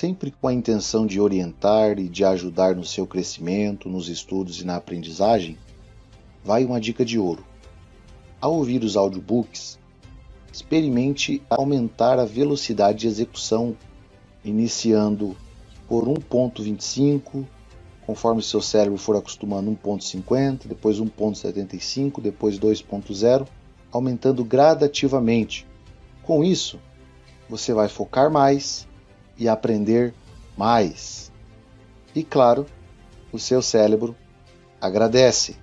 sempre com a intenção de orientar e de ajudar no seu crescimento, nos estudos e na aprendizagem, vai uma dica de ouro. Ao ouvir os audiobooks, experimente aumentar a velocidade de execução, iniciando por 1.25, conforme seu cérebro for acostumando 1.50, depois 1.75, depois 2.0, aumentando gradativamente. Com isso, você vai focar mais, e aprender mais. E claro, o seu cérebro agradece.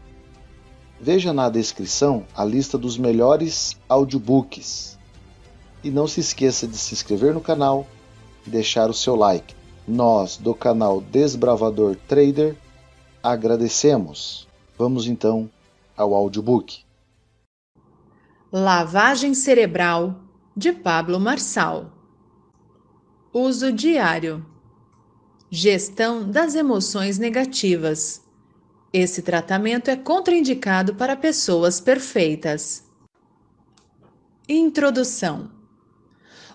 Veja na descrição a lista dos melhores audiobooks. E não se esqueça de se inscrever no canal e deixar o seu like. Nós, do canal Desbravador Trader, agradecemos. Vamos então ao audiobook. Lavagem Cerebral de Pablo Marçal. Uso diário. Gestão das emoções negativas. Esse tratamento é contraindicado para pessoas perfeitas. Introdução.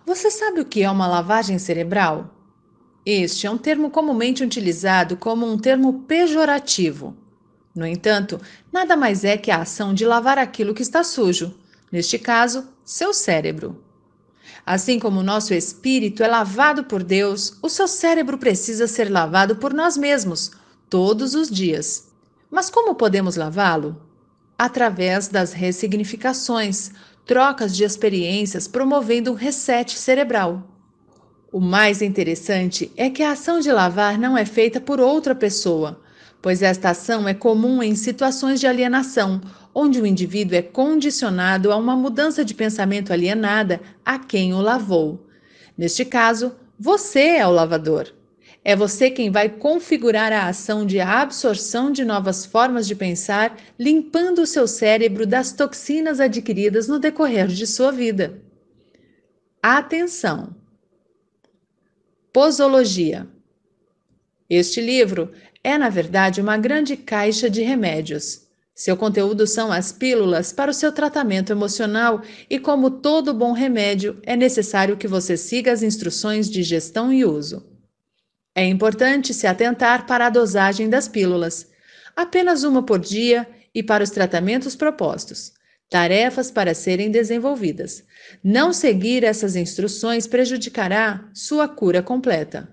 Você sabe o que é uma lavagem cerebral? Este é um termo comumente utilizado como um termo pejorativo. No entanto, nada mais é que a ação de lavar aquilo que está sujo, neste caso, seu cérebro. Assim como o nosso espírito é lavado por Deus, o seu cérebro precisa ser lavado por nós mesmos, todos os dias. Mas como podemos lavá-lo? Através das ressignificações, trocas de experiências promovendo um reset cerebral. O mais interessante é que a ação de lavar não é feita por outra pessoa, pois esta ação é comum em situações de alienação onde o indivíduo é condicionado a uma mudança de pensamento alienada a quem o lavou. Neste caso, você é o lavador. É você quem vai configurar a ação de absorção de novas formas de pensar, limpando o seu cérebro das toxinas adquiridas no decorrer de sua vida. Atenção! Posologia. Este livro é, na verdade, uma grande caixa de remédios. Seu conteúdo são as pílulas para o seu tratamento emocional e, como todo bom remédio, é necessário que você siga as instruções de gestão e uso. É importante se atentar para a dosagem das pílulas, apenas uma por dia e para os tratamentos propostos. Tarefas para serem desenvolvidas. Não seguir essas instruções prejudicará sua cura completa.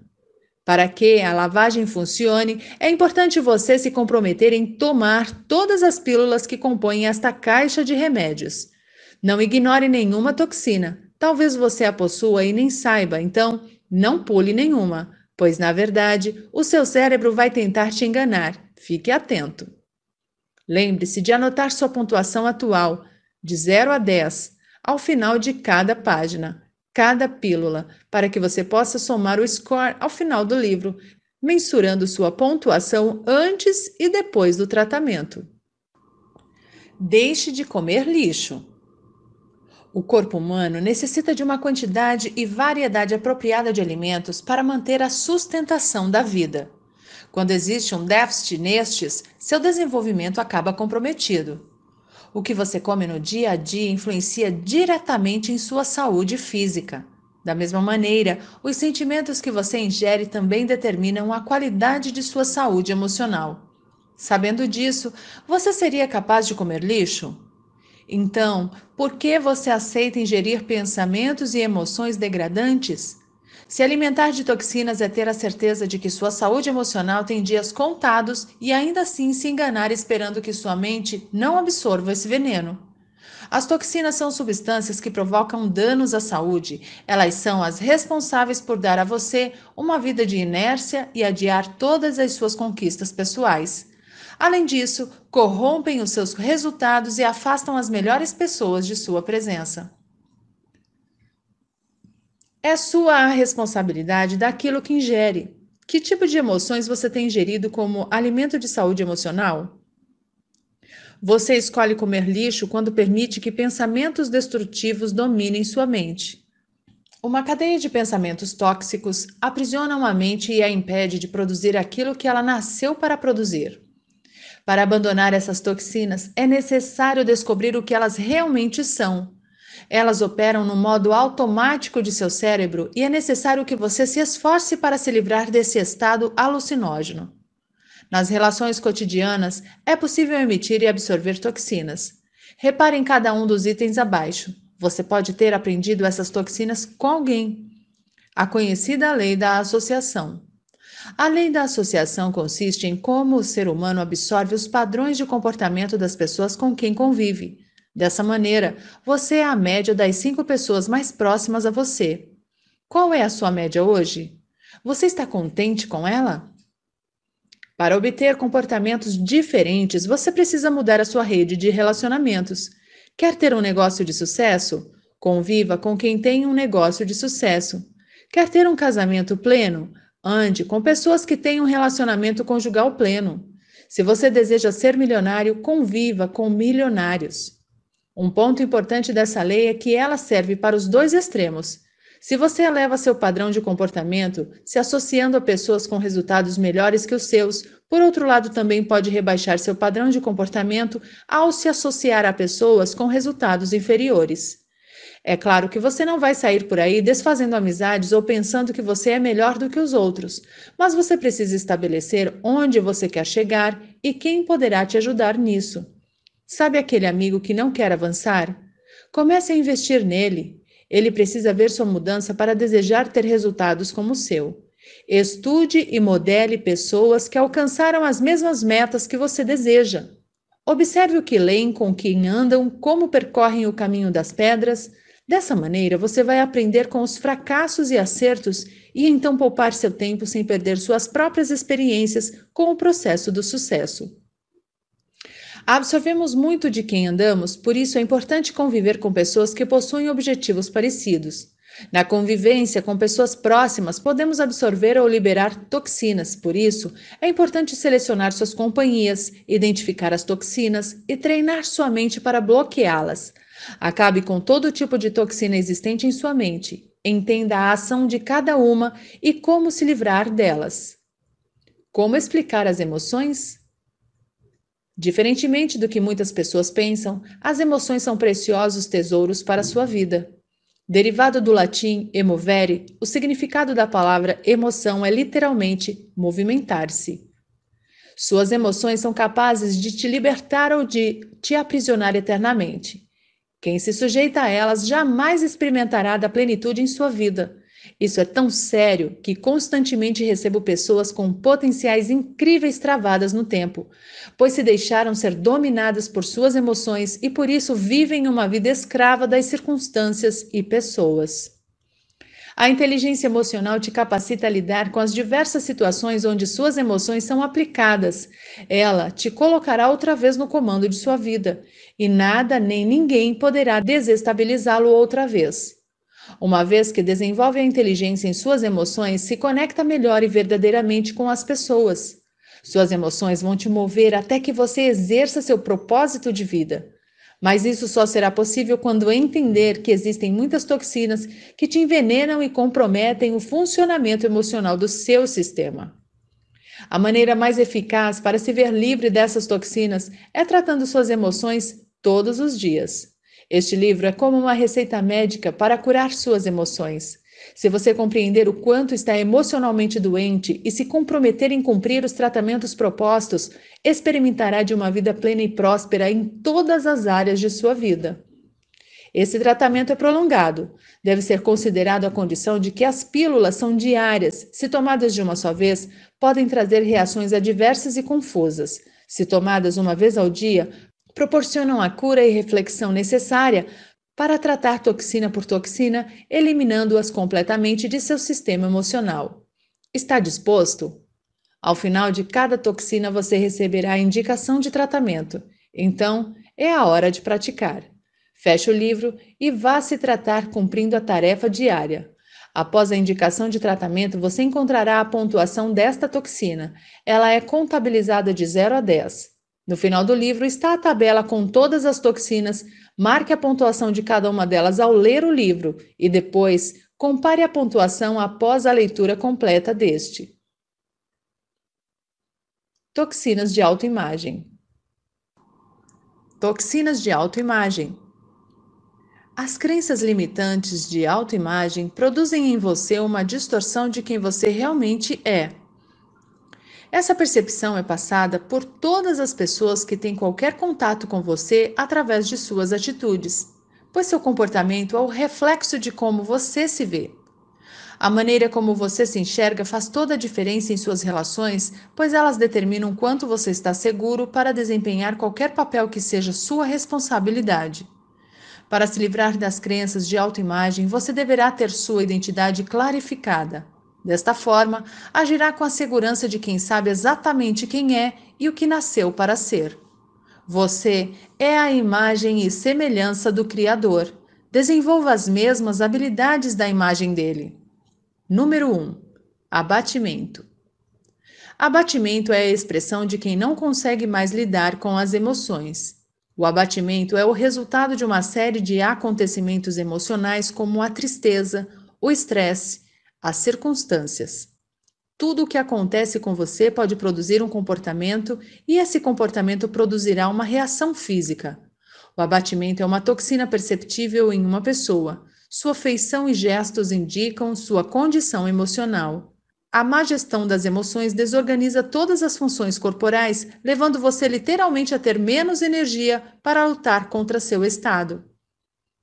Para que a lavagem funcione, é importante você se comprometer em tomar todas as pílulas que compõem esta caixa de remédios. Não ignore nenhuma toxina. Talvez você a possua e nem saiba, então não pule nenhuma, pois na verdade o seu cérebro vai tentar te enganar. Fique atento. Lembre-se de anotar sua pontuação atual, de 0 a 10, ao final de cada página cada pílula, para que você possa somar o score ao final do livro, mensurando sua pontuação antes e depois do tratamento. Deixe de comer lixo. O corpo humano necessita de uma quantidade e variedade apropriada de alimentos para manter a sustentação da vida. Quando existe um déficit nestes, seu desenvolvimento acaba comprometido. O que você come no dia a dia influencia diretamente em sua saúde física. Da mesma maneira, os sentimentos que você ingere também determinam a qualidade de sua saúde emocional. Sabendo disso, você seria capaz de comer lixo? Então, por que você aceita ingerir pensamentos e emoções degradantes? Se alimentar de toxinas é ter a certeza de que sua saúde emocional tem dias contados e ainda assim se enganar esperando que sua mente não absorva esse veneno. As toxinas são substâncias que provocam danos à saúde. Elas são as responsáveis por dar a você uma vida de inércia e adiar todas as suas conquistas pessoais. Além disso, corrompem os seus resultados e afastam as melhores pessoas de sua presença. É sua a responsabilidade daquilo que ingere. Que tipo de emoções você tem ingerido como alimento de saúde emocional? Você escolhe comer lixo quando permite que pensamentos destrutivos dominem sua mente. Uma cadeia de pensamentos tóxicos aprisiona uma mente e a impede de produzir aquilo que ela nasceu para produzir. Para abandonar essas toxinas, é necessário descobrir o que elas realmente são. Elas operam no modo automático de seu cérebro e é necessário que você se esforce para se livrar desse estado alucinógeno. Nas relações cotidianas, é possível emitir e absorver toxinas. Repare em cada um dos itens abaixo. Você pode ter aprendido essas toxinas com alguém. A conhecida lei da associação. A lei da associação consiste em como o ser humano absorve os padrões de comportamento das pessoas com quem convive. Dessa maneira, você é a média das cinco pessoas mais próximas a você. Qual é a sua média hoje? Você está contente com ela? Para obter comportamentos diferentes, você precisa mudar a sua rede de relacionamentos. Quer ter um negócio de sucesso? Conviva com quem tem um negócio de sucesso. Quer ter um casamento pleno? Ande com pessoas que têm um relacionamento conjugal pleno. Se você deseja ser milionário, conviva com milionários. Um ponto importante dessa lei é que ela serve para os dois extremos. Se você eleva seu padrão de comportamento, se associando a pessoas com resultados melhores que os seus, por outro lado, também pode rebaixar seu padrão de comportamento ao se associar a pessoas com resultados inferiores. É claro que você não vai sair por aí desfazendo amizades ou pensando que você é melhor do que os outros, mas você precisa estabelecer onde você quer chegar e quem poderá te ajudar nisso. Sabe aquele amigo que não quer avançar? Comece a investir nele. Ele precisa ver sua mudança para desejar ter resultados como o seu. Estude e modele pessoas que alcançaram as mesmas metas que você deseja. Observe o que leem, com quem andam, como percorrem o caminho das pedras. Dessa maneira, você vai aprender com os fracassos e acertos e então poupar seu tempo sem perder suas próprias experiências com o processo do sucesso. Absorvemos muito de quem andamos, por isso é importante conviver com pessoas que possuem objetivos parecidos. Na convivência com pessoas próximas, podemos absorver ou liberar toxinas, por isso, é importante selecionar suas companhias, identificar as toxinas e treinar sua mente para bloqueá-las. Acabe com todo tipo de toxina existente em sua mente, entenda a ação de cada uma e como se livrar delas. Como explicar as emoções? Diferentemente do que muitas pessoas pensam, as emoções são preciosos tesouros para a sua vida. Derivado do latim emovere, o significado da palavra emoção é literalmente movimentar-se. Suas emoções são capazes de te libertar ou de te aprisionar eternamente. Quem se sujeita a elas jamais experimentará da plenitude em sua vida, isso é tão sério que constantemente recebo pessoas com potenciais incríveis travadas no tempo, pois se deixaram ser dominadas por suas emoções e por isso vivem uma vida escrava das circunstâncias e pessoas. A inteligência emocional te capacita a lidar com as diversas situações onde suas emoções são aplicadas. Ela te colocará outra vez no comando de sua vida, e nada nem ninguém poderá desestabilizá-lo outra vez uma vez que desenvolve a inteligência em suas emoções, se conecta melhor e verdadeiramente com as pessoas. Suas emoções vão te mover até que você exerça seu propósito de vida. Mas isso só será possível quando entender que existem muitas toxinas que te envenenam e comprometem o funcionamento emocional do seu sistema. A maneira mais eficaz para se ver livre dessas toxinas é tratando suas emoções todos os dias. Este livro é como uma receita médica para curar suas emoções. Se você compreender o quanto está emocionalmente doente e se comprometer em cumprir os tratamentos propostos, experimentará de uma vida plena e próspera em todas as áreas de sua vida. Esse tratamento é prolongado. Deve ser considerado a condição de que as pílulas são diárias. Se tomadas de uma só vez, podem trazer reações adversas e confusas. Se tomadas uma vez ao dia, proporcionam a cura e reflexão necessária para tratar toxina por toxina, eliminando-as completamente de seu sistema emocional. Está disposto? Ao final de cada toxina, você receberá a indicação de tratamento. Então, é a hora de praticar. Feche o livro e vá se tratar cumprindo a tarefa diária. Após a indicação de tratamento, você encontrará a pontuação desta toxina. Ela é contabilizada de 0 a 10. No final do livro está a tabela com todas as toxinas, marque a pontuação de cada uma delas ao ler o livro e depois compare a pontuação após a leitura completa deste. Toxinas de autoimagem. Toxinas de autoimagem. As crenças limitantes de autoimagem produzem em você uma distorção de quem você realmente é. Essa percepção é passada por todas as pessoas que têm qualquer contato com você através de suas atitudes, pois seu comportamento é o reflexo de como você se vê. A maneira como você se enxerga faz toda a diferença em suas relações, pois elas determinam quanto você está seguro para desempenhar qualquer papel que seja sua responsabilidade. Para se livrar das crenças de autoimagem, você deverá ter sua identidade clarificada. Desta forma, agirá com a segurança de quem sabe exatamente quem é e o que nasceu para ser. Você é a imagem e semelhança do Criador. Desenvolva as mesmas habilidades da imagem dele. Número 1. Um, abatimento. Abatimento é a expressão de quem não consegue mais lidar com as emoções. O abatimento é o resultado de uma série de acontecimentos emocionais, como a tristeza, o estresse, as circunstâncias. Tudo o que acontece com você pode produzir um comportamento e esse comportamento produzirá uma reação física. O abatimento é uma toxina perceptível em uma pessoa. Sua feição e gestos indicam sua condição emocional. A má gestão das emoções desorganiza todas as funções corporais, levando você literalmente a ter menos energia para lutar contra seu estado.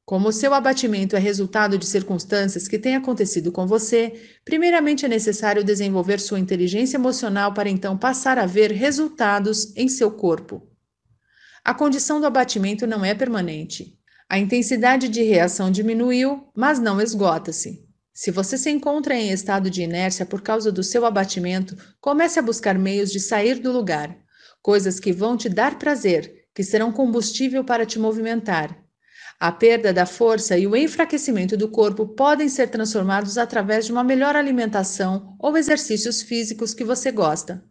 Como o seu abatimento é resultado de circunstâncias que têm acontecido com você, primeiramente é necessário desenvolver sua inteligência emocional para então passar a ver resultados em seu corpo. A condição do abatimento não é permanente. A intensidade de reação diminuiu, mas não esgota-se. Se você se encontra em estado de inércia por causa do seu abatimento, comece a buscar meios de sair do lugar, coisas que vão te dar prazer, que serão combustível para te movimentar a perda da força e o enfraquecimento do corpo podem ser transformados através de uma melhor alimentação ou exercícios físicos que você gosta.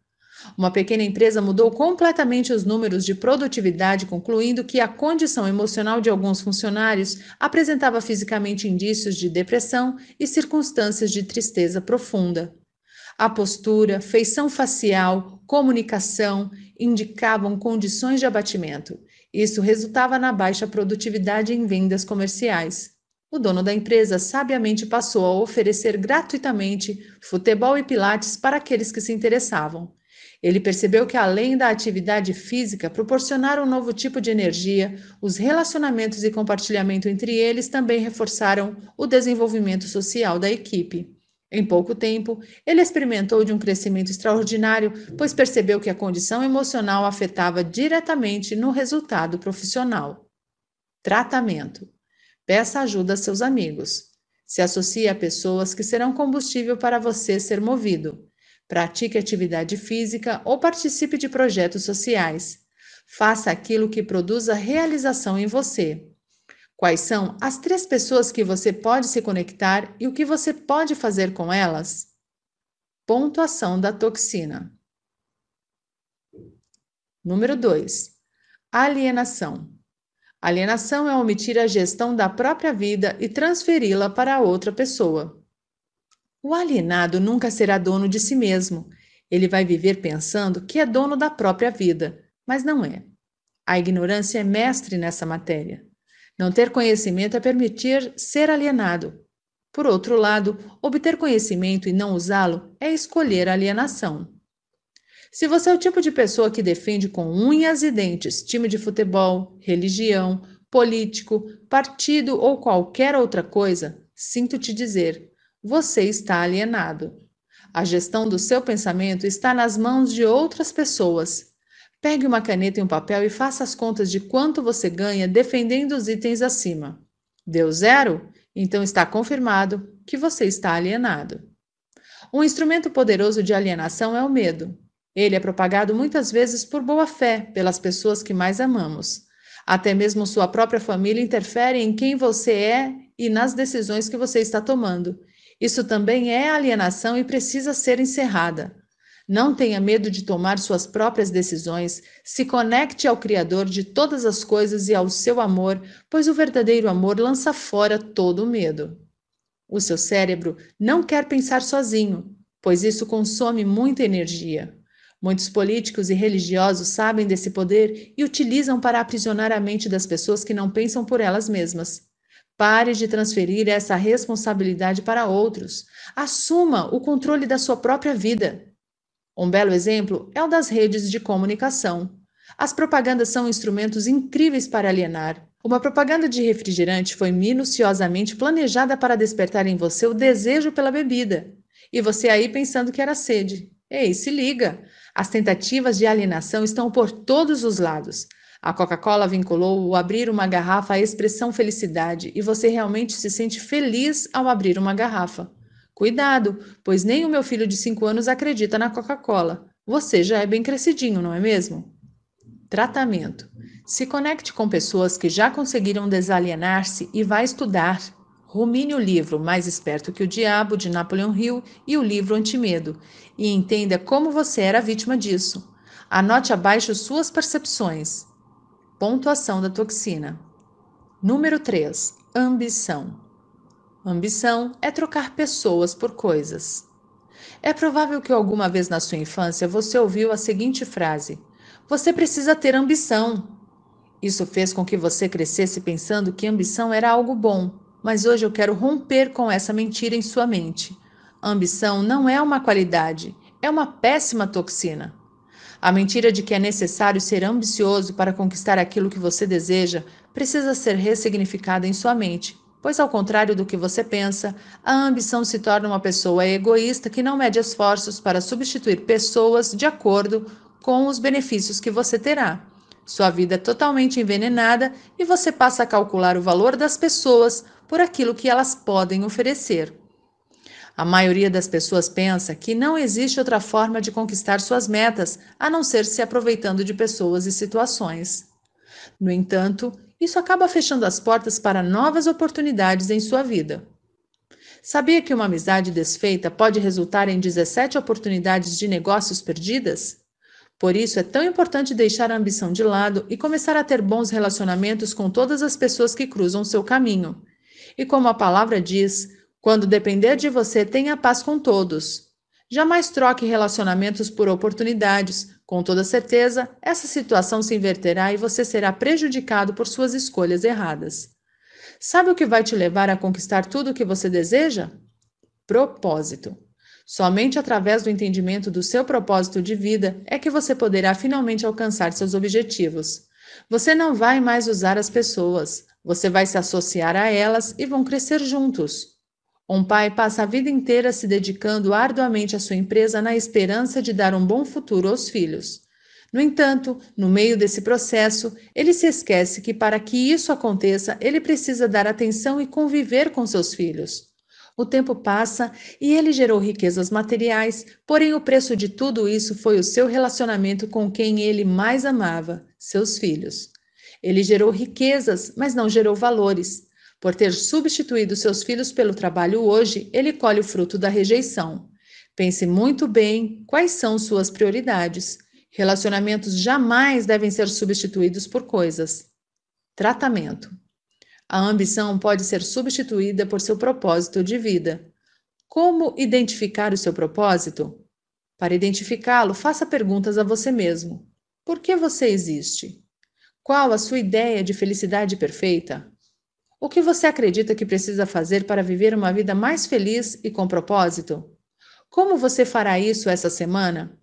Uma pequena empresa mudou completamente os números de produtividade, concluindo que a condição emocional de alguns funcionários apresentava fisicamente indícios de depressão e circunstâncias de tristeza profunda. A postura, feição facial, comunicação indicavam condições de abatimento. Isso resultava na baixa produtividade em vendas comerciais. O dono da empresa sabiamente passou a oferecer gratuitamente futebol e pilates para aqueles que se interessavam. Ele percebeu que, além da atividade física proporcionar um novo tipo de energia, os relacionamentos e compartilhamento entre eles também reforçaram o desenvolvimento social da equipe. Em pouco tempo, ele experimentou de um crescimento extraordinário, pois percebeu que a condição emocional afetava diretamente no resultado profissional. Tratamento: peça ajuda a seus amigos. Se associe a pessoas que serão combustível para você ser movido. Pratique atividade física ou participe de projetos sociais. Faça aquilo que produza realização em você. Quais são as três pessoas que você pode se conectar e o que você pode fazer com elas? Pontuação da toxina. Número 2. Alienação. Alienação é omitir a gestão da própria vida e transferi-la para outra pessoa. O alienado nunca será dono de si mesmo. Ele vai viver pensando que é dono da própria vida, mas não é. A ignorância é mestre nessa matéria. Não ter conhecimento é permitir ser alienado. Por outro lado, obter conhecimento e não usá-lo é escolher alienação. Se você é o tipo de pessoa que defende com unhas e dentes time de futebol, religião, político, partido ou qualquer outra coisa, sinto te dizer, você está alienado. A gestão do seu pensamento está nas mãos de outras pessoas Pegue uma caneta e um papel e faça as contas de quanto você ganha defendendo os itens acima. Deu zero? Então está confirmado que você está alienado. Um instrumento poderoso de alienação é o medo. Ele é propagado muitas vezes por boa fé pelas pessoas que mais amamos. Até mesmo sua própria família interfere em quem você é e nas decisões que você está tomando. Isso também é alienação e precisa ser encerrada. Não tenha medo de tomar suas próprias decisões, se conecte ao Criador de todas as coisas e ao seu amor, pois o verdadeiro amor lança fora todo o medo. O seu cérebro não quer pensar sozinho, pois isso consome muita energia. Muitos políticos e religiosos sabem desse poder e utilizam para aprisionar a mente das pessoas que não pensam por elas mesmas. Pare de transferir essa responsabilidade para outros. Assuma o controle da sua própria vida. Um belo exemplo é o das redes de comunicação. As propagandas são instrumentos incríveis para alienar. Uma propaganda de refrigerante foi minuciosamente planejada para despertar em você o desejo pela bebida. E você aí pensando que era sede. Ei, se liga! As tentativas de alienação estão por todos os lados. A Coca-Cola vinculou o abrir uma garrafa à expressão felicidade e você realmente se sente feliz ao abrir uma garrafa. Cuidado, pois nem o meu filho de 5 anos acredita na Coca-Cola. Você já é bem crescidinho, não é mesmo? Tratamento. Se conecte com pessoas que já conseguiram desalienar-se e vá estudar. Rumine o livro Mais Esperto que o Diabo, de Napoleon Hill, e o livro Antimedo, e entenda como você era vítima disso. Anote abaixo suas percepções. Pontuação da toxina. Número 3. Ambição. Ambição é trocar pessoas por coisas. É provável que alguma vez na sua infância você ouviu a seguinte frase: Você precisa ter ambição. Isso fez com que você crescesse pensando que ambição era algo bom, mas hoje eu quero romper com essa mentira em sua mente. ambição não é uma qualidade, é uma péssima toxina. A mentira de que é necessário ser ambicioso para conquistar aquilo que você deseja precisa ser ressignificada em sua mente pois, ao contrário do que você pensa, a ambição se torna uma pessoa egoísta que não mede esforços para substituir pessoas de acordo com os benefícios que você terá. Sua vida é totalmente envenenada e você passa a calcular o valor das pessoas por aquilo que elas podem oferecer. A maioria das pessoas pensa que não existe outra forma de conquistar suas metas a não ser se aproveitando de pessoas e situações. No entanto, isso acaba fechando as portas para novas oportunidades em sua vida. Sabia que uma amizade desfeita pode resultar em 17 oportunidades de negócios perdidas? Por isso é tão importante deixar a ambição de lado e começar a ter bons relacionamentos com todas as pessoas que cruzam seu caminho. E como a palavra diz, quando depender de você, tenha paz com todos. Jamais troque relacionamentos por oportunidades, com toda certeza, essa situação se inverterá e você será prejudicado por suas escolhas erradas. Sabe o que vai te levar a conquistar tudo o que você deseja? Propósito. Somente através do entendimento do seu propósito de vida é que você poderá finalmente alcançar seus objetivos. Você não vai mais usar as pessoas, você vai se associar a elas e vão crescer juntos. Um pai passa a vida inteira se dedicando arduamente à sua empresa na esperança de dar um bom futuro aos filhos. No entanto, no meio desse processo, ele se esquece que para que isso aconteça, ele precisa dar atenção e conviver com seus filhos. O tempo passa e ele gerou riquezas materiais, porém o preço de tudo isso foi o seu relacionamento com quem ele mais amava, seus filhos. Ele gerou riquezas, mas não gerou valores. Por ter substituído seus filhos pelo trabalho hoje, ele colhe o fruto da rejeição. Pense muito bem quais são suas prioridades. Relacionamentos jamais devem ser substituídos por coisas. Tratamento. A ambição pode ser substituída por seu propósito de vida. Como identificar o seu propósito? Para identificá-lo, faça perguntas a você mesmo. Por que você existe? Qual a sua ideia de felicidade perfeita? O que você acredita que precisa fazer para viver uma vida mais feliz e com propósito? Como você fará isso essa semana?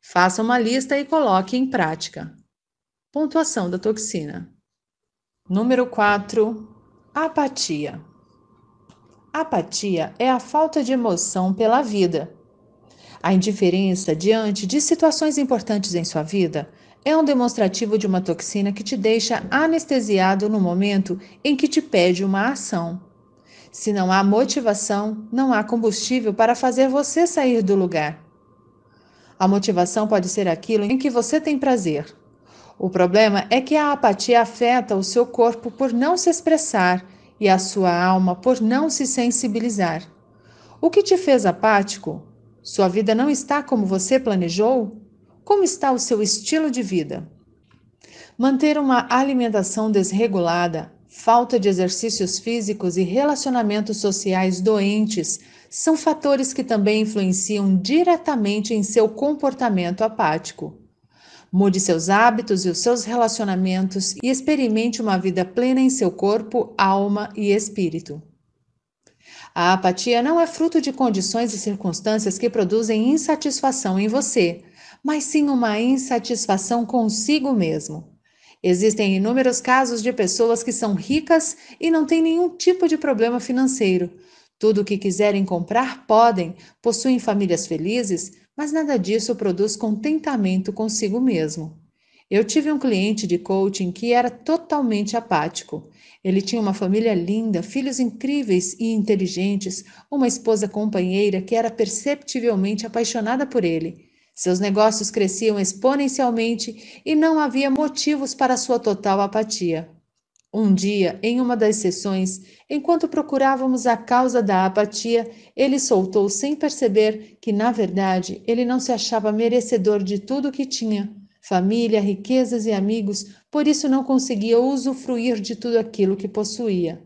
Faça uma lista e coloque em prática. Pontuação da toxina. Número 4. Apatia. Apatia é a falta de emoção pela vida. A indiferença diante de situações importantes em sua vida é um demonstrativo de uma toxina que te deixa anestesiado no momento em que te pede uma ação. Se não há motivação, não há combustível para fazer você sair do lugar. A motivação pode ser aquilo em que você tem prazer. O problema é que a apatia afeta o seu corpo por não se expressar e a sua alma por não se sensibilizar. O que te fez apático? Sua vida não está como você planejou? Como está o seu estilo de vida? Manter uma alimentação desregulada, falta de exercícios físicos e relacionamentos sociais doentes são fatores que também influenciam diretamente em seu comportamento apático. Mude seus hábitos e os seus relacionamentos e experimente uma vida plena em seu corpo, alma e espírito. A apatia não é fruto de condições e circunstâncias que produzem insatisfação em você, mas sim uma insatisfação consigo mesmo. Existem inúmeros casos de pessoas que são ricas e não têm nenhum tipo de problema financeiro. Tudo o que quiserem comprar podem, possuem famílias felizes, mas nada disso produz contentamento consigo mesmo. Eu tive um cliente de coaching que era totalmente apático. Ele tinha uma família linda, filhos incríveis e inteligentes, uma esposa companheira que era perceptivelmente apaixonada por ele. Seus negócios cresciam exponencialmente e não havia motivos para sua total apatia. Um dia, em uma das sessões, enquanto procurávamos a causa da apatia, ele soltou sem perceber que, na verdade, ele não se achava merecedor de tudo o que tinha família, riquezas e amigos por isso não conseguia usufruir de tudo aquilo que possuía.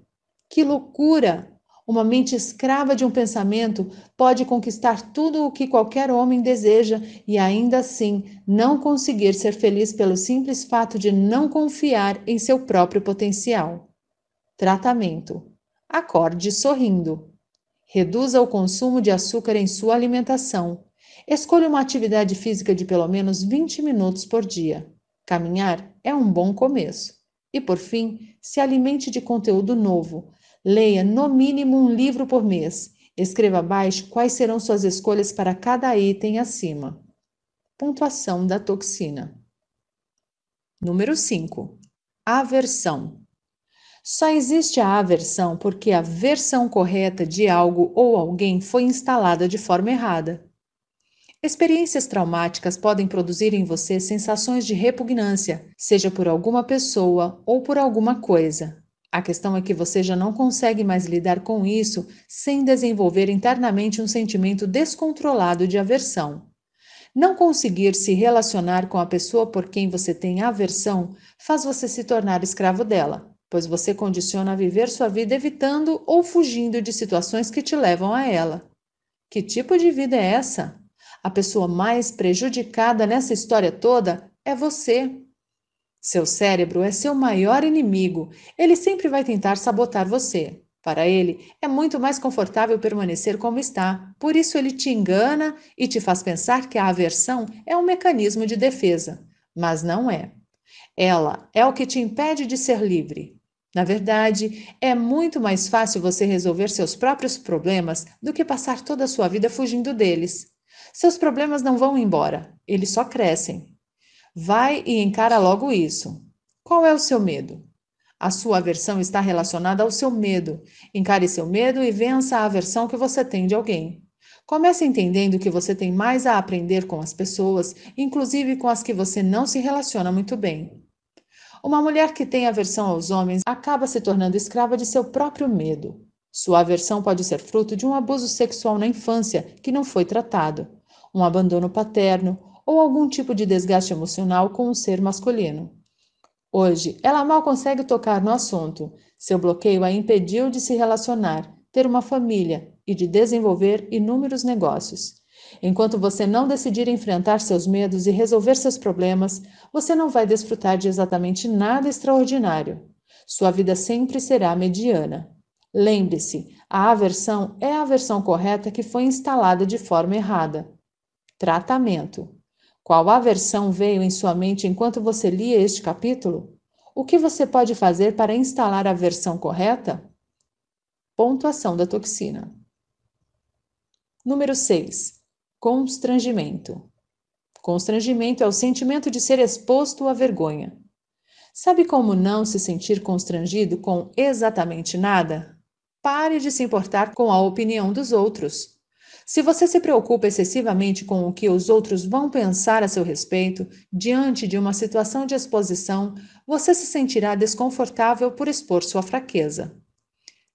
Que loucura! Uma mente escrava de um pensamento pode conquistar tudo o que qualquer homem deseja e ainda assim não conseguir ser feliz pelo simples fato de não confiar em seu próprio potencial. Tratamento: acorde sorrindo. Reduza o consumo de açúcar em sua alimentação. Escolha uma atividade física de pelo menos 20 minutos por dia. Caminhar é um bom começo. E por fim, se alimente de conteúdo novo Leia, no mínimo, um livro por mês. Escreva abaixo quais serão suas escolhas para cada item acima. Pontuação da toxina. Número 5. Aversão. Só existe a aversão porque a versão correta de algo ou alguém foi instalada de forma errada. Experiências traumáticas podem produzir em você sensações de repugnância, seja por alguma pessoa ou por alguma coisa. A questão é que você já não consegue mais lidar com isso sem desenvolver internamente um sentimento descontrolado de aversão. Não conseguir se relacionar com a pessoa por quem você tem aversão faz você se tornar escravo dela, pois você condiciona a viver sua vida evitando ou fugindo de situações que te levam a ela. Que tipo de vida é essa? A pessoa mais prejudicada nessa história toda é você. Seu cérebro é seu maior inimigo. Ele sempre vai tentar sabotar você. Para ele, é muito mais confortável permanecer como está. Por isso, ele te engana e te faz pensar que a aversão é um mecanismo de defesa. Mas não é. Ela é o que te impede de ser livre. Na verdade, é muito mais fácil você resolver seus próprios problemas do que passar toda a sua vida fugindo deles. Seus problemas não vão embora, eles só crescem. Vai e encara logo isso. Qual é o seu medo? A sua aversão está relacionada ao seu medo. Encare seu medo e vença a aversão que você tem de alguém. Comece entendendo que você tem mais a aprender com as pessoas, inclusive com as que você não se relaciona muito bem. Uma mulher que tem aversão aos homens acaba se tornando escrava de seu próprio medo. Sua aversão pode ser fruto de um abuso sexual na infância que não foi tratado, um abandono paterno, ou algum tipo de desgaste emocional com o ser masculino. Hoje, ela mal consegue tocar no assunto. Seu bloqueio a impediu de se relacionar, ter uma família e de desenvolver inúmeros negócios. Enquanto você não decidir enfrentar seus medos e resolver seus problemas, você não vai desfrutar de exatamente nada extraordinário. Sua vida sempre será mediana. Lembre-se, a aversão é a versão correta que foi instalada de forma errada. Tratamento. Qual aversão veio em sua mente enquanto você lia este capítulo? O que você pode fazer para instalar a versão correta? Pontuação da toxina. Número 6. Constrangimento. Constrangimento é o sentimento de ser exposto à vergonha. Sabe como não se sentir constrangido com exatamente nada? Pare de se importar com a opinião dos outros. Se você se preocupa excessivamente com o que os outros vão pensar a seu respeito, diante de uma situação de exposição, você se sentirá desconfortável por expor sua fraqueza.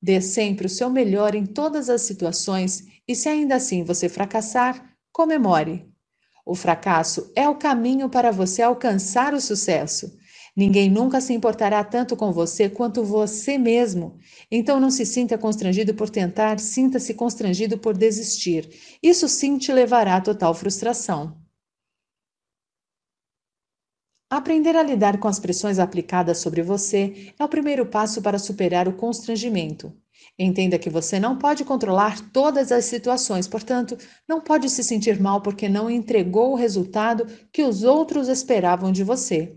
Dê sempre o seu melhor em todas as situações e, se ainda assim você fracassar, comemore. O fracasso é o caminho para você alcançar o sucesso. Ninguém nunca se importará tanto com você quanto você mesmo. Então não se sinta constrangido por tentar, sinta-se constrangido por desistir. Isso sim te levará à total frustração. Aprender a lidar com as pressões aplicadas sobre você é o primeiro passo para superar o constrangimento. Entenda que você não pode controlar todas as situações, portanto, não pode se sentir mal porque não entregou o resultado que os outros esperavam de você.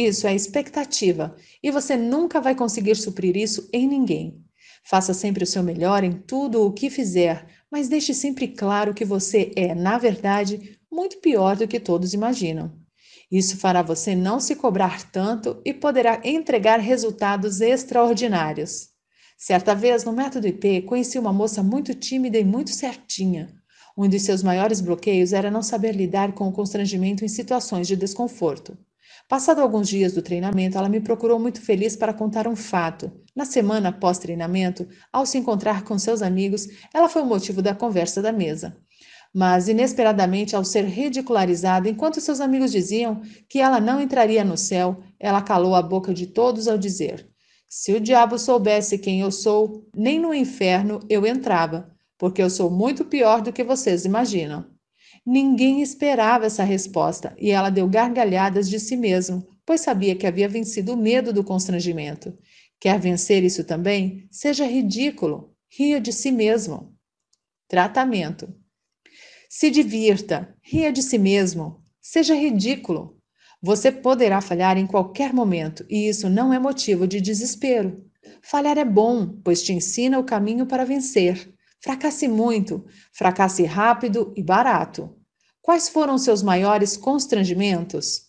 Isso é expectativa e você nunca vai conseguir suprir isso em ninguém. Faça sempre o seu melhor em tudo o que fizer, mas deixe sempre claro que você é, na verdade, muito pior do que todos imaginam. Isso fará você não se cobrar tanto e poderá entregar resultados extraordinários. Certa vez, no método IP, conheci uma moça muito tímida e muito certinha. Um dos seus maiores bloqueios era não saber lidar com o constrangimento em situações de desconforto. Passado alguns dias do treinamento, ela me procurou muito feliz para contar um fato. Na semana após treinamento, ao se encontrar com seus amigos, ela foi o motivo da conversa da mesa. Mas, inesperadamente, ao ser ridicularizada, enquanto seus amigos diziam que ela não entraria no céu, ela calou a boca de todos ao dizer: Se o diabo soubesse quem eu sou, nem no inferno eu entrava, porque eu sou muito pior do que vocês imaginam. Ninguém esperava essa resposta e ela deu gargalhadas de si mesma, pois sabia que havia vencido o medo do constrangimento. Quer vencer isso também? Seja ridículo, ria de si mesmo. Tratamento. Se divirta, ria de si mesmo, seja ridículo. Você poderá falhar em qualquer momento e isso não é motivo de desespero. Falhar é bom, pois te ensina o caminho para vencer. Fracasse muito, fracasse rápido e barato. Quais foram seus maiores constrangimentos?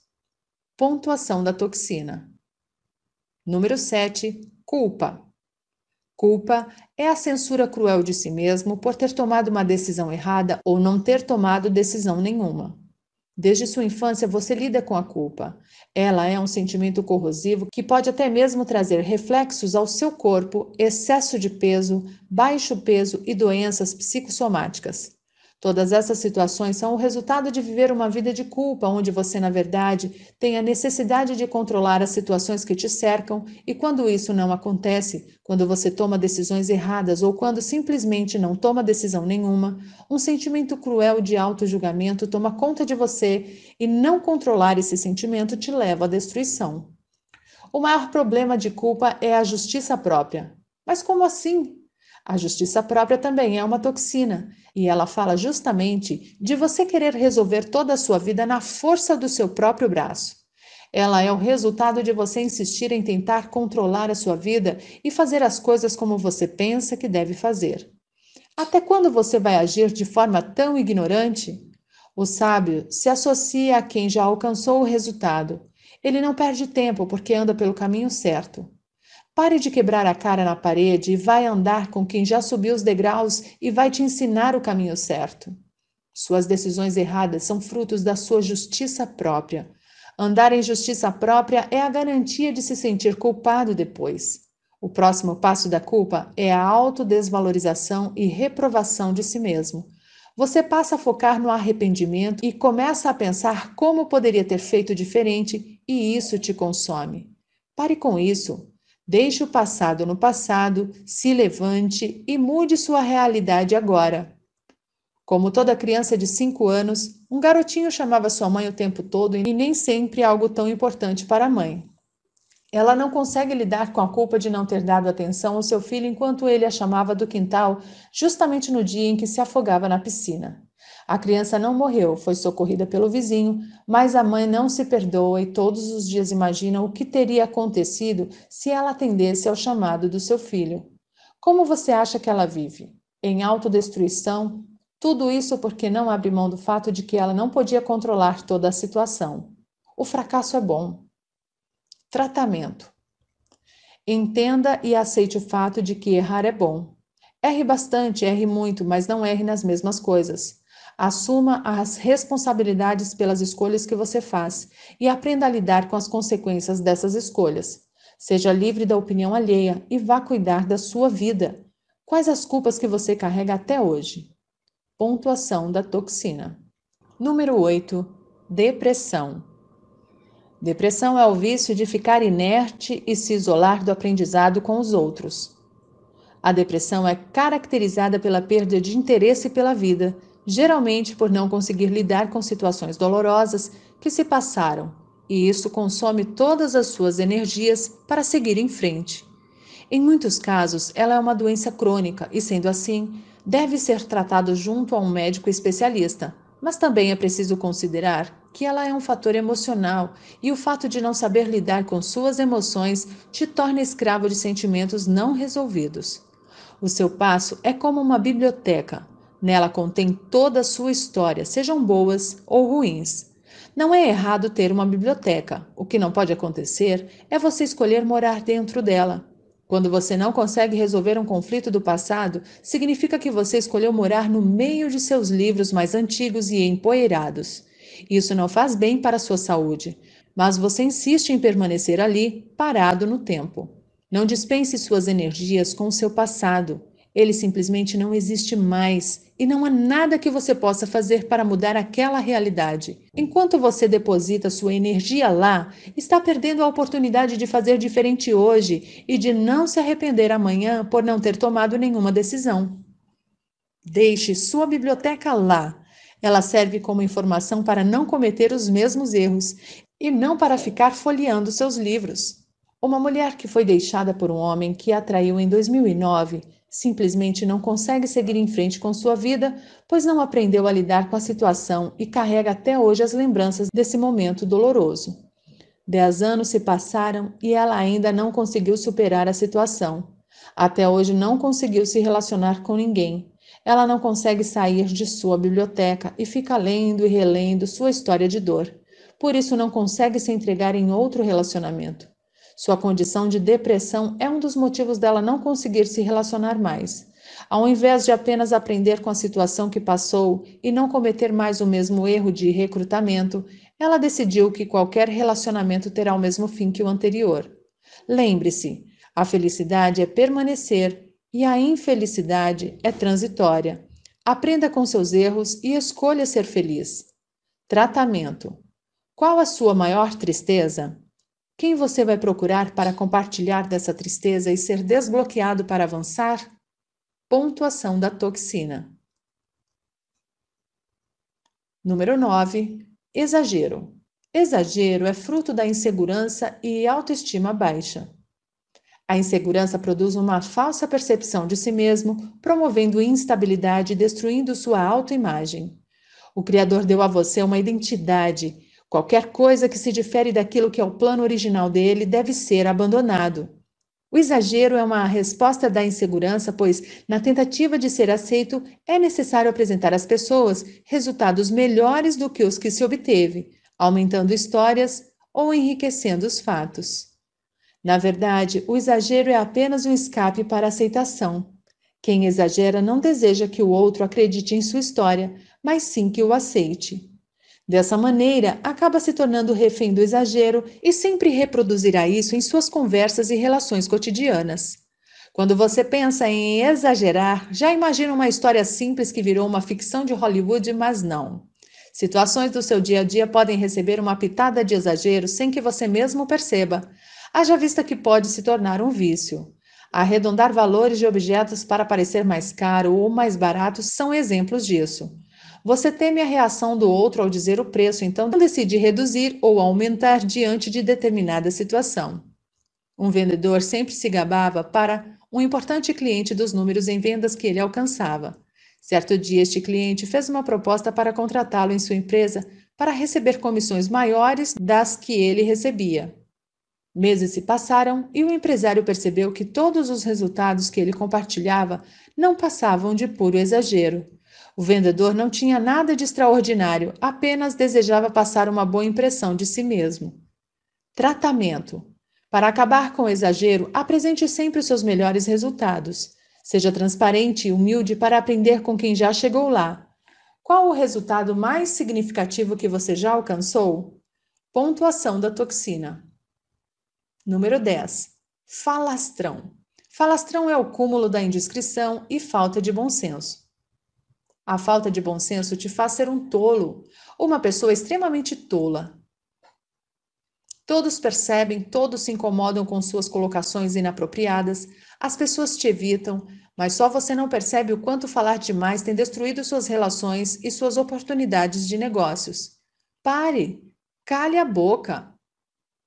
Pontuação da toxina. Número 7. Culpa. Culpa é a censura cruel de si mesmo por ter tomado uma decisão errada ou não ter tomado decisão nenhuma. Desde sua infância, você lida com a culpa. Ela é um sentimento corrosivo que pode até mesmo trazer reflexos ao seu corpo, excesso de peso, baixo peso e doenças psicossomáticas. Todas essas situações são o resultado de viver uma vida de culpa, onde você, na verdade, tem a necessidade de controlar as situações que te cercam, e quando isso não acontece, quando você toma decisões erradas ou quando simplesmente não toma decisão nenhuma, um sentimento cruel de auto-julgamento toma conta de você e não controlar esse sentimento te leva à destruição. O maior problema de culpa é a justiça própria. Mas como assim? A justiça própria também é uma toxina, e ela fala justamente de você querer resolver toda a sua vida na força do seu próprio braço. Ela é o resultado de você insistir em tentar controlar a sua vida e fazer as coisas como você pensa que deve fazer. Até quando você vai agir de forma tão ignorante? O sábio se associa a quem já alcançou o resultado. Ele não perde tempo porque anda pelo caminho certo. Pare de quebrar a cara na parede e vai andar com quem já subiu os degraus e vai te ensinar o caminho certo. Suas decisões erradas são frutos da sua justiça própria. Andar em justiça própria é a garantia de se sentir culpado depois. O próximo passo da culpa é a autodesvalorização e reprovação de si mesmo. Você passa a focar no arrependimento e começa a pensar como poderia ter feito diferente, e isso te consome. Pare com isso, Deixe o passado no passado, se levante e mude sua realidade agora. Como toda criança de 5 anos, um garotinho chamava sua mãe o tempo todo e nem sempre algo tão importante para a mãe. Ela não consegue lidar com a culpa de não ter dado atenção ao seu filho enquanto ele a chamava do quintal, justamente no dia em que se afogava na piscina. A criança não morreu, foi socorrida pelo vizinho, mas a mãe não se perdoa e todos os dias imagina o que teria acontecido se ela atendesse ao chamado do seu filho. Como você acha que ela vive? Em autodestruição? Tudo isso porque não abre mão do fato de que ela não podia controlar toda a situação. O fracasso é bom. Tratamento. Entenda e aceite o fato de que errar é bom. Erre bastante, erre muito, mas não erre nas mesmas coisas. Assuma as responsabilidades pelas escolhas que você faz e aprenda a lidar com as consequências dessas escolhas. Seja livre da opinião alheia e vá cuidar da sua vida. Quais as culpas que você carrega até hoje? Pontuação da toxina. Número 8. Depressão. Depressão é o vício de ficar inerte e se isolar do aprendizado com os outros. A depressão é caracterizada pela perda de interesse pela vida, geralmente por não conseguir lidar com situações dolorosas que se passaram, e isso consome todas as suas energias para seguir em frente. Em muitos casos, ela é uma doença crônica e, sendo assim, deve ser tratado junto a um médico especialista, mas também é preciso considerar que ela é um fator emocional e o fato de não saber lidar com suas emoções te torna escravo de sentimentos não resolvidos. O seu passo é como uma biblioteca, Nela contém toda a sua história, sejam boas ou ruins. Não é errado ter uma biblioteca. O que não pode acontecer é você escolher morar dentro dela. Quando você não consegue resolver um conflito do passado, significa que você escolheu morar no meio de seus livros mais antigos e empoeirados. Isso não faz bem para a sua saúde, mas você insiste em permanecer ali, parado no tempo. Não dispense suas energias com o seu passado. Ele simplesmente não existe mais e não há nada que você possa fazer para mudar aquela realidade. Enquanto você deposita sua energia lá, está perdendo a oportunidade de fazer diferente hoje e de não se arrepender amanhã por não ter tomado nenhuma decisão. Deixe sua biblioteca lá. Ela serve como informação para não cometer os mesmos erros e não para ficar folheando seus livros. Uma mulher que foi deixada por um homem que a atraiu em 2009 Simplesmente não consegue seguir em frente com sua vida, pois não aprendeu a lidar com a situação e carrega até hoje as lembranças desse momento doloroso. Dez anos se passaram e ela ainda não conseguiu superar a situação. Até hoje não conseguiu se relacionar com ninguém. Ela não consegue sair de sua biblioteca e fica lendo e relendo sua história de dor. Por isso não consegue se entregar em outro relacionamento. Sua condição de depressão é um dos motivos dela não conseguir se relacionar mais. Ao invés de apenas aprender com a situação que passou e não cometer mais o mesmo erro de recrutamento, ela decidiu que qualquer relacionamento terá o mesmo fim que o anterior. Lembre-se, a felicidade é permanecer e a infelicidade é transitória. Aprenda com seus erros e escolha ser feliz. Tratamento: Qual a sua maior tristeza? Quem você vai procurar para compartilhar dessa tristeza e ser desbloqueado para avançar? Pontuação da toxina. Número 9. Exagero. Exagero é fruto da insegurança e autoestima baixa. A insegurança produz uma falsa percepção de si mesmo, promovendo instabilidade e destruindo sua autoimagem. O Criador deu a você uma identidade Qualquer coisa que se difere daquilo que é o plano original dele deve ser abandonado. O exagero é uma resposta da insegurança, pois, na tentativa de ser aceito, é necessário apresentar às pessoas resultados melhores do que os que se obteve, aumentando histórias ou enriquecendo os fatos. Na verdade, o exagero é apenas um escape para a aceitação. Quem exagera não deseja que o outro acredite em sua história, mas sim que o aceite. Dessa maneira, acaba se tornando refém do exagero e sempre reproduzirá isso em suas conversas e relações cotidianas. Quando você pensa em exagerar, já imagina uma história simples que virou uma ficção de Hollywood, mas não. Situações do seu dia a dia podem receber uma pitada de exagero sem que você mesmo perceba, haja vista que pode se tornar um vício. Arredondar valores de objetos para parecer mais caro ou mais barato são exemplos disso. Você teme a reação do outro ao dizer o preço, então decide reduzir ou aumentar diante de determinada situação. Um vendedor sempre se gabava para um importante cliente dos números em vendas que ele alcançava. Certo dia, este cliente fez uma proposta para contratá-lo em sua empresa para receber comissões maiores das que ele recebia. Meses se passaram e o empresário percebeu que todos os resultados que ele compartilhava não passavam de puro exagero. O vendedor não tinha nada de extraordinário, apenas desejava passar uma boa impressão de si mesmo. Tratamento: Para acabar com o exagero, apresente sempre os seus melhores resultados. Seja transparente e humilde para aprender com quem já chegou lá. Qual o resultado mais significativo que você já alcançou? Pontuação da toxina. Número 10. Falastrão. Falastrão é o cúmulo da indiscrição e falta de bom senso. A falta de bom senso te faz ser um tolo, uma pessoa extremamente tola. Todos percebem, todos se incomodam com suas colocações inapropriadas, as pessoas te evitam, mas só você não percebe o quanto falar demais tem destruído suas relações e suas oportunidades de negócios. Pare! Cale a boca!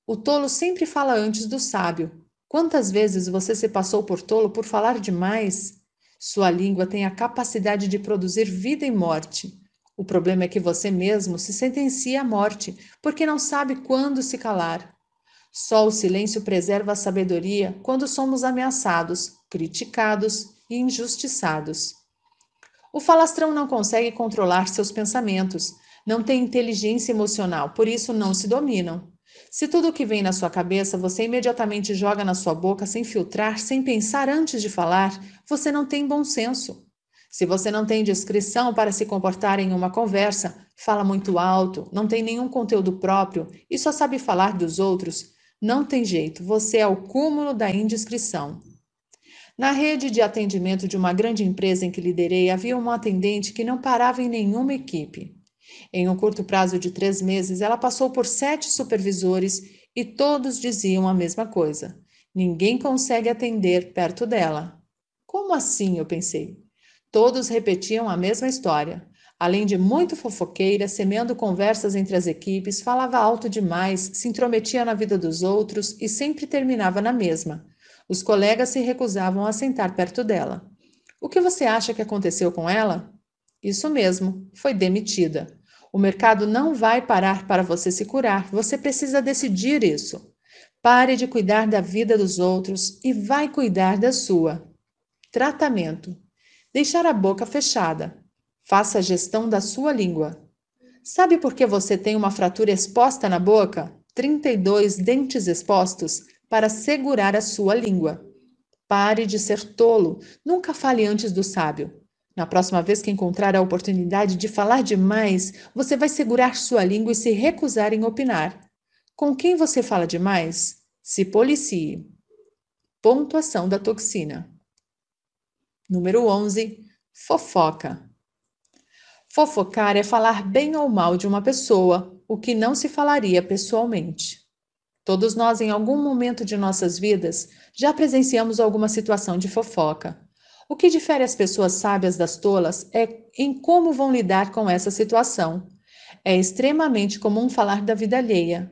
O tolo sempre fala antes do sábio. Quantas vezes você se passou por tolo por falar demais? Sua língua tem a capacidade de produzir vida e morte. O problema é que você mesmo se sentencia à morte, porque não sabe quando se calar. Só o silêncio preserva a sabedoria quando somos ameaçados, criticados e injustiçados. O falastrão não consegue controlar seus pensamentos, não tem inteligência emocional, por isso não se dominam. Se tudo o que vem na sua cabeça você imediatamente joga na sua boca sem filtrar, sem pensar antes de falar, você não tem bom senso. Se você não tem discrição para se comportar em uma conversa, fala muito alto, não tem nenhum conteúdo próprio e só sabe falar dos outros, não tem jeito, você é o cúmulo da indiscrição. Na rede de atendimento de uma grande empresa em que liderei, havia uma atendente que não parava em nenhuma equipe. Em um curto prazo de três meses, ela passou por sete supervisores e todos diziam a mesma coisa: ninguém consegue atender perto dela. Como assim? Eu pensei. Todos repetiam a mesma história. Além de muito fofoqueira, semeando conversas entre as equipes, falava alto demais, se intrometia na vida dos outros e sempre terminava na mesma. Os colegas se recusavam a sentar perto dela. O que você acha que aconteceu com ela? Isso mesmo, foi demitida. O mercado não vai parar para você se curar, você precisa decidir isso. Pare de cuidar da vida dos outros e vai cuidar da sua. Tratamento: deixar a boca fechada. Faça a gestão da sua língua. Sabe por que você tem uma fratura exposta na boca? 32 dentes expostos para segurar a sua língua. Pare de ser tolo, nunca fale antes do sábio. Na próxima vez que encontrar a oportunidade de falar demais, você vai segurar sua língua e se recusar em opinar. Com quem você fala demais? Se policie. Pontuação da toxina. Número 11. Fofoca. Fofocar é falar bem ou mal de uma pessoa, o que não se falaria pessoalmente. Todos nós, em algum momento de nossas vidas, já presenciamos alguma situação de fofoca. O que difere as pessoas sábias das tolas é em como vão lidar com essa situação. É extremamente comum falar da vida alheia.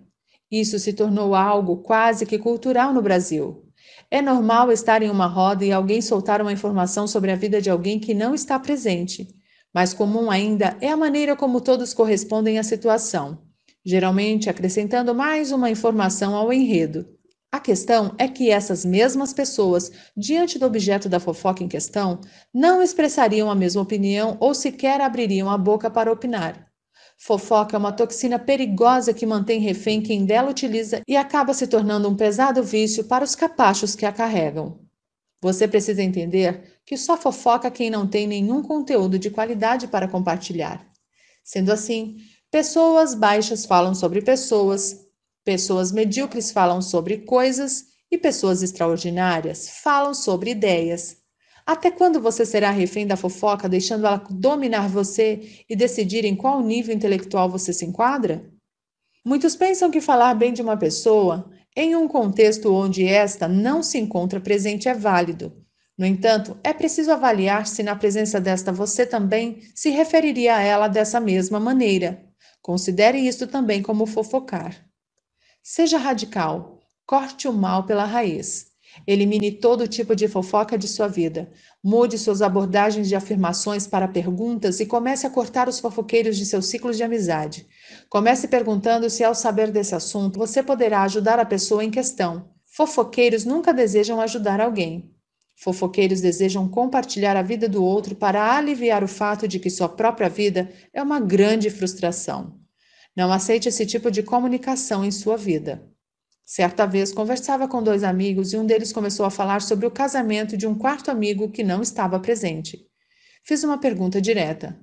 Isso se tornou algo quase que cultural no Brasil. É normal estar em uma roda e alguém soltar uma informação sobre a vida de alguém que não está presente. Mais comum ainda é a maneira como todos correspondem à situação, geralmente acrescentando mais uma informação ao enredo. A questão é que essas mesmas pessoas, diante do objeto da fofoca em questão, não expressariam a mesma opinião ou sequer abririam a boca para opinar. Fofoca é uma toxina perigosa que mantém refém quem dela utiliza e acaba se tornando um pesado vício para os capachos que a carregam. Você precisa entender que só fofoca quem não tem nenhum conteúdo de qualidade para compartilhar. Sendo assim, pessoas baixas falam sobre pessoas, Pessoas medíocres falam sobre coisas e pessoas extraordinárias falam sobre ideias. Até quando você será refém da fofoca, deixando ela dominar você e decidir em qual nível intelectual você se enquadra? Muitos pensam que falar bem de uma pessoa, em um contexto onde esta não se encontra presente, é válido. No entanto, é preciso avaliar se na presença desta você também se referiria a ela dessa mesma maneira. Considere isto também como fofocar. Seja radical, corte o mal pela raiz. Elimine todo tipo de fofoca de sua vida. Mude suas abordagens de afirmações para perguntas e comece a cortar os fofoqueiros de seu ciclo de amizade. Comece perguntando se, ao saber desse assunto, você poderá ajudar a pessoa em questão. Fofoqueiros nunca desejam ajudar alguém. Fofoqueiros desejam compartilhar a vida do outro para aliviar o fato de que sua própria vida é uma grande frustração. Não aceite esse tipo de comunicação em sua vida. Certa vez conversava com dois amigos e um deles começou a falar sobre o casamento de um quarto amigo que não estava presente. Fiz uma pergunta direta: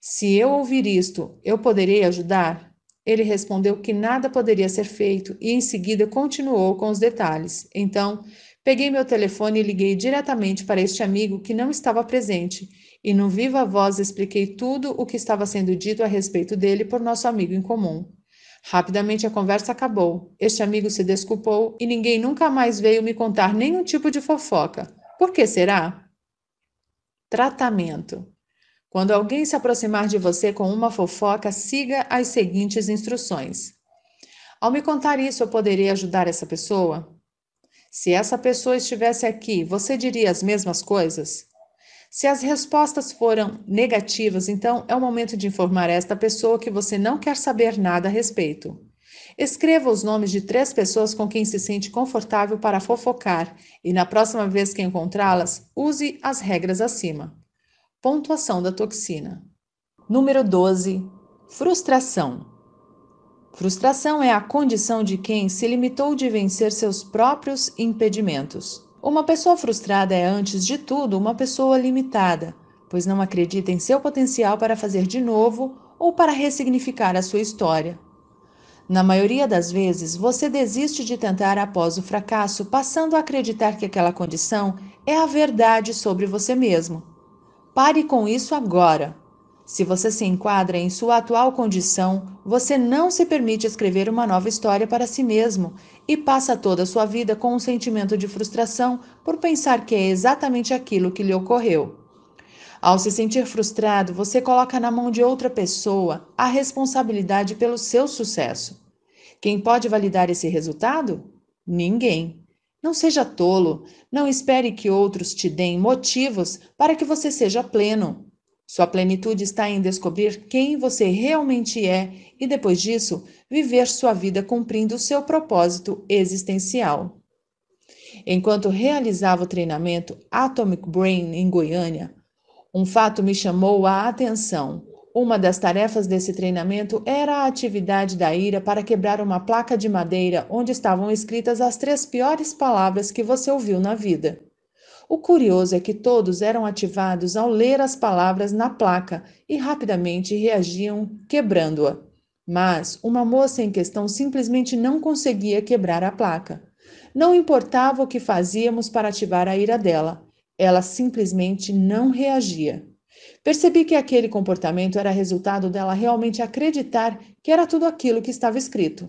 Se eu ouvir isto, eu poderei ajudar? Ele respondeu que nada poderia ser feito e em seguida continuou com os detalhes. Então, peguei meu telefone e liguei diretamente para este amigo que não estava presente e no viva voz expliquei tudo o que estava sendo dito a respeito dele por nosso amigo em comum. Rapidamente a conversa acabou. Este amigo se desculpou e ninguém nunca mais veio me contar nenhum tipo de fofoca. Por que será? Tratamento. Quando alguém se aproximar de você com uma fofoca, siga as seguintes instruções. Ao me contar isso, eu poderia ajudar essa pessoa? Se essa pessoa estivesse aqui, você diria as mesmas coisas? Se as respostas foram negativas, então é o momento de informar esta pessoa que você não quer saber nada a respeito. Escreva os nomes de três pessoas com quem se sente confortável para fofocar e, na próxima vez que encontrá-las, use as regras acima. Pontuação da toxina. Número 12. Frustração. Frustração é a condição de quem se limitou de vencer seus próprios impedimentos. Uma pessoa frustrada é, antes de tudo, uma pessoa limitada, pois não acredita em seu potencial para fazer de novo ou para ressignificar a sua história. Na maioria das vezes, você desiste de tentar após o fracasso, passando a acreditar que aquela condição é a verdade sobre você mesmo. Pare com isso agora. Se você se enquadra em sua atual condição, você não se permite escrever uma nova história para si mesmo e passa toda a sua vida com um sentimento de frustração por pensar que é exatamente aquilo que lhe ocorreu. Ao se sentir frustrado, você coloca na mão de outra pessoa a responsabilidade pelo seu sucesso. Quem pode validar esse resultado? Ninguém. Não seja tolo, não espere que outros te deem motivos para que você seja pleno. Sua plenitude está em descobrir quem você realmente é e, depois disso, viver sua vida cumprindo o seu propósito existencial. Enquanto realizava o treinamento Atomic Brain em Goiânia, um fato me chamou a atenção. Uma das tarefas desse treinamento era a atividade da ira para quebrar uma placa de madeira onde estavam escritas as três piores palavras que você ouviu na vida. O curioso é que todos eram ativados ao ler as palavras na placa e rapidamente reagiam quebrando-a. Mas uma moça em questão simplesmente não conseguia quebrar a placa. Não importava o que fazíamos para ativar a ira dela, ela simplesmente não reagia. Percebi que aquele comportamento era resultado dela realmente acreditar que era tudo aquilo que estava escrito.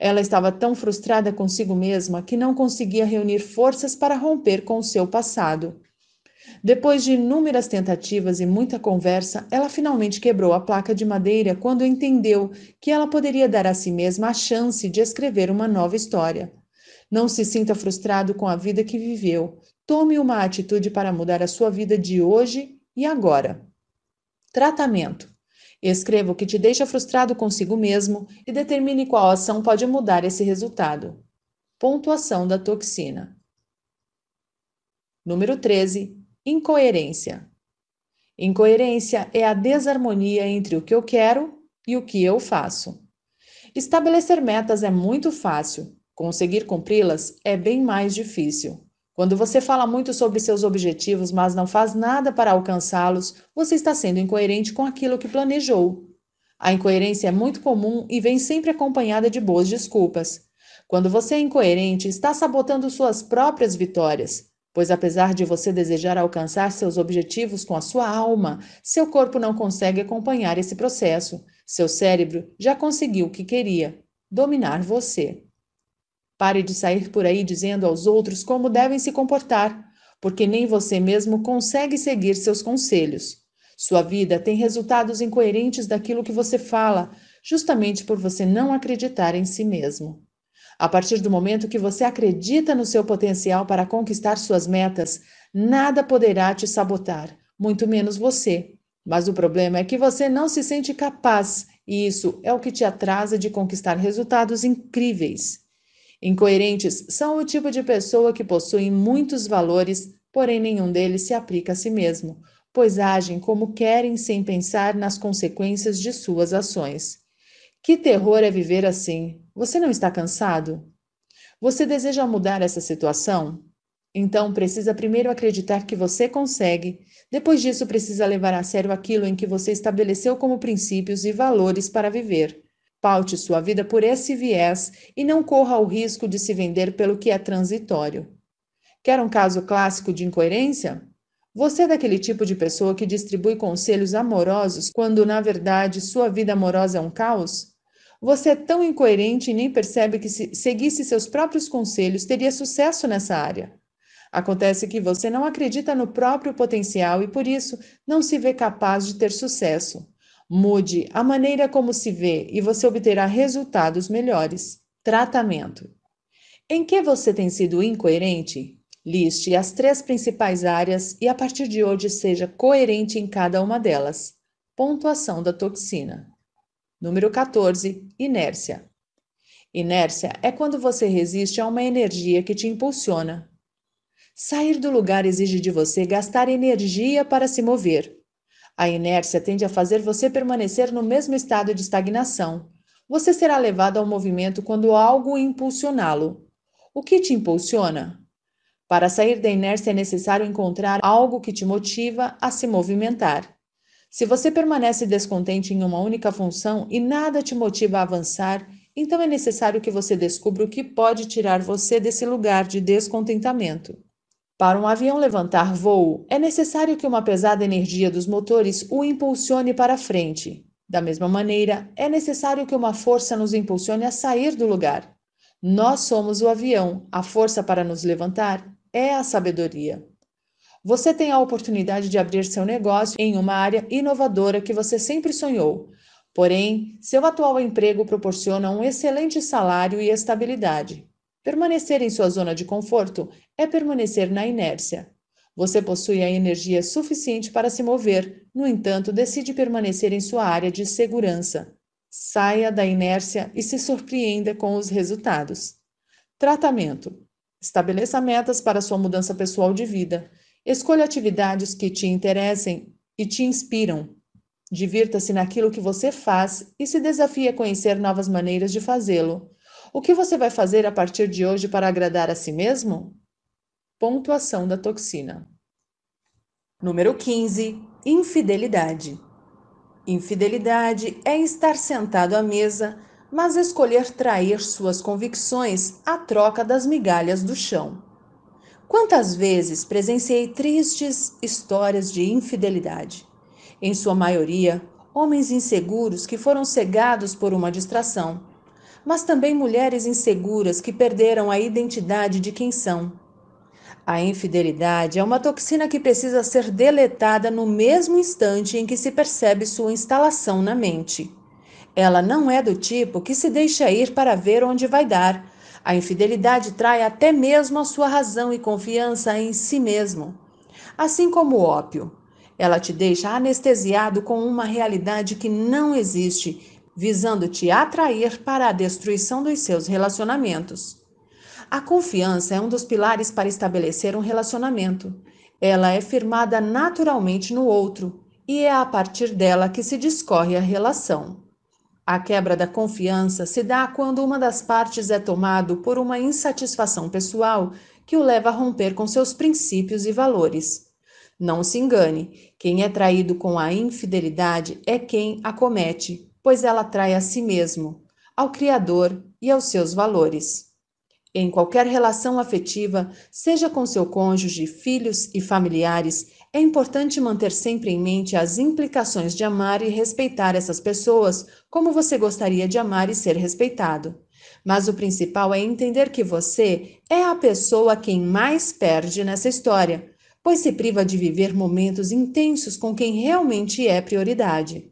Ela estava tão frustrada consigo mesma que não conseguia reunir forças para romper com o seu passado. Depois de inúmeras tentativas e muita conversa, ela finalmente quebrou a placa de madeira quando entendeu que ela poderia dar a si mesma a chance de escrever uma nova história. Não se sinta frustrado com a vida que viveu. Tome uma atitude para mudar a sua vida de hoje e agora. Tratamento. Escreva o que te deixa frustrado consigo mesmo e determine qual ação pode mudar esse resultado. Pontuação da toxina. Número 13. Incoerência. Incoerência é a desarmonia entre o que eu quero e o que eu faço. Estabelecer metas é muito fácil, conseguir cumpri-las é bem mais difícil. Quando você fala muito sobre seus objetivos, mas não faz nada para alcançá-los, você está sendo incoerente com aquilo que planejou. A incoerência é muito comum e vem sempre acompanhada de boas desculpas. Quando você é incoerente, está sabotando suas próprias vitórias, pois apesar de você desejar alcançar seus objetivos com a sua alma, seu corpo não consegue acompanhar esse processo. Seu cérebro já conseguiu o que queria: dominar você. Pare de sair por aí dizendo aos outros como devem se comportar, porque nem você mesmo consegue seguir seus conselhos. Sua vida tem resultados incoerentes daquilo que você fala, justamente por você não acreditar em si mesmo. A partir do momento que você acredita no seu potencial para conquistar suas metas, nada poderá te sabotar, muito menos você. Mas o problema é que você não se sente capaz, e isso é o que te atrasa de conquistar resultados incríveis. Incoerentes são o tipo de pessoa que possui muitos valores, porém nenhum deles se aplica a si mesmo, pois agem como querem sem pensar nas consequências de suas ações. Que terror é viver assim! Você não está cansado? Você deseja mudar essa situação? Então precisa primeiro acreditar que você consegue. Depois disso, precisa levar a sério aquilo em que você estabeleceu como princípios e valores para viver. Paute sua vida por esse viés e não corra o risco de se vender pelo que é transitório. Quer um caso clássico de incoerência? Você é daquele tipo de pessoa que distribui conselhos amorosos quando, na verdade, sua vida amorosa é um caos? Você é tão incoerente e nem percebe que, se seguisse seus próprios conselhos, teria sucesso nessa área. Acontece que você não acredita no próprio potencial e, por isso, não se vê capaz de ter sucesso. Mude a maneira como se vê e você obterá resultados melhores. Tratamento: Em que você tem sido incoerente? Liste as três principais áreas e a partir de hoje seja coerente em cada uma delas. Pontuação da toxina. Número 14. Inércia. Inércia é quando você resiste a uma energia que te impulsiona. Sair do lugar exige de você gastar energia para se mover. A inércia tende a fazer você permanecer no mesmo estado de estagnação. Você será levado ao movimento quando algo impulsioná-lo. O que te impulsiona? Para sair da inércia é necessário encontrar algo que te motiva a se movimentar. Se você permanece descontente em uma única função e nada te motiva a avançar, então é necessário que você descubra o que pode tirar você desse lugar de descontentamento. Para um avião levantar voo, é necessário que uma pesada energia dos motores o impulsione para a frente. Da mesma maneira, é necessário que uma força nos impulsione a sair do lugar. Nós somos o avião, a força para nos levantar é a sabedoria. Você tem a oportunidade de abrir seu negócio em uma área inovadora que você sempre sonhou. Porém, seu atual emprego proporciona um excelente salário e estabilidade. Permanecer em sua zona de conforto é permanecer na inércia. Você possui a energia suficiente para se mover, no entanto, decide permanecer em sua área de segurança. Saia da inércia e se surpreenda com os resultados. Tratamento: estabeleça metas para sua mudança pessoal de vida. Escolha atividades que te interessem e te inspiram. Divirta-se naquilo que você faz e se desafie a conhecer novas maneiras de fazê-lo. O que você vai fazer a partir de hoje para agradar a si mesmo? Pontuação da toxina. Número 15. Infidelidade. Infidelidade é estar sentado à mesa, mas escolher trair suas convicções à troca das migalhas do chão. Quantas vezes presenciei tristes histórias de infidelidade? Em sua maioria, homens inseguros que foram cegados por uma distração mas também mulheres inseguras que perderam a identidade de quem são. A infidelidade é uma toxina que precisa ser deletada no mesmo instante em que se percebe sua instalação na mente. Ela não é do tipo que se deixa ir para ver onde vai dar. A infidelidade trai até mesmo a sua razão e confiança em si mesmo. Assim como o ópio, ela te deixa anestesiado com uma realidade que não existe visando te atrair para a destruição dos seus relacionamentos. A confiança é um dos pilares para estabelecer um relacionamento. Ela é firmada naturalmente no outro e é a partir dela que se discorre a relação. A quebra da confiança se dá quando uma das partes é tomado por uma insatisfação pessoal que o leva a romper com seus princípios e valores. Não se engane, quem é traído com a infidelidade é quem a comete, pois ela atrai a si mesmo, ao Criador e aos seus valores. Em qualquer relação afetiva, seja com seu cônjuge, filhos e familiares, é importante manter sempre em mente as implicações de amar e respeitar essas pessoas como você gostaria de amar e ser respeitado. Mas o principal é entender que você é a pessoa quem mais perde nessa história, pois se priva de viver momentos intensos com quem realmente é prioridade.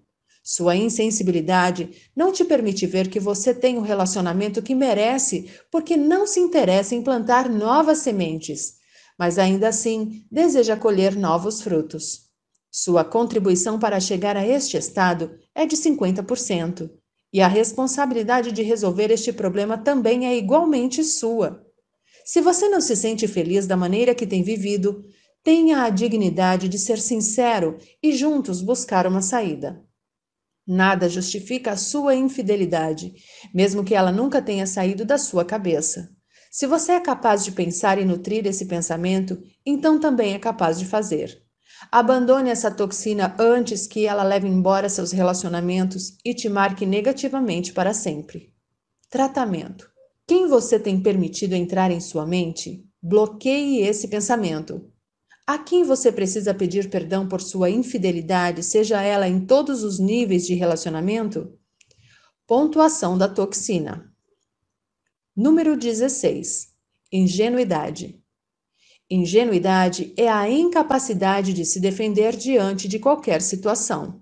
Sua insensibilidade não te permite ver que você tem o relacionamento que merece, porque não se interessa em plantar novas sementes, mas ainda assim deseja colher novos frutos. Sua contribuição para chegar a este estado é de 50%, e a responsabilidade de resolver este problema também é igualmente sua. Se você não se sente feliz da maneira que tem vivido, tenha a dignidade de ser sincero e juntos buscar uma saída. Nada justifica a sua infidelidade, mesmo que ela nunca tenha saído da sua cabeça. Se você é capaz de pensar e nutrir esse pensamento, então também é capaz de fazer. Abandone essa toxina antes que ela leve embora seus relacionamentos e te marque negativamente para sempre. Tratamento: Quem você tem permitido entrar em sua mente, bloqueie esse pensamento. A quem você precisa pedir perdão por sua infidelidade, seja ela em todos os níveis de relacionamento? Pontuação da toxina. Número 16. Ingenuidade. Ingenuidade é a incapacidade de se defender diante de qualquer situação.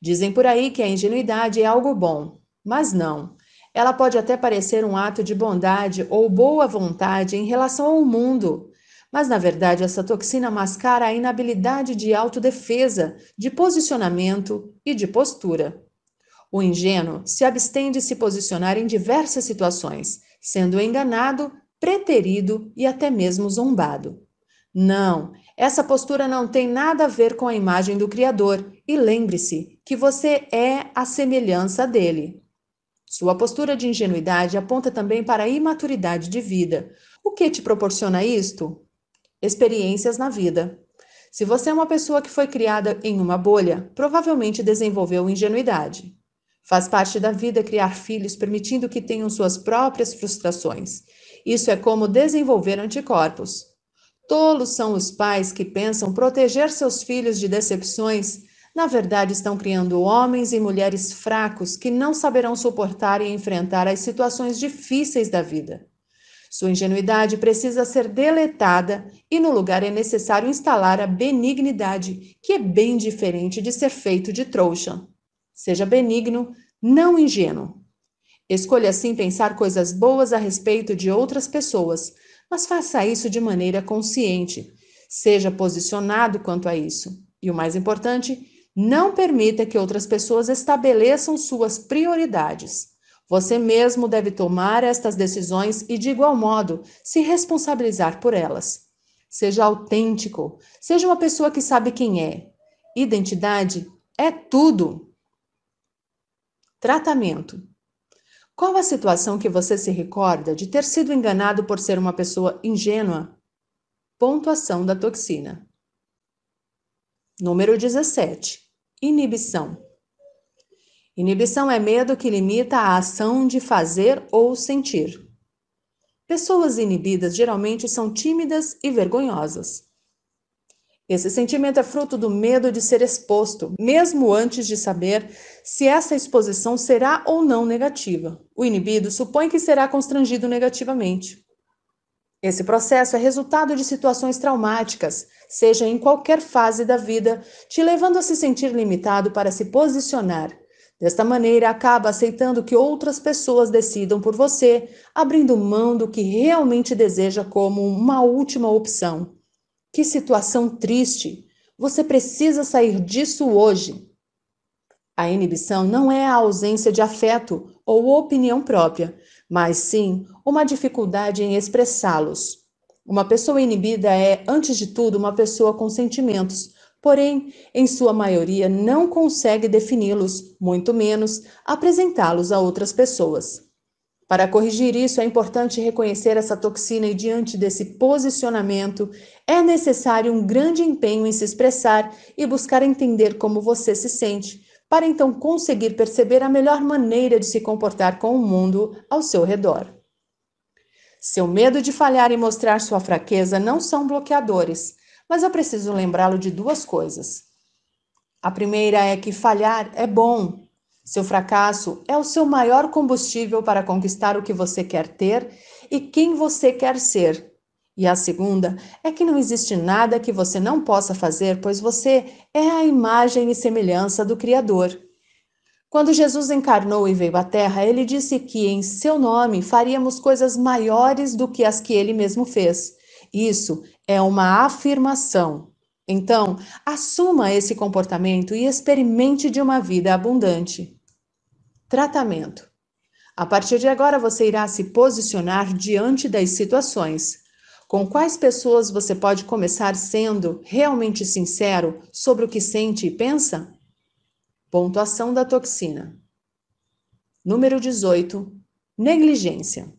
Dizem por aí que a ingenuidade é algo bom, mas não. Ela pode até parecer um ato de bondade ou boa vontade em relação ao mundo, mas, na verdade, essa toxina mascara a inabilidade de autodefesa, de posicionamento e de postura. O ingênuo se abstém de se posicionar em diversas situações, sendo enganado, preterido e até mesmo zombado. Não, essa postura não tem nada a ver com a imagem do Criador e lembre-se que você é a semelhança dele. Sua postura de ingenuidade aponta também para a imaturidade de vida. O que te proporciona isto? experiências na vida. Se você é uma pessoa que foi criada em uma bolha, provavelmente desenvolveu ingenuidade. Faz parte da vida criar filhos permitindo que tenham suas próprias frustrações. Isso é como desenvolver anticorpos. Tolos são os pais que pensam proteger seus filhos de decepções. Na verdade, estão criando homens e mulheres fracos que não saberão suportar e enfrentar as situações difíceis da vida. Sua ingenuidade precisa ser deletada e no lugar é necessário instalar a benignidade, que é bem diferente de ser feito de trouxa. Seja benigno, não ingênuo. Escolha sim pensar coisas boas a respeito de outras pessoas, mas faça isso de maneira consciente. Seja posicionado quanto a isso. E o mais importante, não permita que outras pessoas estabeleçam suas prioridades. Você mesmo deve tomar estas decisões e, de igual modo, se responsabilizar por elas. Seja autêntico, seja uma pessoa que sabe quem é. Identidade é tudo. Tratamento: Qual a situação que você se recorda de ter sido enganado por ser uma pessoa ingênua? Pontuação da toxina. Número 17: Inibição. Inibição é medo que limita a ação de fazer ou sentir. Pessoas inibidas geralmente são tímidas e vergonhosas. Esse sentimento é fruto do medo de ser exposto, mesmo antes de saber se essa exposição será ou não negativa. O inibido supõe que será constrangido negativamente. Esse processo é resultado de situações traumáticas, seja em qualquer fase da vida, te levando a se sentir limitado para se posicionar Desta maneira, acaba aceitando que outras pessoas decidam por você, abrindo mão do que realmente deseja como uma última opção. Que situação triste! Você precisa sair disso hoje. A inibição não é a ausência de afeto ou opinião própria, mas sim uma dificuldade em expressá-los. Uma pessoa inibida é, antes de tudo, uma pessoa com sentimentos, porém, em sua maioria não consegue defini-los, muito menos apresentá-los a outras pessoas. Para corrigir isso, é importante reconhecer essa toxina e, diante desse posicionamento, é necessário um grande empenho em se expressar e buscar entender como você se sente, para então conseguir perceber a melhor maneira de se comportar com o mundo ao seu redor. Seu medo de falhar e mostrar sua fraqueza não são bloqueadores mas eu preciso lembrá-lo de duas coisas. A primeira é que falhar é bom. Seu fracasso é o seu maior combustível para conquistar o que você quer ter e quem você quer ser. E a segunda é que não existe nada que você não possa fazer, pois você é a imagem e semelhança do Criador. Quando Jesus encarnou e veio à Terra, ele disse que em seu nome faríamos coisas maiores do que as que ele mesmo fez. Isso é uma afirmação. Então, assuma esse comportamento e experimente de uma vida abundante. Tratamento. A partir de agora, você irá se posicionar diante das situações. Com quais pessoas você pode começar sendo realmente sincero sobre o que sente e pensa? Pontuação da toxina. Número 18. Negligência.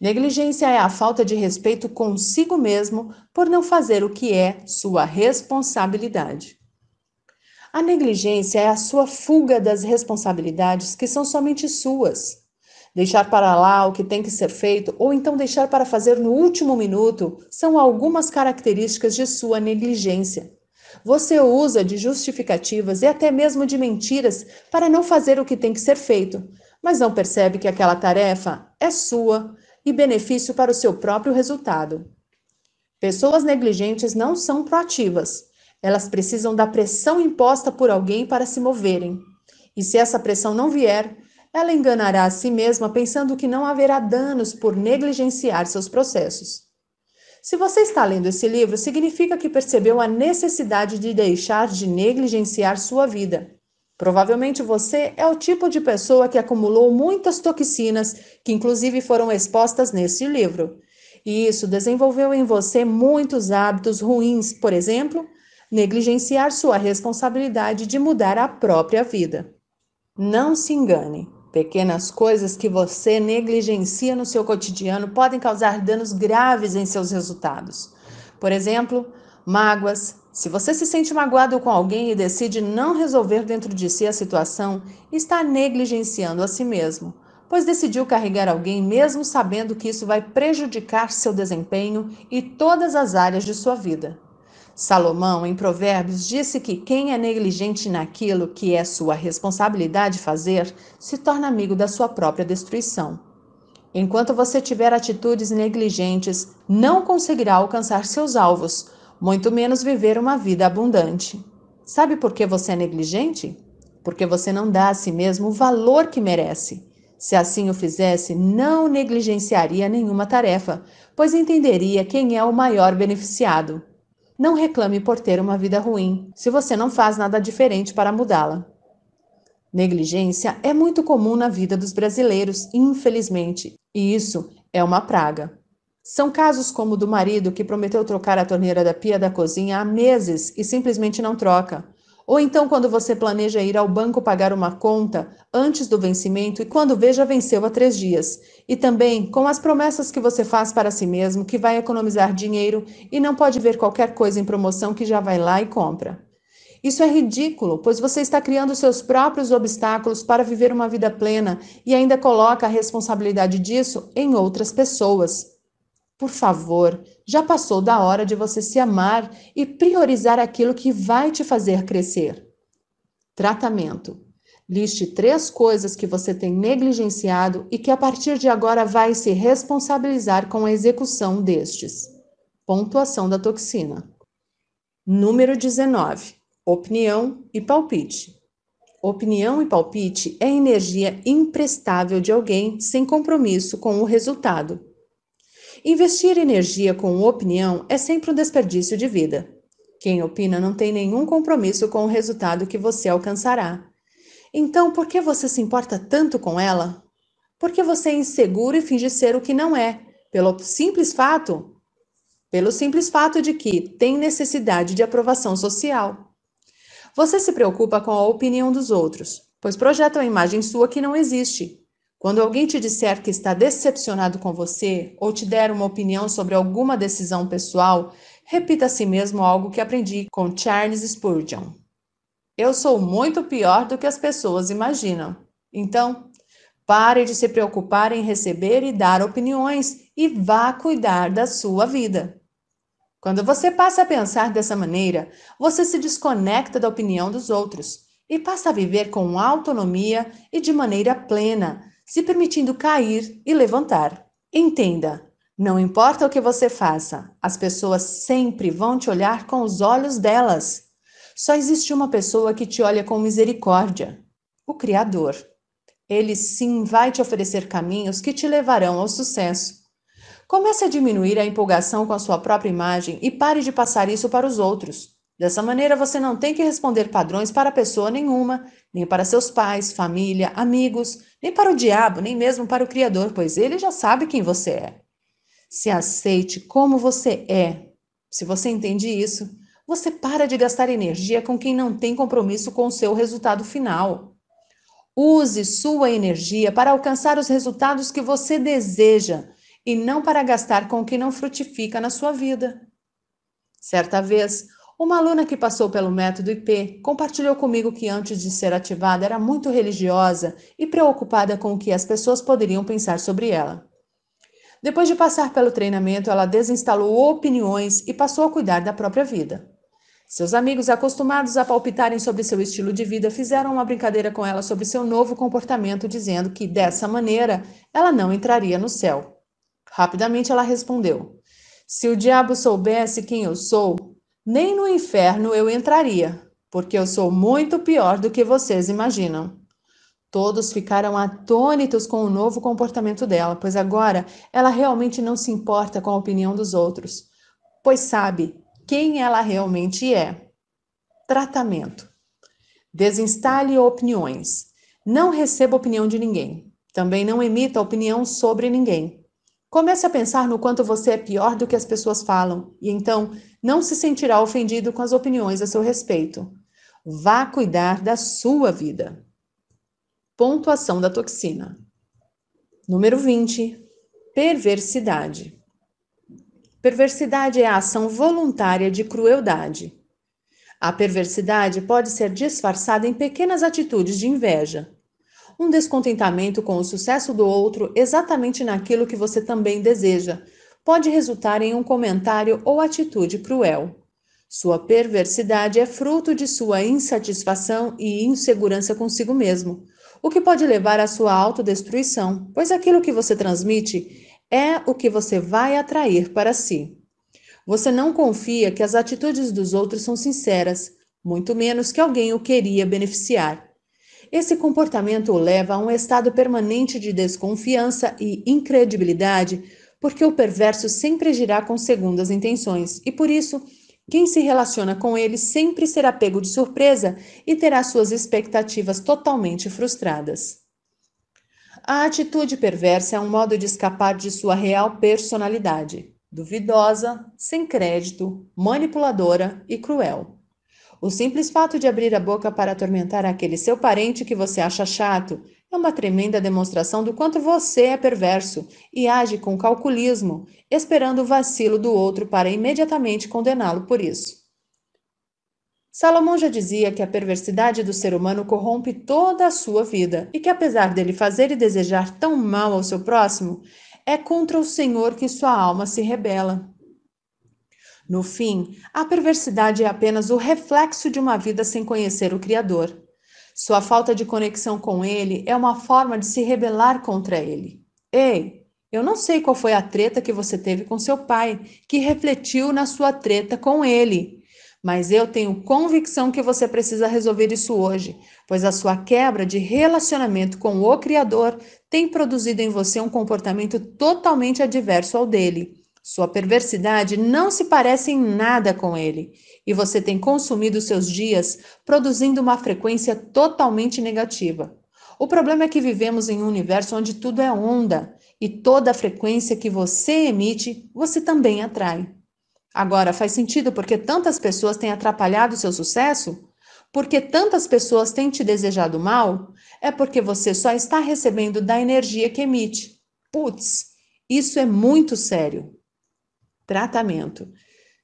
Negligência é a falta de respeito consigo mesmo por não fazer o que é sua responsabilidade. A negligência é a sua fuga das responsabilidades que são somente suas. Deixar para lá o que tem que ser feito ou então deixar para fazer no último minuto são algumas características de sua negligência. Você usa de justificativas e até mesmo de mentiras para não fazer o que tem que ser feito, mas não percebe que aquela tarefa é sua e benefício para o seu próprio resultado. Pessoas negligentes não são proativas. Elas precisam da pressão imposta por alguém para se moverem. E se essa pressão não vier, ela enganará a si mesma pensando que não haverá danos por negligenciar seus processos. Se você está lendo esse livro, significa que percebeu a necessidade de deixar de negligenciar sua vida. Provavelmente você é o tipo de pessoa que acumulou muitas toxinas, que inclusive foram expostas nesse livro. E isso desenvolveu em você muitos hábitos ruins, por exemplo, negligenciar sua responsabilidade de mudar a própria vida. Não se engane. Pequenas coisas que você negligencia no seu cotidiano podem causar danos graves em seus resultados. Por exemplo, mágoas, se você se sente magoado com alguém e decide não resolver dentro de si a situação, está negligenciando a si mesmo, pois decidiu carregar alguém mesmo sabendo que isso vai prejudicar seu desempenho e todas as áreas de sua vida. Salomão, em Provérbios, disse que quem é negligente naquilo que é sua responsabilidade fazer se torna amigo da sua própria destruição. Enquanto você tiver atitudes negligentes, não conseguirá alcançar seus alvos, muito menos viver uma vida abundante. Sabe por que você é negligente? Porque você não dá a si mesmo o valor que merece. Se assim o fizesse, não negligenciaria nenhuma tarefa, pois entenderia quem é o maior beneficiado. Não reclame por ter uma vida ruim, se você não faz nada diferente para mudá-la. Negligência é muito comum na vida dos brasileiros, infelizmente, e isso é uma praga. São casos como o do marido que prometeu trocar a torneira da pia da cozinha há meses e simplesmente não troca. Ou então quando você planeja ir ao banco pagar uma conta antes do vencimento e quando veja venceu há três dias. E também com as promessas que você faz para si mesmo que vai economizar dinheiro e não pode ver qualquer coisa em promoção que já vai lá e compra. Isso é ridículo, pois você está criando seus próprios obstáculos para viver uma vida plena e ainda coloca a responsabilidade disso em outras pessoas. Por favor, já passou da hora de você se amar e priorizar aquilo que vai te fazer crescer. Tratamento. Liste três coisas que você tem negligenciado e que a partir de agora vai se responsabilizar com a execução destes. Pontuação da toxina. Número 19. Opinião e palpite. Opinião e palpite é energia imprestável de alguém sem compromisso com o resultado. Investir energia com opinião é sempre um desperdício de vida. Quem opina não tem nenhum compromisso com o resultado que você alcançará. Então, por que você se importa tanto com ela? Porque você é inseguro e finge ser o que não é, pelo simples fato, pelo simples fato de que tem necessidade de aprovação social. Você se preocupa com a opinião dos outros, pois projeta uma imagem sua que não existe. Quando alguém te disser que está decepcionado com você ou te der uma opinião sobre alguma decisão pessoal, repita a si mesmo algo que aprendi com Charles Spurgeon. Eu sou muito pior do que as pessoas imaginam. Então, pare de se preocupar em receber e dar opiniões e vá cuidar da sua vida. Quando você passa a pensar dessa maneira, você se desconecta da opinião dos outros e passa a viver com autonomia e de maneira plena, se permitindo cair e levantar. Entenda, não importa o que você faça, as pessoas sempre vão te olhar com os olhos delas. Só existe uma pessoa que te olha com misericórdia: o Criador. Ele sim vai te oferecer caminhos que te levarão ao sucesso. Comece a diminuir a empolgação com a sua própria imagem e pare de passar isso para os outros. Dessa maneira, você não tem que responder padrões para pessoa nenhuma, nem para seus pais, família, amigos, nem para o diabo, nem mesmo para o Criador, pois ele já sabe quem você é. Se aceite como você é. Se você entende isso, você para de gastar energia com quem não tem compromisso com o seu resultado final. Use sua energia para alcançar os resultados que você deseja e não para gastar com o que não frutifica na sua vida. Certa vez, uma aluna que passou pelo método IP compartilhou comigo que antes de ser ativada era muito religiosa e preocupada com o que as pessoas poderiam pensar sobre ela. Depois de passar pelo treinamento, ela desinstalou opiniões e passou a cuidar da própria vida. Seus amigos, acostumados a palpitarem sobre seu estilo de vida, fizeram uma brincadeira com ela sobre seu novo comportamento, dizendo que dessa maneira ela não entraria no céu. Rapidamente ela respondeu: Se o diabo soubesse quem eu sou, nem no inferno eu entraria, porque eu sou muito pior do que vocês imaginam. Todos ficaram atônitos com o novo comportamento dela, pois agora ela realmente não se importa com a opinião dos outros, pois sabe quem ela realmente é. Tratamento: desinstale opiniões. Não receba opinião de ninguém. Também não emita opinião sobre ninguém. Comece a pensar no quanto você é pior do que as pessoas falam, e então não se sentirá ofendido com as opiniões a seu respeito. Vá cuidar da sua vida. Pontuação da toxina. Número 20. Perversidade. Perversidade é a ação voluntária de crueldade. A perversidade pode ser disfarçada em pequenas atitudes de inveja, um descontentamento com o sucesso do outro exatamente naquilo que você também deseja, pode resultar em um comentário ou atitude cruel. Sua perversidade é fruto de sua insatisfação e insegurança consigo mesmo, o que pode levar à sua autodestruição, pois aquilo que você transmite é o que você vai atrair para si. Você não confia que as atitudes dos outros são sinceras, muito menos que alguém o queria beneficiar. Esse comportamento o leva a um estado permanente de desconfiança e incredibilidade, porque o perverso sempre agirá com segundas intenções e, por isso, quem se relaciona com ele sempre será pego de surpresa e terá suas expectativas totalmente frustradas. A atitude perversa é um modo de escapar de sua real personalidade, duvidosa, sem crédito, manipuladora e cruel. O simples fato de abrir a boca para atormentar aquele seu parente que você acha chato é uma tremenda demonstração do quanto você é perverso e age com calculismo, esperando o vacilo do outro para imediatamente condená-lo por isso. Salomão já dizia que a perversidade do ser humano corrompe toda a sua vida e que, apesar dele fazer e desejar tão mal ao seu próximo, é contra o Senhor que sua alma se rebela. No fim, a perversidade é apenas o reflexo de uma vida sem conhecer o Criador. Sua falta de conexão com ele é uma forma de se rebelar contra ele. Ei, eu não sei qual foi a treta que você teve com seu pai, que refletiu na sua treta com ele. Mas eu tenho convicção que você precisa resolver isso hoje, pois a sua quebra de relacionamento com o Criador tem produzido em você um comportamento totalmente adverso ao dele. Sua perversidade não se parece em nada com ele, e você tem consumido seus dias produzindo uma frequência totalmente negativa. O problema é que vivemos em um universo onde tudo é onda, e toda a frequência que você emite, você também atrai. Agora, faz sentido porque tantas pessoas têm atrapalhado seu sucesso? Porque tantas pessoas têm te desejado mal? É porque você só está recebendo da energia que emite. Putz, isso é muito sério. Tratamento.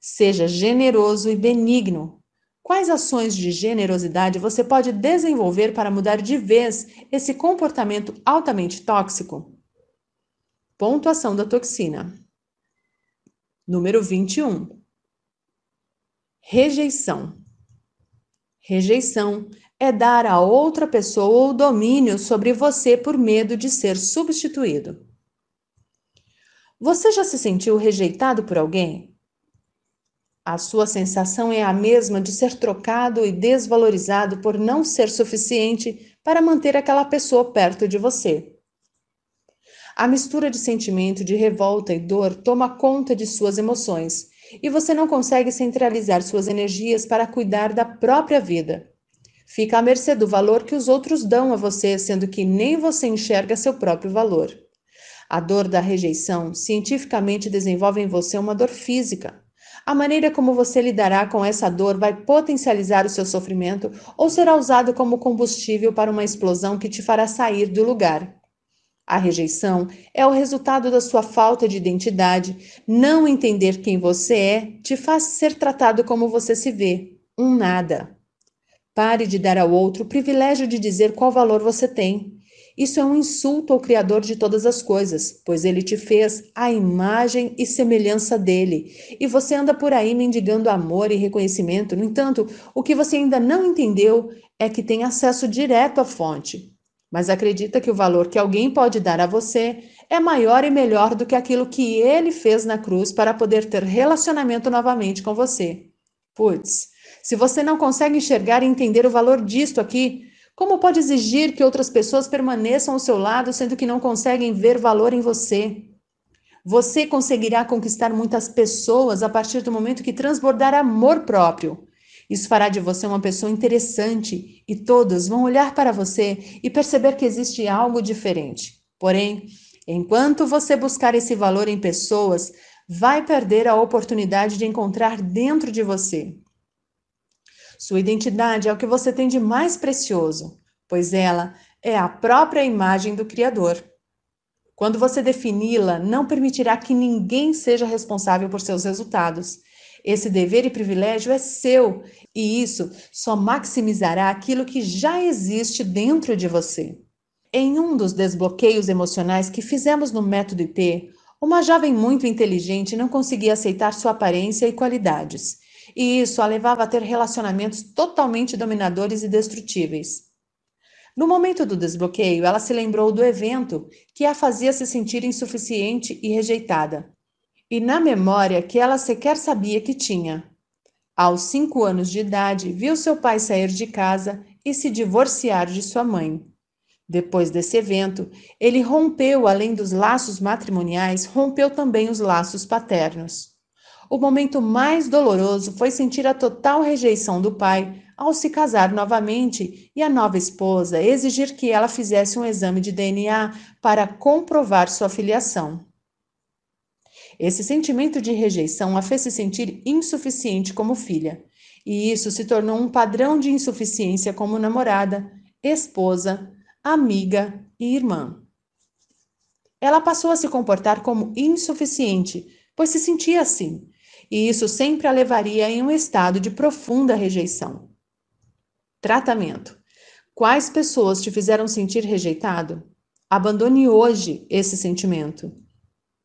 Seja generoso e benigno. Quais ações de generosidade você pode desenvolver para mudar de vez esse comportamento altamente tóxico? Pontuação da toxina. Número 21. Rejeição. Rejeição é dar a outra pessoa o domínio sobre você por medo de ser substituído. Você já se sentiu rejeitado por alguém? A sua sensação é a mesma de ser trocado e desvalorizado por não ser suficiente para manter aquela pessoa perto de você. A mistura de sentimento de revolta e dor toma conta de suas emoções e você não consegue centralizar suas energias para cuidar da própria vida. Fica à mercê do valor que os outros dão a você, sendo que nem você enxerga seu próprio valor. A dor da rejeição cientificamente desenvolve em você uma dor física. A maneira como você lidará com essa dor vai potencializar o seu sofrimento ou será usado como combustível para uma explosão que te fará sair do lugar. A rejeição é o resultado da sua falta de identidade. Não entender quem você é te faz ser tratado como você se vê, um nada. Pare de dar ao outro o privilégio de dizer qual valor você tem. Isso é um insulto ao Criador de todas as coisas, pois ele te fez à imagem e semelhança dele. E você anda por aí mendigando amor e reconhecimento. No entanto, o que você ainda não entendeu é que tem acesso direto à fonte. Mas acredita que o valor que alguém pode dar a você é maior e melhor do que aquilo que ele fez na cruz para poder ter relacionamento novamente com você. Putz, se você não consegue enxergar e entender o valor disto aqui, como pode exigir que outras pessoas permaneçam ao seu lado sendo que não conseguem ver valor em você? Você conseguirá conquistar muitas pessoas a partir do momento que transbordar amor próprio. Isso fará de você uma pessoa interessante e todos vão olhar para você e perceber que existe algo diferente. Porém, enquanto você buscar esse valor em pessoas, vai perder a oportunidade de encontrar dentro de você sua identidade é o que você tem de mais precioso, pois ela é a própria imagem do Criador. Quando você defini-la, não permitirá que ninguém seja responsável por seus resultados. Esse dever e privilégio é seu, e isso só maximizará aquilo que já existe dentro de você. Em um dos desbloqueios emocionais que fizemos no método IP, uma jovem muito inteligente não conseguia aceitar sua aparência e qualidades e isso a levava a ter relacionamentos totalmente dominadores e destrutíveis. No momento do desbloqueio, ela se lembrou do evento que a fazia se sentir insuficiente e rejeitada, e na memória que ela sequer sabia que tinha. Aos cinco anos de idade, viu seu pai sair de casa e se divorciar de sua mãe. Depois desse evento, ele rompeu, além dos laços matrimoniais, rompeu também os laços paternos. O momento mais doloroso foi sentir a total rejeição do pai ao se casar novamente e a nova esposa exigir que ela fizesse um exame de DNA para comprovar sua filiação. Esse sentimento de rejeição a fez se sentir insuficiente como filha, e isso se tornou um padrão de insuficiência como namorada, esposa, amiga e irmã. Ela passou a se comportar como insuficiente, pois se sentia assim, e isso sempre a levaria em um estado de profunda rejeição. Tratamento: Quais pessoas te fizeram sentir rejeitado? Abandone hoje esse sentimento.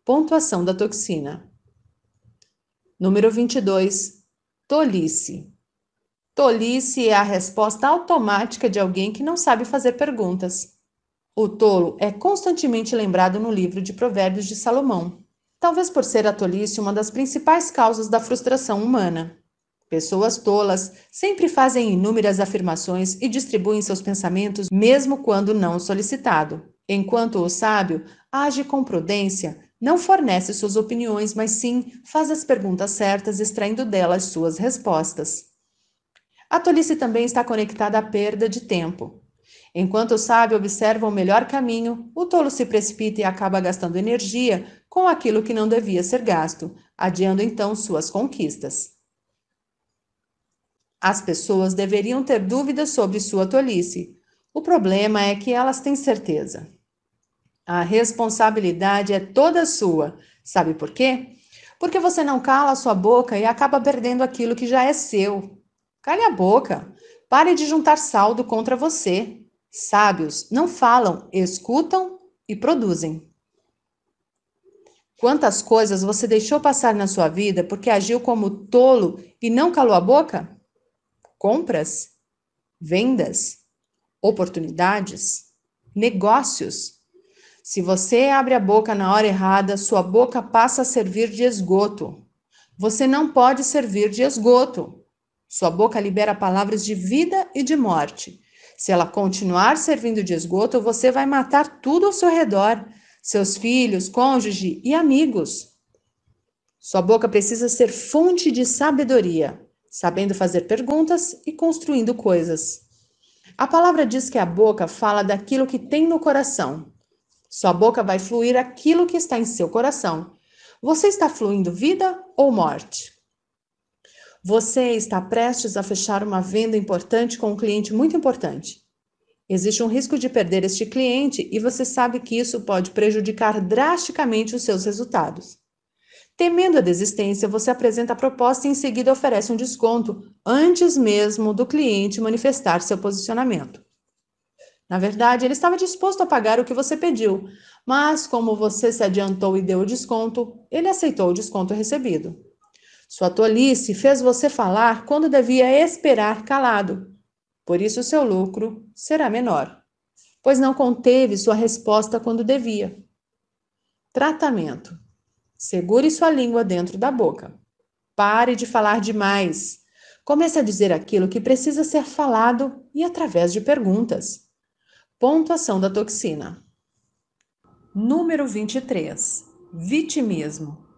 Pontuação da toxina. Número 22. Tolice. Tolice é a resposta automática de alguém que não sabe fazer perguntas. O tolo é constantemente lembrado no livro de Provérbios de Salomão talvez por ser a tolice uma das principais causas da frustração humana. Pessoas tolas sempre fazem inúmeras afirmações e distribuem seus pensamentos, mesmo quando não solicitado, enquanto o sábio age com prudência, não fornece suas opiniões, mas sim faz as perguntas certas, extraindo delas suas respostas. A tolice também está conectada à perda de tempo. Enquanto o sábio observa o melhor caminho, o tolo se precipita e acaba gastando energia com aquilo que não devia ser gasto, adiando então suas conquistas. As pessoas deveriam ter dúvidas sobre sua tolice. O problema é que elas têm certeza. A responsabilidade é toda sua. Sabe por quê? Porque você não cala sua boca e acaba perdendo aquilo que já é seu. Cale a boca. Pare de juntar saldo contra você. Sábios não falam, escutam e produzem. Quantas coisas você deixou passar na sua vida porque agiu como tolo e não calou a boca? Compras, vendas, oportunidades, negócios. Se você abre a boca na hora errada, sua boca passa a servir de esgoto. Você não pode servir de esgoto. Sua boca libera palavras de vida e de morte. Se ela continuar servindo de esgoto, você vai matar tudo ao seu redor seus filhos, cônjuge e amigos. Sua boca precisa ser fonte de sabedoria, sabendo fazer perguntas e construindo coisas. A palavra diz que a boca fala daquilo que tem no coração. Sua boca vai fluir aquilo que está em seu coração. Você está fluindo vida ou morte? Você está prestes a fechar uma venda importante com um cliente muito importante. Existe um risco de perder este cliente e você sabe que isso pode prejudicar drasticamente os seus resultados. Temendo a desistência, você apresenta a proposta e em seguida oferece um desconto antes mesmo do cliente manifestar seu posicionamento. Na verdade, ele estava disposto a pagar o que você pediu, mas como você se adiantou e deu o desconto, ele aceitou o desconto recebido. Sua tolice fez você falar quando devia esperar calado, por isso seu lucro será menor, pois não conteve sua resposta quando devia. Tratamento: segure sua língua dentro da boca. Pare de falar demais. Comece a dizer aquilo que precisa ser falado e através de perguntas. Pontuação da toxina. Número 23. Vitimismo.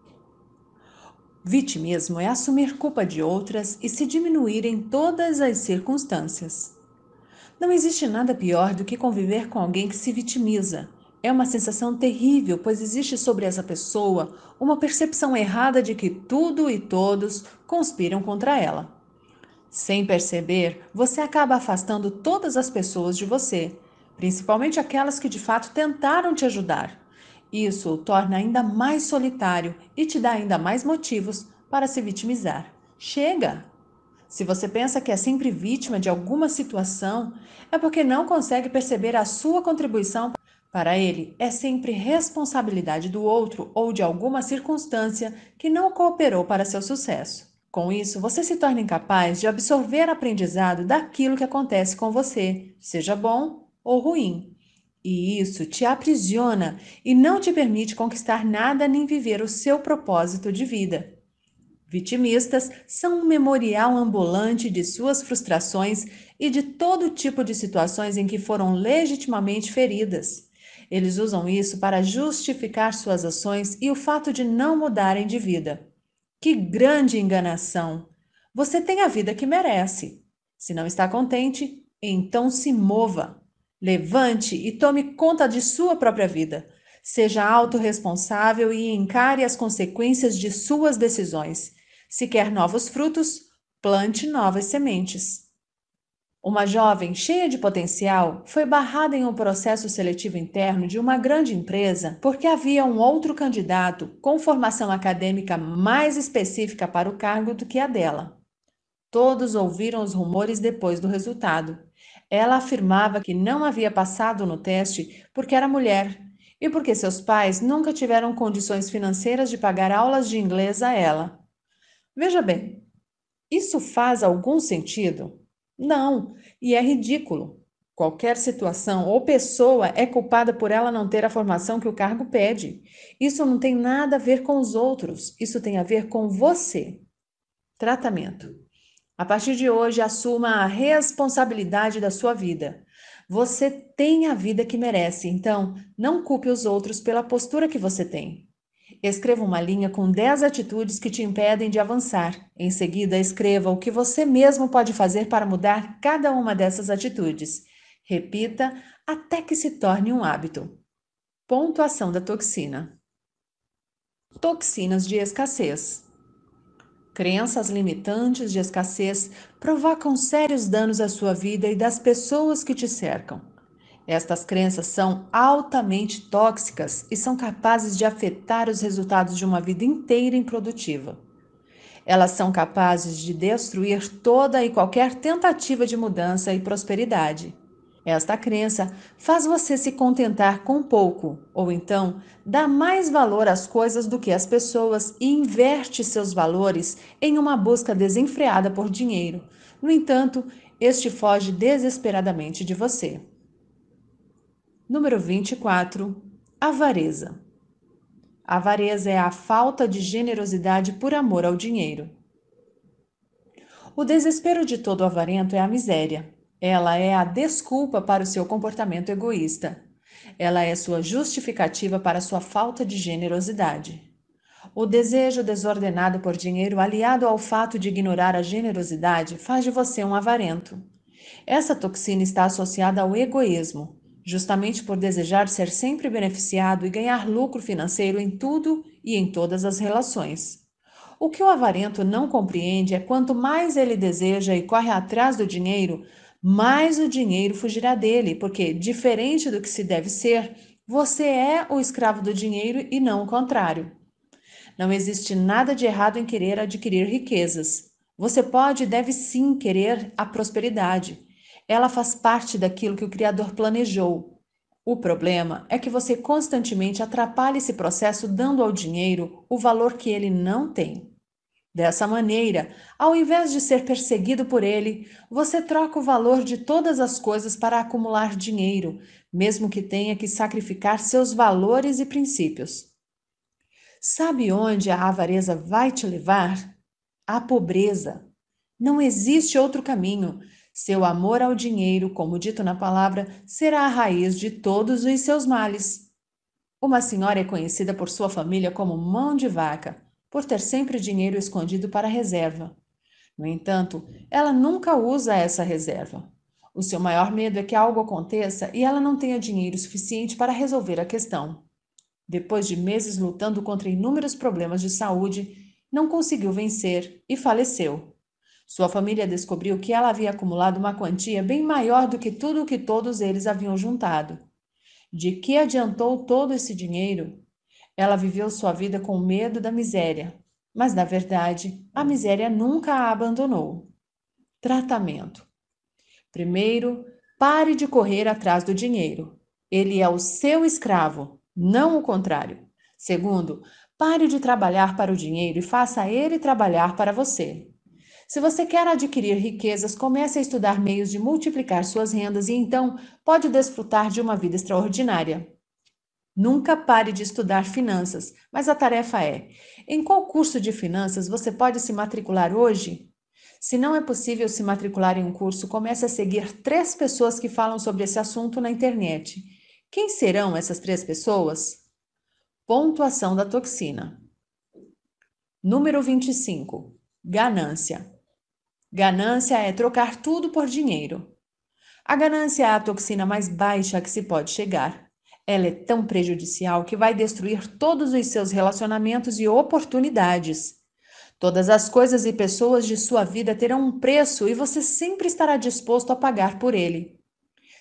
Vitimismo é assumir culpa de outras e se diminuir em todas as circunstâncias. Não existe nada pior do que conviver com alguém que se vitimiza. É uma sensação terrível, pois existe sobre essa pessoa uma percepção errada de que tudo e todos conspiram contra ela. Sem perceber, você acaba afastando todas as pessoas de você, principalmente aquelas que de fato tentaram te ajudar. Isso o torna ainda mais solitário e te dá ainda mais motivos para se vitimizar. Chega! Se você pensa que é sempre vítima de alguma situação, é porque não consegue perceber a sua contribuição. Para ele, é sempre responsabilidade do outro ou de alguma circunstância que não cooperou para seu sucesso. Com isso, você se torna incapaz de absorver aprendizado daquilo que acontece com você, seja bom ou ruim. E isso te aprisiona e não te permite conquistar nada nem viver o seu propósito de vida. Vitimistas são um memorial ambulante de suas frustrações e de todo tipo de situações em que foram legitimamente feridas. Eles usam isso para justificar suas ações e o fato de não mudarem de vida. Que grande enganação! Você tem a vida que merece. Se não está contente, então se mova. Levante e tome conta de sua própria vida. Seja autorresponsável e encare as consequências de suas decisões. Se quer novos frutos, plante novas sementes. Uma jovem cheia de potencial foi barrada em um processo seletivo interno de uma grande empresa porque havia um outro candidato com formação acadêmica mais específica para o cargo do que a dela. Todos ouviram os rumores depois do resultado. Ela afirmava que não havia passado no teste porque era mulher e porque seus pais nunca tiveram condições financeiras de pagar aulas de inglês a ela. Veja bem, isso faz algum sentido? Não, e é ridículo. Qualquer situação ou pessoa é culpada por ela não ter a formação que o cargo pede. Isso não tem nada a ver com os outros, isso tem a ver com você. Tratamento. A partir de hoje, assuma a responsabilidade da sua vida. Você tem a vida que merece, então não culpe os outros pela postura que você tem. Escreva uma linha com 10 atitudes que te impedem de avançar. Em seguida, escreva o que você mesmo pode fazer para mudar cada uma dessas atitudes. Repita até que se torne um hábito. Pontuação da toxina: Toxinas de escassez. Crenças limitantes de escassez provocam sérios danos à sua vida e das pessoas que te cercam. Estas crenças são altamente tóxicas e são capazes de afetar os resultados de uma vida inteira improdutiva. Elas são capazes de destruir toda e qualquer tentativa de mudança e prosperidade. Esta crença faz você se contentar com pouco, ou então dá mais valor às coisas do que às pessoas e inverte seus valores em uma busca desenfreada por dinheiro. No entanto, este foge desesperadamente de você. Número 24. Avareza. Avareza é a falta de generosidade por amor ao dinheiro. O desespero de todo avarento é a miséria. Ela é a desculpa para o seu comportamento egoísta. Ela é sua justificativa para sua falta de generosidade. O desejo desordenado por dinheiro, aliado ao fato de ignorar a generosidade, faz de você um avarento. Essa toxina está associada ao egoísmo, justamente por desejar ser sempre beneficiado e ganhar lucro financeiro em tudo e em todas as relações. O que o avarento não compreende é quanto mais ele deseja e corre atrás do dinheiro, mais o dinheiro fugirá dele, porque, diferente do que se deve ser, você é o escravo do dinheiro e não o contrário. Não existe nada de errado em querer adquirir riquezas. Você pode e deve sim querer a prosperidade. Ela faz parte daquilo que o Criador planejou. O problema é que você constantemente atrapalha esse processo dando ao dinheiro o valor que ele não tem. Dessa maneira, ao invés de ser perseguido por ele, você troca o valor de todas as coisas para acumular dinheiro, mesmo que tenha que sacrificar seus valores e princípios. Sabe onde a avareza vai te levar? À pobreza. Não existe outro caminho. Seu amor ao dinheiro, como dito na palavra, será a raiz de todos os seus males. Uma senhora é conhecida por sua família como mão de vaca por ter sempre dinheiro escondido para reserva. No entanto, ela nunca usa essa reserva. O seu maior medo é que algo aconteça e ela não tenha dinheiro suficiente para resolver a questão. Depois de meses lutando contra inúmeros problemas de saúde, não conseguiu vencer e faleceu. Sua família descobriu que ela havia acumulado uma quantia bem maior do que tudo o que todos eles haviam juntado. De que adiantou todo esse dinheiro ela viveu sua vida com medo da miséria, mas na verdade, a miséria nunca a abandonou. Tratamento: Primeiro, pare de correr atrás do dinheiro. Ele é o seu escravo, não o contrário. Segundo, pare de trabalhar para o dinheiro e faça ele trabalhar para você. Se você quer adquirir riquezas, comece a estudar meios de multiplicar suas rendas e então pode desfrutar de uma vida extraordinária. Nunca pare de estudar finanças, mas a tarefa é: em qual curso de finanças você pode se matricular hoje? Se não é possível se matricular em um curso, comece a seguir três pessoas que falam sobre esse assunto na internet. Quem serão essas três pessoas? Pontuação da toxina. Número 25. Ganância. Ganância é trocar tudo por dinheiro. A ganância é a toxina mais baixa que se pode chegar. Ela é tão prejudicial que vai destruir todos os seus relacionamentos e oportunidades. Todas as coisas e pessoas de sua vida terão um preço e você sempre estará disposto a pagar por ele.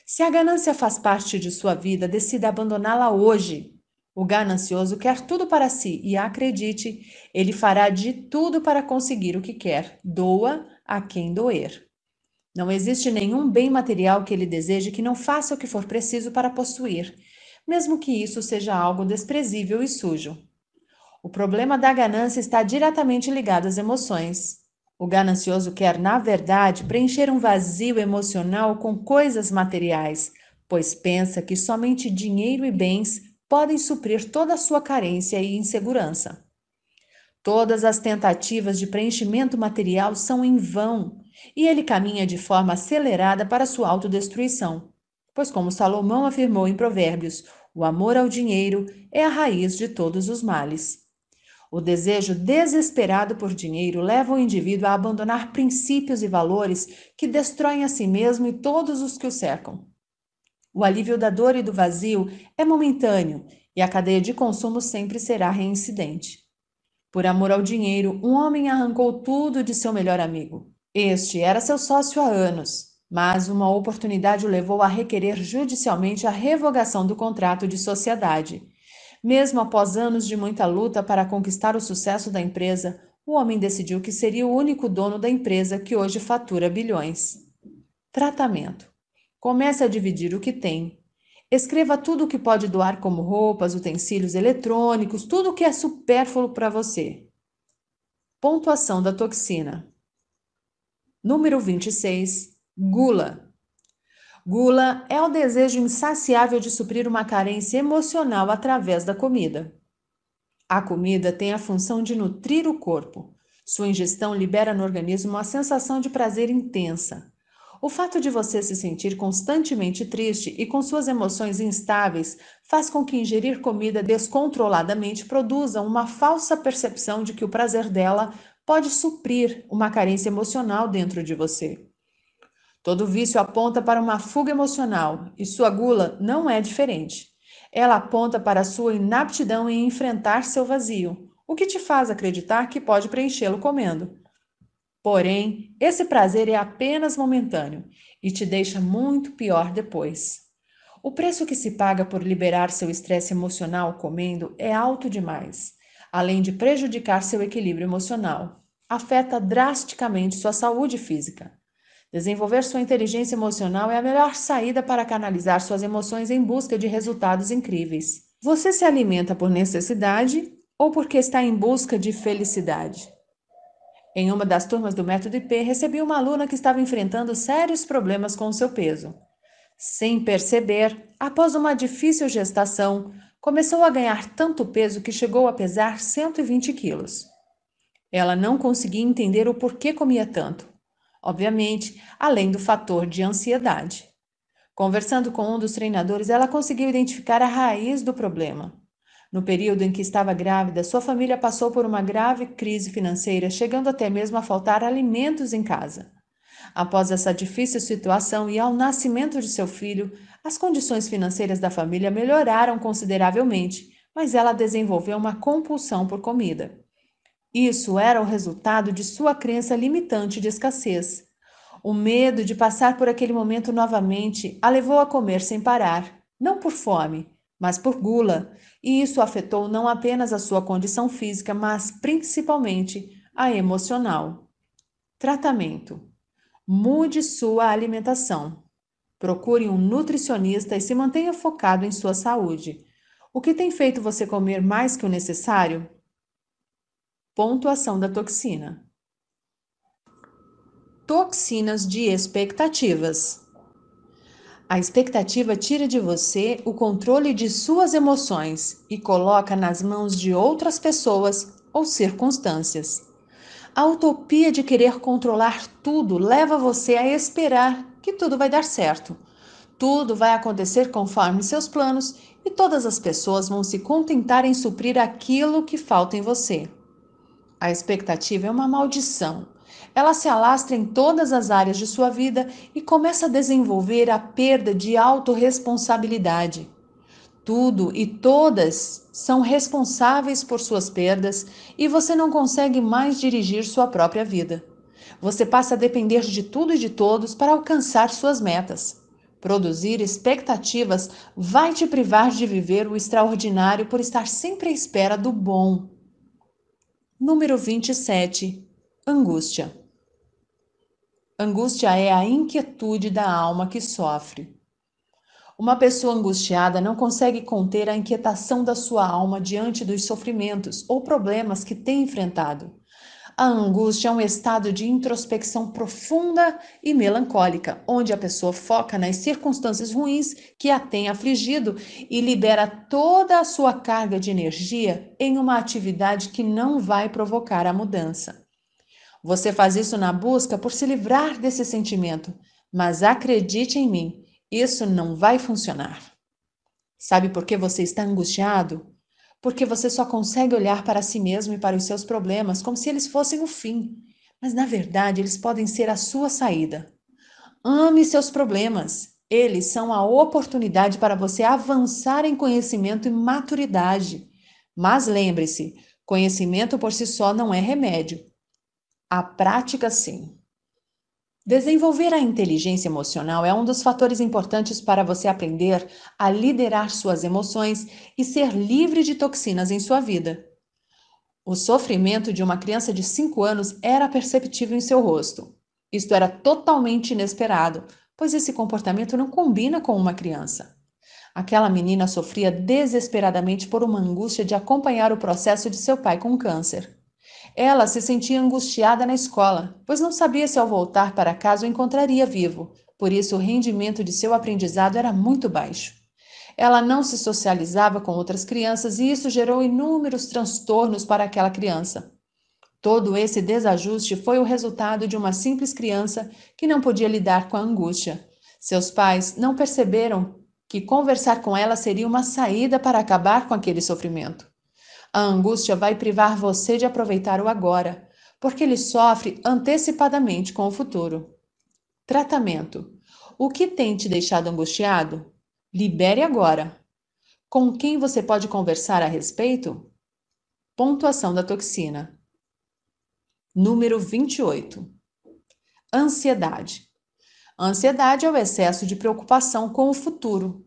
Se a ganância faz parte de sua vida, decida abandoná-la hoje. O ganancioso quer tudo para si e acredite, ele fará de tudo para conseguir o que quer. Doa a quem doer. Não existe nenhum bem material que ele deseje que não faça o que for preciso para possuir mesmo que isso seja algo desprezível e sujo. O problema da ganância está diretamente ligado às emoções. O ganancioso quer, na verdade, preencher um vazio emocional com coisas materiais, pois pensa que somente dinheiro e bens podem suprir toda a sua carência e insegurança. Todas as tentativas de preenchimento material são em vão e ele caminha de forma acelerada para sua autodestruição. Pois, como Salomão afirmou em Provérbios, o amor ao dinheiro é a raiz de todos os males. O desejo desesperado por dinheiro leva o indivíduo a abandonar princípios e valores que destroem a si mesmo e todos os que o cercam. O alívio da dor e do vazio é momentâneo e a cadeia de consumo sempre será reincidente. Por amor ao dinheiro, um homem arrancou tudo de seu melhor amigo. Este era seu sócio há anos mas uma oportunidade o levou a requerer judicialmente a revogação do contrato de sociedade. Mesmo após anos de muita luta para conquistar o sucesso da empresa, o homem decidiu que seria o único dono da empresa que hoje fatura bilhões. Tratamento: comece a dividir o que tem. Escreva tudo o que pode doar, como roupas, utensílios eletrônicos, tudo o que é supérfluo para você. Pontuação da toxina: número 26 Gula. Gula é o desejo insaciável de suprir uma carência emocional através da comida. A comida tem a função de nutrir o corpo. Sua ingestão libera no organismo uma sensação de prazer intensa. O fato de você se sentir constantemente triste e com suas emoções instáveis faz com que ingerir comida descontroladamente produza uma falsa percepção de que o prazer dela pode suprir uma carência emocional dentro de você. Todo vício aponta para uma fuga emocional e sua gula não é diferente. Ela aponta para sua inaptidão em enfrentar seu vazio, o que te faz acreditar que pode preenchê-lo comendo. Porém, esse prazer é apenas momentâneo e te deixa muito pior depois. O preço que se paga por liberar seu estresse emocional comendo é alto demais, além de prejudicar seu equilíbrio emocional. Afeta drasticamente sua saúde física. Desenvolver sua inteligência emocional é a melhor saída para canalizar suas emoções em busca de resultados incríveis. Você se alimenta por necessidade ou porque está em busca de felicidade? Em uma das turmas do Método IP, recebi uma aluna que estava enfrentando sérios problemas com o seu peso. Sem perceber, após uma difícil gestação, começou a ganhar tanto peso que chegou a pesar 120 quilos. Ela não conseguia entender o porquê comia tanto obviamente, além do fator de ansiedade. Conversando com um dos treinadores, ela conseguiu identificar a raiz do problema. No período em que estava grávida, sua família passou por uma grave crise financeira, chegando até mesmo a faltar alimentos em casa. Após essa difícil situação e ao nascimento de seu filho, as condições financeiras da família melhoraram consideravelmente, mas ela desenvolveu uma compulsão por comida. Isso era o resultado de sua crença limitante de escassez. O medo de passar por aquele momento novamente a levou a comer sem parar, não por fome, mas por gula, e isso afetou não apenas a sua condição física, mas principalmente a emocional. Tratamento: mude sua alimentação. Procure um nutricionista e se mantenha focado em sua saúde. O que tem feito você comer mais que o necessário? Pontuação da toxina. Toxinas de expectativas. A expectativa tira de você o controle de suas emoções e coloca nas mãos de outras pessoas ou circunstâncias. A utopia de querer controlar tudo leva você a esperar que tudo vai dar certo. Tudo vai acontecer conforme seus planos e todas as pessoas vão se contentar em suprir aquilo que falta em você. A expectativa é uma maldição. Ela se alastra em todas as áreas de sua vida e começa a desenvolver a perda de autorresponsabilidade. Tudo e todas são responsáveis por suas perdas e você não consegue mais dirigir sua própria vida. Você passa a depender de tudo e de todos para alcançar suas metas. Produzir expectativas vai te privar de viver o extraordinário por estar sempre à espera do bom. Número 27. Angústia. Angústia é a inquietude da alma que sofre. Uma pessoa angustiada não consegue conter a inquietação da sua alma diante dos sofrimentos ou problemas que tem enfrentado. A angústia é um estado de introspecção profunda e melancólica, onde a pessoa foca nas circunstâncias ruins que a têm afligido e libera toda a sua carga de energia em uma atividade que não vai provocar a mudança. Você faz isso na busca por se livrar desse sentimento, mas acredite em mim, isso não vai funcionar. Sabe por que você está angustiado? porque você só consegue olhar para si mesmo e para os seus problemas como se eles fossem o fim, mas na verdade eles podem ser a sua saída. Ame seus problemas, eles são a oportunidade para você avançar em conhecimento e maturidade. Mas lembre-se, conhecimento por si só não é remédio. A prática, sim. Desenvolver a inteligência emocional é um dos fatores importantes para você aprender a liderar suas emoções e ser livre de toxinas em sua vida. O sofrimento de uma criança de 5 anos era perceptível em seu rosto. Isto era totalmente inesperado, pois esse comportamento não combina com uma criança. Aquela menina sofria desesperadamente por uma angústia de acompanhar o processo de seu pai com câncer. Ela se sentia angustiada na escola, pois não sabia se ao voltar para casa o encontraria vivo, por isso o rendimento de seu aprendizado era muito baixo. Ela não se socializava com outras crianças e isso gerou inúmeros transtornos para aquela criança. Todo esse desajuste foi o resultado de uma simples criança que não podia lidar com a angústia. Seus pais não perceberam que conversar com ela seria uma saída para acabar com aquele sofrimento. A angústia vai privar você de aproveitar o agora, porque ele sofre antecipadamente com o futuro. Tratamento: O que tem te deixado angustiado? Libere agora. Com quem você pode conversar a respeito? Pontuação da toxina. Número 28. Ansiedade. Ansiedade é o excesso de preocupação com o futuro,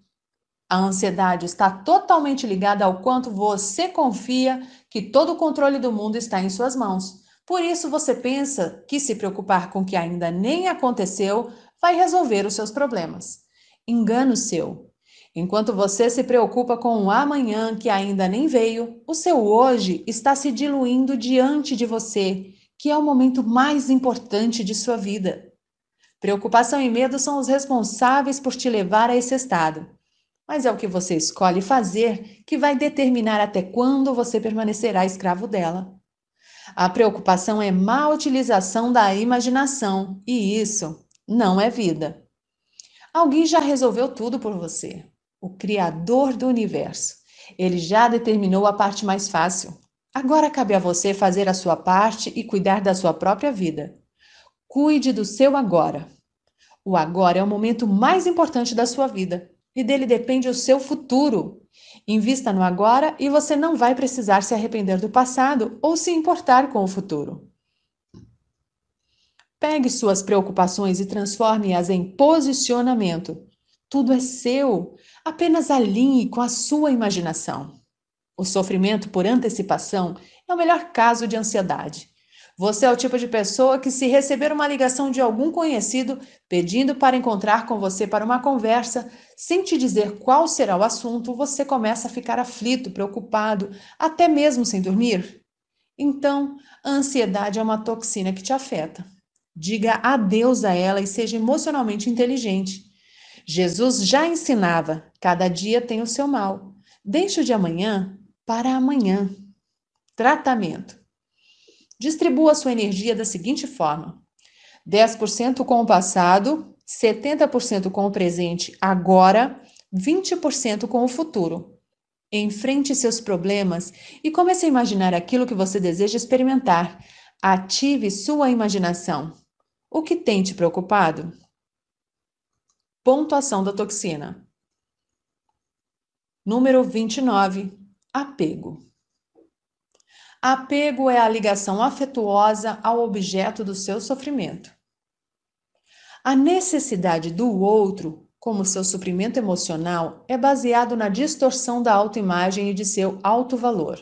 a ansiedade está totalmente ligada ao quanto você confia que todo o controle do mundo está em suas mãos. Por isso, você pensa que se preocupar com o que ainda nem aconteceu vai resolver os seus problemas. Engano seu. Enquanto você se preocupa com o amanhã que ainda nem veio, o seu hoje está se diluindo diante de você, que é o momento mais importante de sua vida. Preocupação e medo são os responsáveis por te levar a esse estado mas é o que você escolhe fazer que vai determinar até quando você permanecerá escravo dela. A preocupação é má utilização da imaginação, e isso não é vida. Alguém já resolveu tudo por você, o Criador do universo. Ele já determinou a parte mais fácil. Agora cabe a você fazer a sua parte e cuidar da sua própria vida. Cuide do seu agora. O agora é o momento mais importante da sua vida e dele depende o seu futuro. Invista no agora e você não vai precisar se arrepender do passado ou se importar com o futuro. Pegue suas preocupações e transforme-as em posicionamento. Tudo é seu, apenas alinhe com a sua imaginação. O sofrimento por antecipação é o melhor caso de ansiedade. Você é o tipo de pessoa que, se receber uma ligação de algum conhecido pedindo para encontrar com você para uma conversa, sem te dizer qual será o assunto, você começa a ficar aflito, preocupado, até mesmo sem dormir? Então, a ansiedade é uma toxina que te afeta. Diga adeus a ela e seja emocionalmente inteligente. Jesus já ensinava: cada dia tem o seu mal. Deixe o de amanhã para amanhã. Tratamento. Distribua sua energia da seguinte forma: 10% com o passado, 70% com o presente agora, 20% com o futuro. Enfrente seus problemas e comece a imaginar aquilo que você deseja experimentar. Ative sua imaginação. O que tem te preocupado? Pontuação da toxina. Número 29. Apego. Apego é a ligação afetuosa ao objeto do seu sofrimento. A necessidade do outro, como seu suprimento emocional, é baseado na distorção da autoimagem e de seu alto valor.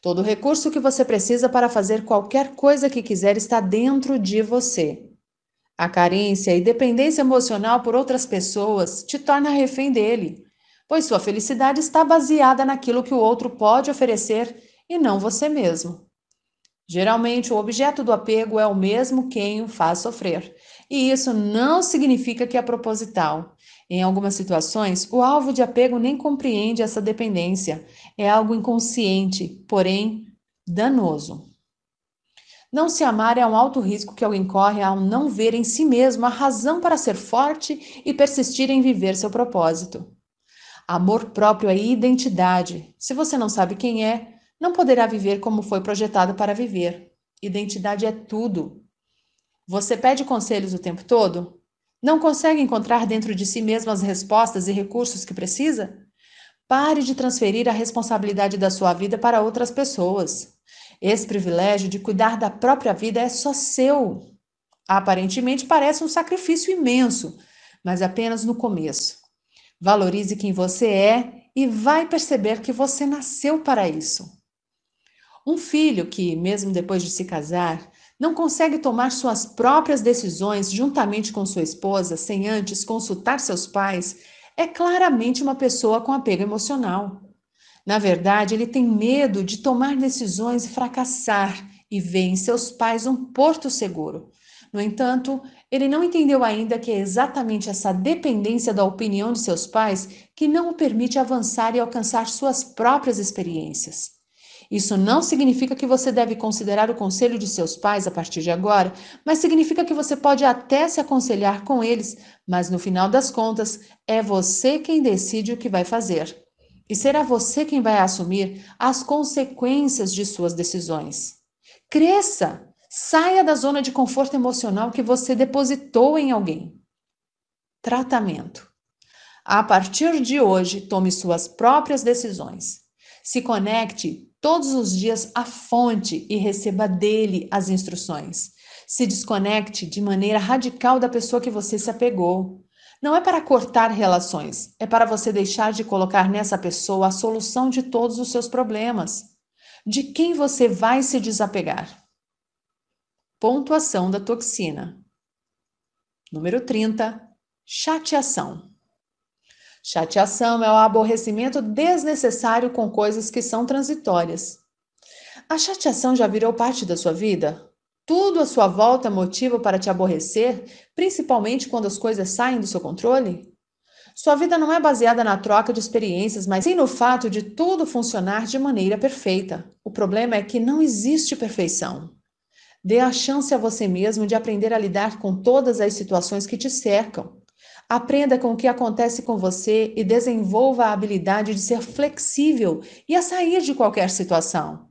Todo recurso que você precisa para fazer qualquer coisa que quiser está dentro de você. A carência e dependência emocional por outras pessoas te torna refém dele, pois sua felicidade está baseada naquilo que o outro pode oferecer e não você mesmo. Geralmente, o objeto do apego é o mesmo quem o faz sofrer, e isso não significa que é proposital. Em algumas situações, o alvo de apego nem compreende essa dependência, é algo inconsciente, porém danoso. Não se amar é um alto risco que alguém corre ao não ver em si mesmo a razão para ser forte e persistir em viver seu propósito. Amor próprio é identidade. Se você não sabe quem é, não poderá viver como foi projetado para viver. Identidade é tudo. Você pede conselhos o tempo todo? Não consegue encontrar dentro de si mesmo as respostas e recursos que precisa? Pare de transferir a responsabilidade da sua vida para outras pessoas. Esse privilégio de cuidar da própria vida é só seu. Aparentemente parece um sacrifício imenso, mas apenas no começo. Valorize quem você é e vai perceber que você nasceu para isso. Um filho que, mesmo depois de se casar, não consegue tomar suas próprias decisões juntamente com sua esposa sem antes consultar seus pais é claramente uma pessoa com apego emocional. Na verdade, ele tem medo de tomar decisões e fracassar e vê em seus pais um porto seguro. No entanto, ele não entendeu ainda que é exatamente essa dependência da opinião de seus pais que não o permite avançar e alcançar suas próprias experiências. Isso não significa que você deve considerar o conselho de seus pais a partir de agora, mas significa que você pode até se aconselhar com eles, mas no final das contas, é você quem decide o que vai fazer. E será você quem vai assumir as consequências de suas decisões. Cresça! Saia da zona de conforto emocional que você depositou em alguém. Tratamento. A partir de hoje, tome suas próprias decisões. Se conecte todos os dias a fonte e receba dele as instruções. Se desconecte de maneira radical da pessoa que você se apegou. Não é para cortar relações, é para você deixar de colocar nessa pessoa a solução de todos os seus problemas. De quem você vai se desapegar? Pontuação da toxina. Número 30. Chateação. Chateação é o aborrecimento desnecessário com coisas que são transitórias. A chateação já virou parte da sua vida? Tudo à sua volta é motivo para te aborrecer, principalmente quando as coisas saem do seu controle? Sua vida não é baseada na troca de experiências, mas sim no fato de tudo funcionar de maneira perfeita. O problema é que não existe perfeição. Dê a chance a você mesmo de aprender a lidar com todas as situações que te cercam. Aprenda com o que acontece com você e desenvolva a habilidade de ser flexível e a sair de qualquer situação.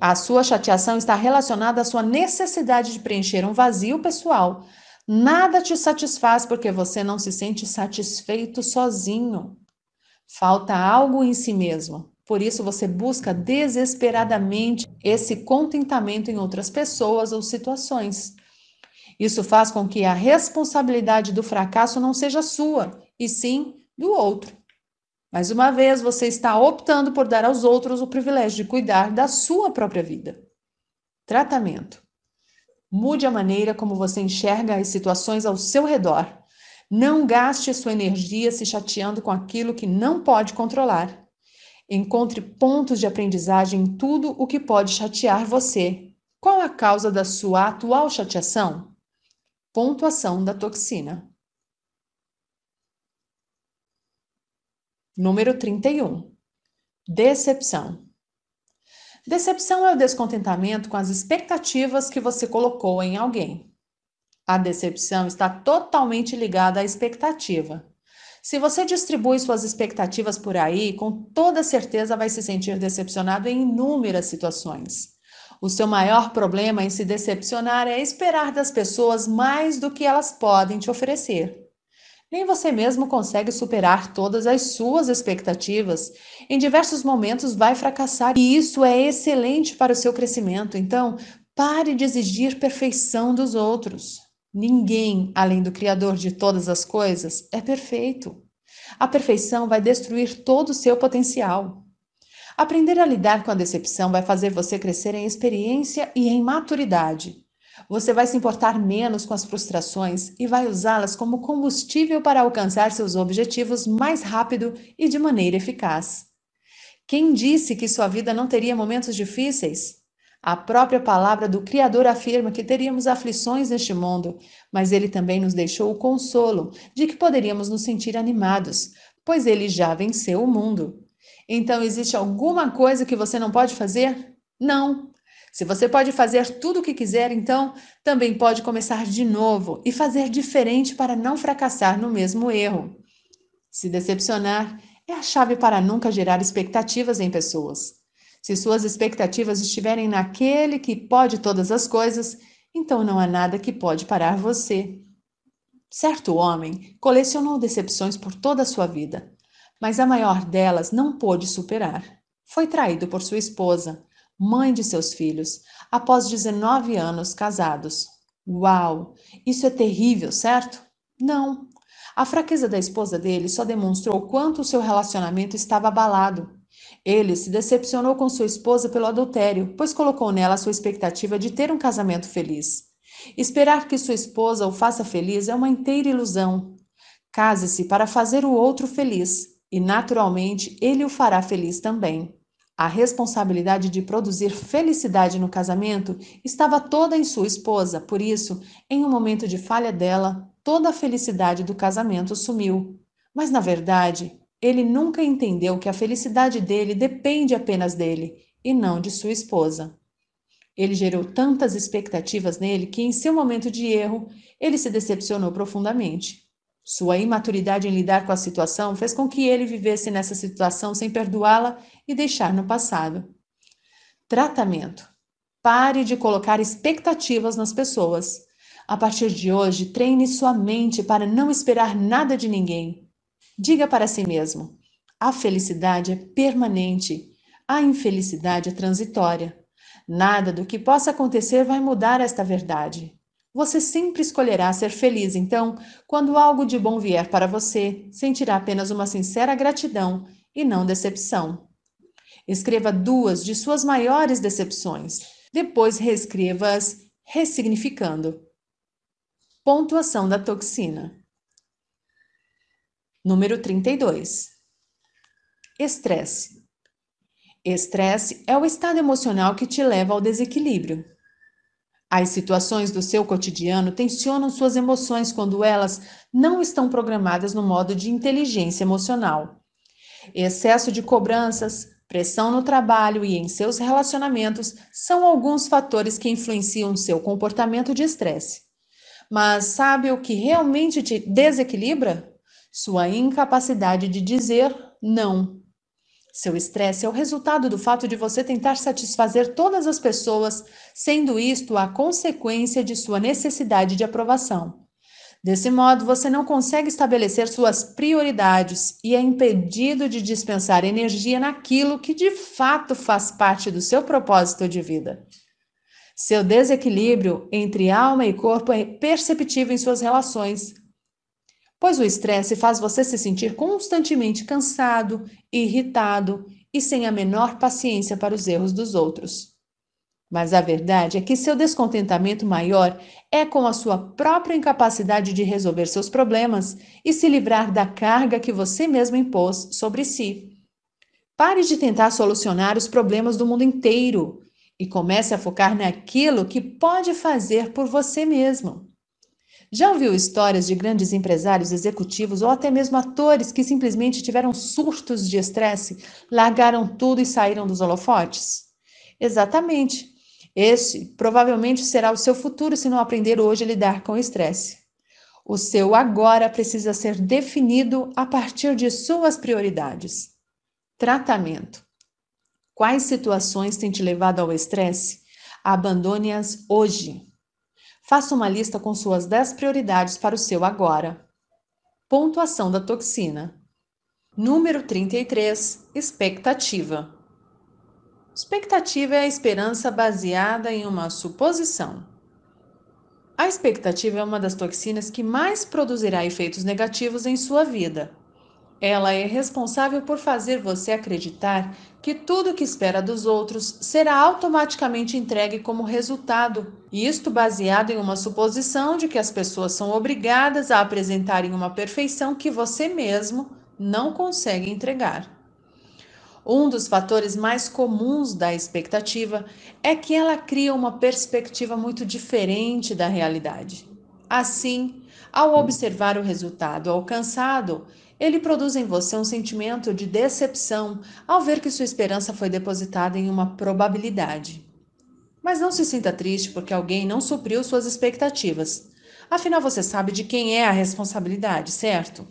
A sua chateação está relacionada à sua necessidade de preencher um vazio pessoal. Nada te satisfaz porque você não se sente satisfeito sozinho. Falta algo em si mesmo. Por isso você busca desesperadamente esse contentamento em outras pessoas ou situações. Isso faz com que a responsabilidade do fracasso não seja sua, e sim do outro. Mais uma vez, você está optando por dar aos outros o privilégio de cuidar da sua própria vida. Tratamento. Mude a maneira como você enxerga as situações ao seu redor. Não gaste sua energia se chateando com aquilo que não pode controlar. Encontre pontos de aprendizagem em tudo o que pode chatear você. Qual a causa da sua atual chateação? Pontuação da toxina. Número 31. Decepção. Decepção é o descontentamento com as expectativas que você colocou em alguém. A decepção está totalmente ligada à expectativa. Se você distribui suas expectativas por aí, com toda certeza vai se sentir decepcionado em inúmeras situações. O seu maior problema em se decepcionar é esperar das pessoas mais do que elas podem te oferecer. Nem você mesmo consegue superar todas as suas expectativas. Em diversos momentos vai fracassar e isso é excelente para o seu crescimento. Então, pare de exigir perfeição dos outros. Ninguém, além do Criador de todas as coisas, é perfeito. A perfeição vai destruir todo o seu potencial. Aprender a lidar com a decepção vai fazer você crescer em experiência e em maturidade. Você vai se importar menos com as frustrações e vai usá-las como combustível para alcançar seus objetivos mais rápido e de maneira eficaz. Quem disse que sua vida não teria momentos difíceis? A própria palavra do Criador afirma que teríamos aflições neste mundo, mas ele também nos deixou o consolo de que poderíamos nos sentir animados, pois ele já venceu o mundo. Então, existe alguma coisa que você não pode fazer? Não. Se você pode fazer tudo o que quiser, então também pode começar de novo e fazer diferente para não fracassar no mesmo erro. Se decepcionar é a chave para nunca gerar expectativas em pessoas. Se suas expectativas estiverem naquele que pode todas as coisas, então não há nada que pode parar você. Certo homem colecionou decepções por toda a sua vida mas a maior delas não pôde superar. Foi traído por sua esposa, mãe de seus filhos, após 19 anos casados. Uau! Isso é terrível, certo? Não. A fraqueza da esposa dele só demonstrou quanto o seu relacionamento estava abalado. Ele se decepcionou com sua esposa pelo adultério, pois colocou nela sua expectativa de ter um casamento feliz. Esperar que sua esposa o faça feliz é uma inteira ilusão. Case-se para fazer o outro feliz e naturalmente ele o fará feliz também. A responsabilidade de produzir felicidade no casamento estava toda em sua esposa, por isso, em um momento de falha dela, toda a felicidade do casamento sumiu. Mas, na verdade, ele nunca entendeu que a felicidade dele depende apenas dele e não de sua esposa. Ele gerou tantas expectativas nele que, em seu momento de erro, ele se decepcionou profundamente. Sua imaturidade em lidar com a situação fez com que ele vivesse nessa situação sem perdoá-la e deixar no passado. Tratamento: pare de colocar expectativas nas pessoas. A partir de hoje, treine sua mente para não esperar nada de ninguém. Diga para si mesmo: a felicidade é permanente, a infelicidade é transitória. Nada do que possa acontecer vai mudar esta verdade. Você sempre escolherá ser feliz, então, quando algo de bom vier para você, sentirá apenas uma sincera gratidão e não decepção. Escreva duas de suas maiores decepções, depois reescreva-as ressignificando. Pontuação da toxina. Número 32. Estresse. Estresse é o estado emocional que te leva ao desequilíbrio, as situações do seu cotidiano tensionam suas emoções quando elas não estão programadas no modo de inteligência emocional. Excesso de cobranças, pressão no trabalho e em seus relacionamentos são alguns fatores que influenciam seu comportamento de estresse. Mas sabe o que realmente te desequilibra? Sua incapacidade de dizer não seu estresse é o resultado do fato de você tentar satisfazer todas as pessoas, sendo isto a consequência de sua necessidade de aprovação. Desse modo, você não consegue estabelecer suas prioridades e é impedido de dispensar energia naquilo que de fato faz parte do seu propósito de vida. Seu desequilíbrio entre alma e corpo é perceptível em suas relações, pois o estresse faz você se sentir constantemente cansado, irritado e sem a menor paciência para os erros dos outros. Mas a verdade é que seu descontentamento maior é com a sua própria incapacidade de resolver seus problemas e se livrar da carga que você mesmo impôs sobre si. Pare de tentar solucionar os problemas do mundo inteiro e comece a focar naquilo que pode fazer por você mesmo. Já ouviu histórias de grandes empresários, executivos ou até mesmo atores que simplesmente tiveram surtos de estresse, largaram tudo e saíram dos holofotes? Exatamente. Esse provavelmente será o seu futuro se não aprender hoje a lidar com o estresse. O seu agora precisa ser definido a partir de suas prioridades. Tratamento: Quais situações têm te levado ao estresse? Abandone-as hoje. Faça uma lista com suas 10 prioridades para o seu agora. Pontuação da toxina. Número 33 Expectativa. Expectativa é a esperança baseada em uma suposição. A expectativa é uma das toxinas que mais produzirá efeitos negativos em sua vida. Ela é responsável por fazer você acreditar que tudo que espera dos outros será automaticamente entregue como resultado, isto baseado em uma suposição de que as pessoas são obrigadas a apresentarem uma perfeição que você mesmo não consegue entregar. Um dos fatores mais comuns da expectativa é que ela cria uma perspectiva muito diferente da realidade. Assim, ao observar o resultado alcançado, ele produz em você um sentimento de decepção ao ver que sua esperança foi depositada em uma probabilidade. Mas não se sinta triste porque alguém não supriu suas expectativas. Afinal, você sabe de quem é a responsabilidade, certo?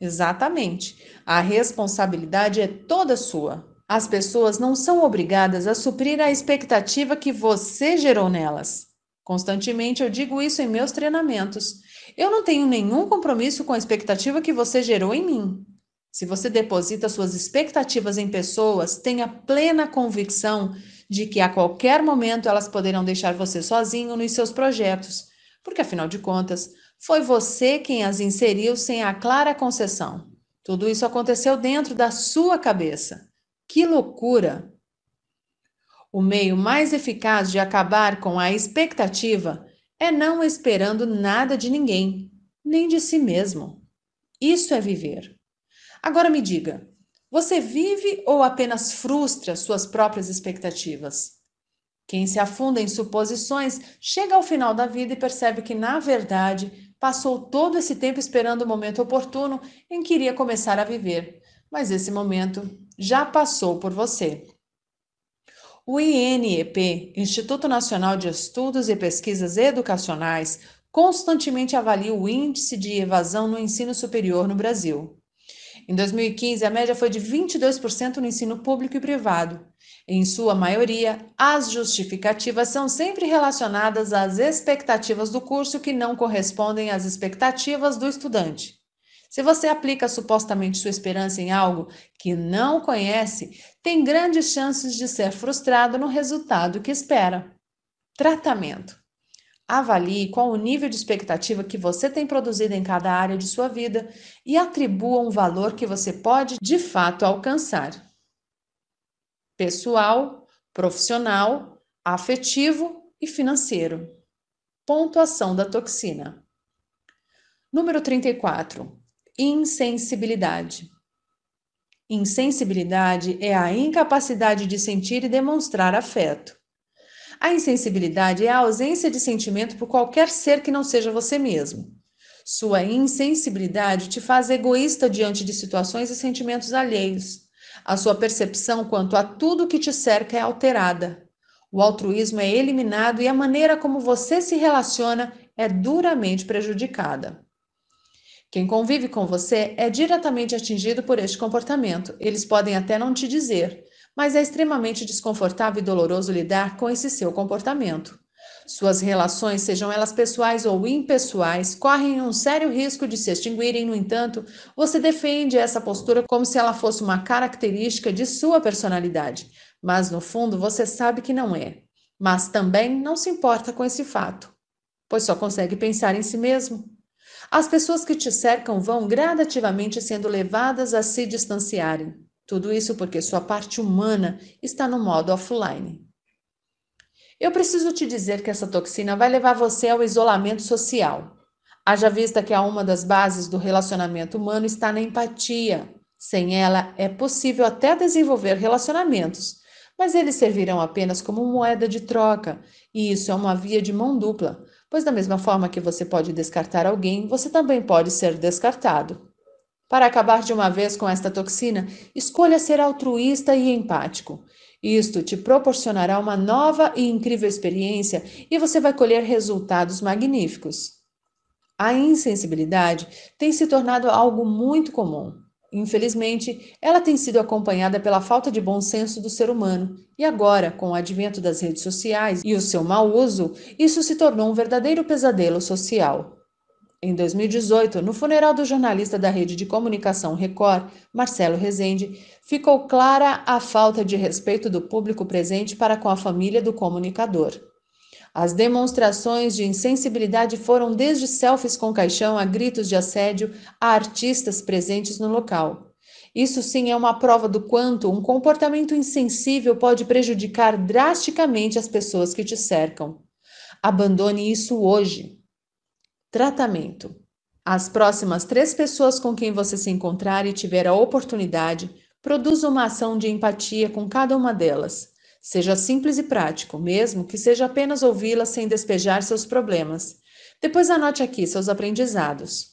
Exatamente. A responsabilidade é toda sua. As pessoas não são obrigadas a suprir a expectativa que você gerou nelas. Constantemente eu digo isso em meus treinamentos. Eu não tenho nenhum compromisso com a expectativa que você gerou em mim. Se você deposita suas expectativas em pessoas, tenha plena convicção de que a qualquer momento elas poderão deixar você sozinho nos seus projetos, porque afinal de contas, foi você quem as inseriu sem a clara concessão. Tudo isso aconteceu dentro da sua cabeça. Que loucura! O meio mais eficaz de acabar com a expectativa é não esperando nada de ninguém, nem de si mesmo. Isso é viver. Agora me diga, você vive ou apenas frustra suas próprias expectativas? Quem se afunda em suposições chega ao final da vida e percebe que, na verdade, passou todo esse tempo esperando o momento oportuno em que iria começar a viver, mas esse momento já passou por você. O INEP, Instituto Nacional de Estudos e Pesquisas Educacionais, constantemente avalia o índice de evasão no ensino superior no Brasil. Em 2015, a média foi de 22% no ensino público e privado. Em sua maioria, as justificativas são sempre relacionadas às expectativas do curso que não correspondem às expectativas do estudante. Se você aplica supostamente sua esperança em algo que não conhece, tem grandes chances de ser frustrado no resultado que espera. Tratamento. Avalie qual o nível de expectativa que você tem produzido em cada área de sua vida e atribua um valor que você pode de fato alcançar. Pessoal, profissional, afetivo e financeiro. Pontuação da toxina. Número 34. Insensibilidade. Insensibilidade é a incapacidade de sentir e demonstrar afeto. A insensibilidade é a ausência de sentimento por qualquer ser que não seja você mesmo. Sua insensibilidade te faz egoísta diante de situações e sentimentos alheios. A sua percepção quanto a tudo que te cerca é alterada. O altruísmo é eliminado e a maneira como você se relaciona é duramente prejudicada. Quem convive com você é diretamente atingido por este comportamento. Eles podem até não te dizer, mas é extremamente desconfortável e doloroso lidar com esse seu comportamento. Suas relações, sejam elas pessoais ou impessoais, correm um sério risco de se extinguirem. No entanto, você defende essa postura como se ela fosse uma característica de sua personalidade, mas no fundo você sabe que não é. Mas também não se importa com esse fato, pois só consegue pensar em si mesmo. As pessoas que te cercam vão gradativamente sendo levadas a se distanciarem. Tudo isso porque sua parte humana está no modo offline. Eu preciso te dizer que essa toxina vai levar você ao isolamento social. Haja vista que a uma das bases do relacionamento humano está na empatia. Sem ela, é possível até desenvolver relacionamentos, mas eles servirão apenas como moeda de troca, e isso é uma via de mão dupla pois, da mesma forma que você pode descartar alguém, você também pode ser descartado. Para acabar de uma vez com esta toxina, escolha ser altruísta e empático. Isto te proporcionará uma nova e incrível experiência e você vai colher resultados magníficos. A insensibilidade tem se tornado algo muito comum. Infelizmente, ela tem sido acompanhada pela falta de bom senso do ser humano, e agora, com o advento das redes sociais e o seu mau uso, isso se tornou um verdadeiro pesadelo social. Em 2018, no funeral do jornalista da rede de comunicação Record, Marcelo Rezende, ficou clara a falta de respeito do público presente para com a família do comunicador. As demonstrações de insensibilidade foram desde selfies com caixão a gritos de assédio a artistas presentes no local. Isso sim é uma prova do quanto um comportamento insensível pode prejudicar drasticamente as pessoas que te cercam. Abandone isso hoje. Tratamento: As próximas três pessoas com quem você se encontrar e tiver a oportunidade, produza uma ação de empatia com cada uma delas. Seja simples e prático, mesmo que seja apenas ouvi-la sem despejar seus problemas. Depois anote aqui seus aprendizados.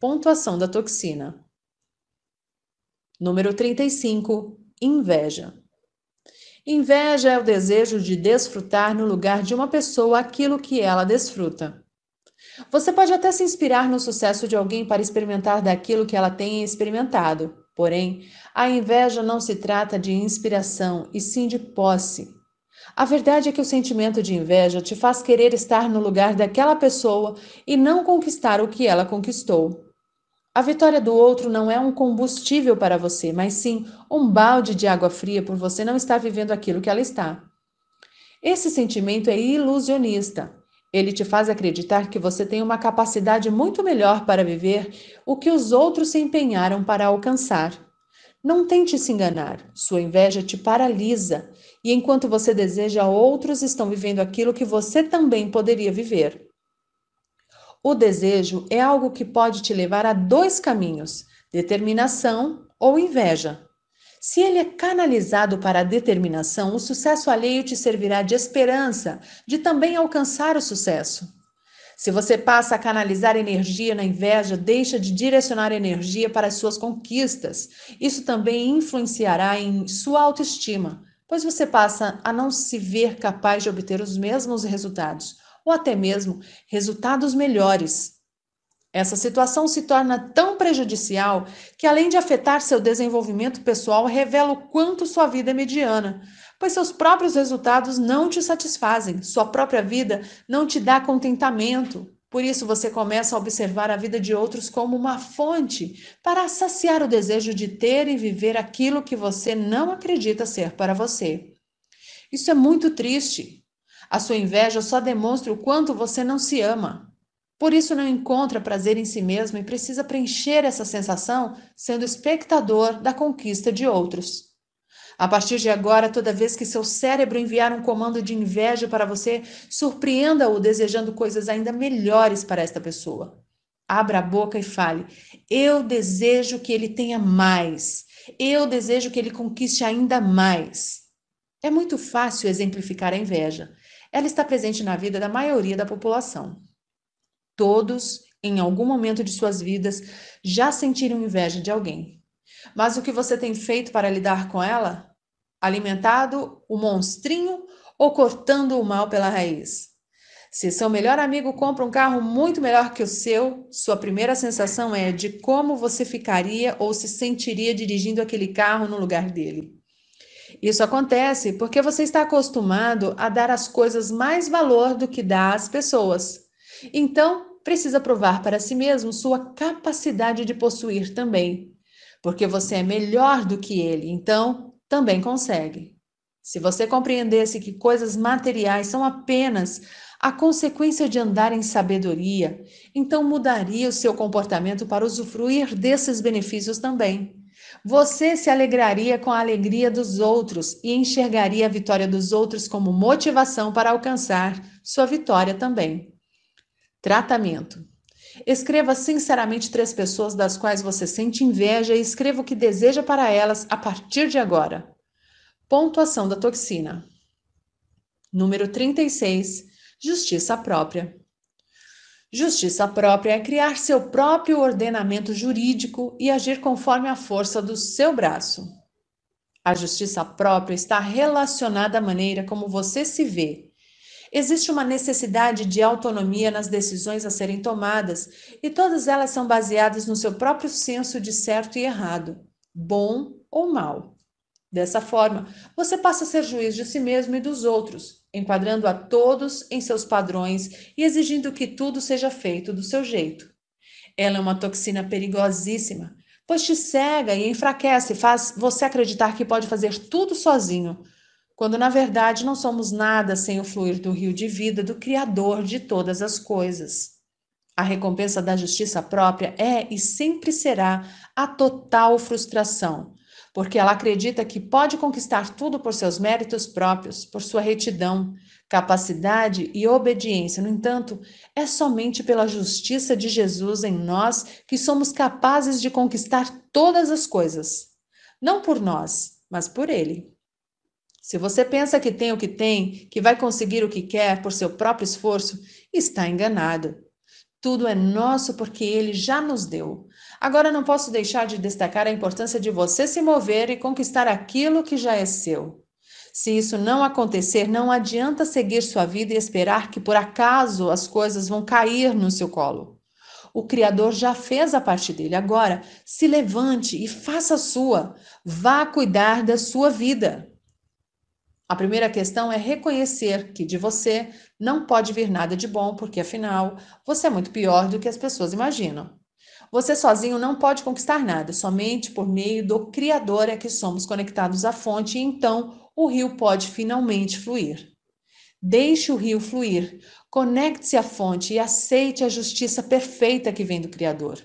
Pontuação da toxina. Número 35. Inveja. Inveja é o desejo de desfrutar no lugar de uma pessoa aquilo que ela desfruta. Você pode até se inspirar no sucesso de alguém para experimentar daquilo que ela tenha experimentado. Porém, a inveja não se trata de inspiração, e sim de posse. A verdade é que o sentimento de inveja te faz querer estar no lugar daquela pessoa e não conquistar o que ela conquistou. A vitória do outro não é um combustível para você, mas sim um balde de água fria por você não estar vivendo aquilo que ela está. Esse sentimento é ilusionista. Ele te faz acreditar que você tem uma capacidade muito melhor para viver o que os outros se empenharam para alcançar. Não tente se enganar, sua inveja te paralisa, e enquanto você deseja, outros estão vivendo aquilo que você também poderia viver. O desejo é algo que pode te levar a dois caminhos: determinação ou inveja. Se ele é canalizado para a determinação, o sucesso alheio te servirá de esperança de também alcançar o sucesso. Se você passa a canalizar energia na inveja, deixa de direcionar energia para as suas conquistas. Isso também influenciará em sua autoestima, pois você passa a não se ver capaz de obter os mesmos resultados, ou até mesmo resultados melhores. Essa situação se torna tão prejudicial que, além de afetar seu desenvolvimento pessoal, revela o quanto sua vida é mediana, pois seus próprios resultados não te satisfazem, sua própria vida não te dá contentamento. Por isso, você começa a observar a vida de outros como uma fonte para saciar o desejo de ter e viver aquilo que você não acredita ser para você. Isso é muito triste. A sua inveja só demonstra o quanto você não se ama. Por isso não encontra prazer em si mesmo e precisa preencher essa sensação sendo espectador da conquista de outros. A partir de agora, toda vez que seu cérebro enviar um comando de inveja para você, surpreenda-o desejando coisas ainda melhores para esta pessoa. Abra a boca e fale: Eu desejo que ele tenha mais. Eu desejo que ele conquiste ainda mais. É muito fácil exemplificar a inveja. Ela está presente na vida da maioria da população. Todos, em algum momento de suas vidas, já sentiram inveja de alguém. Mas o que você tem feito para lidar com ela? Alimentado o monstrinho ou cortando o mal pela raiz? Se seu melhor amigo compra um carro muito melhor que o seu, sua primeira sensação é de como você ficaria ou se sentiria dirigindo aquele carro no lugar dele. Isso acontece porque você está acostumado a dar às coisas mais valor do que dá às pessoas. Então, precisa provar para si mesmo sua capacidade de possuir também, porque você é melhor do que ele, então também consegue. Se você compreendesse que coisas materiais são apenas a consequência de andar em sabedoria, então mudaria o seu comportamento para usufruir desses benefícios também. Você se alegraria com a alegria dos outros e enxergaria a vitória dos outros como motivação para alcançar sua vitória também. Tratamento. Escreva sinceramente três pessoas das quais você sente inveja e escreva o que deseja para elas a partir de agora. Pontuação da toxina. Número 36. Justiça própria. Justiça própria é criar seu próprio ordenamento jurídico e agir conforme a força do seu braço. A justiça própria está relacionada à maneira como você se vê, Existe uma necessidade de autonomia nas decisões a serem tomadas, e todas elas são baseadas no seu próprio senso de certo e errado, bom ou mal. Dessa forma, você passa a ser juiz de si mesmo e dos outros, enquadrando a todos em seus padrões e exigindo que tudo seja feito do seu jeito. Ela é uma toxina perigosíssima, pois te cega e enfraquece, faz você acreditar que pode fazer tudo sozinho, quando na verdade não somos nada sem o fluir do rio de vida do Criador de todas as coisas. A recompensa da justiça própria é e sempre será a total frustração, porque ela acredita que pode conquistar tudo por seus méritos próprios, por sua retidão, capacidade e obediência. No entanto, é somente pela justiça de Jesus em nós que somos capazes de conquistar todas as coisas, não por nós, mas por Ele. Se você pensa que tem o que tem, que vai conseguir o que quer por seu próprio esforço, está enganado. Tudo é nosso porque ele já nos deu. Agora não posso deixar de destacar a importância de você se mover e conquistar aquilo que já é seu. Se isso não acontecer, não adianta seguir sua vida e esperar que por acaso as coisas vão cair no seu colo. O Criador já fez a parte dele. Agora, se levante e faça a sua. Vá cuidar da sua vida. A primeira questão é reconhecer que de você não pode vir nada de bom, porque afinal, você é muito pior do que as pessoas imaginam. Você sozinho não pode conquistar nada, somente por meio do Criador é que somos conectados à fonte e então o rio pode finalmente fluir. Deixe o rio fluir, conecte-se à fonte e aceite a justiça perfeita que vem do Criador.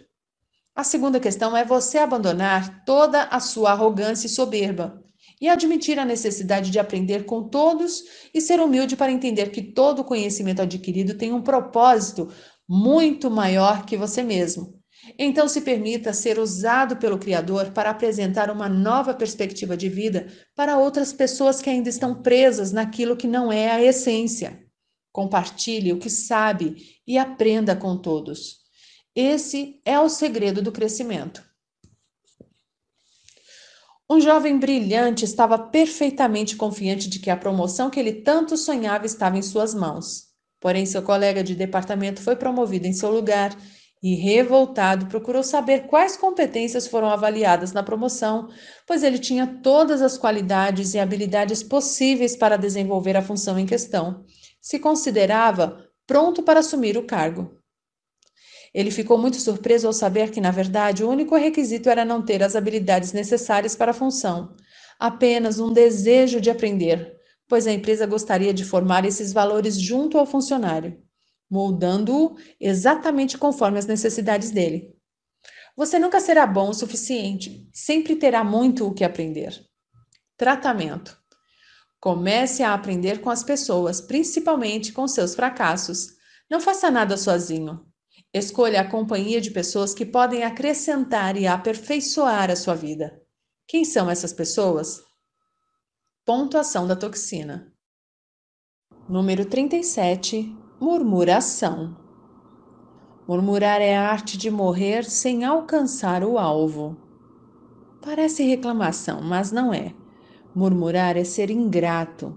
A segunda questão é você abandonar toda a sua arrogância e soberba e admitir a necessidade de aprender com todos e ser humilde para entender que todo conhecimento adquirido tem um propósito muito maior que você mesmo. Então, se permita ser usado pelo Criador para apresentar uma nova perspectiva de vida para outras pessoas que ainda estão presas naquilo que não é a essência. Compartilhe o que sabe e aprenda com todos. Esse é o segredo do crescimento. Um jovem brilhante estava perfeitamente confiante de que a promoção que ele tanto sonhava estava em suas mãos. Porém, seu colega de departamento foi promovido em seu lugar e, revoltado, procurou saber quais competências foram avaliadas na promoção, pois ele tinha todas as qualidades e habilidades possíveis para desenvolver a função em questão. Se considerava pronto para assumir o cargo. Ele ficou muito surpreso ao saber que, na verdade, o único requisito era não ter as habilidades necessárias para a função, apenas um desejo de aprender, pois a empresa gostaria de formar esses valores junto ao funcionário, moldando-o exatamente conforme as necessidades dele. Você nunca será bom o suficiente, sempre terá muito o que aprender. Tratamento. Comece a aprender com as pessoas, principalmente com seus fracassos. Não faça nada sozinho. Escolha a companhia de pessoas que podem acrescentar e aperfeiçoar a sua vida. Quem são essas pessoas? Pontuação da toxina. Número 37. Murmuração. Murmurar é a arte de morrer sem alcançar o alvo. Parece reclamação, mas não é. Murmurar é ser ingrato.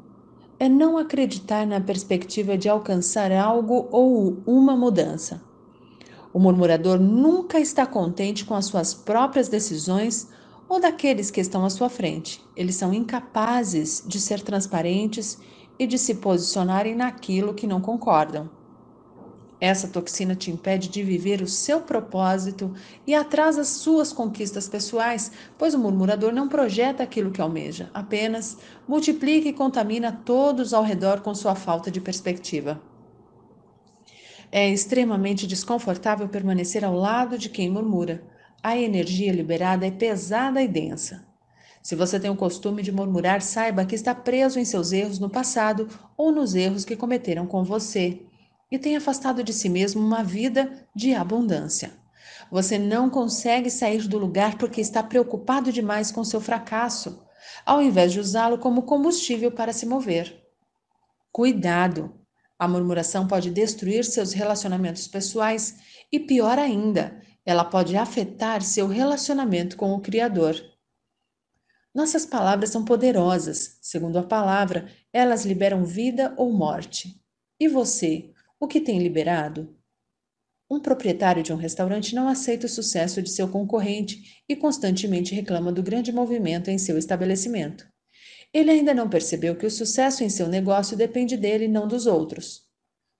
É não acreditar na perspectiva de alcançar algo ou uma mudança. O murmurador nunca está contente com as suas próprias decisões ou daqueles que estão à sua frente. Eles são incapazes de ser transparentes e de se posicionarem naquilo que não concordam. Essa toxina te impede de viver o seu propósito e atrasa suas conquistas pessoais, pois o murmurador não projeta aquilo que almeja, apenas multiplica e contamina todos ao redor com sua falta de perspectiva. É extremamente desconfortável permanecer ao lado de quem murmura. A energia liberada é pesada e densa. Se você tem o costume de murmurar, saiba que está preso em seus erros no passado ou nos erros que cometeram com você e tem afastado de si mesmo uma vida de abundância. Você não consegue sair do lugar porque está preocupado demais com seu fracasso, ao invés de usá-lo como combustível para se mover. Cuidado! A murmuração pode destruir seus relacionamentos pessoais e, pior ainda, ela pode afetar seu relacionamento com o Criador. Nossas palavras são poderosas, segundo a palavra, elas liberam vida ou morte. E você, o que tem liberado? Um proprietário de um restaurante não aceita o sucesso de seu concorrente e constantemente reclama do grande movimento em seu estabelecimento. Ele ainda não percebeu que o sucesso em seu negócio depende dele e não dos outros.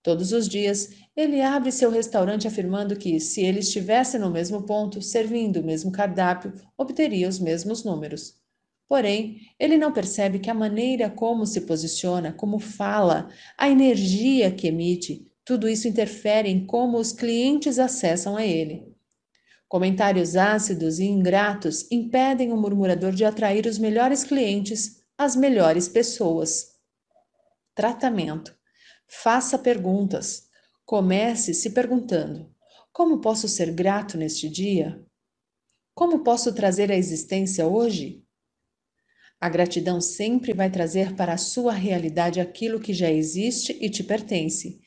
Todos os dias, ele abre seu restaurante afirmando que, se ele estivesse no mesmo ponto, servindo o mesmo cardápio, obteria os mesmos números. Porém, ele não percebe que a maneira como se posiciona, como fala, a energia que emite, tudo isso interfere em como os clientes acessam a ele. Comentários ácidos e ingratos impedem o murmurador de atrair os melhores clientes, as melhores pessoas. Tratamento: faça perguntas. Comece se perguntando: como posso ser grato neste dia? Como posso trazer a existência hoje? A gratidão sempre vai trazer para a sua realidade aquilo que já existe e te pertence.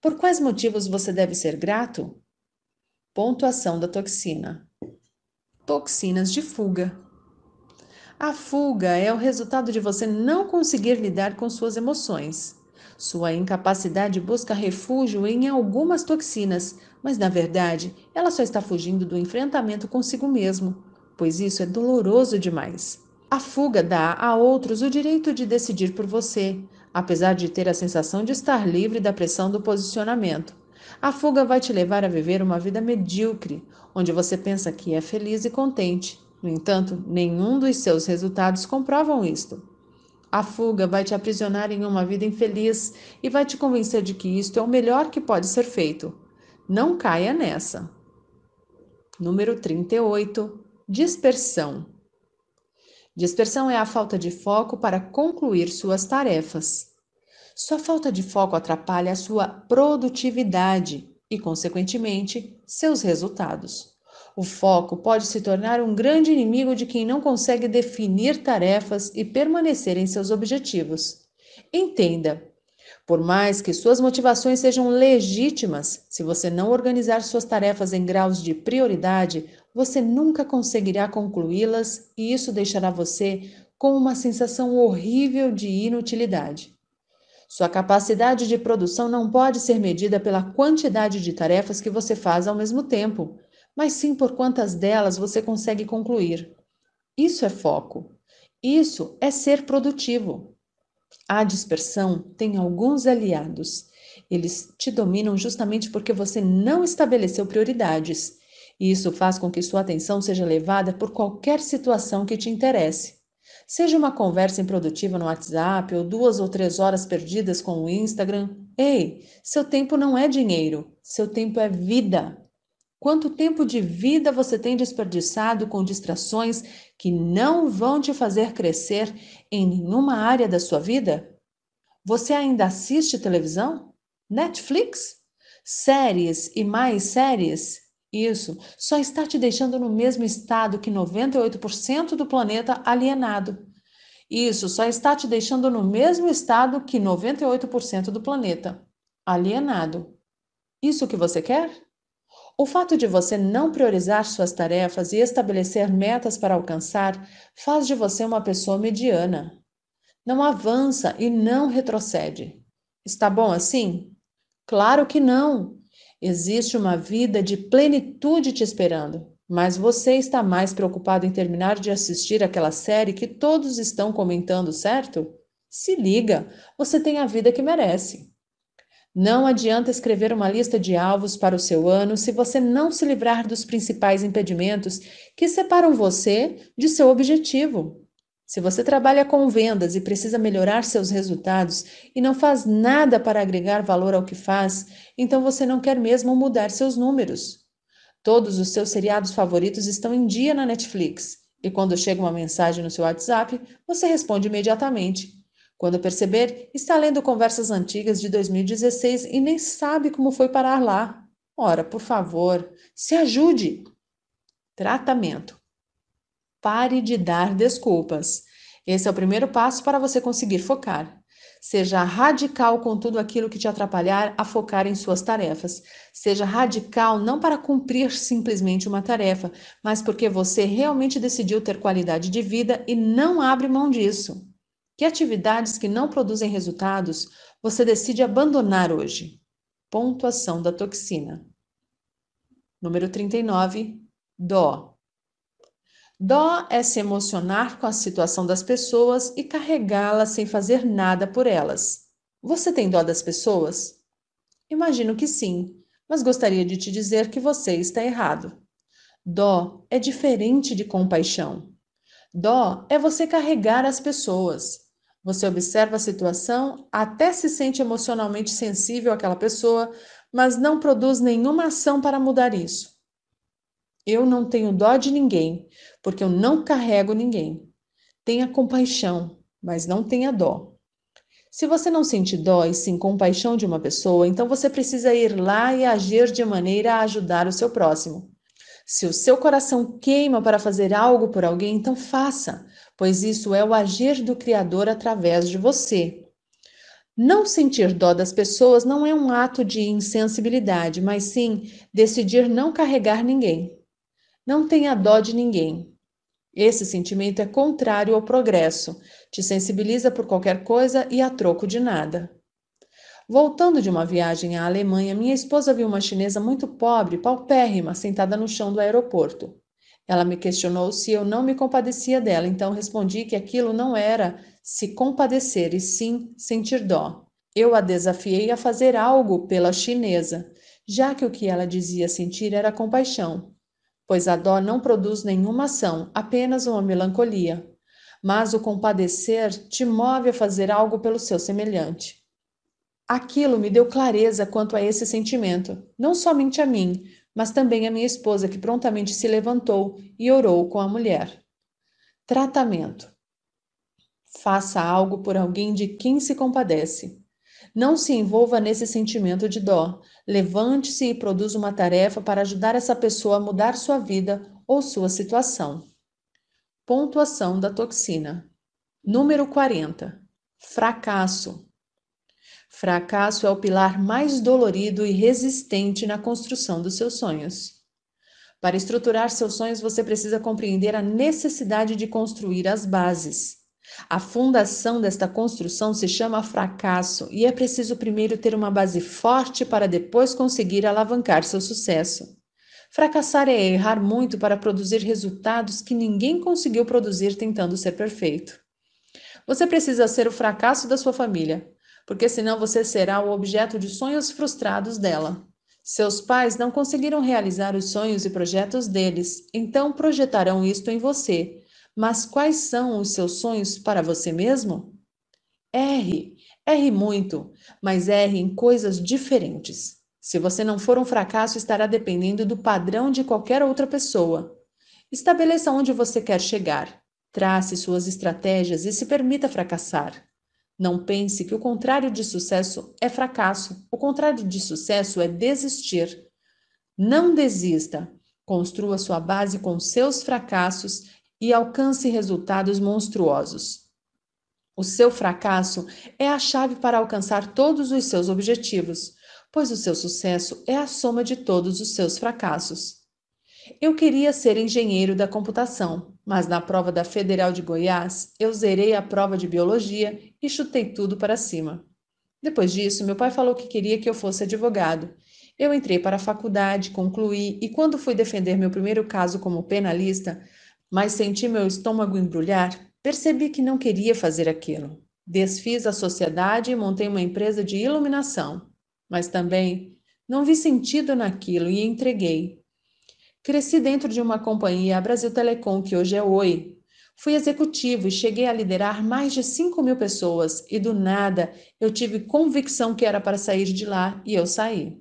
Por quais motivos você deve ser grato? Pontuação da toxina: toxinas de fuga. A fuga é o resultado de você não conseguir lidar com suas emoções. Sua incapacidade busca refúgio em algumas toxinas, mas na verdade ela só está fugindo do enfrentamento consigo mesmo, pois isso é doloroso demais. A fuga dá a outros o direito de decidir por você, apesar de ter a sensação de estar livre da pressão do posicionamento. A fuga vai te levar a viver uma vida medíocre, onde você pensa que é feliz e contente, no entanto, nenhum dos seus resultados comprovam isto. A fuga vai te aprisionar em uma vida infeliz e vai te convencer de que isto é o melhor que pode ser feito. Não caia nessa. Número 38. Dispersão. Dispersão é a falta de foco para concluir suas tarefas. Sua falta de foco atrapalha a sua produtividade e, consequentemente, seus resultados. O foco pode se tornar um grande inimigo de quem não consegue definir tarefas e permanecer em seus objetivos. Entenda, por mais que suas motivações sejam legítimas, se você não organizar suas tarefas em graus de prioridade, você nunca conseguirá concluí-las e isso deixará você com uma sensação horrível de inutilidade. Sua capacidade de produção não pode ser medida pela quantidade de tarefas que você faz ao mesmo tempo, mas sim por quantas delas você consegue concluir. Isso é foco. Isso é ser produtivo. A dispersão tem alguns aliados. Eles te dominam justamente porque você não estabeleceu prioridades. E isso faz com que sua atenção seja levada por qualquer situação que te interesse. Seja uma conversa improdutiva no WhatsApp ou duas ou três horas perdidas com o Instagram. Ei, seu tempo não é dinheiro, seu tempo é vida. Quanto tempo de vida você tem desperdiçado com distrações que não vão te fazer crescer em nenhuma área da sua vida? Você ainda assiste televisão? Netflix? Séries e mais séries? Isso só está te deixando no mesmo estado que 98% do planeta alienado. Isso só está te deixando no mesmo estado que 98% do planeta alienado. Isso que você quer? O fato de você não priorizar suas tarefas e estabelecer metas para alcançar faz de você uma pessoa mediana. Não avança e não retrocede. Está bom assim? Claro que não! Existe uma vida de plenitude te esperando, mas você está mais preocupado em terminar de assistir aquela série que todos estão comentando, certo? Se liga, você tem a vida que merece. Não adianta escrever uma lista de alvos para o seu ano se você não se livrar dos principais impedimentos que separam você de seu objetivo. Se você trabalha com vendas e precisa melhorar seus resultados e não faz nada para agregar valor ao que faz, então você não quer mesmo mudar seus números. Todos os seus seriados favoritos estão em dia na Netflix, e quando chega uma mensagem no seu WhatsApp, você responde imediatamente. Quando perceber, está lendo conversas antigas de 2016 e nem sabe como foi parar lá. Ora, por favor, se ajude! Tratamento. Pare de dar desculpas. Esse é o primeiro passo para você conseguir focar. Seja radical com tudo aquilo que te atrapalhar a focar em suas tarefas. Seja radical não para cumprir simplesmente uma tarefa, mas porque você realmente decidiu ter qualidade de vida e não abre mão disso. Que atividades que não produzem resultados você decide abandonar hoje? Pontuação da toxina. Número 39, dó. Dó é se emocionar com a situação das pessoas e carregá-las sem fazer nada por elas. Você tem dó das pessoas? Imagino que sim, mas gostaria de te dizer que você está errado. Dó é diferente de compaixão. Dó é você carregar as pessoas, você observa a situação, até se sente emocionalmente sensível àquela pessoa, mas não produz nenhuma ação para mudar isso. Eu não tenho dó de ninguém, porque eu não carrego ninguém. Tenha compaixão, mas não tenha dó. Se você não sente dó e sim compaixão de uma pessoa, então você precisa ir lá e agir de maneira a ajudar o seu próximo. Se o seu coração queima para fazer algo por alguém, então faça, pois isso é o agir do Criador através de você. Não sentir dó das pessoas não é um ato de insensibilidade, mas sim decidir não carregar ninguém. Não tenha dó de ninguém. Esse sentimento é contrário ao progresso, te sensibiliza por qualquer coisa e a troco de nada. Voltando de uma viagem à Alemanha, minha esposa viu uma chinesa muito pobre, paupérrima, sentada no chão do aeroporto. Ela me questionou se eu não me compadecia dela, então respondi que aquilo não era se compadecer, e sim sentir dó. Eu a desafiei a fazer algo pela chinesa, já que o que ela dizia sentir era compaixão, pois a dó não produz nenhuma ação, apenas uma melancolia. Mas o compadecer te move a fazer algo pelo seu semelhante. Aquilo me deu clareza quanto a esse sentimento, não somente a mim, mas também a minha esposa, que prontamente se levantou e orou com a mulher. Tratamento: Faça algo por alguém de quem se compadece. Não se envolva nesse sentimento de dó. Levante-se e produza uma tarefa para ajudar essa pessoa a mudar sua vida ou sua situação. Pontuação da toxina: Número 40. Fracasso. Fracasso é o pilar mais dolorido e resistente na construção dos seus sonhos. Para estruturar seus sonhos, você precisa compreender a necessidade de construir as bases. A fundação desta construção se chama fracasso e é preciso primeiro ter uma base forte para depois conseguir alavancar seu sucesso. Fracassar é errar muito para produzir resultados que ninguém conseguiu produzir tentando ser perfeito. Você precisa ser o fracasso da sua família, porque senão você será o objeto de sonhos frustrados dela. Seus pais não conseguiram realizar os sonhos e projetos deles, então projetarão isto em você. Mas quais são os seus sonhos para você mesmo? Erre, erre muito, mas erre em coisas diferentes. Se você não for um fracasso, estará dependendo do padrão de qualquer outra pessoa. Estabeleça onde você quer chegar, trace suas estratégias e se permita fracassar. Não pense que o contrário de sucesso é fracasso. O contrário de sucesso é desistir. Não desista. Construa sua base com seus fracassos e alcance resultados monstruosos. O seu fracasso é a chave para alcançar todos os seus objetivos, pois o seu sucesso é a soma de todos os seus fracassos. Eu queria ser engenheiro da computação, mas na prova da Federal de Goiás, eu zerei a prova de biologia e chutei tudo para cima. Depois disso, meu pai falou que queria que eu fosse advogado. Eu entrei para a faculdade, concluí e, quando fui defender meu primeiro caso como penalista, mas senti meu estômago embrulhar, percebi que não queria fazer aquilo. Desfiz a sociedade e montei uma empresa de iluminação, mas também não vi sentido naquilo e entreguei. Cresci dentro de uma companhia, a Brasil Telecom, que hoje é Oi. Fui executivo e cheguei a liderar mais de 5 mil pessoas, e do nada eu tive convicção que era para sair de lá e eu saí.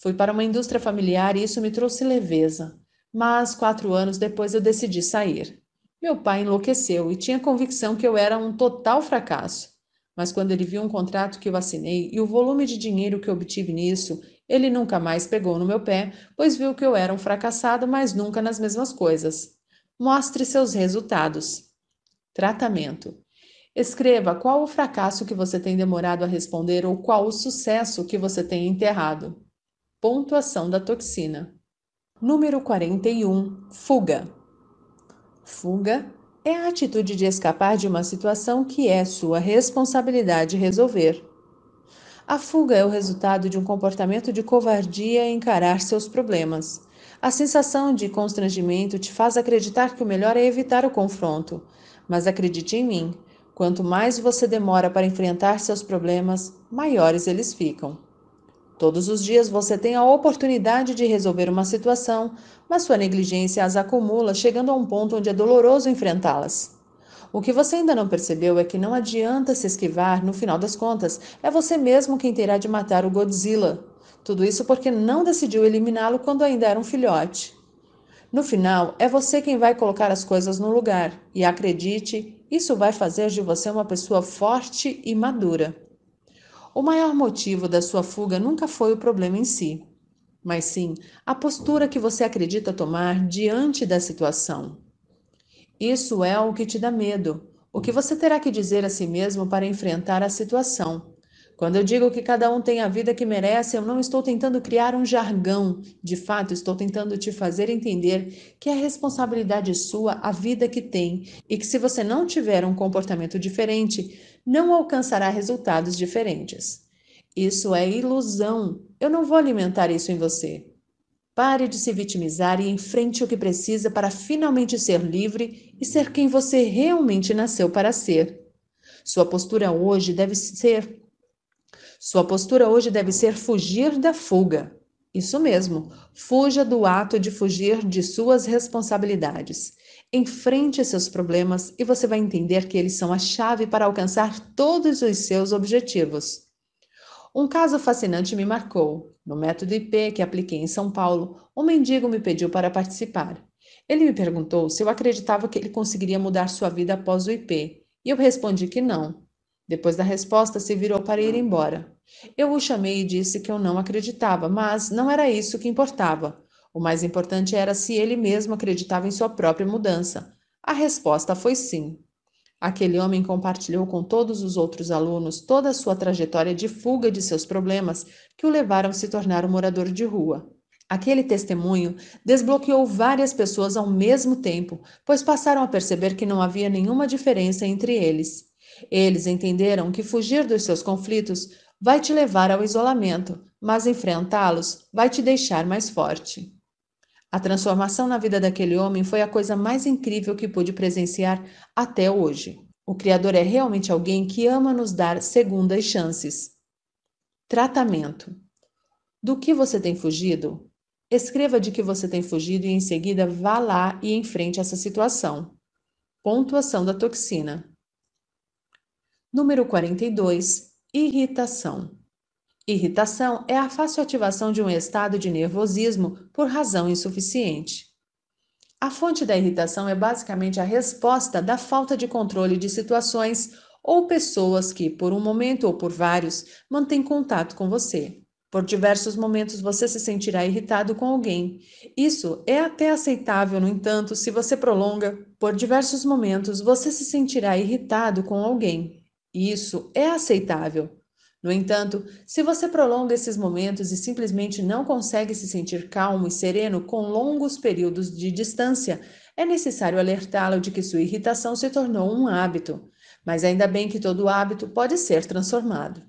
Fui para uma indústria familiar e isso me trouxe leveza. Mas quatro anos depois eu decidi sair. Meu pai enlouqueceu e tinha convicção que eu era um total fracasso. Mas quando ele viu um contrato que eu assinei e o volume de dinheiro que obtive nisso, ele nunca mais pegou no meu pé, pois viu que eu era um fracassado, mas nunca nas mesmas coisas. Mostre seus resultados. Tratamento. Escreva qual o fracasso que você tem demorado a responder ou qual o sucesso que você tem enterrado. Pontuação da toxina. Número 41. Fuga. Fuga é a atitude de escapar de uma situação que é sua responsabilidade resolver. A fuga é o resultado de um comportamento de covardia em encarar seus problemas. A sensação de constrangimento te faz acreditar que o melhor é evitar o confronto. Mas acredite em mim, quanto mais você demora para enfrentar seus problemas, maiores eles ficam. Todos os dias você tem a oportunidade de resolver uma situação, mas sua negligência as acumula, chegando a um ponto onde é doloroso enfrentá-las. O que você ainda não percebeu é que não adianta se esquivar, no final das contas, é você mesmo quem terá de matar o Godzilla. Tudo isso porque não decidiu eliminá-lo quando ainda era um filhote. No final, é você quem vai colocar as coisas no lugar, e acredite, isso vai fazer de você uma pessoa forte e madura. O maior motivo da sua fuga nunca foi o problema em si, mas sim a postura que você acredita tomar diante da situação. Isso é o que te dá medo, o que você terá que dizer a si mesmo para enfrentar a situação. Quando eu digo que cada um tem a vida que merece, eu não estou tentando criar um jargão. De fato, estou tentando te fazer entender que é responsabilidade sua a vida que tem e que se você não tiver um comportamento diferente, não alcançará resultados diferentes. Isso é ilusão. Eu não vou alimentar isso em você. Pare de se vitimizar e enfrente o que precisa para finalmente ser livre e ser quem você realmente nasceu para ser. Sua postura hoje deve ser Sua postura hoje deve ser fugir da fuga. Isso mesmo, fuja do ato de fugir de suas responsabilidades. Enfrente seus problemas e você vai entender que eles são a chave para alcançar todos os seus objetivos. Um caso fascinante me marcou. No método IP que apliquei em São Paulo, um mendigo me pediu para participar. Ele me perguntou se eu acreditava que ele conseguiria mudar sua vida após o IP, e eu respondi que não. Depois da resposta, se virou para ir embora. Eu o chamei e disse que eu não acreditava, mas não era isso que importava. O mais importante era se ele mesmo acreditava em sua própria mudança. A resposta foi sim. Aquele homem compartilhou com todos os outros alunos toda a sua trajetória de fuga de seus problemas que o levaram a se tornar um morador de rua. Aquele testemunho desbloqueou várias pessoas ao mesmo tempo, pois passaram a perceber que não havia nenhuma diferença entre eles. Eles entenderam que fugir dos seus conflitos vai te levar ao isolamento, mas enfrentá-los vai te deixar mais forte. A transformação na vida daquele homem foi a coisa mais incrível que pude presenciar até hoje. O Criador é realmente alguém que ama nos dar segundas chances. Tratamento: Do que você tem fugido? Escreva de que você tem fugido e em seguida vá lá e enfrente essa situação. Pontuação da toxina. Número 42. Irritação. Irritação é a fácil ativação de um estado de nervosismo por razão insuficiente. A fonte da irritação é basicamente a resposta da falta de controle de situações ou pessoas que, por um momento ou por vários, mantêm contato com você. Por diversos momentos você se sentirá irritado com alguém. Isso é até aceitável, no entanto, se você prolonga. Por diversos momentos você se sentirá irritado com alguém. Isso é aceitável, no entanto, se você prolonga esses momentos e simplesmente não consegue se sentir calmo e sereno com longos períodos de distância, é necessário alertá-lo de que sua irritação se tornou um hábito. Mas ainda bem que todo hábito pode ser transformado.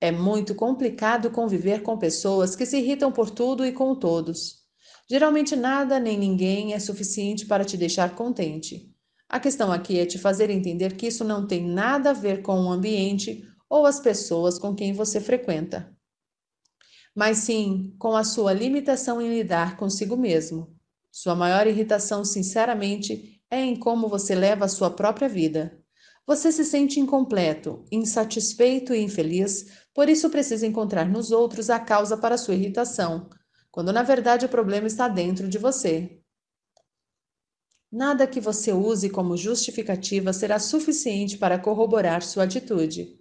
É muito complicado conviver com pessoas que se irritam por tudo e com todos. Geralmente nada nem ninguém é suficiente para te deixar contente. A questão aqui é te fazer entender que isso não tem nada a ver com o ambiente ou as pessoas com quem você frequenta, mas sim com a sua limitação em lidar consigo mesmo. Sua maior irritação, sinceramente, é em como você leva a sua própria vida. Você se sente incompleto, insatisfeito e infeliz, por isso precisa encontrar nos outros a causa para a sua irritação, quando na verdade o problema está dentro de você. Nada que você use como justificativa será suficiente para corroborar sua atitude.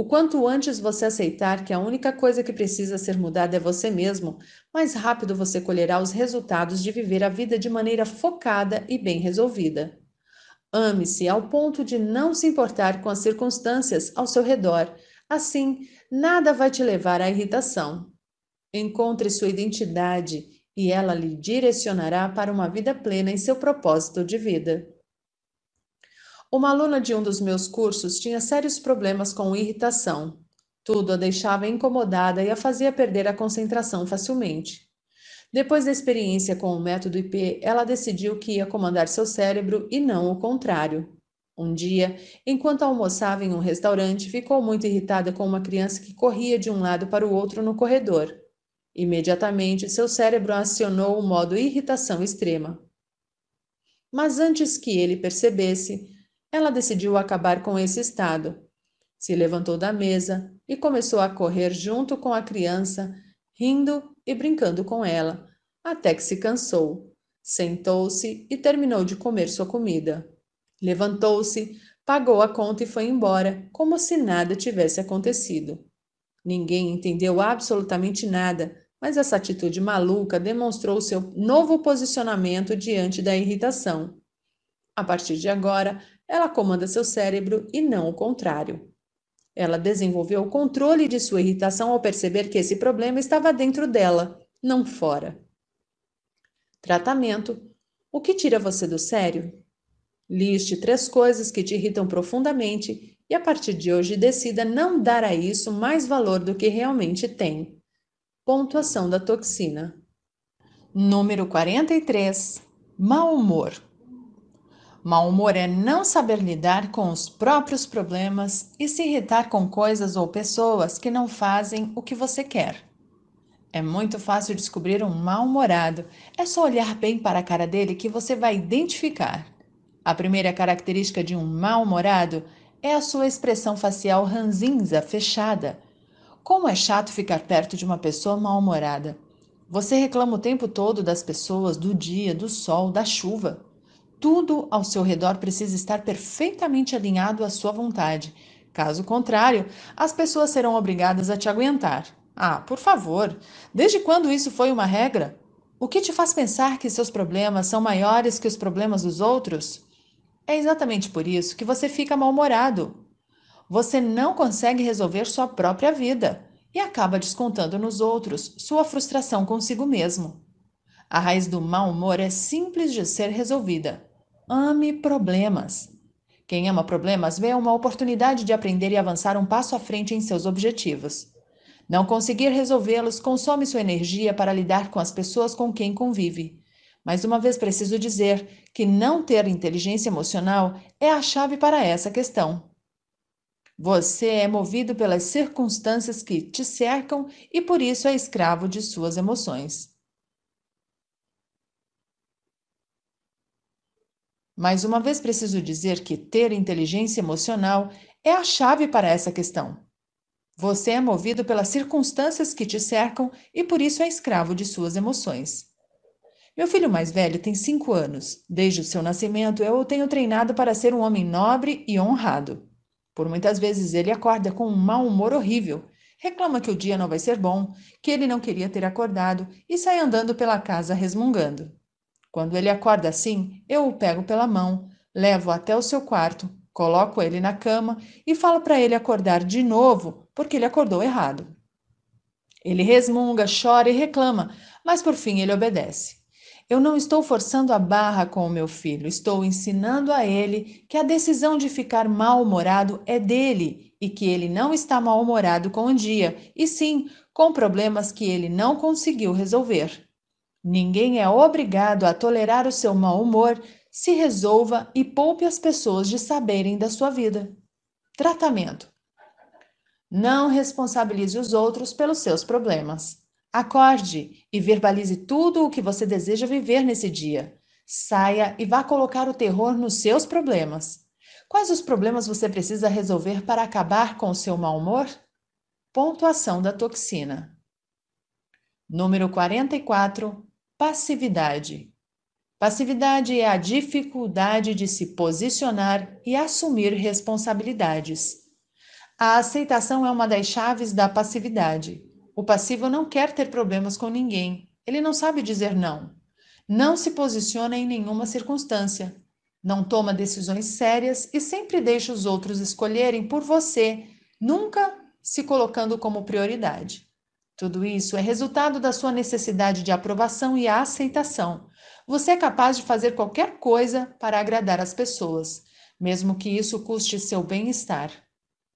O quanto antes você aceitar que a única coisa que precisa ser mudada é você mesmo, mais rápido você colherá os resultados de viver a vida de maneira focada e bem resolvida. Ame-se ao ponto de não se importar com as circunstâncias ao seu redor. Assim, nada vai te levar à irritação. Encontre sua identidade e ela lhe direcionará para uma vida plena em seu propósito de vida. Uma aluna de um dos meus cursos tinha sérios problemas com irritação. Tudo a deixava incomodada e a fazia perder a concentração facilmente. Depois da experiência com o método IP, ela decidiu que ia comandar seu cérebro e não o contrário. Um dia, enquanto almoçava em um restaurante, ficou muito irritada com uma criança que corria de um lado para o outro no corredor. Imediatamente, seu cérebro acionou o modo irritação extrema. Mas antes que ele percebesse, ela decidiu acabar com esse estado. Se levantou da mesa e começou a correr junto com a criança, rindo e brincando com ela, até que se cansou. Sentou-se e terminou de comer sua comida. Levantou-se, pagou a conta e foi embora, como se nada tivesse acontecido. Ninguém entendeu absolutamente nada, mas essa atitude maluca demonstrou seu novo posicionamento diante da irritação. A partir de agora, ela comanda seu cérebro e não o contrário. Ela desenvolveu o controle de sua irritação ao perceber que esse problema estava dentro dela, não fora. Tratamento: O que tira você do sério? Liste três coisas que te irritam profundamente e a partir de hoje decida não dar a isso mais valor do que realmente tem. Pontuação da toxina. Número 43. Mau humor. Mau humor é não saber lidar com os próprios problemas e se irritar com coisas ou pessoas que não fazem o que você quer. É muito fácil descobrir um mal-humorado. É só olhar bem para a cara dele que você vai identificar. A primeira característica de um mal-humorado é a sua expressão facial ranzinza, fechada. Como é chato ficar perto de uma pessoa mal-humorada. Você reclama o tempo todo das pessoas, do dia, do sol, da chuva. Tudo ao seu redor precisa estar perfeitamente alinhado à sua vontade. Caso contrário, as pessoas serão obrigadas a te aguentar. Ah, por favor, desde quando isso foi uma regra? O que te faz pensar que seus problemas são maiores que os problemas dos outros? É exatamente por isso que você fica mal-humorado. Você não consegue resolver sua própria vida e acaba descontando nos outros sua frustração consigo mesmo. A raiz do mau humor é simples de ser resolvida. Ame problemas. Quem ama problemas vê uma oportunidade de aprender e avançar um passo à frente em seus objetivos. Não conseguir resolvê-los consome sua energia para lidar com as pessoas com quem convive. Mais uma vez preciso dizer que não ter inteligência emocional é a chave para essa questão. Você é movido pelas circunstâncias que te cercam e por isso é escravo de suas emoções. Mas uma vez preciso dizer que ter inteligência emocional é a chave para essa questão. Você é movido pelas circunstâncias que te cercam e por isso é escravo de suas emoções. Meu filho mais velho tem cinco anos. Desde o seu nascimento, eu o tenho treinado para ser um homem nobre e honrado. Por muitas vezes ele acorda com um mau humor horrível, reclama que o dia não vai ser bom, que ele não queria ter acordado e sai andando pela casa resmungando. Quando ele acorda assim, eu o pego pela mão, levo até o seu quarto, coloco ele na cama e falo para ele acordar de novo, porque ele acordou errado. Ele resmunga, chora e reclama, mas por fim ele obedece. Eu não estou forçando a barra com o meu filho, estou ensinando a ele que a decisão de ficar mal-humorado é dele e que ele não está mal-humorado com o dia, e sim com problemas que ele não conseguiu resolver. Ninguém é obrigado a tolerar o seu mau humor, se resolva e poupe as pessoas de saberem da sua vida. Tratamento: Não responsabilize os outros pelos seus problemas. Acorde e verbalize tudo o que você deseja viver nesse dia. Saia e vá colocar o terror nos seus problemas. Quais os problemas você precisa resolver para acabar com o seu mau humor? Pontuação da toxina. Número 44, passividade. Passividade é a dificuldade de se posicionar e assumir responsabilidades. A aceitação é uma das chaves da passividade. O passivo não quer ter problemas com ninguém, ele não sabe dizer não. Não se posiciona em nenhuma circunstância. Não toma decisões sérias e sempre deixa os outros escolherem por você, nunca se colocando como prioridade. Tudo isso é resultado da sua necessidade de aprovação e aceitação. Você é capaz de fazer qualquer coisa para agradar as pessoas, mesmo que isso custe seu bem-estar.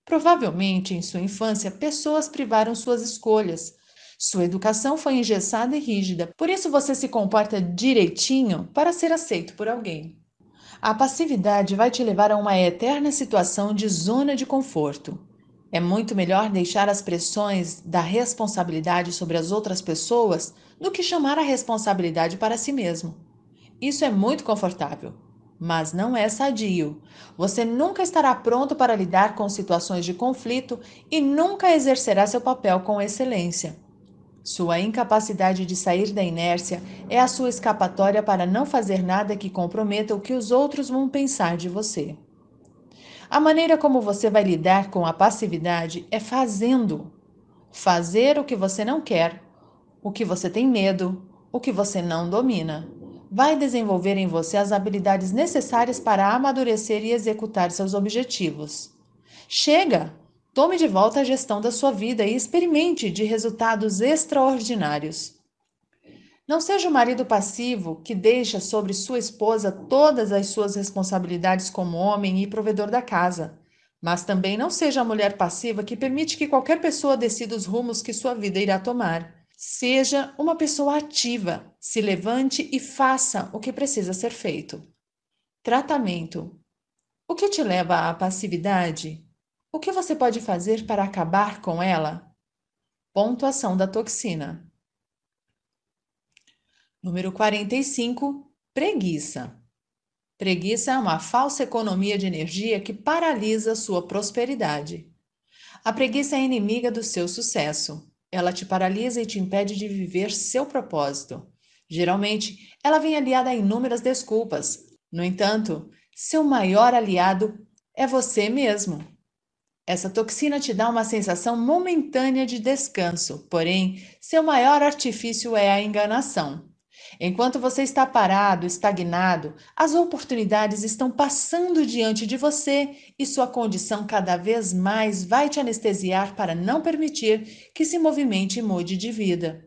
Provavelmente, em sua infância, pessoas privaram suas escolhas. Sua educação foi engessada e rígida, por isso você se comporta direitinho para ser aceito por alguém. A passividade vai te levar a uma eterna situação de zona de conforto. É muito melhor deixar as pressões da responsabilidade sobre as outras pessoas do que chamar a responsabilidade para si mesmo. Isso é muito confortável, mas não é sadio. Você nunca estará pronto para lidar com situações de conflito e nunca exercerá seu papel com excelência. Sua incapacidade de sair da inércia é a sua escapatória para não fazer nada que comprometa o que os outros vão pensar de você. A maneira como você vai lidar com a passividade é fazendo. Fazer o que você não quer, o que você tem medo, o que você não domina. Vai desenvolver em você as habilidades necessárias para amadurecer e executar seus objetivos. Chega! Tome de volta a gestão da sua vida e experimente de resultados extraordinários. Não seja o marido passivo que deixa sobre sua esposa todas as suas responsabilidades como homem e provedor da casa. Mas também não seja a mulher passiva que permite que qualquer pessoa decida os rumos que sua vida irá tomar. Seja uma pessoa ativa, se levante e faça o que precisa ser feito. Tratamento: O que te leva à passividade? O que você pode fazer para acabar com ela? Pontuação da toxina. Número 45, preguiça. Preguiça é uma falsa economia de energia que paralisa sua prosperidade. A preguiça é inimiga do seu sucesso. Ela te paralisa e te impede de viver seu propósito. Geralmente, ela vem aliada a inúmeras desculpas. No entanto, seu maior aliado é você mesmo. Essa toxina te dá uma sensação momentânea de descanso, porém, seu maior artifício é a enganação. Enquanto você está parado, estagnado, as oportunidades estão passando diante de você e sua condição cada vez mais vai te anestesiar para não permitir que se movimente e mude de vida.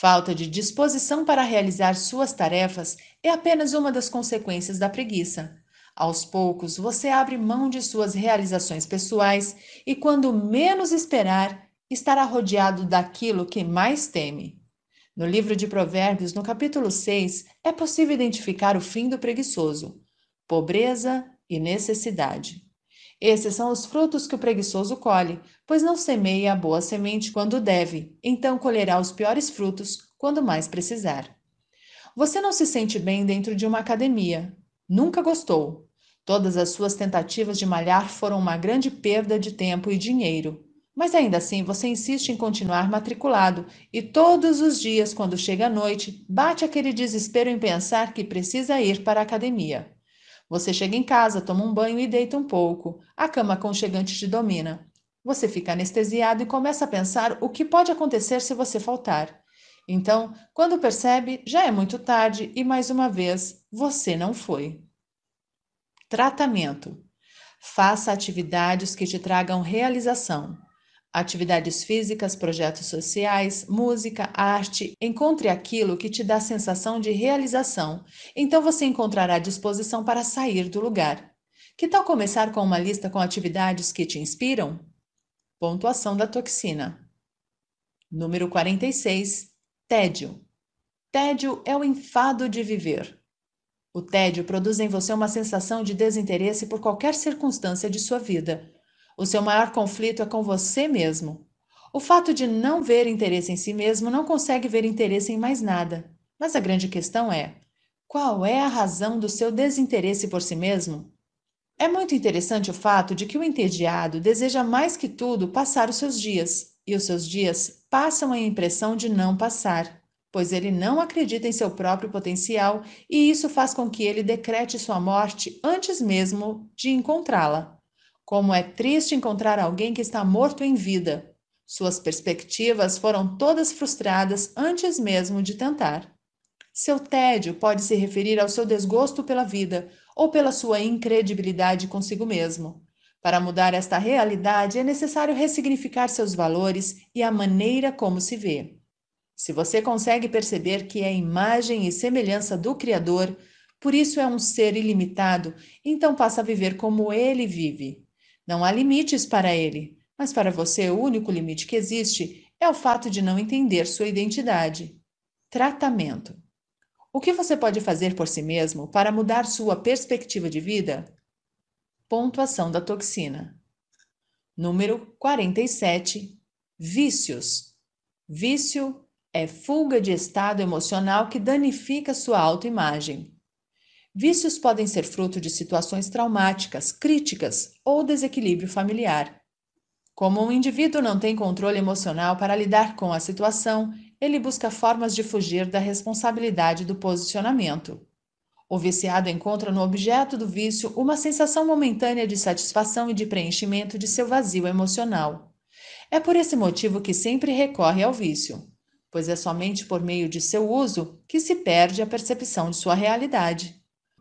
Falta de disposição para realizar suas tarefas é apenas uma das consequências da preguiça. Aos poucos, você abre mão de suas realizações pessoais e, quando menos esperar, estará rodeado daquilo que mais teme. No livro de Provérbios, no capítulo 6, é possível identificar o fim do preguiçoso: pobreza e necessidade. Esses são os frutos que o preguiçoso colhe, pois não semeia a boa semente quando deve, então colherá os piores frutos quando mais precisar. Você não se sente bem dentro de uma academia. Nunca gostou. Todas as suas tentativas de malhar foram uma grande perda de tempo e dinheiro. Mas ainda assim, você insiste em continuar matriculado e todos os dias, quando chega a noite, bate aquele desespero em pensar que precisa ir para a academia. Você chega em casa, toma um banho e deita um pouco. A cama aconchegante te domina. Você fica anestesiado e começa a pensar o que pode acontecer se você faltar. Então, quando percebe, já é muito tarde e mais uma vez, você não foi. Tratamento: faça atividades que te tragam realização. Atividades físicas, projetos sociais, música, arte, encontre aquilo que te dá sensação de realização. Então você encontrará disposição para sair do lugar. Que tal começar com uma lista com atividades que te inspiram? Pontuação da toxina. Número 46. Tédio. Tédio é o enfado de viver. O tédio produz em você uma sensação de desinteresse por qualquer circunstância de sua vida o seu maior conflito é com você mesmo. O fato de não ver interesse em si mesmo não consegue ver interesse em mais nada. Mas a grande questão é: qual é a razão do seu desinteresse por si mesmo? É muito interessante o fato de que o entediado deseja mais que tudo passar os seus dias, e os seus dias passam a impressão de não passar, pois ele não acredita em seu próprio potencial e isso faz com que ele decrete sua morte antes mesmo de encontrá-la. Como é triste encontrar alguém que está morto em vida. Suas perspectivas foram todas frustradas antes mesmo de tentar. Seu tédio pode se referir ao seu desgosto pela vida ou pela sua incredibilidade consigo mesmo. Para mudar esta realidade, é necessário ressignificar seus valores e a maneira como se vê. Se você consegue perceber que é imagem e semelhança do Criador, por isso é um ser ilimitado, então passa a viver como ele vive. Não há limites para ele, mas para você o único limite que existe é o fato de não entender sua identidade. Tratamento. O que você pode fazer por si mesmo para mudar sua perspectiva de vida? Pontuação da toxina. Número 47. Vícios. Vício é fuga de estado emocional que danifica sua autoimagem. Vícios podem ser fruto de situações traumáticas, críticas ou desequilíbrio familiar. Como um indivíduo não tem controle emocional para lidar com a situação, ele busca formas de fugir da responsabilidade do posicionamento. O viciado encontra no objeto do vício uma sensação momentânea de satisfação e de preenchimento de seu vazio emocional. É por esse motivo que sempre recorre ao vício, pois é somente por meio de seu uso que se perde a percepção de sua realidade.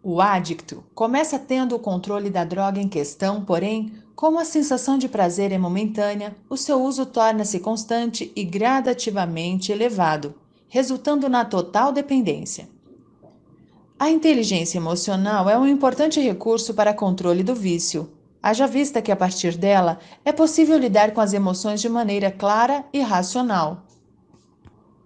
O adicto começa tendo o controle da droga em questão, porém, como a sensação de prazer é momentânea, o seu uso torna-se constante e gradativamente elevado, resultando na total dependência. A inteligência emocional é um importante recurso para controle do vício. Haja vista que, a partir dela, é possível lidar com as emoções de maneira clara e racional.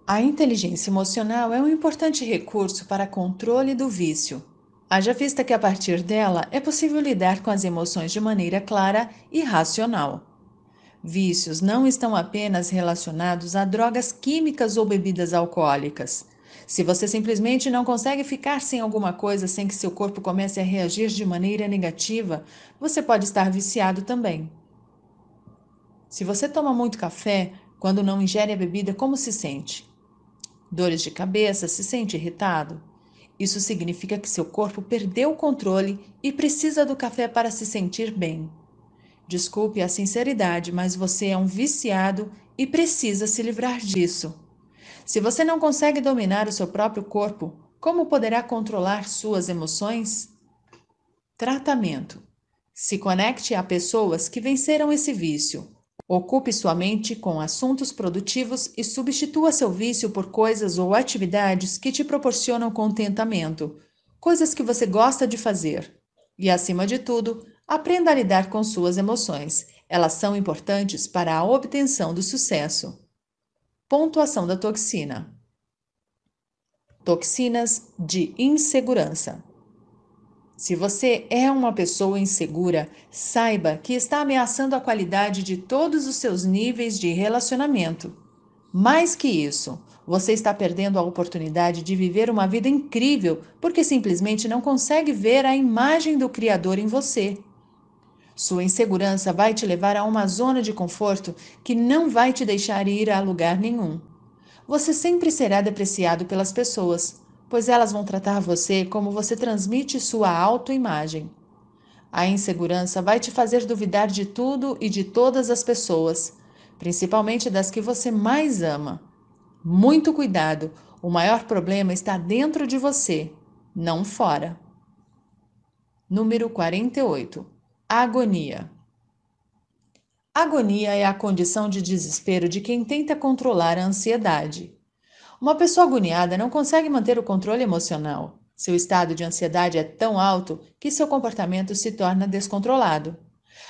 A inteligência emocional é um importante recurso para controle do vício. Haja vista que a partir dela é possível lidar com as emoções de maneira clara e racional. Vícios não estão apenas relacionados a drogas químicas ou bebidas alcoólicas. Se você simplesmente não consegue ficar sem alguma coisa sem que seu corpo comece a reagir de maneira negativa, você pode estar viciado também. Se você toma muito café, quando não ingere a bebida, como se sente? Dores de cabeça, se sente irritado? Isso significa que seu corpo perdeu o controle e precisa do café para se sentir bem. Desculpe a sinceridade, mas você é um viciado e precisa se livrar disso. Se você não consegue dominar o seu próprio corpo, como poderá controlar suas emoções? Tratamento: se conecte a pessoas que venceram esse vício. Ocupe sua mente com assuntos produtivos e substitua seu vício por coisas ou atividades que te proporcionam contentamento, coisas que você gosta de fazer. E, acima de tudo, aprenda a lidar com suas emoções. Elas são importantes para a obtenção do sucesso. Pontuação da toxina: Toxinas de insegurança. Se você é uma pessoa insegura, saiba que está ameaçando a qualidade de todos os seus níveis de relacionamento. Mais que isso, você está perdendo a oportunidade de viver uma vida incrível porque simplesmente não consegue ver a imagem do Criador em você. Sua insegurança vai te levar a uma zona de conforto que não vai te deixar ir a lugar nenhum. Você sempre será depreciado pelas pessoas, pois elas vão tratar você como você transmite sua autoimagem. A insegurança vai te fazer duvidar de tudo e de todas as pessoas, principalmente das que você mais ama. Muito cuidado, o maior problema está dentro de você, não fora. Número 48. Agonia. Agonia é a condição de desespero de quem tenta controlar a ansiedade. Uma pessoa agoniada não consegue manter o controle emocional. Seu estado de ansiedade é tão alto que seu comportamento se torna descontrolado.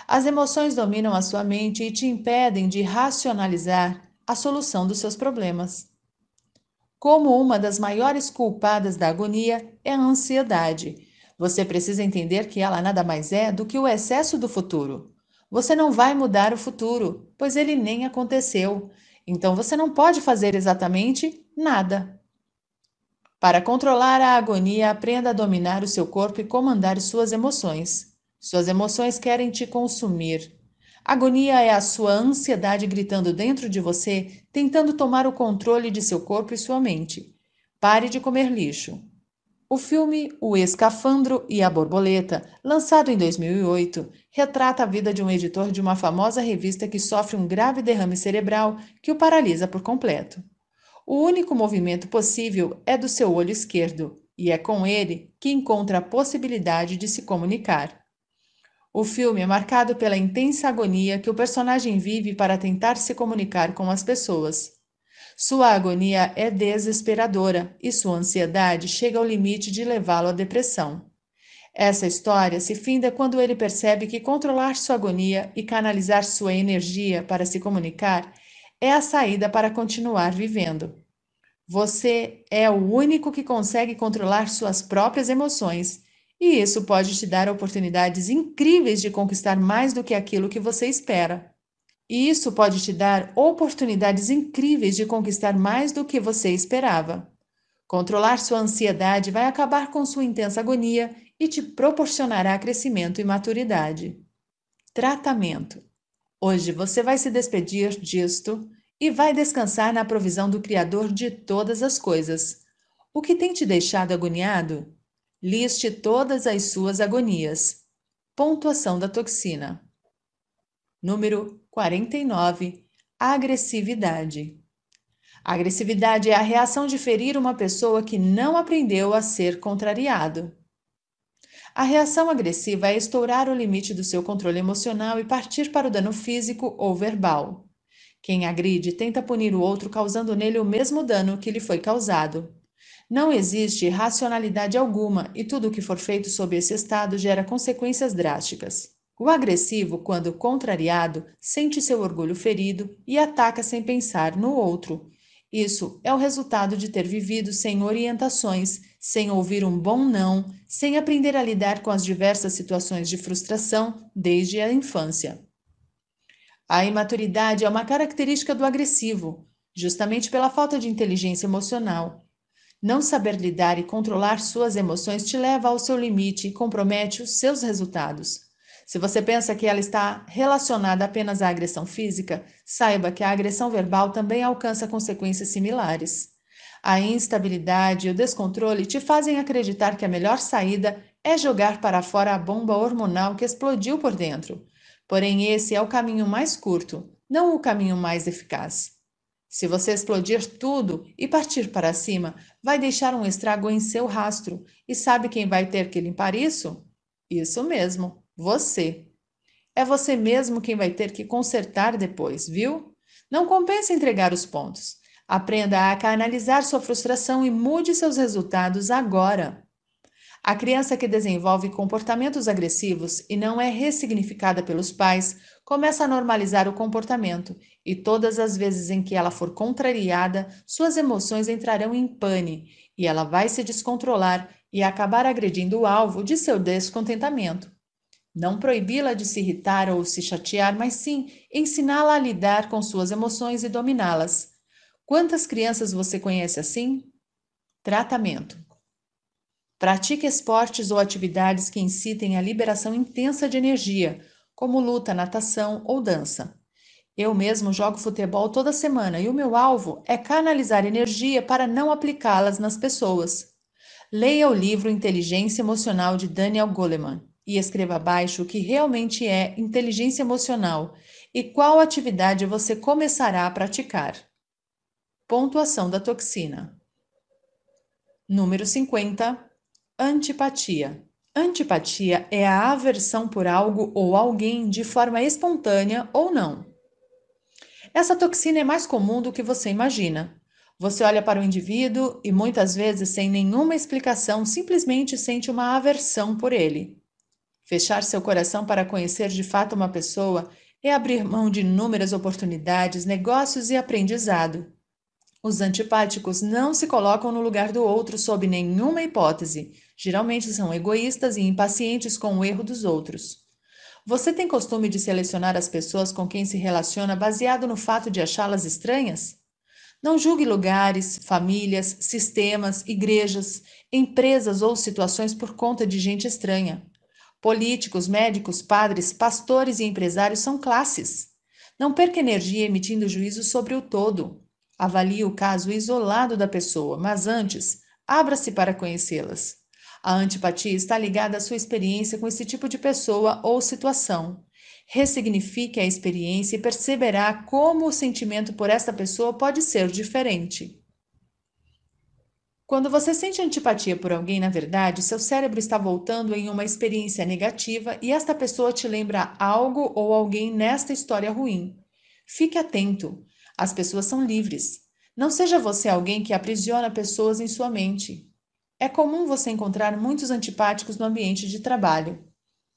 As emoções dominam a sua mente e te impedem de racionalizar a solução dos seus problemas. Como uma das maiores culpadas da agonia é a ansiedade. Você precisa entender que ela nada mais é do que o excesso do futuro. Você não vai mudar o futuro, pois ele nem aconteceu. Então você não pode fazer exatamente nada. Para controlar a agonia, aprenda a dominar o seu corpo e comandar suas emoções. Suas emoções querem te consumir. Agonia é a sua ansiedade gritando dentro de você, tentando tomar o controle de seu corpo e sua mente. Pare de comer lixo. O filme O Escafandro e a Borboleta, lançado em 2008, retrata a vida de um editor de uma famosa revista que sofre um grave derrame cerebral que o paralisa por completo. O único movimento possível é do seu olho esquerdo, e é com ele que encontra a possibilidade de se comunicar. O filme é marcado pela intensa agonia que o personagem vive para tentar se comunicar com as pessoas. Sua agonia é desesperadora e sua ansiedade chega ao limite de levá-lo à depressão. Essa história se finda quando ele percebe que controlar sua agonia e canalizar sua energia para se comunicar é a saída para continuar vivendo. Você é o único que consegue controlar suas próprias emoções, e isso pode te dar oportunidades incríveis de conquistar mais do que aquilo que você espera. E isso pode te dar oportunidades incríveis de conquistar mais do que você esperava. Controlar sua ansiedade vai acabar com sua intensa agonia e te proporcionará crescimento e maturidade. Tratamento: Hoje você vai se despedir disto e vai descansar na provisão do Criador de todas as coisas. O que tem te deixado agoniado? Liste todas as suas agonias. Pontuação da toxina: Número 49. A agressividade. A agressividade é a reação de ferir uma pessoa que não aprendeu a ser contrariado. A reação agressiva é estourar o limite do seu controle emocional e partir para o dano físico ou verbal. Quem agride tenta punir o outro causando nele o mesmo dano que lhe foi causado. Não existe racionalidade alguma e tudo o que for feito sob esse estado gera consequências drásticas. O agressivo, quando contrariado, sente seu orgulho ferido e ataca sem pensar no outro. Isso é o resultado de ter vivido sem orientações, sem ouvir um bom não, sem aprender a lidar com as diversas situações de frustração desde a infância. A imaturidade é uma característica do agressivo, justamente pela falta de inteligência emocional. Não saber lidar e controlar suas emoções te leva ao seu limite e compromete os seus resultados. Se você pensa que ela está relacionada apenas à agressão física, saiba que a agressão verbal também alcança consequências similares. A instabilidade e o descontrole te fazem acreditar que a melhor saída é jogar para fora a bomba hormonal que explodiu por dentro. Porém, esse é o caminho mais curto, não o caminho mais eficaz. Se você explodir tudo e partir para cima, vai deixar um estrago em seu rastro. E sabe quem vai ter que limpar isso? Isso mesmo, você. É você mesmo quem vai ter que consertar depois, viu? Não compensa entregar os pontos. Aprenda a canalizar sua frustração e mude seus resultados agora. A criança que desenvolve comportamentos agressivos e não é ressignificada pelos pais começa a normalizar o comportamento, e todas as vezes em que ela for contrariada, suas emoções entrarão em pane e ela vai se descontrolar e acabar agredindo o alvo de seu descontentamento. Não proibi-la de se irritar ou se chatear, mas sim ensiná-la a lidar com suas emoções e dominá-las. Quantas crianças você conhece assim? Tratamento. Pratique esportes ou atividades que incitem a liberação intensa de energia, como luta, natação ou dança. Eu mesmo jogo futebol toda semana e o meu alvo é canalizar energia para não aplicá-las nas pessoas. Leia o livro Inteligência Emocional de Daniel Goleman e escreva abaixo o que realmente é inteligência emocional e qual atividade você começará a praticar. Pontuação da toxina. Número 50. Antipatia. Antipatia é a aversão por algo ou alguém de forma espontânea ou não. Essa toxina é mais comum do que você imagina. Você olha para o indivíduo e muitas vezes, sem nenhuma explicação, simplesmente sente uma aversão por ele. Fechar seu coração para conhecer de fato uma pessoa é abrir mão de inúmeras oportunidades, negócios e aprendizado. Os antipáticos não se colocam no lugar do outro sob nenhuma hipótese. Geralmente são egoístas e impacientes com o erro dos outros. Você tem costume de selecionar as pessoas com quem se relaciona baseado no fato de achá-las estranhas? Não julgue lugares, famílias, sistemas, igrejas, empresas ou situações por conta de gente estranha. Políticos, médicos, padres, pastores e empresários são classes. Não perca energia emitindo juízo sobre o todo. Avalie o caso isolado da pessoa, mas antes, abra-se para conhecê-las. A antipatia está ligada à sua experiência com esse tipo de pessoa ou situação. Ressignifique a experiência e perceberá como o sentimento por esta pessoa pode ser diferente. Quando você sente antipatia por alguém, na verdade, seu cérebro está voltando em uma experiência negativa e esta pessoa te lembra algo ou alguém nesta história ruim. Fique atento. As pessoas são livres. Não seja você alguém que aprisiona pessoas em sua mente. É comum você encontrar muitos antipáticos no ambiente de trabalho.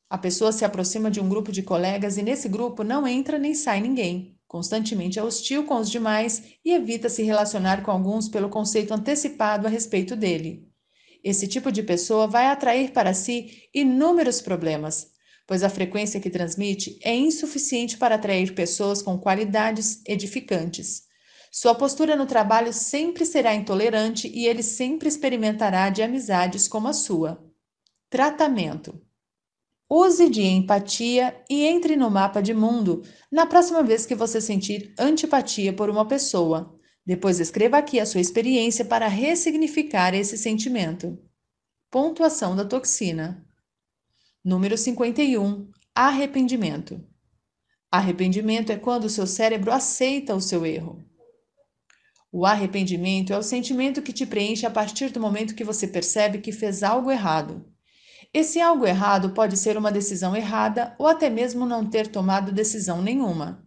A pessoa se aproxima de um grupo de colegas e nesse grupo não entra nem sai ninguém. Constantemente é hostil com os demais e evita se relacionar com alguns pelo conceito antecipado a respeito dele. Esse tipo de pessoa vai atrair para si inúmeros problemas, pois a frequência que transmite é insuficiente para atrair pessoas com qualidades edificantes. Sua postura no trabalho sempre será intolerante e ele sempre experimentará de amizades como a sua. Tratamento: Use de empatia e entre no mapa de mundo na próxima vez que você sentir antipatia por uma pessoa. Depois escreva aqui a sua experiência para ressignificar esse sentimento. Pontuação da toxina. Número 51. Arrependimento. Arrependimento é quando o seu cérebro aceita o seu erro. O arrependimento é o sentimento que te preenche a partir do momento que você percebe que fez algo errado. Esse algo errado pode ser uma decisão errada ou até mesmo não ter tomado decisão nenhuma.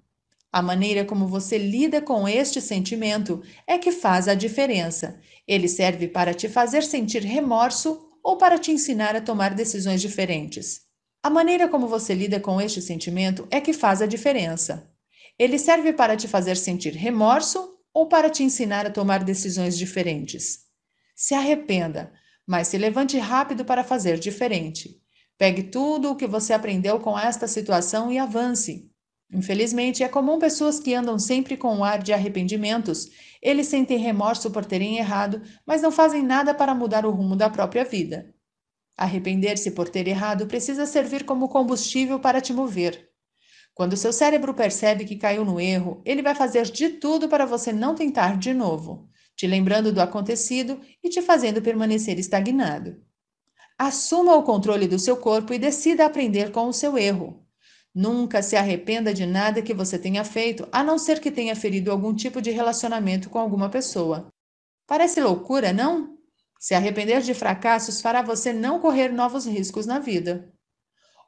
A maneira como você lida com este sentimento é que faz a diferença. Ele serve para te fazer sentir remorso ou para te ensinar a tomar decisões diferentes. A maneira como você lida com este sentimento é que faz a diferença. Ele serve para te fazer sentir remorso ou para te ensinar a tomar decisões diferentes. Se arrependa mas se levante rápido para fazer diferente. Pegue tudo o que você aprendeu com esta situação e avance. Infelizmente, é comum pessoas que andam sempre com um ar de arrependimentos. Eles sentem remorso por terem errado, mas não fazem nada para mudar o rumo da própria vida. Arrepender-se por ter errado precisa servir como combustível para te mover. Quando seu cérebro percebe que caiu no erro, ele vai fazer de tudo para você não tentar de novo te lembrando do acontecido e te fazendo permanecer estagnado. Assuma o controle do seu corpo e decida aprender com o seu erro. Nunca se arrependa de nada que você tenha feito, a não ser que tenha ferido algum tipo de relacionamento com alguma pessoa. Parece loucura, não? Se arrepender de fracassos fará você não correr novos riscos na vida.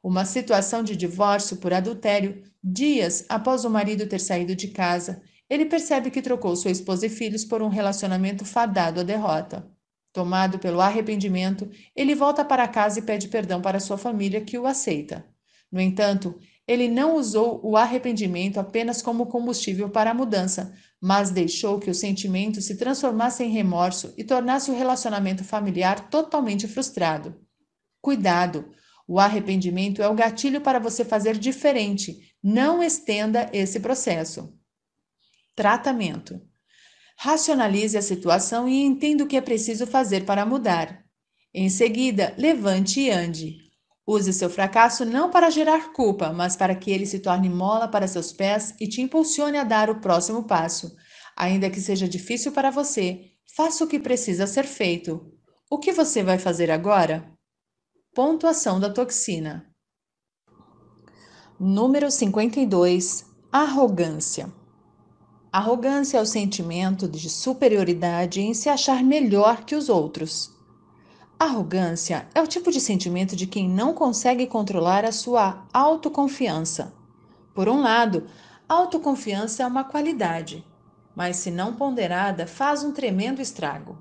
Uma situação de divórcio por adultério, dias após o marido ter saído de casa, ele percebe que trocou sua esposa e filhos por um relacionamento fadado à derrota. Tomado pelo arrependimento, ele volta para casa e pede perdão para sua família, que o aceita. No entanto, ele não usou o arrependimento apenas como combustível para a mudança, mas deixou que o sentimento se transformasse em remorso e tornasse o relacionamento familiar totalmente frustrado. Cuidado! O arrependimento é o gatilho para você fazer diferente. Não estenda esse processo. Tratamento. Racionalize a situação e entenda o que é preciso fazer para mudar. Em seguida, levante e ande. Use seu fracasso não para gerar culpa, mas para que ele se torne mola para seus pés e te impulsione a dar o próximo passo. Ainda que seja difícil para você, faça o que precisa ser feito. O que você vai fazer agora? Pontuação da toxina. Número 52 Arrogância. Arrogância é o sentimento de superioridade em se achar melhor que os outros. Arrogância é o tipo de sentimento de quem não consegue controlar a sua autoconfiança. Por um lado, autoconfiança é uma qualidade, mas se não ponderada, faz um tremendo estrago.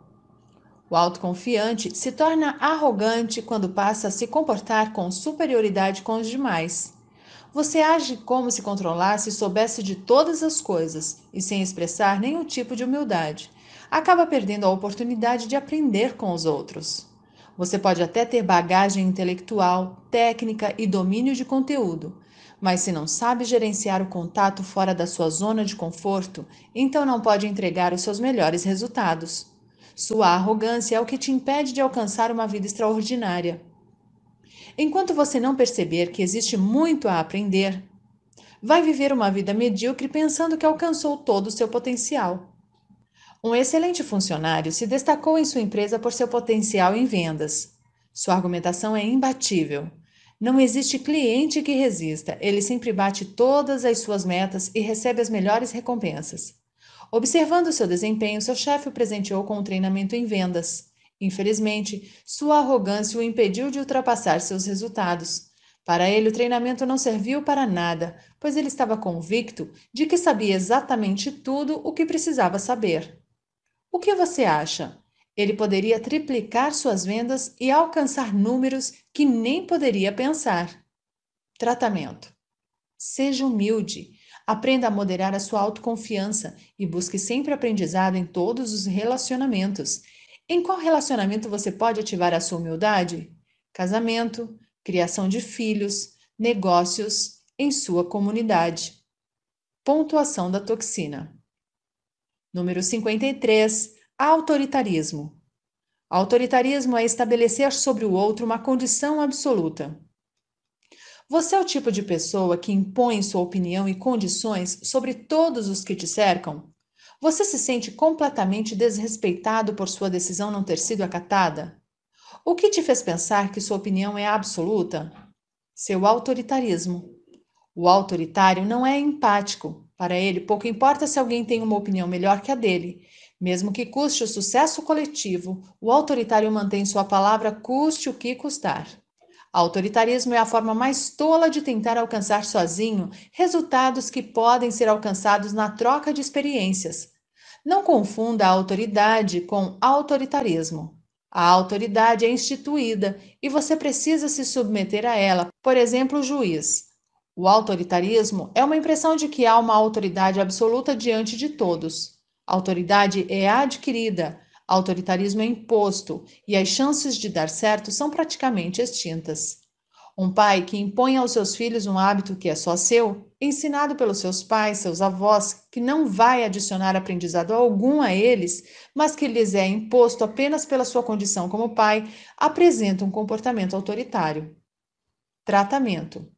O autoconfiante se torna arrogante quando passa a se comportar com superioridade com os demais. Você age como se controlasse e soubesse de todas as coisas, e sem expressar nenhum tipo de humildade. Acaba perdendo a oportunidade de aprender com os outros. Você pode até ter bagagem intelectual, técnica e domínio de conteúdo, mas se não sabe gerenciar o contato fora da sua zona de conforto, então não pode entregar os seus melhores resultados. Sua arrogância é o que te impede de alcançar uma vida extraordinária. Enquanto você não perceber que existe muito a aprender, vai viver uma vida medíocre pensando que alcançou todo o seu potencial. Um excelente funcionário se destacou em sua empresa por seu potencial em vendas. Sua argumentação é imbatível. Não existe cliente que resista, ele sempre bate todas as suas metas e recebe as melhores recompensas. Observando seu desempenho, seu chefe o presenteou com um treinamento em vendas. Infelizmente, sua arrogância o impediu de ultrapassar seus resultados. Para ele, o treinamento não serviu para nada, pois ele estava convicto de que sabia exatamente tudo o que precisava saber. O que você acha? Ele poderia triplicar suas vendas e alcançar números que nem poderia pensar. Tratamento: Seja humilde. Aprenda a moderar a sua autoconfiança e busque sempre aprendizado em todos os relacionamentos. Em qual relacionamento você pode ativar a sua humildade? Casamento, criação de filhos, negócios, em sua comunidade. Pontuação da toxina. Número 53. Autoritarismo. Autoritarismo é estabelecer sobre o outro uma condição absoluta. Você é o tipo de pessoa que impõe sua opinião e condições sobre todos os que te cercam? Você se sente completamente desrespeitado por sua decisão não ter sido acatada? O que te fez pensar que sua opinião é absoluta? Seu autoritarismo. O autoritário não é empático. Para ele, pouco importa se alguém tem uma opinião melhor que a dele. Mesmo que custe o sucesso coletivo, o autoritário mantém sua palavra, custe o que custar. Autoritarismo é a forma mais tola de tentar alcançar sozinho resultados que podem ser alcançados na troca de experiências. Não confunda a autoridade com autoritarismo. A autoridade é instituída e você precisa se submeter a ela, por exemplo, o juiz. O autoritarismo é uma impressão de que há uma autoridade absoluta diante de todos. A autoridade é adquirida, Autoritarismo é imposto e as chances de dar certo são praticamente extintas. Um pai que impõe aos seus filhos um hábito que é só seu, ensinado pelos seus pais, seus avós, que não vai adicionar aprendizado algum a eles, mas que lhes é imposto apenas pela sua condição como pai, apresenta um comportamento autoritário. Tratamento.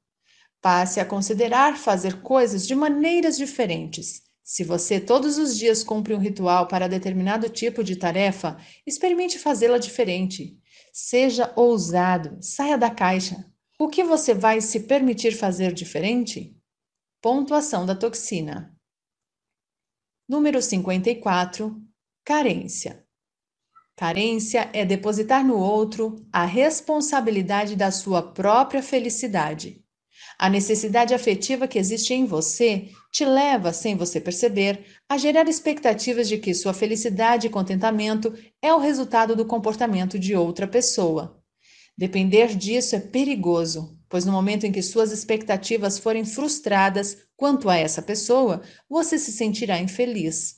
Passe a considerar fazer coisas de maneiras diferentes. Se você todos os dias cumpre um ritual para determinado tipo de tarefa, experimente fazê-la diferente. Seja ousado, saia da caixa. O que você vai se permitir fazer diferente? Pontuação da toxina. Número 54. Carência. Carência é depositar no outro a responsabilidade da sua própria felicidade. A necessidade afetiva que existe em você te leva, sem você perceber, a gerar expectativas de que sua felicidade e contentamento é o resultado do comportamento de outra pessoa. Depender disso é perigoso, pois no momento em que suas expectativas forem frustradas quanto a essa pessoa, você se sentirá infeliz.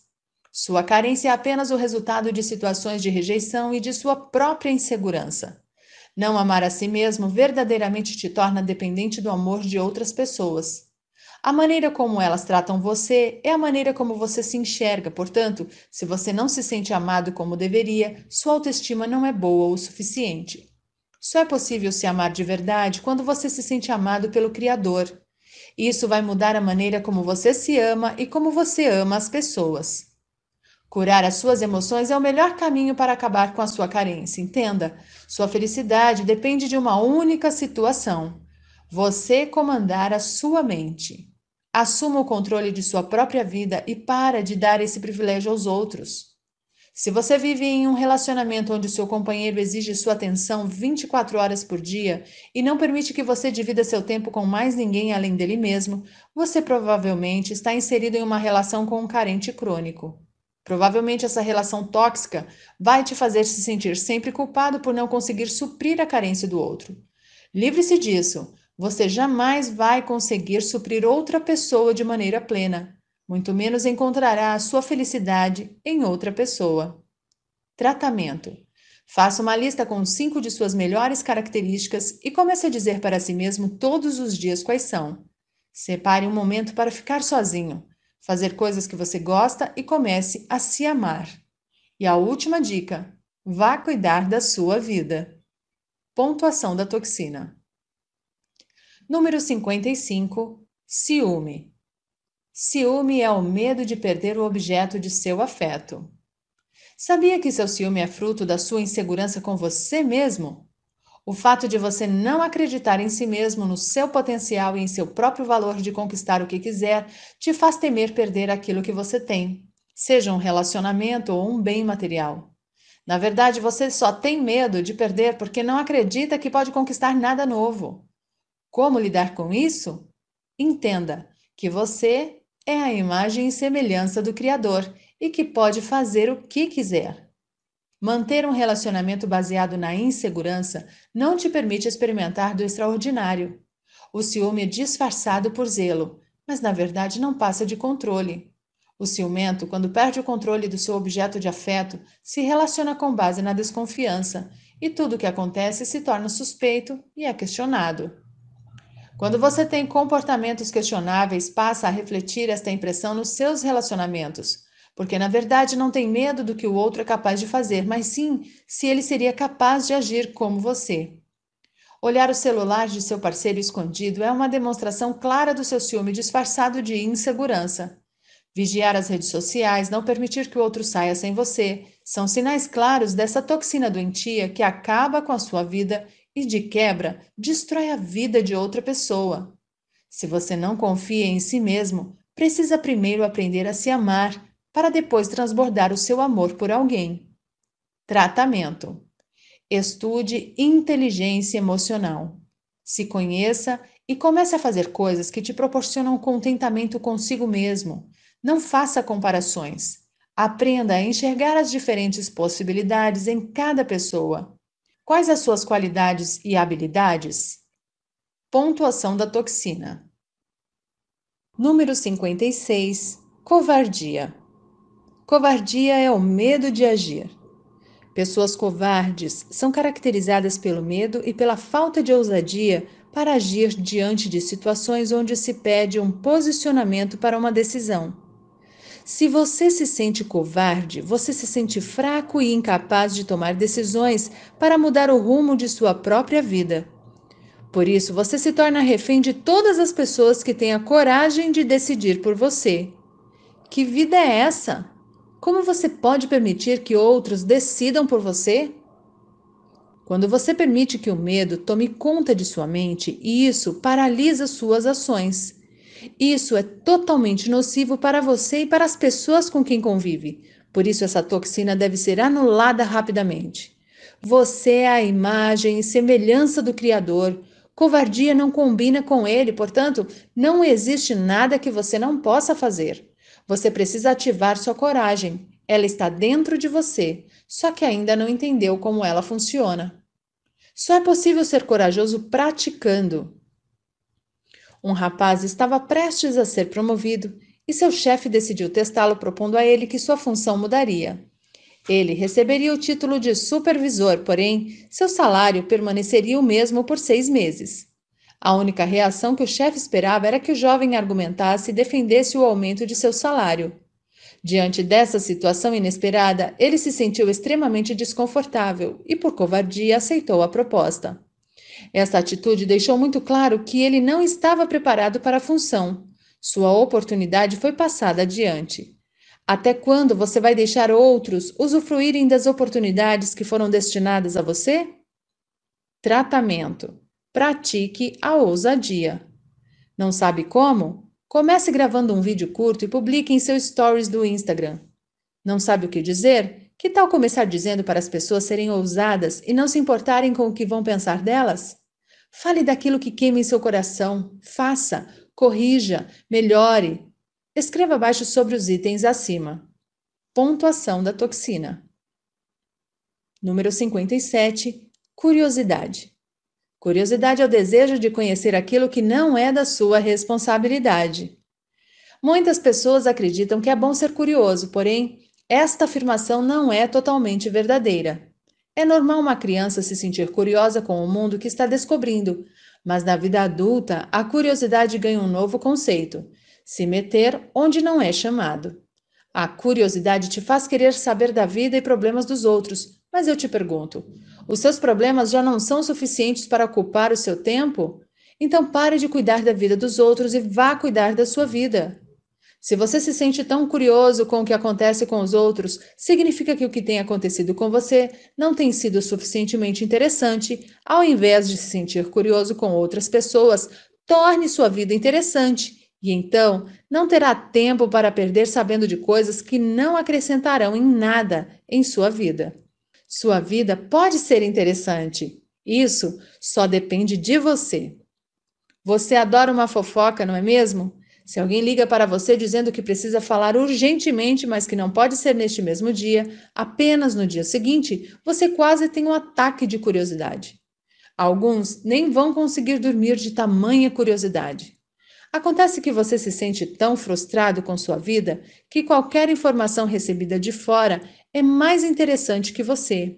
Sua carência é apenas o resultado de situações de rejeição e de sua própria insegurança. Não amar a si mesmo verdadeiramente te torna dependente do amor de outras pessoas. A maneira como elas tratam você é a maneira como você se enxerga, portanto, se você não se sente amado como deveria, sua autoestima não é boa o suficiente. Só é possível se amar de verdade quando você se sente amado pelo Criador. Isso vai mudar a maneira como você se ama e como você ama as pessoas. Curar as suas emoções é o melhor caminho para acabar com a sua carência, entenda. Sua felicidade depende de uma única situação: você comandar a sua mente. Assuma o controle de sua própria vida e para de dar esse privilégio aos outros. Se você vive em um relacionamento onde seu companheiro exige sua atenção 24 horas por dia e não permite que você divida seu tempo com mais ninguém além dele mesmo, você provavelmente está inserido em uma relação com um carente crônico. Provavelmente essa relação tóxica vai te fazer se sentir sempre culpado por não conseguir suprir a carência do outro. Livre-se disso. Você jamais vai conseguir suprir outra pessoa de maneira plena, muito menos encontrará a sua felicidade em outra pessoa. Tratamento: Faça uma lista com cinco de suas melhores características e comece a dizer para si mesmo todos os dias quais são. Separe um momento para ficar sozinho fazer coisas que você gosta e comece a se amar. E a última dica: vá cuidar da sua vida. Pontuação da toxina. Número 55: ciúme. Ciúme é o medo de perder o objeto de seu afeto. Sabia que seu ciúme é fruto da sua insegurança com você mesmo? O fato de você não acreditar em si mesmo, no seu potencial e em seu próprio valor de conquistar o que quiser, te faz temer perder aquilo que você tem, seja um relacionamento ou um bem material. Na verdade, você só tem medo de perder porque não acredita que pode conquistar nada novo. Como lidar com isso? Entenda que você é a imagem e semelhança do Criador e que pode fazer o que quiser. Manter um relacionamento baseado na insegurança não te permite experimentar do extraordinário. O ciúme é disfarçado por zelo, mas na verdade não passa de controle. O ciumento, quando perde o controle do seu objeto de afeto, se relaciona com base na desconfiança, e tudo o que acontece se torna suspeito e é questionado. Quando você tem comportamentos questionáveis, passa a refletir esta impressão nos seus relacionamentos porque na verdade não tem medo do que o outro é capaz de fazer, mas sim se ele seria capaz de agir como você. Olhar o celular de seu parceiro escondido é uma demonstração clara do seu ciúme disfarçado de insegurança. Vigiar as redes sociais, não permitir que o outro saia sem você, são sinais claros dessa toxina doentia que acaba com a sua vida e, de quebra, destrói a vida de outra pessoa. Se você não confia em si mesmo, precisa primeiro aprender a se amar para depois transbordar o seu amor por alguém. Tratamento: estude inteligência emocional. Se conheça e comece a fazer coisas que te proporcionam contentamento consigo mesmo. Não faça comparações. Aprenda a enxergar as diferentes possibilidades em cada pessoa. Quais as suas qualidades e habilidades? Pontuação da toxina. Número 56 Covardia. Covardia é o medo de agir. Pessoas covardes são caracterizadas pelo medo e pela falta de ousadia para agir diante de situações onde se pede um posicionamento para uma decisão. Se você se sente covarde, você se sente fraco e incapaz de tomar decisões para mudar o rumo de sua própria vida. Por isso, você se torna refém de todas as pessoas que têm a coragem de decidir por você. Que vida é essa? Como você pode permitir que outros decidam por você? Quando você permite que o medo tome conta de sua mente, isso paralisa suas ações. Isso é totalmente nocivo para você e para as pessoas com quem convive. Por isso, essa toxina deve ser anulada rapidamente. Você é a imagem e semelhança do Criador. Covardia não combina com ele, portanto, não existe nada que você não possa fazer. Você precisa ativar sua coragem. Ela está dentro de você, só que ainda não entendeu como ela funciona. Só é possível ser corajoso praticando. Um rapaz estava prestes a ser promovido e seu chefe decidiu testá-lo, propondo a ele que sua função mudaria. Ele receberia o título de supervisor, porém, seu salário permaneceria o mesmo por seis meses. A única reação que o chefe esperava era que o jovem argumentasse e defendesse o aumento de seu salário. Diante dessa situação inesperada, ele se sentiu extremamente desconfortável e, por covardia, aceitou a proposta. Esta atitude deixou muito claro que ele não estava preparado para a função. Sua oportunidade foi passada adiante. Até quando você vai deixar outros usufruírem das oportunidades que foram destinadas a você? Tratamento pratique a ousadia. Não sabe como? Comece gravando um vídeo curto e publique em seus stories do Instagram. Não sabe o que dizer? Que tal começar dizendo para as pessoas serem ousadas e não se importarem com o que vão pensar delas? Fale daquilo que queima em seu coração, faça, corrija, melhore. Escreva abaixo sobre os itens acima. Pontuação da toxina. Número 57. Curiosidade. Curiosidade é o desejo de conhecer aquilo que não é da sua responsabilidade. Muitas pessoas acreditam que é bom ser curioso, porém, esta afirmação não é totalmente verdadeira. É normal uma criança se sentir curiosa com o mundo que está descobrindo, mas na vida adulta, a curiosidade ganha um novo conceito: se meter onde não é chamado. A curiosidade te faz querer saber da vida e problemas dos outros, mas eu te pergunto: os seus problemas já não são suficientes para ocupar o seu tempo? Então pare de cuidar da vida dos outros e vá cuidar da sua vida. Se você se sente tão curioso com o que acontece com os outros, significa que o que tem acontecido com você não tem sido suficientemente interessante. Ao invés de se sentir curioso com outras pessoas, torne sua vida interessante. E então não terá tempo para perder sabendo de coisas que não acrescentarão em nada em sua vida. Sua vida pode ser interessante. Isso só depende de você. Você adora uma fofoca, não é mesmo? Se alguém liga para você dizendo que precisa falar urgentemente, mas que não pode ser neste mesmo dia, apenas no dia seguinte, você quase tem um ataque de curiosidade. Alguns nem vão conseguir dormir de tamanha curiosidade. Acontece que você se sente tão frustrado com sua vida que qualquer informação recebida de fora é mais interessante que você.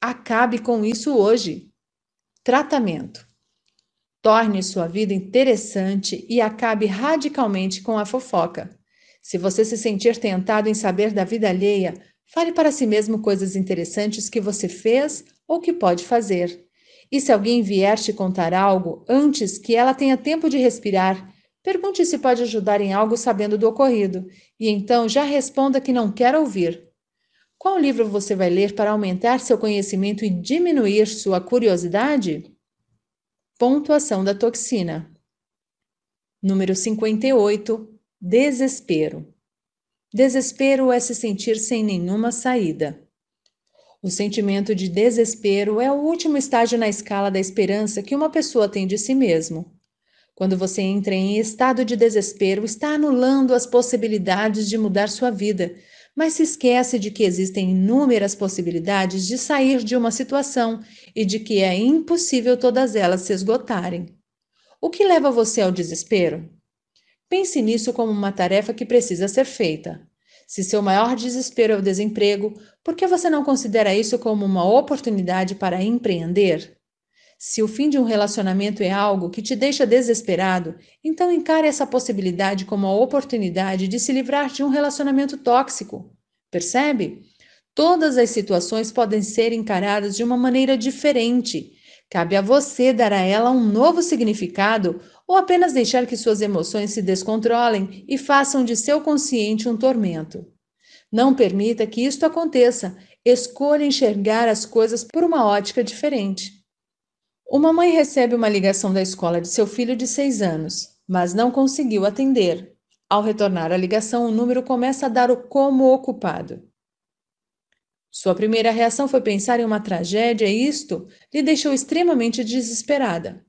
Acabe com isso hoje. Tratamento. Torne sua vida interessante e acabe radicalmente com a fofoca. Se você se sentir tentado em saber da vida alheia, fale para si mesmo coisas interessantes que você fez ou que pode fazer. E se alguém vier te contar algo antes que ela tenha tempo de respirar, Pergunte se pode ajudar em algo sabendo do ocorrido, e então já responda que não quer ouvir. Qual livro você vai ler para aumentar seu conhecimento e diminuir sua curiosidade? Pontuação da toxina. Número 58. Desespero. Desespero é se sentir sem nenhuma saída. O sentimento de desespero é o último estágio na escala da esperança que uma pessoa tem de si mesmo. Quando você entra em estado de desespero, está anulando as possibilidades de mudar sua vida, mas se esquece de que existem inúmeras possibilidades de sair de uma situação e de que é impossível todas elas se esgotarem. O que leva você ao desespero? Pense nisso como uma tarefa que precisa ser feita. Se seu maior desespero é o desemprego, por que você não considera isso como uma oportunidade para empreender? Se o fim de um relacionamento é algo que te deixa desesperado, então encare essa possibilidade como a oportunidade de se livrar de um relacionamento tóxico. Percebe? Todas as situações podem ser encaradas de uma maneira diferente. Cabe a você dar a ela um novo significado ou apenas deixar que suas emoções se descontrolem e façam de seu consciente um tormento. Não permita que isto aconteça. Escolha enxergar as coisas por uma ótica diferente. Uma mãe recebe uma ligação da escola de seu filho de 6 anos, mas não conseguiu atender. Ao retornar a ligação, o número começa a dar o como ocupado. Sua primeira reação foi pensar em uma tragédia e isto lhe deixou extremamente desesperada.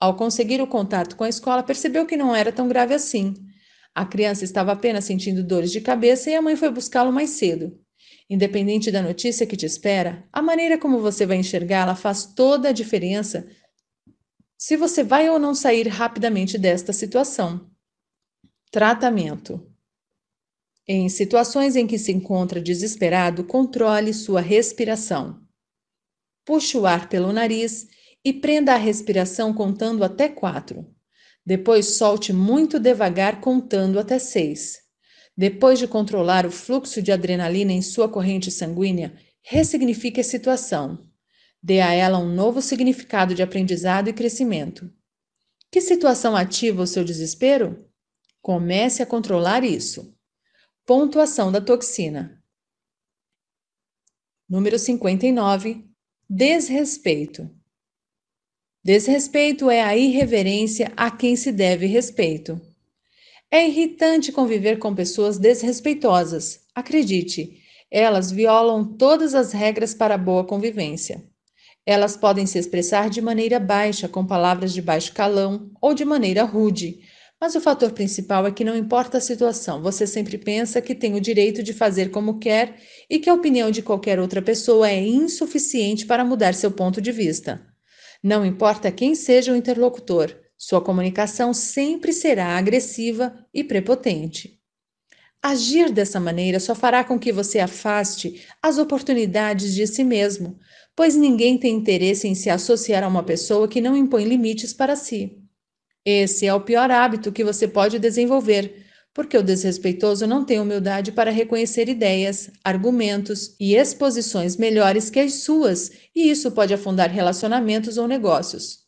Ao conseguir o contato com a escola, percebeu que não era tão grave assim. A criança estava apenas sentindo dores de cabeça e a mãe foi buscá-lo mais cedo. Independente da notícia que te espera, a maneira como você vai enxergá-la faz toda a diferença se você vai ou não sair rapidamente desta situação. Tratamento: Em situações em que se encontra desesperado, controle sua respiração. Puxe o ar pelo nariz e prenda a respiração contando até quatro. Depois solte muito devagar, contando até seis. Depois de controlar o fluxo de adrenalina em sua corrente sanguínea, ressignifique a situação. Dê a ela um novo significado de aprendizado e crescimento. Que situação ativa o seu desespero? Comece a controlar isso. Pontuação da toxina. Número 59. Desrespeito. Desrespeito é a irreverência a quem se deve respeito. É irritante conviver com pessoas desrespeitosas. Acredite, elas violam todas as regras para a boa convivência. Elas podem se expressar de maneira baixa, com palavras de baixo calão ou de maneira rude. Mas o fator principal é que não importa a situação, você sempre pensa que tem o direito de fazer como quer e que a opinião de qualquer outra pessoa é insuficiente para mudar seu ponto de vista. Não importa quem seja o interlocutor, sua comunicação sempre será agressiva e prepotente. Agir dessa maneira só fará com que você afaste as oportunidades de si mesmo, pois ninguém tem interesse em se associar a uma pessoa que não impõe limites para si. Esse é o pior hábito que você pode desenvolver, porque o desrespeitoso não tem humildade para reconhecer ideias, argumentos e exposições melhores que as suas, e isso pode afundar relacionamentos ou negócios.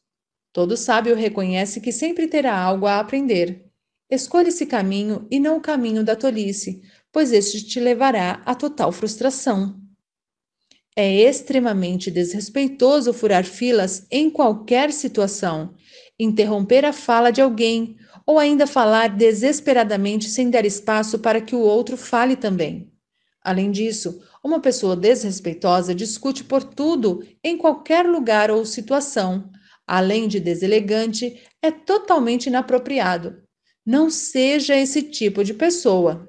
Todo sábio reconhece que sempre terá algo a aprender. Escolha esse caminho e não o caminho da tolice, pois este te levará à total frustração. É extremamente desrespeitoso furar filas em qualquer situação, interromper a fala de alguém ou ainda falar desesperadamente sem dar espaço para que o outro fale também. Além disso, uma pessoa desrespeitosa discute por tudo, em qualquer lugar ou situação, além de deselegante, é totalmente inapropriado. Não seja esse tipo de pessoa.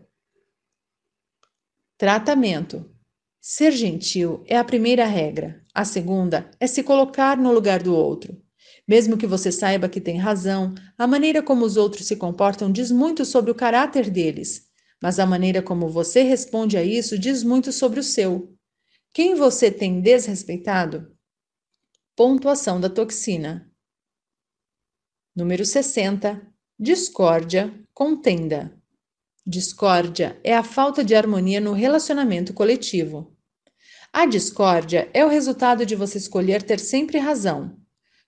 Tratamento: Ser gentil é a primeira regra. A segunda é se colocar no lugar do outro. Mesmo que você saiba que tem razão, a maneira como os outros se comportam diz muito sobre o caráter deles. Mas a maneira como você responde a isso diz muito sobre o seu. Quem você tem desrespeitado? Pontuação da toxina. Número 60. Discórdia, contenda. Discórdia é a falta de harmonia no relacionamento coletivo. A discórdia é o resultado de você escolher ter sempre razão.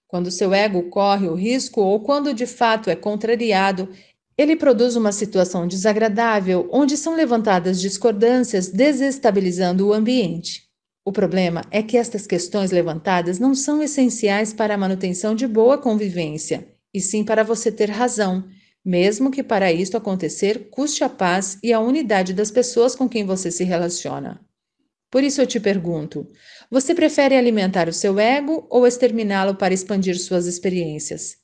Quando seu ego corre o risco ou quando de fato é contrariado, ele produz uma situação desagradável onde são levantadas discordâncias, desestabilizando o ambiente. O problema é que estas questões levantadas não são essenciais para a manutenção de boa convivência, e sim para você ter razão, mesmo que para isto acontecer custe a paz e a unidade das pessoas com quem você se relaciona. Por isso eu te pergunto: você prefere alimentar o seu ego ou exterminá-lo para expandir suas experiências?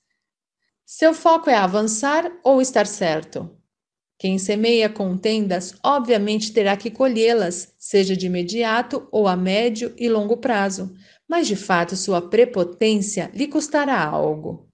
Seu foco é avançar ou estar certo? Quem semeia contendas, obviamente terá que colhê-las, seja de imediato ou a médio e longo prazo, mas de fato sua prepotência lhe custará algo.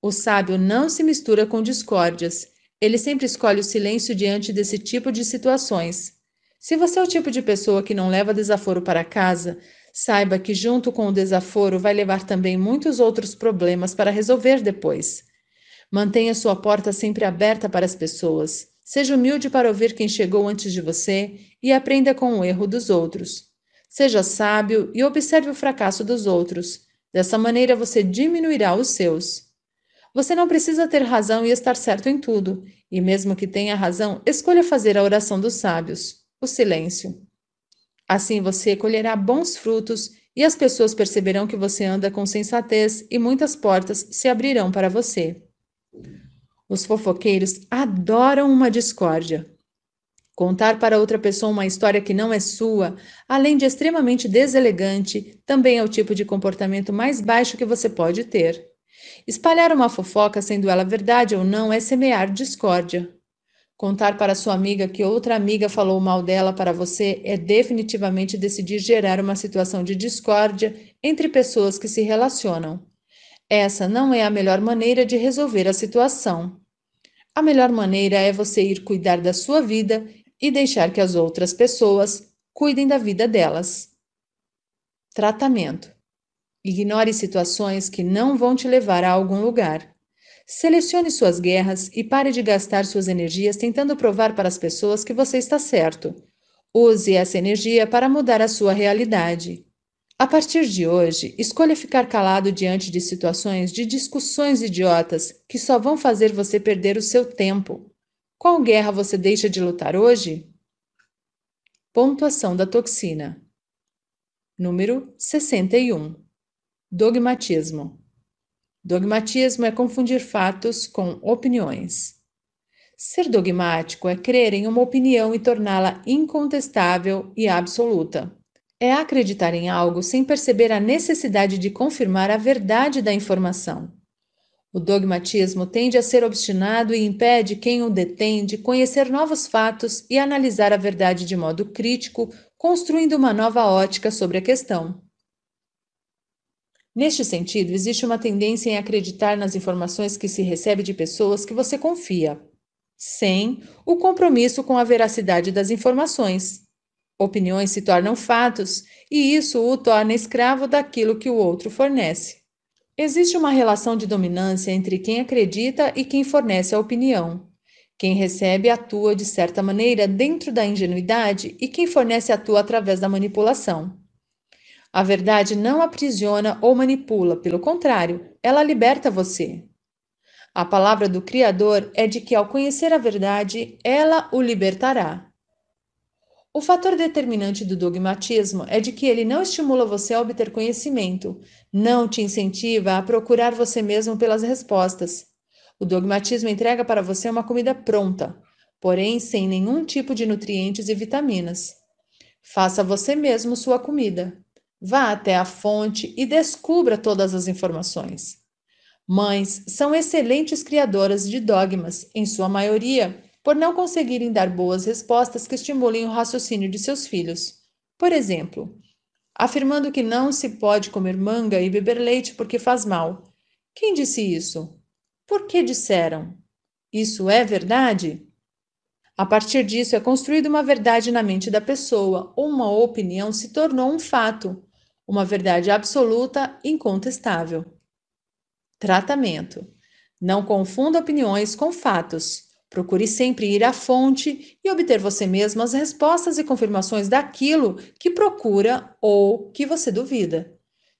O sábio não se mistura com discórdias, ele sempre escolhe o silêncio diante desse tipo de situações. Se você é o tipo de pessoa que não leva desaforo para casa, saiba que, junto com o desaforo, vai levar também muitos outros problemas para resolver depois. Mantenha sua porta sempre aberta para as pessoas. Seja humilde para ouvir quem chegou antes de você e aprenda com o erro dos outros. Seja sábio e observe o fracasso dos outros. Dessa maneira você diminuirá os seus. Você não precisa ter razão e estar certo em tudo, e mesmo que tenha razão, escolha fazer a oração dos sábios, o silêncio. Assim você colherá bons frutos e as pessoas perceberão que você anda com sensatez e muitas portas se abrirão para você. Os fofoqueiros adoram uma discórdia. Contar para outra pessoa uma história que não é sua, além de extremamente deselegante, também é o tipo de comportamento mais baixo que você pode ter. Espalhar uma fofoca, sendo ela verdade ou não, é semear discórdia. Contar para sua amiga que outra amiga falou mal dela para você é definitivamente decidir gerar uma situação de discórdia entre pessoas que se relacionam. Essa não é a melhor maneira de resolver a situação. A melhor maneira é você ir cuidar da sua vida e deixar que as outras pessoas cuidem da vida delas. Tratamento: Ignore situações que não vão te levar a algum lugar. Selecione suas guerras e pare de gastar suas energias tentando provar para as pessoas que você está certo. Use essa energia para mudar a sua realidade. A partir de hoje, escolha ficar calado diante de situações de discussões idiotas que só vão fazer você perder o seu tempo. Qual guerra você deixa de lutar hoje? Pontuação da toxina. Número 61. Dogmatismo. Dogmatismo é confundir fatos com opiniões. Ser dogmático é crer em uma opinião e torná-la incontestável e absoluta é acreditar em algo sem perceber a necessidade de confirmar a verdade da informação. O dogmatismo tende a ser obstinado e impede quem o detém de conhecer novos fatos e analisar a verdade de modo crítico, construindo uma nova ótica sobre a questão. Neste sentido, existe uma tendência em acreditar nas informações que se recebe de pessoas que você confia, sem o compromisso com a veracidade das informações. Opiniões se tornam fatos, e isso o torna escravo daquilo que o outro fornece. Existe uma relação de dominância entre quem acredita e quem fornece a opinião. Quem recebe atua de certa maneira dentro da ingenuidade e quem fornece atua através da manipulação. A verdade não aprisiona ou manipula, pelo contrário, ela liberta você. A palavra do Criador é de que, ao conhecer a verdade, ela o libertará. O fator determinante do dogmatismo é de que ele não estimula você a obter conhecimento, não te incentiva a procurar você mesmo pelas respostas. O dogmatismo entrega para você uma comida pronta, porém sem nenhum tipo de nutrientes e vitaminas. Faça você mesmo sua comida. Vá até a fonte e descubra todas as informações. Mães são excelentes criadoras de dogmas, em sua maioria por não conseguirem dar boas respostas que estimulem o raciocínio de seus filhos. Por exemplo, afirmando que não se pode comer manga e beber leite porque faz mal. Quem disse isso? Por que disseram? Isso é verdade? A partir disso é construída uma verdade na mente da pessoa, ou uma opinião se tornou um fato, uma verdade absoluta, incontestável. Tratamento: Não confunda opiniões com fatos. Procure sempre ir à fonte e obter você mesmo as respostas e confirmações daquilo que procura ou que você duvida.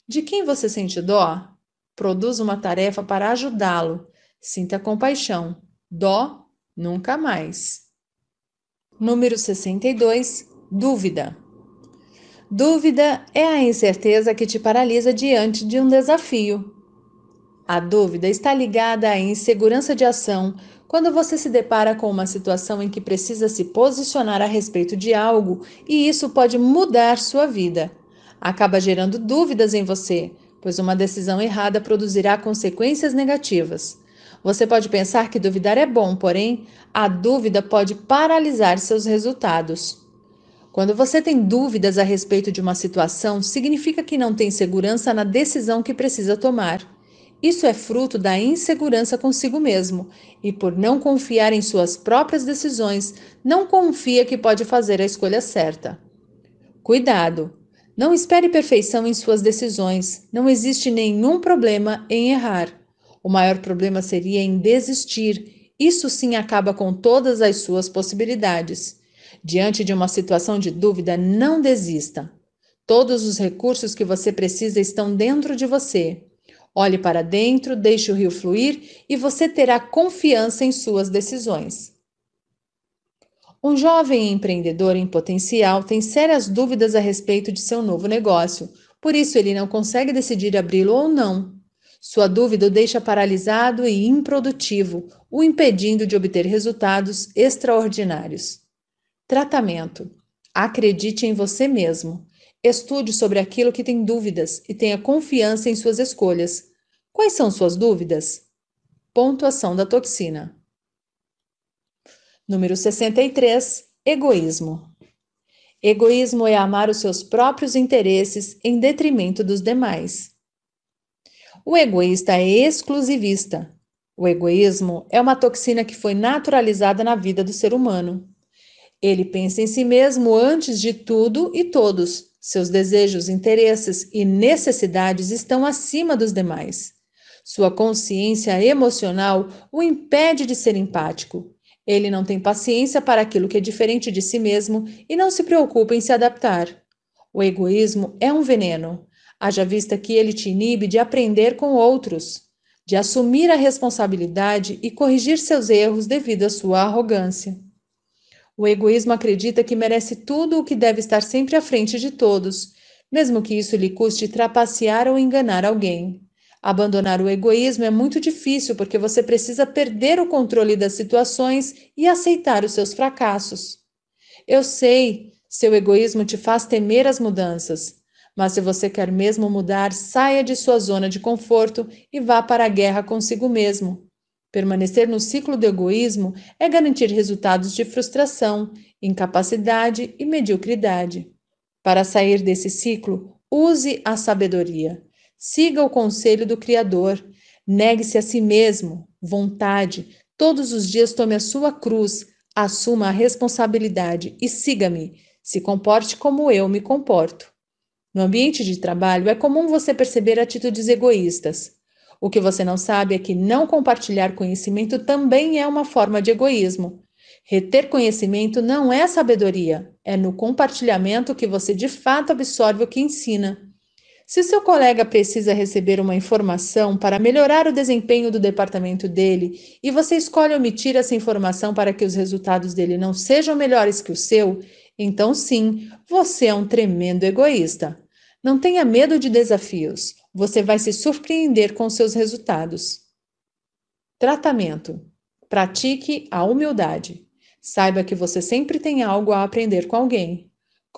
De quem você sente dó? Produza uma tarefa para ajudá-lo. Sinta compaixão. Dó nunca mais. Número 62. Dúvida. Dúvida é a incerteza que te paralisa diante de um desafio. A dúvida está ligada à insegurança de ação, quando você se depara com uma situação em que precisa se posicionar a respeito de algo e isso pode mudar sua vida. Acaba gerando dúvidas em você, pois uma decisão errada produzirá consequências negativas. Você pode pensar que duvidar é bom, porém, a dúvida pode paralisar seus resultados. Quando você tem dúvidas a respeito de uma situação, significa que não tem segurança na decisão que precisa tomar. Isso é fruto da insegurança consigo mesmo e por não confiar em suas próprias decisões, não confia que pode fazer a escolha certa. Cuidado! Não espere perfeição em suas decisões. Não existe nenhum problema em errar. O maior problema seria em desistir. Isso sim acaba com todas as suas possibilidades. Diante de uma situação de dúvida, não desista. Todos os recursos que você precisa estão dentro de você. Olhe para dentro, deixe o rio fluir e você terá confiança em suas decisões. Um jovem empreendedor em potencial tem sérias dúvidas a respeito de seu novo negócio, por isso ele não consegue decidir abri-lo ou não. Sua dúvida o deixa paralisado e improdutivo, o impedindo de obter resultados extraordinários. Tratamento: acredite em você mesmo. Estude sobre aquilo que tem dúvidas e tenha confiança em suas escolhas. Quais são suas dúvidas? Pontuação da toxina. Número 63. Egoísmo. Egoísmo é amar os seus próprios interesses em detrimento dos demais. O egoísta é exclusivista. O egoísmo é uma toxina que foi naturalizada na vida do ser humano. Ele pensa em si mesmo antes de tudo e todos. Seus desejos, interesses e necessidades estão acima dos demais. Sua consciência emocional o impede de ser empático. Ele não tem paciência para aquilo que é diferente de si mesmo e não se preocupa em se adaptar. O egoísmo é um veneno. Haja vista que ele te inibe de aprender com outros, de assumir a responsabilidade e corrigir seus erros devido à sua arrogância. O egoísmo acredita que merece tudo o que deve estar sempre à frente de todos, mesmo que isso lhe custe trapacear ou enganar alguém. Abandonar o egoísmo é muito difícil porque você precisa perder o controle das situações e aceitar os seus fracassos. Eu sei, seu egoísmo te faz temer as mudanças, mas se você quer mesmo mudar, saia de sua zona de conforto e vá para a guerra consigo mesmo. Permanecer no ciclo do egoísmo é garantir resultados de frustração, incapacidade e mediocridade. Para sair desse ciclo, use a sabedoria. Siga o conselho do Criador. Negue-se a si mesmo, vontade. Todos os dias tome a sua cruz, assuma a responsabilidade e siga-me. Se comporte como eu me comporto. No ambiente de trabalho, é comum você perceber atitudes egoístas. O que você não sabe é que não compartilhar conhecimento também é uma forma de egoísmo. Reter conhecimento não é sabedoria, é no compartilhamento que você de fato absorve o que ensina. Se o seu colega precisa receber uma informação para melhorar o desempenho do departamento dele e você escolhe omitir essa informação para que os resultados dele não sejam melhores que o seu, então sim, você é um tremendo egoísta. Não tenha medo de desafios, você vai se surpreender com seus resultados. Tratamento: pratique a humildade. Saiba que você sempre tem algo a aprender com alguém.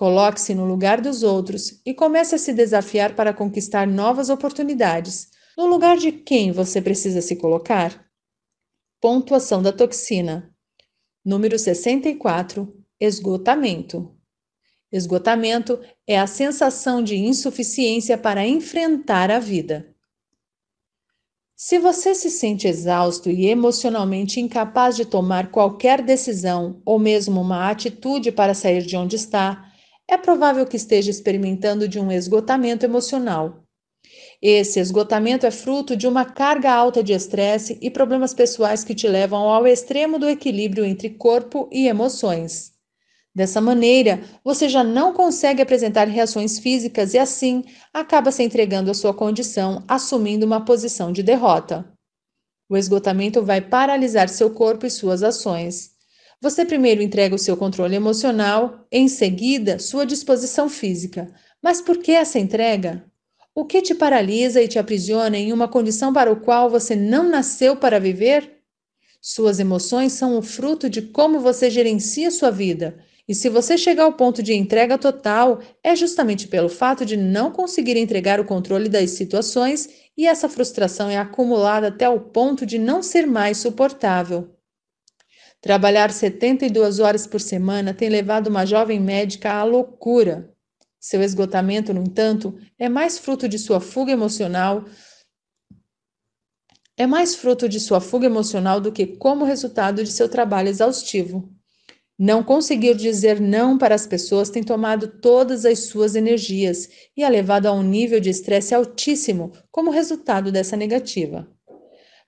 Coloque-se no lugar dos outros e comece a se desafiar para conquistar novas oportunidades. No lugar de quem você precisa se colocar? Pontuação da toxina. Número 64. Esgotamento. Esgotamento é a sensação de insuficiência para enfrentar a vida. Se você se sente exausto e emocionalmente incapaz de tomar qualquer decisão ou mesmo uma atitude para sair de onde está, é provável que esteja experimentando de um esgotamento emocional. Esse esgotamento é fruto de uma carga alta de estresse e problemas pessoais que te levam ao extremo do equilíbrio entre corpo e emoções. Dessa maneira, você já não consegue apresentar reações físicas e, assim, acaba se entregando à sua condição, assumindo uma posição de derrota. O esgotamento vai paralisar seu corpo e suas ações. Você primeiro entrega o seu controle emocional, em seguida, sua disposição física. Mas por que essa entrega? O que te paralisa e te aprisiona em uma condição para o qual você não nasceu para viver? Suas emoções são o fruto de como você gerencia sua vida. E se você chegar ao ponto de entrega total, é justamente pelo fato de não conseguir entregar o controle das situações e essa frustração é acumulada até o ponto de não ser mais suportável. Trabalhar 72 horas por semana tem levado uma jovem médica à loucura. Seu esgotamento, no entanto, é mais fruto de sua fuga emocional é mais fruto de sua fuga emocional do que como resultado de seu trabalho exaustivo. Não conseguir dizer não para as pessoas tem tomado todas as suas energias e a levado a um nível de estresse altíssimo como resultado dessa negativa.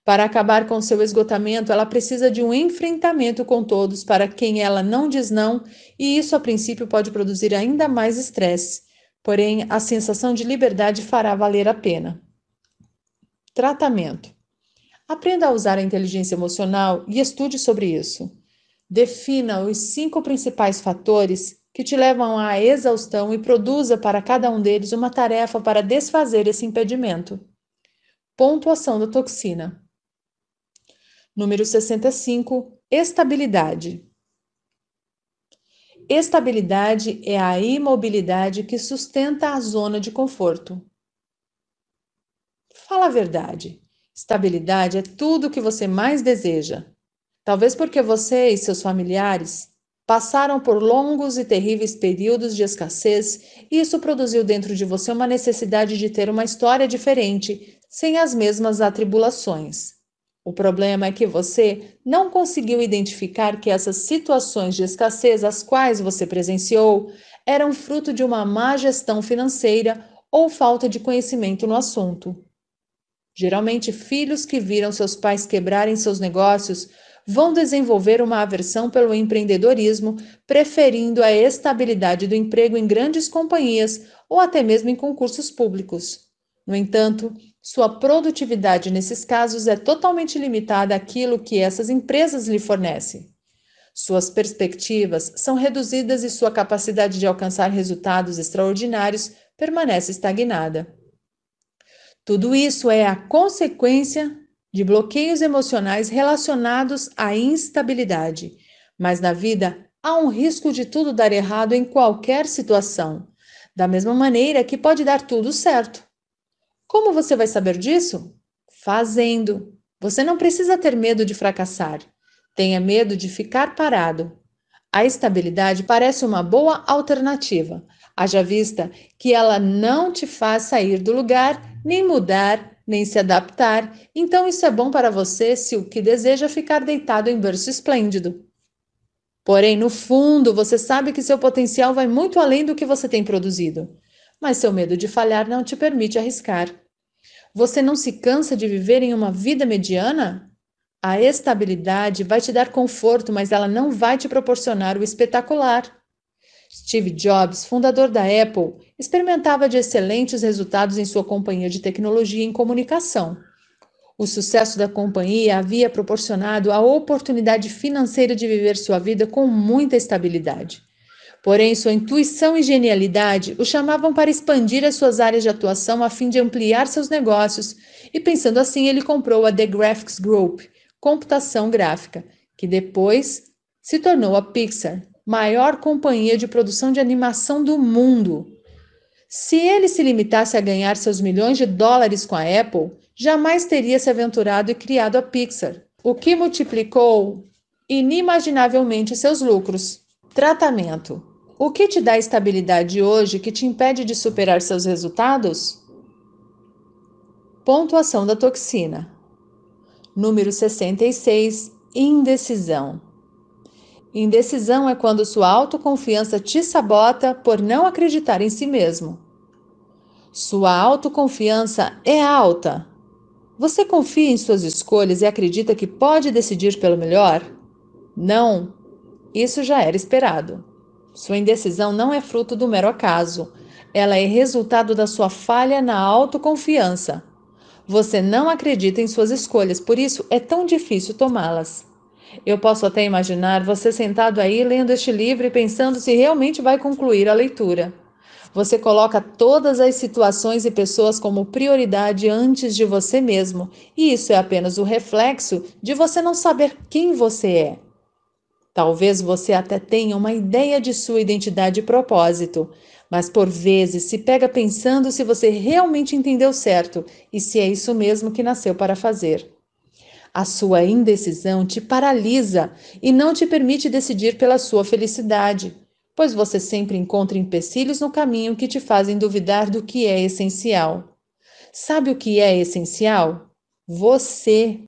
Para acabar com seu esgotamento, ela precisa de um enfrentamento com todos para quem ela não diz não, e isso a princípio pode produzir ainda mais estresse. Porém, a sensação de liberdade fará valer a pena. Tratamento: Aprenda a usar a inteligência emocional e estude sobre isso. Defina os cinco principais fatores que te levam à exaustão e produza para cada um deles uma tarefa para desfazer esse impedimento. Pontuação da toxina. Número 65, estabilidade. Estabilidade é a imobilidade que sustenta a zona de conforto. Fala a verdade. Estabilidade é tudo o que você mais deseja. Talvez porque você e seus familiares passaram por longos e terríveis períodos de escassez, e isso produziu dentro de você uma necessidade de ter uma história diferente, sem as mesmas atribulações. O problema é que você não conseguiu identificar que essas situações de escassez, as quais você presenciou, eram fruto de uma má gestão financeira ou falta de conhecimento no assunto. Geralmente, filhos que viram seus pais quebrarem seus negócios vão desenvolver uma aversão pelo empreendedorismo, preferindo a estabilidade do emprego em grandes companhias ou até mesmo em concursos públicos. No entanto, sua produtividade nesses casos é totalmente limitada àquilo que essas empresas lhe fornecem. Suas perspectivas são reduzidas e sua capacidade de alcançar resultados extraordinários permanece estagnada. Tudo isso é a consequência de bloqueios emocionais relacionados à instabilidade. Mas na vida há um risco de tudo dar errado em qualquer situação, da mesma maneira que pode dar tudo certo. Como você vai saber disso? Fazendo. Você não precisa ter medo de fracassar. Tenha medo de ficar parado. A estabilidade parece uma boa alternativa, haja vista que ela não te faz sair do lugar, nem mudar, nem se adaptar. Então, isso é bom para você se o que deseja ficar deitado em berço esplêndido. Porém, no fundo, você sabe que seu potencial vai muito além do que você tem produzido. Mas seu medo de falhar não te permite arriscar. Você não se cansa de viver em uma vida mediana? A estabilidade vai te dar conforto, mas ela não vai te proporcionar o espetacular. Steve Jobs, fundador da Apple, experimentava de excelentes resultados em sua companhia de tecnologia em comunicação. O sucesso da companhia havia proporcionado a oportunidade financeira de viver sua vida com muita estabilidade. Porém, sua intuição e genialidade o chamavam para expandir as suas áreas de atuação a fim de ampliar seus negócios, e pensando assim, ele comprou a The Graphics Group, computação gráfica, que depois se tornou a Pixar, maior companhia de produção de animação do mundo. Se ele se limitasse a ganhar seus milhões de dólares com a Apple, jamais teria se aventurado e criado a Pixar, o que multiplicou inimaginavelmente seus lucros. Tratamento o que te dá estabilidade hoje que te impede de superar seus resultados? Pontuação da toxina. Número 66. Indecisão. Indecisão é quando sua autoconfiança te sabota por não acreditar em si mesmo. Sua autoconfiança é alta. Você confia em suas escolhas e acredita que pode decidir pelo melhor? Não. Isso já era esperado. Sua indecisão não é fruto do mero acaso. Ela é resultado da sua falha na autoconfiança. Você não acredita em suas escolhas, por isso é tão difícil tomá-las. Eu posso até imaginar você sentado aí lendo este livro e pensando se realmente vai concluir a leitura. Você coloca todas as situações e pessoas como prioridade antes de você mesmo, e isso é apenas o reflexo de você não saber quem você é. Talvez você até tenha uma ideia de sua identidade e propósito, mas por vezes se pega pensando se você realmente entendeu certo e se é isso mesmo que nasceu para fazer. A sua indecisão te paralisa e não te permite decidir pela sua felicidade, pois você sempre encontra empecilhos no caminho que te fazem duvidar do que é essencial. Sabe o que é essencial? Você.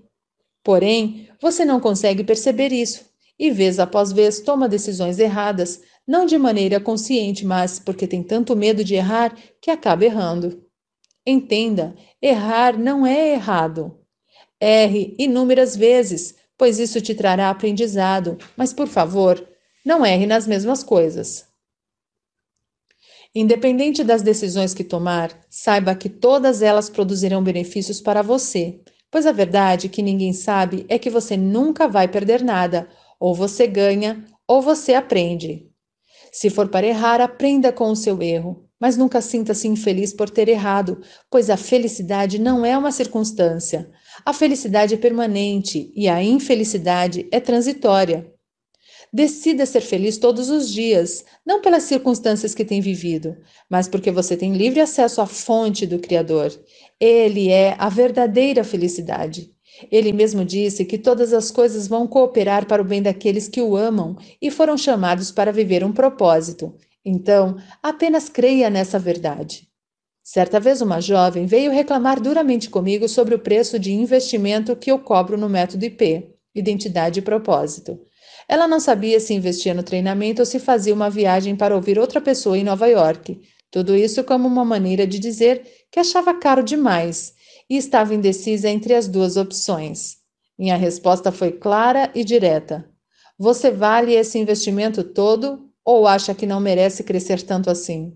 Porém, você não consegue perceber isso e, vez após vez, toma decisões erradas, não de maneira consciente, mas porque tem tanto medo de errar que acaba errando. Entenda: errar não é errado. Erre inúmeras vezes, pois isso te trará aprendizado, mas, por favor, não erre nas mesmas coisas. Independente das decisões que tomar, saiba que todas elas produzirão benefícios para você, pois a verdade que ninguém sabe é que você nunca vai perder nada ou você ganha, ou você aprende. Se for para errar, aprenda com o seu erro, mas nunca sinta-se infeliz por ter errado, pois a felicidade não é uma circunstância. A felicidade é permanente e a infelicidade é transitória. Decida ser feliz todos os dias, não pelas circunstâncias que tem vivido, mas porque você tem livre acesso à fonte do Criador. Ele é a verdadeira felicidade. Ele mesmo disse que todas as coisas vão cooperar para o bem daqueles que o amam e foram chamados para viver um propósito. Então, apenas creia nessa verdade. Certa vez, uma jovem veio reclamar duramente comigo sobre o preço de investimento que eu cobro no método IP, Identidade e Propósito. Ela não sabia se investia no treinamento ou se fazia uma viagem para ouvir outra pessoa em Nova York. Tudo isso como uma maneira de dizer que achava caro demais e estava indecisa entre as duas opções. Minha resposta foi clara e direta: Você vale esse investimento todo ou acha que não merece crescer tanto assim?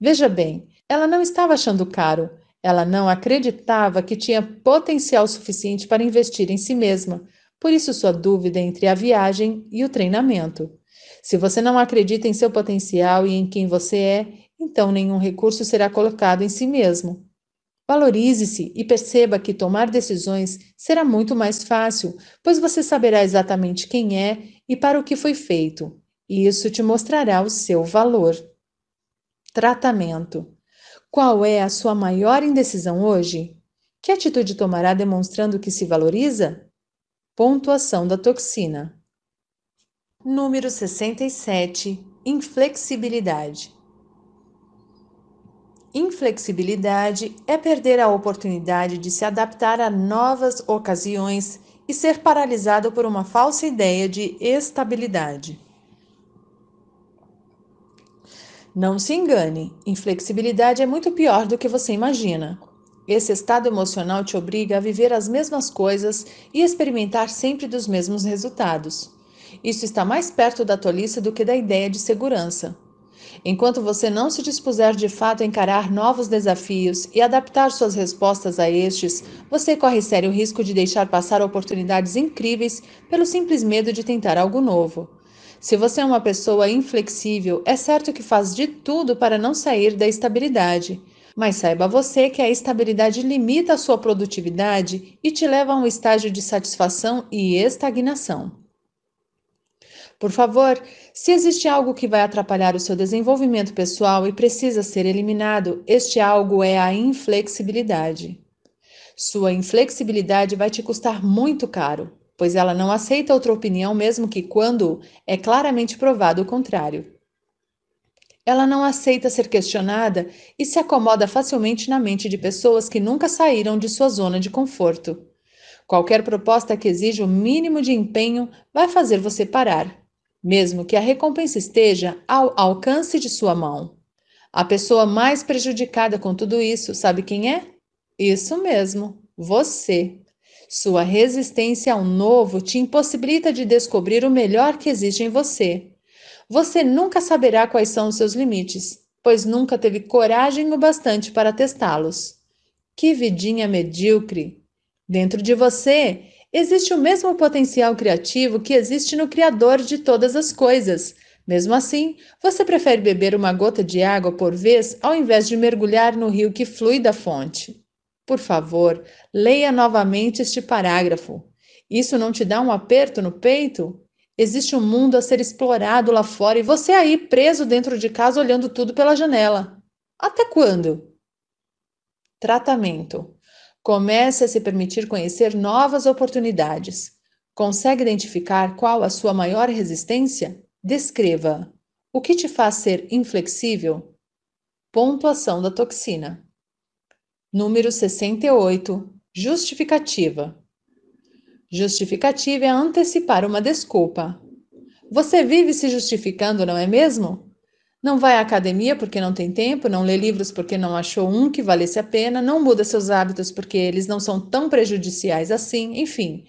Veja bem, ela não estava achando caro, ela não acreditava que tinha potencial suficiente para investir em si mesma, por isso sua dúvida entre a viagem e o treinamento. Se você não acredita em seu potencial e em quem você é, então nenhum recurso será colocado em si mesmo. Valorize-se e perceba que tomar decisões será muito mais fácil, pois você saberá exatamente quem é e para o que foi feito, e isso te mostrará o seu valor. Tratamento: Qual é a sua maior indecisão hoje? Que atitude tomará demonstrando que se valoriza? Pontuação da toxina. Número 67 Inflexibilidade. Inflexibilidade é perder a oportunidade de se adaptar a novas ocasiões e ser paralisado por uma falsa ideia de estabilidade. Não se engane, inflexibilidade é muito pior do que você imagina. Esse estado emocional te obriga a viver as mesmas coisas e experimentar sempre dos mesmos resultados. Isso está mais perto da tolice do que da ideia de segurança. Enquanto você não se dispuser de fato a encarar novos desafios e adaptar suas respostas a estes, você corre sério risco de deixar passar oportunidades incríveis pelo simples medo de tentar algo novo. Se você é uma pessoa inflexível, é certo que faz de tudo para não sair da estabilidade. Mas saiba você que a estabilidade limita a sua produtividade e te leva a um estágio de satisfação e estagnação. Por favor, se existe algo que vai atrapalhar o seu desenvolvimento pessoal e precisa ser eliminado, este algo é a inflexibilidade. Sua inflexibilidade vai te custar muito caro, pois ela não aceita outra opinião, mesmo que quando é claramente provado o contrário. Ela não aceita ser questionada e se acomoda facilmente na mente de pessoas que nunca saíram de sua zona de conforto. Qualquer proposta que exija o mínimo de empenho vai fazer você parar, mesmo que a recompensa esteja ao alcance de sua mão. A pessoa mais prejudicada com tudo isso, sabe quem é? Isso mesmo, você. Sua resistência ao novo te impossibilita de descobrir o melhor que existe em você. Você nunca saberá quais são os seus limites, pois nunca teve coragem o bastante para testá-los. Que vidinha medíocre! Dentro de você existe o mesmo potencial criativo que existe no Criador de todas as coisas. Mesmo assim, você prefere beber uma gota de água por vez ao invés de mergulhar no rio que flui da fonte. Por favor, leia novamente este parágrafo. Isso não te dá um aperto no peito? Existe um mundo a ser explorado lá fora e você aí preso dentro de casa olhando tudo pela janela. Até quando? Tratamento. Comece a se permitir conhecer novas oportunidades. Consegue identificar qual a sua maior resistência? Descreva. O que te faz ser inflexível? Pontuação da toxina. Número 68. Justificativa. Justificativa é antecipar uma desculpa. Você vive se justificando, não é mesmo? Não vai à academia porque não tem tempo, não lê livros porque não achou um que valesse a pena, não muda seus hábitos porque eles não são tão prejudiciais assim, enfim.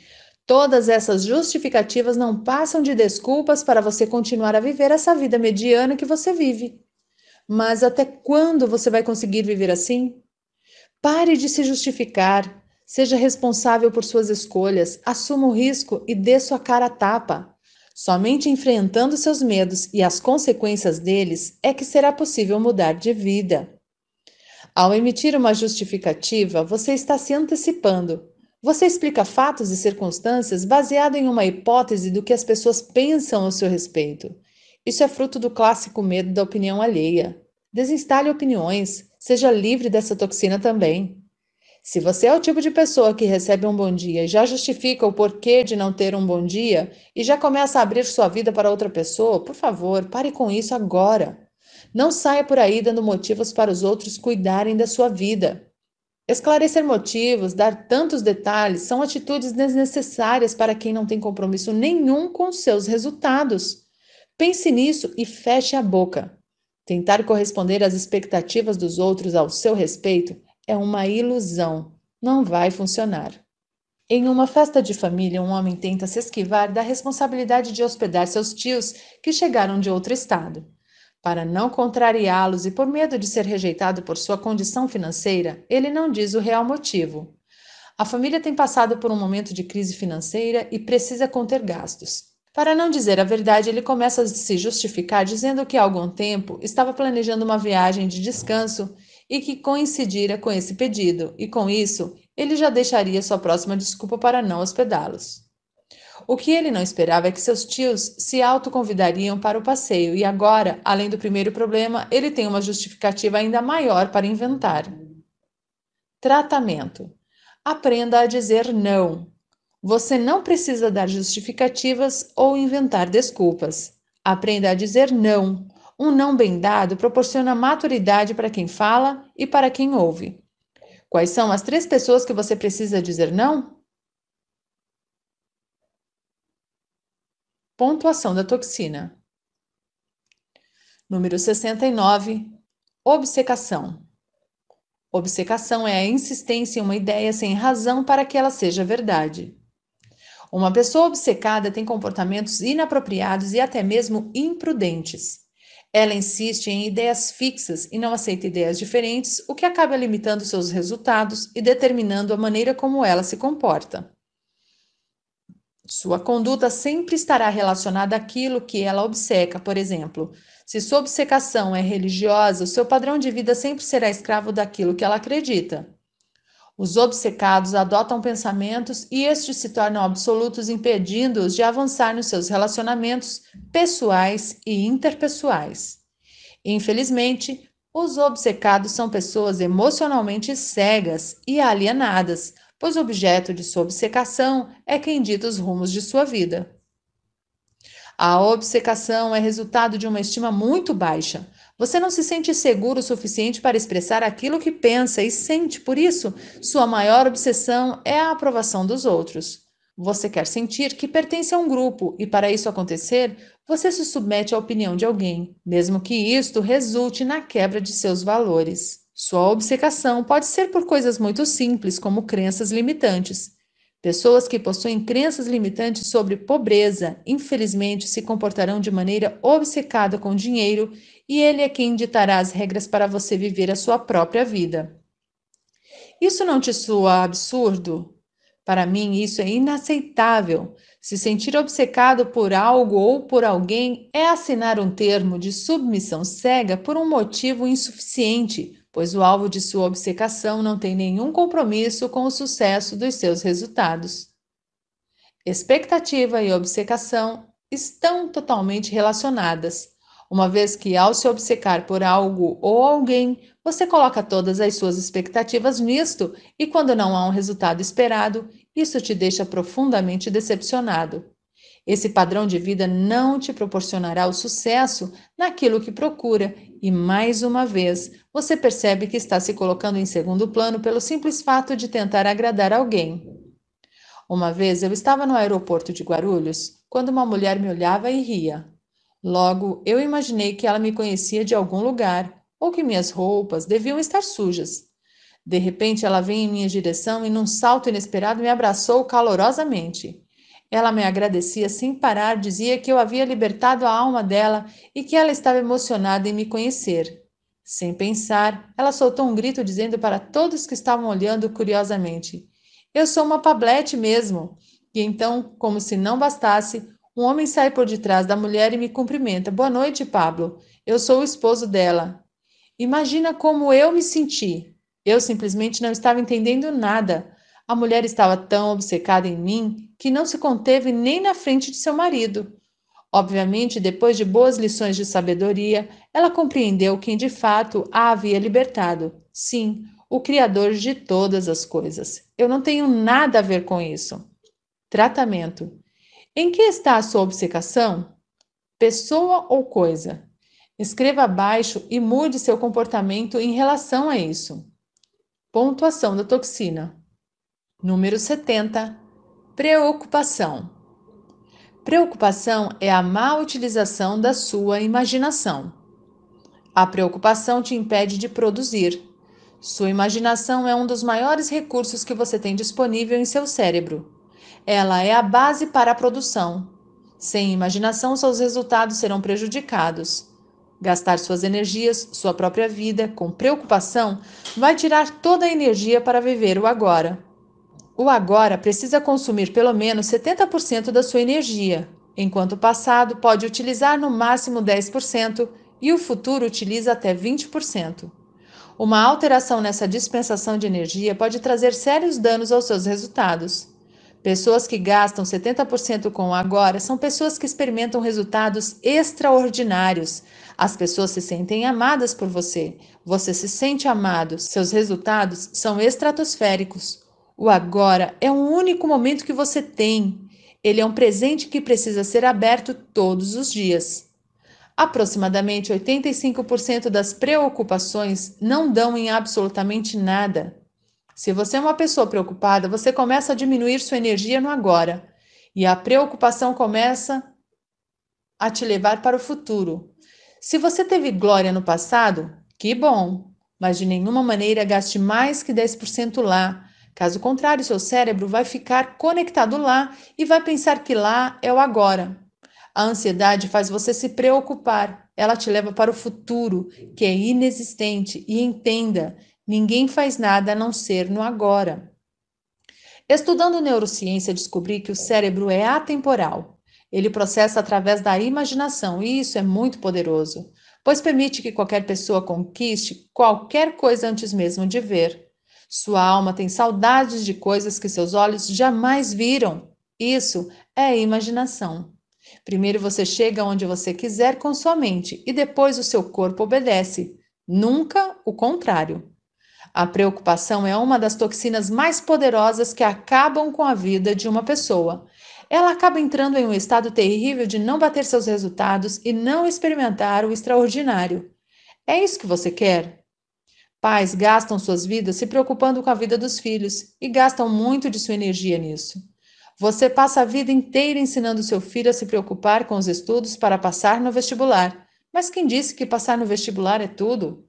Todas essas justificativas não passam de desculpas para você continuar a viver essa vida mediana que você vive. Mas até quando você vai conseguir viver assim? Pare de se justificar, seja responsável por suas escolhas, assuma o risco e dê sua cara a tapa. Somente enfrentando seus medos e as consequências deles é que será possível mudar de vida. Ao emitir uma justificativa, você está se antecipando. Você explica fatos e circunstâncias baseado em uma hipótese do que as pessoas pensam a seu respeito. Isso é fruto do clássico medo da opinião alheia. Desinstale opiniões, seja livre dessa toxina também. Se você é o tipo de pessoa que recebe um bom dia e já justifica o porquê de não ter um bom dia e já começa a abrir sua vida para outra pessoa, por favor, pare com isso agora. Não saia por aí dando motivos para os outros cuidarem da sua vida. Esclarecer motivos, dar tantos detalhes, são atitudes desnecessárias para quem não tem compromisso nenhum com seus resultados. Pense nisso e feche a boca. Tentar corresponder às expectativas dos outros ao seu respeito é uma ilusão, não vai funcionar. Em uma festa de família, um homem tenta se esquivar da responsabilidade de hospedar seus tios que chegaram de outro estado. Para não contrariá-los e por medo de ser rejeitado por sua condição financeira, ele não diz o real motivo. A família tem passado por um momento de crise financeira e precisa conter gastos. Para não dizer a verdade, ele começa a se justificar dizendo que há algum tempo estava planejando uma viagem de descanso e que coincidira com esse pedido, e com isso ele já deixaria sua próxima desculpa para não hospedá-los. O que ele não esperava é que seus tios se autoconvidariam para o passeio, e agora, além do primeiro problema, ele tem uma justificativa ainda maior para inventar. Tratamento. Aprenda a dizer não. Você não precisa dar justificativas ou inventar desculpas. Aprenda a dizer não um não bem dado proporciona maturidade para quem fala e para quem ouve. Quais são as três pessoas que você precisa dizer não? Pontuação da toxina. Número 69. Obsecação. Obsecação é a insistência em uma ideia sem razão para que ela seja verdade. Uma pessoa obcecada tem comportamentos inapropriados e até mesmo imprudentes. Ela insiste em ideias fixas e não aceita ideias diferentes, o que acaba limitando seus resultados e determinando a maneira como ela se comporta. Sua conduta sempre estará relacionada àquilo que ela obceca, por exemplo. Se sua obcecação é religiosa, seu padrão de vida sempre será escravo daquilo que ela acredita. Os obcecados adotam pensamentos e estes se tornam absolutos, impedindo-os de avançar nos seus relacionamentos pessoais e interpessoais. Infelizmente, os obcecados são pessoas emocionalmente cegas e alienadas, pois o objeto de sua obcecação é quem dita os rumos de sua vida. A obcecação é resultado de uma estima muito baixa, você não se sente seguro o suficiente para expressar aquilo que pensa e sente, por isso, sua maior obsessão é a aprovação dos outros. Você quer sentir que pertence a um grupo e, para isso acontecer, você se submete à opinião de alguém, mesmo que isto resulte na quebra de seus valores. Sua obcecação pode ser por coisas muito simples, como crenças limitantes. Pessoas que possuem crenças limitantes sobre pobreza, infelizmente, se comportarão de maneira obcecada com dinheiro e ele é quem ditará as regras para você viver a sua própria vida. Isso não te soa absurdo? Para mim, isso é inaceitável. Se sentir obcecado por algo ou por alguém é assinar um termo de submissão cega por um motivo insuficiente, pois o alvo de sua obcecação não tem nenhum compromisso com o sucesso dos seus resultados. Expectativa e obcecação estão totalmente relacionadas uma vez que, ao se obcecar por algo ou alguém, você coloca todas as suas expectativas nisto e, quando não há um resultado esperado, isso te deixa profundamente decepcionado. Esse padrão de vida não te proporcionará o sucesso naquilo que procura, e mais uma vez, você percebe que está se colocando em segundo plano pelo simples fato de tentar agradar alguém. Uma vez eu estava no aeroporto de Guarulhos quando uma mulher me olhava e ria. Logo, eu imaginei que ela me conhecia de algum lugar ou que minhas roupas deviam estar sujas. De repente, ela veio em minha direção e, num salto inesperado, me abraçou calorosamente. Ela me agradecia sem parar, dizia que eu havia libertado a alma dela e que ela estava emocionada em me conhecer. Sem pensar, ela soltou um grito dizendo para todos que estavam olhando curiosamente: Eu sou uma Pablete mesmo! E então, como se não bastasse, um homem sai por detrás da mulher e me cumprimenta. Boa noite, Pablo. Eu sou o esposo dela. Imagina como eu me senti. Eu simplesmente não estava entendendo nada. A mulher estava tão obcecada em mim que não se conteve nem na frente de seu marido. Obviamente, depois de boas lições de sabedoria, ela compreendeu quem de fato a havia libertado. Sim, o Criador de todas as coisas. Eu não tenho nada a ver com isso. Tratamento. Em que está a sua obcecação? Pessoa ou coisa? Escreva abaixo e mude seu comportamento em relação a isso. Pontuação da toxina. Número 70. Preocupação. Preocupação é a má utilização da sua imaginação. A preocupação te impede de produzir. Sua imaginação é um dos maiores recursos que você tem disponível em seu cérebro. Ela é a base para a produção. Sem imaginação, seus resultados serão prejudicados. Gastar suas energias, sua própria vida, com preocupação, vai tirar toda a energia para viver o agora. O agora precisa consumir pelo menos 70% da sua energia, enquanto o passado pode utilizar no máximo 10% e o futuro utiliza até 20%. Uma alteração nessa dispensação de energia pode trazer sérios danos aos seus resultados. Pessoas que gastam 70% com o agora são pessoas que experimentam resultados extraordinários. As pessoas se sentem amadas por você. Você se sente amado. Seus resultados são estratosféricos. O agora é um único momento que você tem. Ele é um presente que precisa ser aberto todos os dias. Aproximadamente 85% das preocupações não dão em absolutamente nada. Se você é uma pessoa preocupada, você começa a diminuir sua energia no agora. E a preocupação começa a te levar para o futuro. Se você teve glória no passado, que bom! Mas de nenhuma maneira gaste mais que 10% lá. Caso contrário, seu cérebro vai ficar conectado lá e vai pensar que lá é o agora. A ansiedade faz você se preocupar, ela te leva para o futuro, que é inexistente, e entenda Ninguém faz nada a não ser no agora. Estudando neurociência, descobri que o cérebro é atemporal. Ele processa através da imaginação e isso é muito poderoso, pois permite que qualquer pessoa conquiste qualquer coisa antes mesmo de ver. Sua alma tem saudades de coisas que seus olhos jamais viram. Isso é imaginação. Primeiro você chega onde você quiser com sua mente e depois o seu corpo obedece, nunca o contrário. A preocupação é uma das toxinas mais poderosas que acabam com a vida de uma pessoa. Ela acaba entrando em um estado terrível de não bater seus resultados e não experimentar o extraordinário. É isso que você quer? Pais gastam suas vidas se preocupando com a vida dos filhos e gastam muito de sua energia nisso. Você passa a vida inteira ensinando seu filho a se preocupar com os estudos para passar no vestibular. Mas quem disse que passar no vestibular é tudo?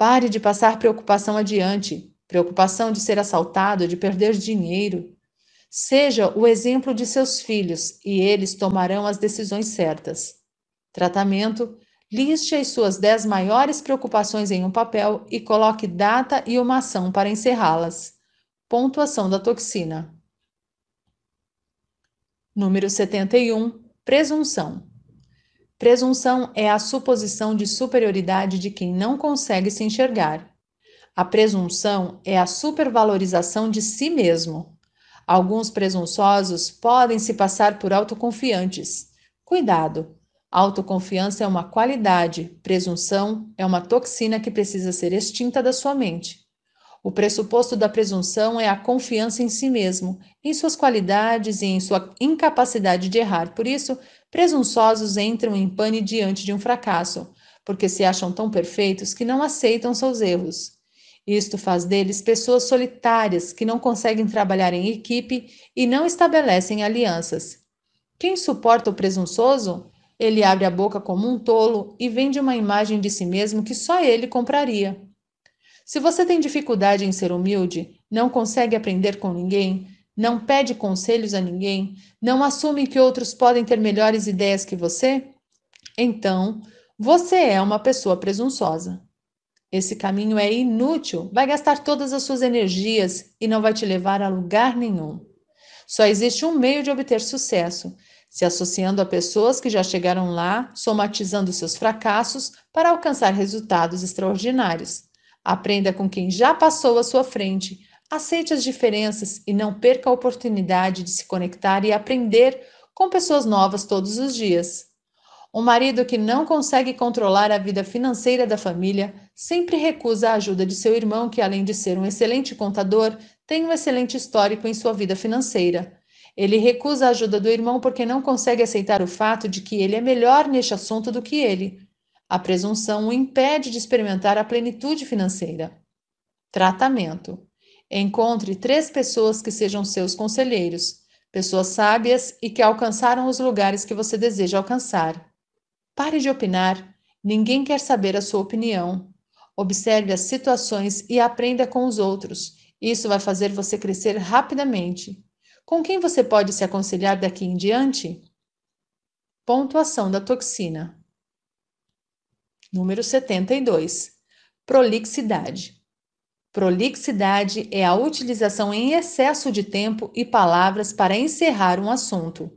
Pare de passar preocupação adiante, preocupação de ser assaltado, de perder dinheiro. Seja o exemplo de seus filhos e eles tomarão as decisões certas. Tratamento: liste as suas 10 maiores preocupações em um papel e coloque data e uma ação para encerrá-las. Pontuação da toxina. Número 71. Presunção. Presunção é a suposição de superioridade de quem não consegue se enxergar. A presunção é a supervalorização de si mesmo. Alguns presunçosos podem se passar por autoconfiantes. Cuidado! Autoconfiança é uma qualidade, presunção é uma toxina que precisa ser extinta da sua mente. O pressuposto da presunção é a confiança em si mesmo, em suas qualidades e em sua incapacidade de errar. Por isso, presunçosos entram em pane diante de um fracasso, porque se acham tão perfeitos que não aceitam seus erros. Isto faz deles pessoas solitárias que não conseguem trabalhar em equipe e não estabelecem alianças. Quem suporta o presunçoso? Ele abre a boca como um tolo e vende uma imagem de si mesmo que só ele compraria. Se você tem dificuldade em ser humilde, não consegue aprender com ninguém, não pede conselhos a ninguém, não assume que outros podem ter melhores ideias que você, então você é uma pessoa presunçosa. Esse caminho é inútil, vai gastar todas as suas energias e não vai te levar a lugar nenhum. Só existe um meio de obter sucesso: se associando a pessoas que já chegaram lá, somatizando seus fracassos para alcançar resultados extraordinários. Aprenda com quem já passou à sua frente, aceite as diferenças e não perca a oportunidade de se conectar e aprender com pessoas novas todos os dias. Um marido que não consegue controlar a vida financeira da família sempre recusa a ajuda de seu irmão, que, além de ser um excelente contador, tem um excelente histórico em sua vida financeira. Ele recusa a ajuda do irmão porque não consegue aceitar o fato de que ele é melhor neste assunto do que ele. A presunção o impede de experimentar a plenitude financeira. Tratamento: encontre três pessoas que sejam seus conselheiros, pessoas sábias e que alcançaram os lugares que você deseja alcançar. Pare de opinar, ninguém quer saber a sua opinião. Observe as situações e aprenda com os outros. Isso vai fazer você crescer rapidamente. Com quem você pode se aconselhar daqui em diante? Pontuação da toxina. Número 72. Prolixidade. Prolixidade é a utilização em excesso de tempo e palavras para encerrar um assunto.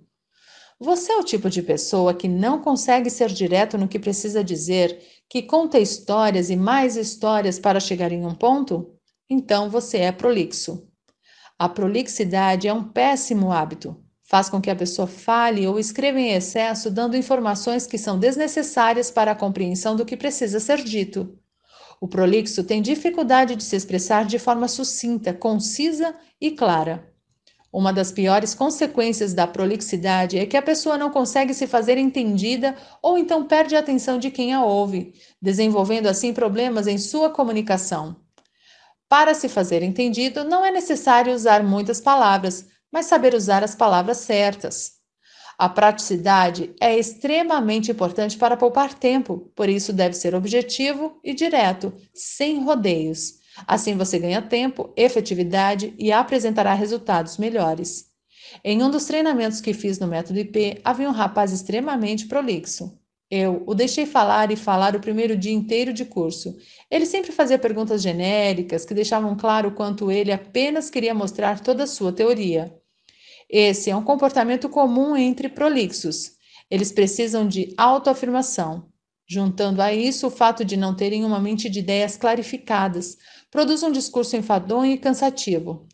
Você é o tipo de pessoa que não consegue ser direto no que precisa dizer, que conta histórias e mais histórias para chegar em um ponto? Então você é prolixo. A prolixidade é um péssimo hábito faz com que a pessoa fale ou escreva em excesso, dando informações que são desnecessárias para a compreensão do que precisa ser dito. O prolixo tem dificuldade de se expressar de forma sucinta, concisa e clara. Uma das piores consequências da prolixidade é que a pessoa não consegue se fazer entendida ou então perde a atenção de quem a ouve, desenvolvendo assim problemas em sua comunicação. Para se fazer entendido, não é necessário usar muitas palavras, mas saber usar as palavras certas. A praticidade é extremamente importante para poupar tempo, por isso deve ser objetivo e direto, sem rodeios. Assim você ganha tempo, efetividade e apresentará resultados melhores. Em um dos treinamentos que fiz no método IP, havia um rapaz extremamente prolixo. Eu o deixei falar e falar o primeiro dia inteiro de curso. Ele sempre fazia perguntas genéricas que deixavam claro quanto ele apenas queria mostrar toda a sua teoria. Esse é um comportamento comum entre prolixos. Eles precisam de autoafirmação. Juntando a isso o fato de não terem uma mente de ideias clarificadas, produz um discurso enfadonho e cansativo,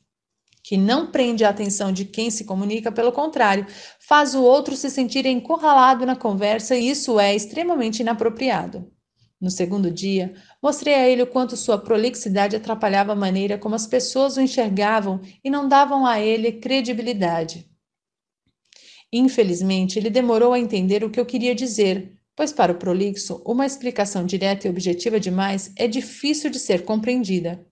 que não prende a atenção de quem se comunica, pelo contrário, faz o outro se sentir encurralado na conversa e isso é extremamente inapropriado. No segundo dia, mostrei a ele o quanto sua prolixidade atrapalhava a maneira como as pessoas o enxergavam e não davam a ele credibilidade. Infelizmente, ele demorou a entender o que eu queria dizer, pois para o prolixo, uma explicação direta e objetiva demais é difícil de ser compreendida.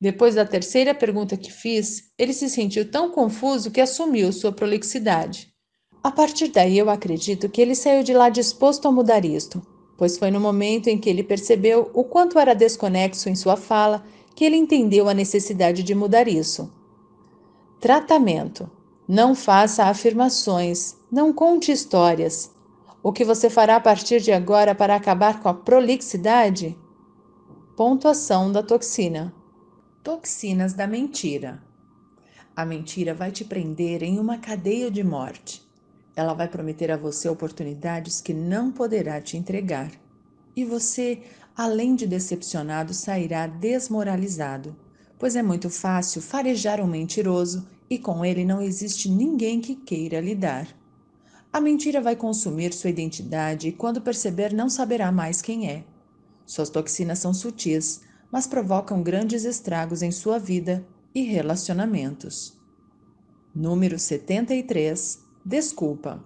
Depois da terceira pergunta que fiz, ele se sentiu tão confuso que assumiu sua prolixidade. A partir daí, eu acredito que ele saiu de lá disposto a mudar isto, pois foi no momento em que ele percebeu o quanto era desconexo em sua fala que ele entendeu a necessidade de mudar isso. Tratamento. Não faça afirmações, não conte histórias. O que você fará a partir de agora para acabar com a prolixidade? Pontuação da toxina. Toxinas da mentira. A mentira vai te prender em uma cadeia de morte. Ela vai prometer a você oportunidades que não poderá te entregar. E você, além de decepcionado, sairá desmoralizado, pois é muito fácil farejar um mentiroso e com ele não existe ninguém que queira lidar. A mentira vai consumir sua identidade e, quando perceber, não saberá mais quem é. Suas toxinas são sutis, mas provocam grandes estragos em sua vida e relacionamentos. Número 73 Desculpa.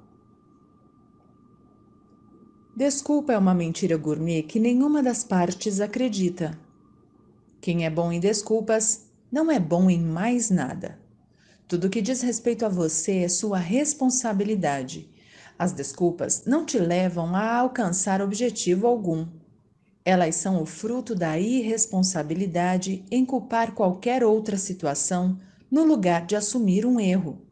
Desculpa é uma mentira gourmet que nenhuma das partes acredita. Quem é bom em desculpas não é bom em mais nada. Tudo que diz respeito a você é sua responsabilidade. As desculpas não te levam a alcançar objetivo algum. Elas são o fruto da irresponsabilidade em culpar qualquer outra situação no lugar de assumir um erro.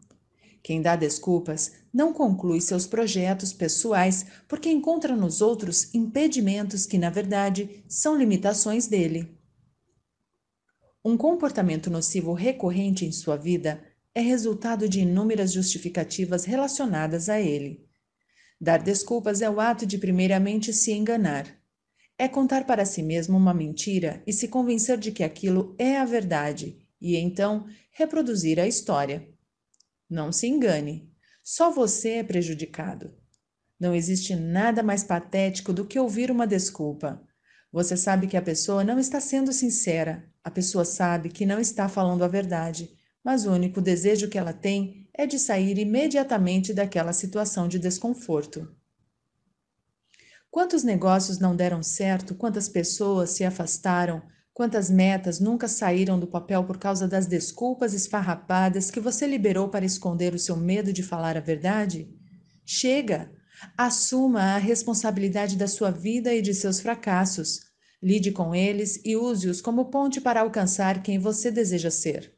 Quem dá desculpas não conclui seus projetos pessoais porque encontra nos outros impedimentos que, na verdade, são limitações dele. Um comportamento nocivo recorrente em sua vida é resultado de inúmeras justificativas relacionadas a ele. Dar desculpas é o ato de, primeiramente, se enganar. É contar para si mesmo uma mentira e se convencer de que aquilo é a verdade, e então reproduzir a história. Não se engane, só você é prejudicado. Não existe nada mais patético do que ouvir uma desculpa. Você sabe que a pessoa não está sendo sincera, a pessoa sabe que não está falando a verdade, mas o único desejo que ela tem é de sair imediatamente daquela situação de desconforto. Quantos negócios não deram certo, quantas pessoas se afastaram, Quantas metas nunca saíram do papel por causa das desculpas esfarrapadas que você liberou para esconder o seu medo de falar a verdade? Chega! Assuma a responsabilidade da sua vida e de seus fracassos. Lide com eles e use-os como ponte para alcançar quem você deseja ser.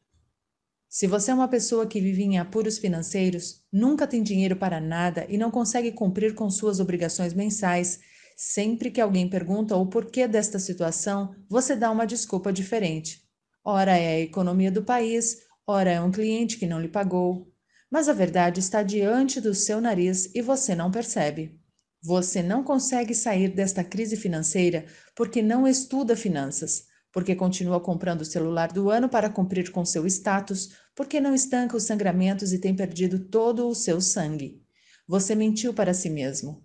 Se você é uma pessoa que vive em apuros financeiros, nunca tem dinheiro para nada e não consegue cumprir com suas obrigações mensais, Sempre que alguém pergunta o porquê desta situação, você dá uma desculpa diferente. Ora é a economia do país, ora é um cliente que não lhe pagou. Mas a verdade está diante do seu nariz e você não percebe. Você não consegue sair desta crise financeira porque não estuda finanças, porque continua comprando o celular do ano para cumprir com seu status, porque não estanca os sangramentos e tem perdido todo o seu sangue. Você mentiu para si mesmo.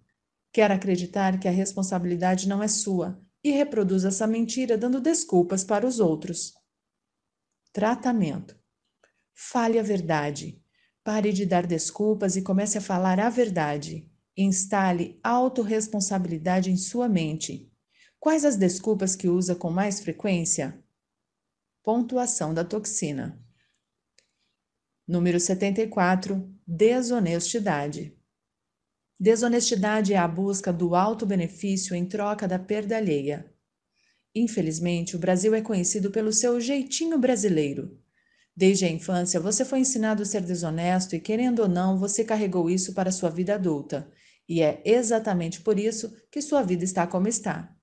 Quer acreditar que a responsabilidade não é sua e reproduz essa mentira dando desculpas para os outros. Tratamento: Fale a verdade. Pare de dar desculpas e comece a falar a verdade. Instale autorresponsabilidade em sua mente. Quais as desculpas que usa com mais frequência? Pontuação da toxina. Número 74. Desonestidade. Desonestidade é a busca do alto benefício em troca da perda alheia. Infelizmente, o Brasil é conhecido pelo seu jeitinho brasileiro. Desde a infância, você foi ensinado a ser desonesto e, querendo ou não, você carregou isso para sua vida adulta. E é exatamente por isso que sua vida está como está.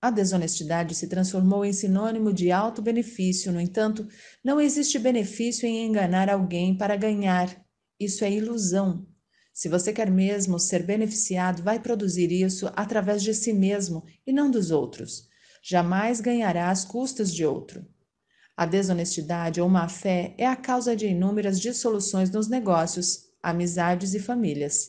A desonestidade se transformou em sinônimo de alto benefício, no entanto, não existe benefício em enganar alguém para ganhar. Isso é ilusão. Se você quer mesmo ser beneficiado, vai produzir isso através de si mesmo e não dos outros. Jamais ganhará às custas de outro. A desonestidade ou má fé é a causa de inúmeras dissoluções nos negócios, amizades e famílias.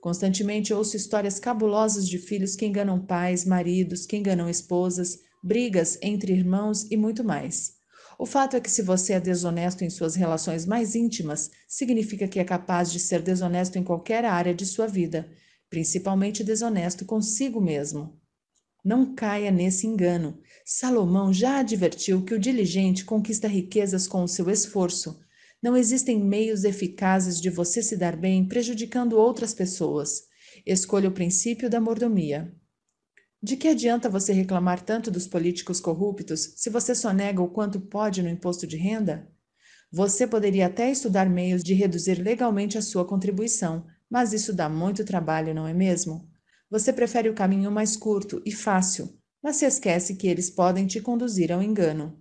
Constantemente ouço histórias cabulosas de filhos que enganam pais, maridos, que enganam esposas, brigas entre irmãos e muito mais. O fato é que, se você é desonesto em suas relações mais íntimas, significa que é capaz de ser desonesto em qualquer área de sua vida, principalmente desonesto consigo mesmo. Não caia nesse engano. Salomão já advertiu que o diligente conquista riquezas com o seu esforço. Não existem meios eficazes de você se dar bem prejudicando outras pessoas. Escolha o princípio da mordomia. De que adianta você reclamar tanto dos políticos corruptos se você só nega o quanto pode no imposto de renda? Você poderia até estudar meios de reduzir legalmente a sua contribuição, mas isso dá muito trabalho, não é mesmo? Você prefere o caminho mais curto e fácil, mas se esquece que eles podem te conduzir ao engano.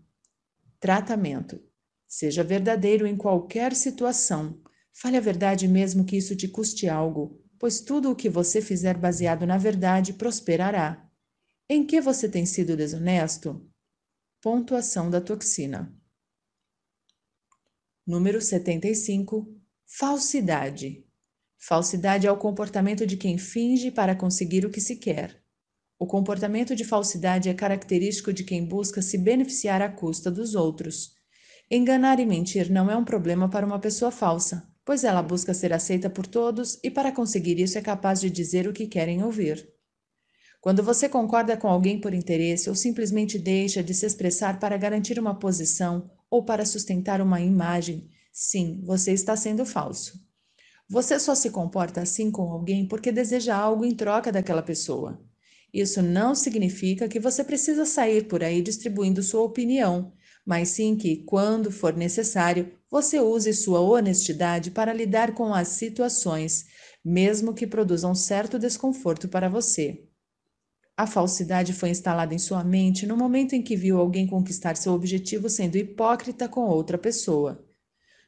Tratamento: Seja verdadeiro em qualquer situação. Fale a verdade mesmo que isso te custe algo, pois tudo o que você fizer baseado na verdade prosperará. Em que você tem sido desonesto? Pontuação da toxina. Número 75. Falsidade. Falsidade é o comportamento de quem finge para conseguir o que se quer. O comportamento de falsidade é característico de quem busca se beneficiar à custa dos outros. Enganar e mentir não é um problema para uma pessoa falsa, pois ela busca ser aceita por todos e, para conseguir isso, é capaz de dizer o que querem ouvir. Quando você concorda com alguém por interesse ou simplesmente deixa de se expressar para garantir uma posição ou para sustentar uma imagem, sim, você está sendo falso. Você só se comporta assim com alguém porque deseja algo em troca daquela pessoa. Isso não significa que você precisa sair por aí distribuindo sua opinião, mas sim que, quando for necessário, você use sua honestidade para lidar com as situações, mesmo que produzam certo desconforto para você. A falsidade foi instalada em sua mente no momento em que viu alguém conquistar seu objetivo sendo hipócrita com outra pessoa.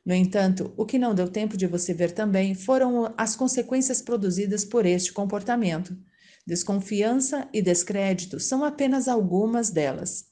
No entanto, o que não deu tempo de você ver também foram as consequências produzidas por este comportamento. Desconfiança e descrédito são apenas algumas delas.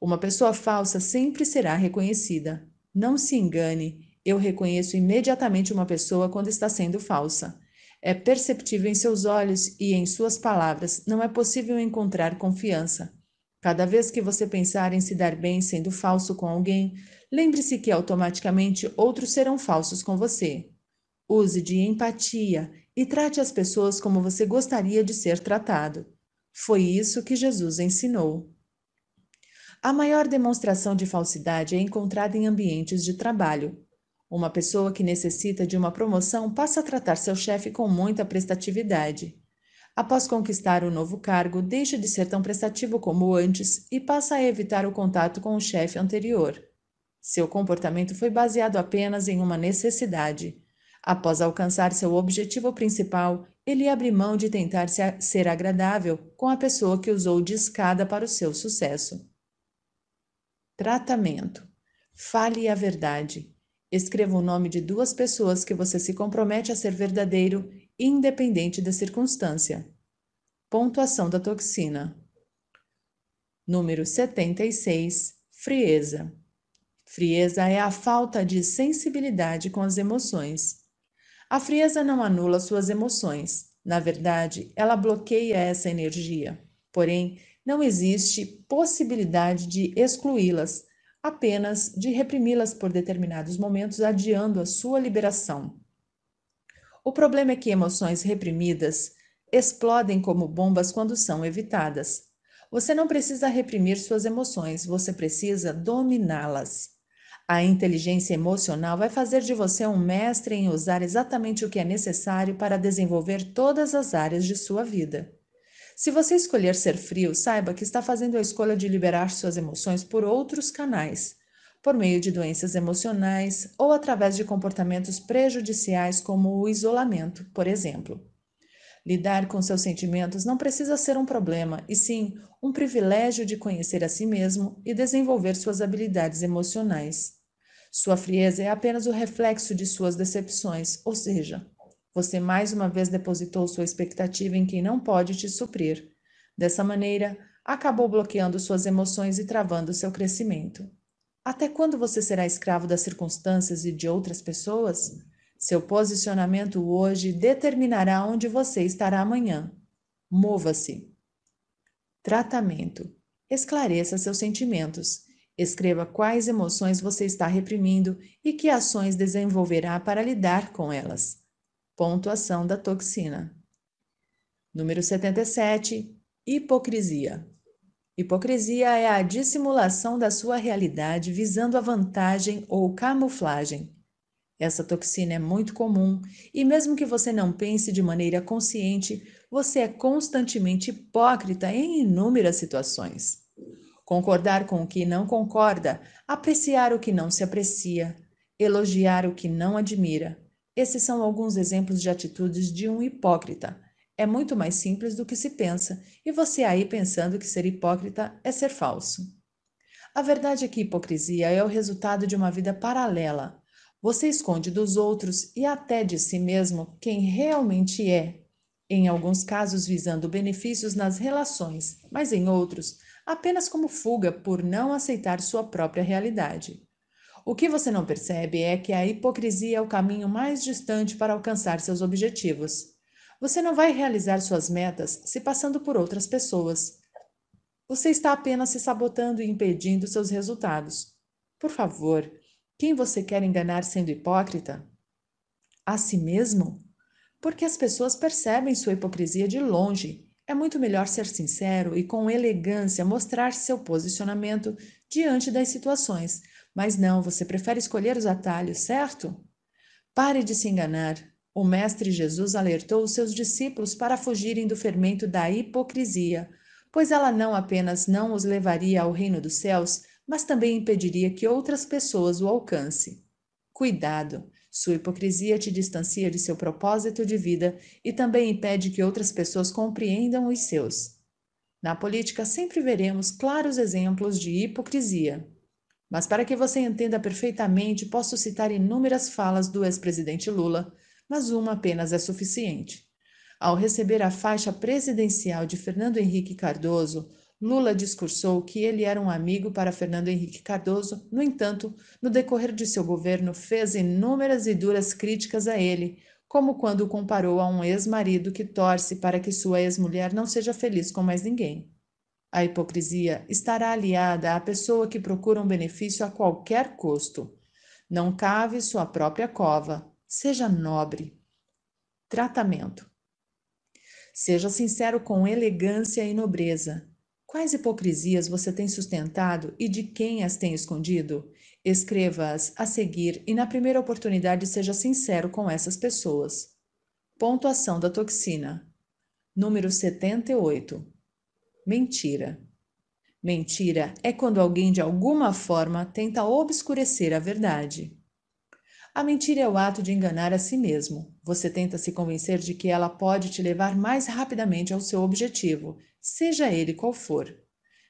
Uma pessoa falsa sempre será reconhecida. Não se engane, eu reconheço imediatamente uma pessoa quando está sendo falsa. É perceptível em seus olhos e em suas palavras. Não é possível encontrar confiança. Cada vez que você pensar em se dar bem sendo falso com alguém, lembre-se que automaticamente outros serão falsos com você. Use de empatia e trate as pessoas como você gostaria de ser tratado. Foi isso que Jesus ensinou. A maior demonstração de falsidade é encontrada em ambientes de trabalho. Uma pessoa que necessita de uma promoção passa a tratar seu chefe com muita prestatividade. Após conquistar o novo cargo, deixa de ser tão prestativo como antes e passa a evitar o contato com o chefe anterior. Seu comportamento foi baseado apenas em uma necessidade. Após alcançar seu objetivo principal, ele abre mão de tentar ser agradável com a pessoa que usou de escada para o seu sucesso. Tratamento: fale a verdade. Escreva o nome de duas pessoas que você se compromete a ser verdadeiro, independente da circunstância. Pontuação da toxina. Número 76. Frieza. Frieza é a falta de sensibilidade com as emoções. A frieza não anula suas emoções. Na verdade, ela bloqueia essa energia. Porém, não existe possibilidade de excluí-las, apenas de reprimi-las por determinados momentos, adiando a sua liberação. O problema é que emoções reprimidas explodem como bombas quando são evitadas. Você não precisa reprimir suas emoções, você precisa dominá-las. A inteligência emocional vai fazer de você um mestre em usar exatamente o que é necessário para desenvolver todas as áreas de sua vida. Se você escolher ser frio, saiba que está fazendo a escolha de liberar suas emoções por outros canais, por meio de doenças emocionais ou através de comportamentos prejudiciais como o isolamento, por exemplo. Lidar com seus sentimentos não precisa ser um problema, e sim um privilégio de conhecer a si mesmo e desenvolver suas habilidades emocionais. Sua frieza é apenas o reflexo de suas decepções, ou seja, você mais uma vez depositou sua expectativa em quem não pode te suprir. Dessa maneira, acabou bloqueando suas emoções e travando seu crescimento. Até quando você será escravo das circunstâncias e de outras pessoas? Seu posicionamento hoje determinará onde você estará amanhã. Mova-se. Tratamento: Esclareça seus sentimentos. Escreva quais emoções você está reprimindo e que ações desenvolverá para lidar com elas. Pontuação da toxina. Número 77. Hipocrisia. Hipocrisia é a dissimulação da sua realidade visando a vantagem ou camuflagem. Essa toxina é muito comum e, mesmo que você não pense de maneira consciente, você é constantemente hipócrita em inúmeras situações. Concordar com o que não concorda, apreciar o que não se aprecia, elogiar o que não admira, esses são alguns exemplos de atitudes de um hipócrita. É muito mais simples do que se pensa, e você aí pensando que ser hipócrita é ser falso. A verdade é que hipocrisia é o resultado de uma vida paralela. Você esconde dos outros e até de si mesmo quem realmente é, em alguns casos visando benefícios nas relações, mas em outros, apenas como fuga por não aceitar sua própria realidade. O que você não percebe é que a hipocrisia é o caminho mais distante para alcançar seus objetivos. Você não vai realizar suas metas se passando por outras pessoas. Você está apenas se sabotando e impedindo seus resultados. Por favor, quem você quer enganar sendo hipócrita? A si mesmo? Porque as pessoas percebem sua hipocrisia de longe. É muito melhor ser sincero e, com elegância, mostrar seu posicionamento diante das situações, mas não, você prefere escolher os atalhos, certo? Pare de se enganar. O Mestre Jesus alertou os seus discípulos para fugirem do fermento da hipocrisia, pois ela não apenas não os levaria ao reino dos céus, mas também impediria que outras pessoas o alcance. Cuidado! Sua hipocrisia te distancia de seu propósito de vida e também impede que outras pessoas compreendam os seus. Na política, sempre veremos claros exemplos de hipocrisia. Mas para que você entenda perfeitamente, posso citar inúmeras falas do ex-presidente Lula, mas uma apenas é suficiente. Ao receber a faixa presidencial de Fernando Henrique Cardoso, Lula discursou que ele era um amigo para Fernando Henrique Cardoso, no entanto, no decorrer de seu governo, fez inúmeras e duras críticas a ele, como quando o comparou a um ex-marido que torce para que sua ex-mulher não seja feliz com mais ninguém. A hipocrisia estará aliada à pessoa que procura um benefício a qualquer custo. Não cave sua própria cova, seja nobre. Tratamento: Seja sincero com elegância e nobreza. Quais hipocrisias você tem sustentado e de quem as tem escondido? Escreva-as a seguir e, na primeira oportunidade, seja sincero com essas pessoas. Pontuação da toxina: Número 78 mentira. Mentira é quando alguém de alguma forma tenta obscurecer a verdade. A mentira é o ato de enganar a si mesmo. Você tenta se convencer de que ela pode te levar mais rapidamente ao seu objetivo, seja ele qual for.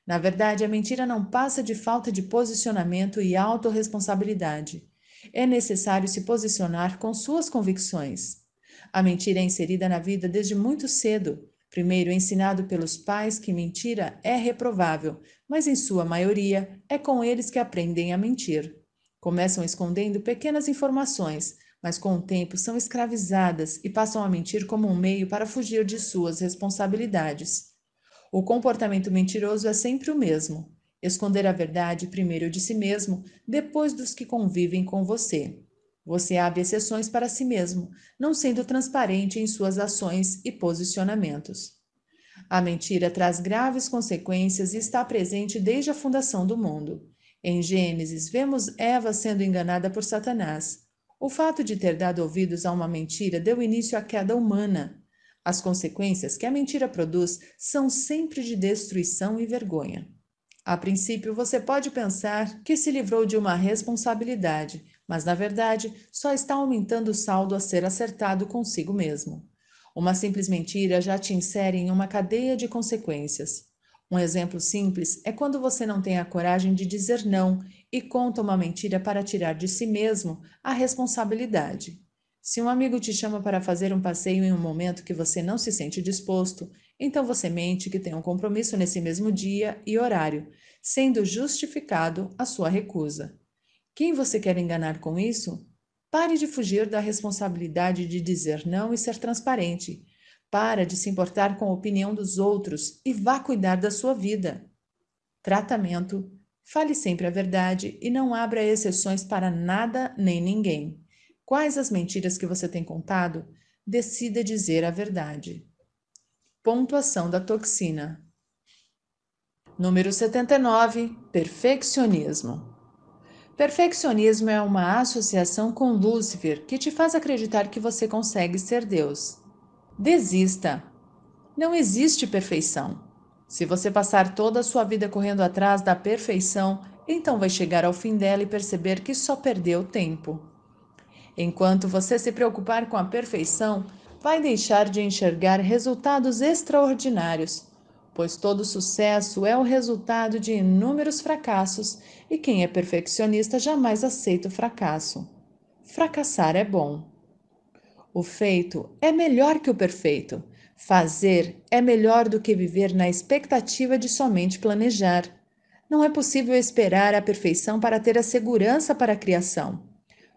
Na verdade, a mentira não passa de falta de posicionamento e autorresponsabilidade. É necessário se posicionar com suas convicções. A mentira é inserida na vida desde muito cedo, Primeiro, ensinado pelos pais que mentira é reprovável, mas em sua maioria é com eles que aprendem a mentir. Começam escondendo pequenas informações, mas com o tempo são escravizadas e passam a mentir como um meio para fugir de suas responsabilidades. O comportamento mentiroso é sempre o mesmo: esconder a verdade primeiro de si mesmo, depois dos que convivem com você. Você abre exceções para si mesmo, não sendo transparente em suas ações e posicionamentos. A mentira traz graves consequências e está presente desde a fundação do mundo. Em Gênesis, vemos Eva sendo enganada por Satanás. O fato de ter dado ouvidos a uma mentira deu início à queda humana. As consequências que a mentira produz são sempre de destruição e vergonha. A princípio, você pode pensar que se livrou de uma responsabilidade, mas na verdade só está aumentando o saldo a ser acertado consigo mesmo. Uma simples mentira já te insere em uma cadeia de consequências. Um exemplo simples é quando você não tem a coragem de dizer não e conta uma mentira para tirar de si mesmo a responsabilidade. Se um amigo te chama para fazer um passeio em um momento que você não se sente disposto, então você mente que tem um compromisso nesse mesmo dia e horário, sendo justificado a sua recusa. Quem você quer enganar com isso? Pare de fugir da responsabilidade de dizer não e ser transparente. Para de se importar com a opinião dos outros e vá cuidar da sua vida. Tratamento: fale sempre a verdade e não abra exceções para nada nem ninguém. Quais as mentiras que você tem contado? Decida dizer a verdade. Pontuação da toxina: Número 79 Perfeccionismo. Perfeccionismo é uma associação com Lúcifer que te faz acreditar que você consegue ser Deus. Desista. Não existe perfeição. Se você passar toda a sua vida correndo atrás da perfeição, então vai chegar ao fim dela e perceber que só perdeu tempo. Enquanto você se preocupar com a perfeição, vai deixar de enxergar resultados extraordinários pois todo sucesso é o resultado de inúmeros fracassos e quem é perfeccionista jamais aceita o fracasso. Fracassar é bom. O feito é melhor que o perfeito. Fazer é melhor do que viver na expectativa de somente planejar. Não é possível esperar a perfeição para ter a segurança para a criação.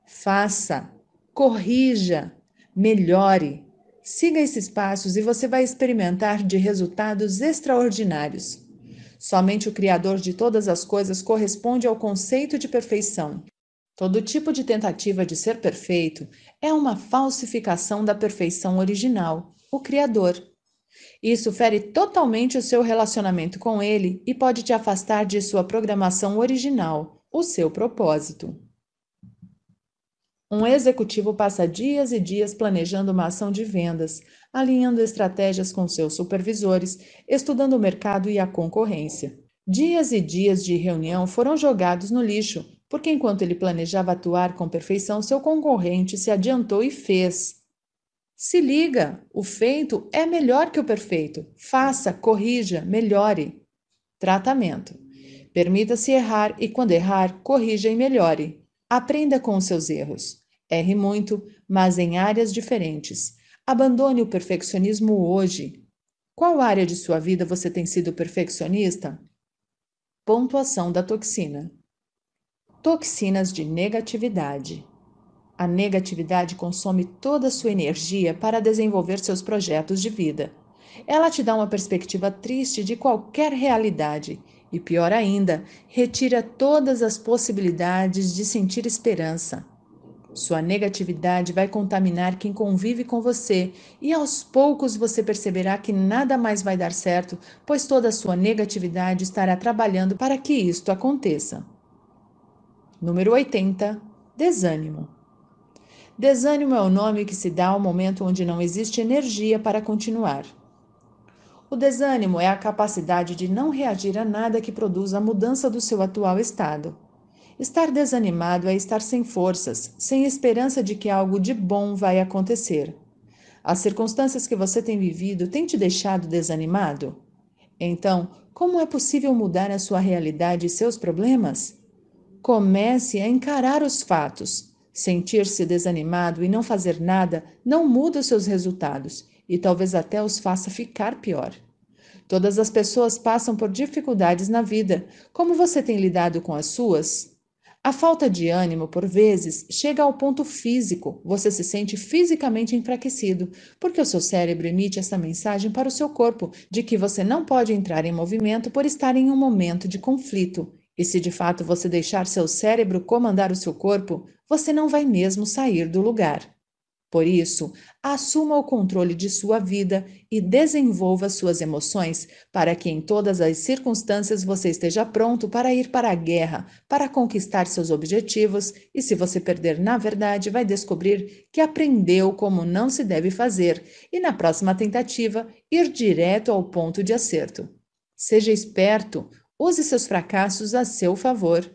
Faça, corrija, melhore, Siga esses passos e você vai experimentar de resultados extraordinários. Somente o Criador de todas as coisas corresponde ao conceito de perfeição. Todo tipo de tentativa de ser perfeito é uma falsificação da perfeição original, o Criador. Isso fere totalmente o seu relacionamento com ele e pode te afastar de sua programação original, o seu propósito. Um executivo passa dias e dias planejando uma ação de vendas, alinhando estratégias com seus supervisores, estudando o mercado e a concorrência. Dias e dias de reunião foram jogados no lixo, porque enquanto ele planejava atuar com perfeição, seu concorrente se adiantou e fez. Se liga, o feito é melhor que o perfeito. Faça, corrija, melhore. Tratamento. Permita-se errar e, quando errar, corrija e melhore. Aprenda com os seus erros erre muito, mas em áreas diferentes. Abandone o perfeccionismo hoje. Qual área de sua vida você tem sido perfeccionista? Pontuação da toxina. Toxinas de negatividade. A negatividade consome toda a sua energia para desenvolver seus projetos de vida. Ela te dá uma perspectiva triste de qualquer realidade e, pior ainda, retira todas as possibilidades de sentir esperança. Sua negatividade vai contaminar quem convive com você e aos poucos você perceberá que nada mais vai dar certo, pois toda a sua negatividade estará trabalhando para que isto aconteça. Número 80. Desânimo. Desânimo é o nome que se dá ao momento onde não existe energia para continuar. O desânimo é a capacidade de não reagir a nada que produza a mudança do seu atual estado. Estar desanimado é estar sem forças, sem esperança de que algo de bom vai acontecer. As circunstâncias que você tem vivido têm te deixado desanimado? Então, como é possível mudar a sua realidade e seus problemas? Comece a encarar os fatos. Sentir-se desanimado e não fazer nada não muda os seus resultados e talvez até os faça ficar pior. Todas as pessoas passam por dificuldades na vida. Como você tem lidado com as suas? A falta de ânimo, por vezes, chega ao ponto físico. Você se sente fisicamente enfraquecido, porque o seu cérebro emite essa mensagem para o seu corpo de que você não pode entrar em movimento por estar em um momento de conflito. E se de fato você deixar seu cérebro comandar o seu corpo, você não vai mesmo sair do lugar. Por isso, assuma o controle de sua vida e desenvolva suas emoções, para que em todas as circunstâncias você esteja pronto para ir para a guerra, para conquistar seus objetivos e, se você perder na verdade, vai descobrir que aprendeu como não se deve fazer e, na próxima tentativa, ir direto ao ponto de acerto. Seja esperto, use seus fracassos a seu favor.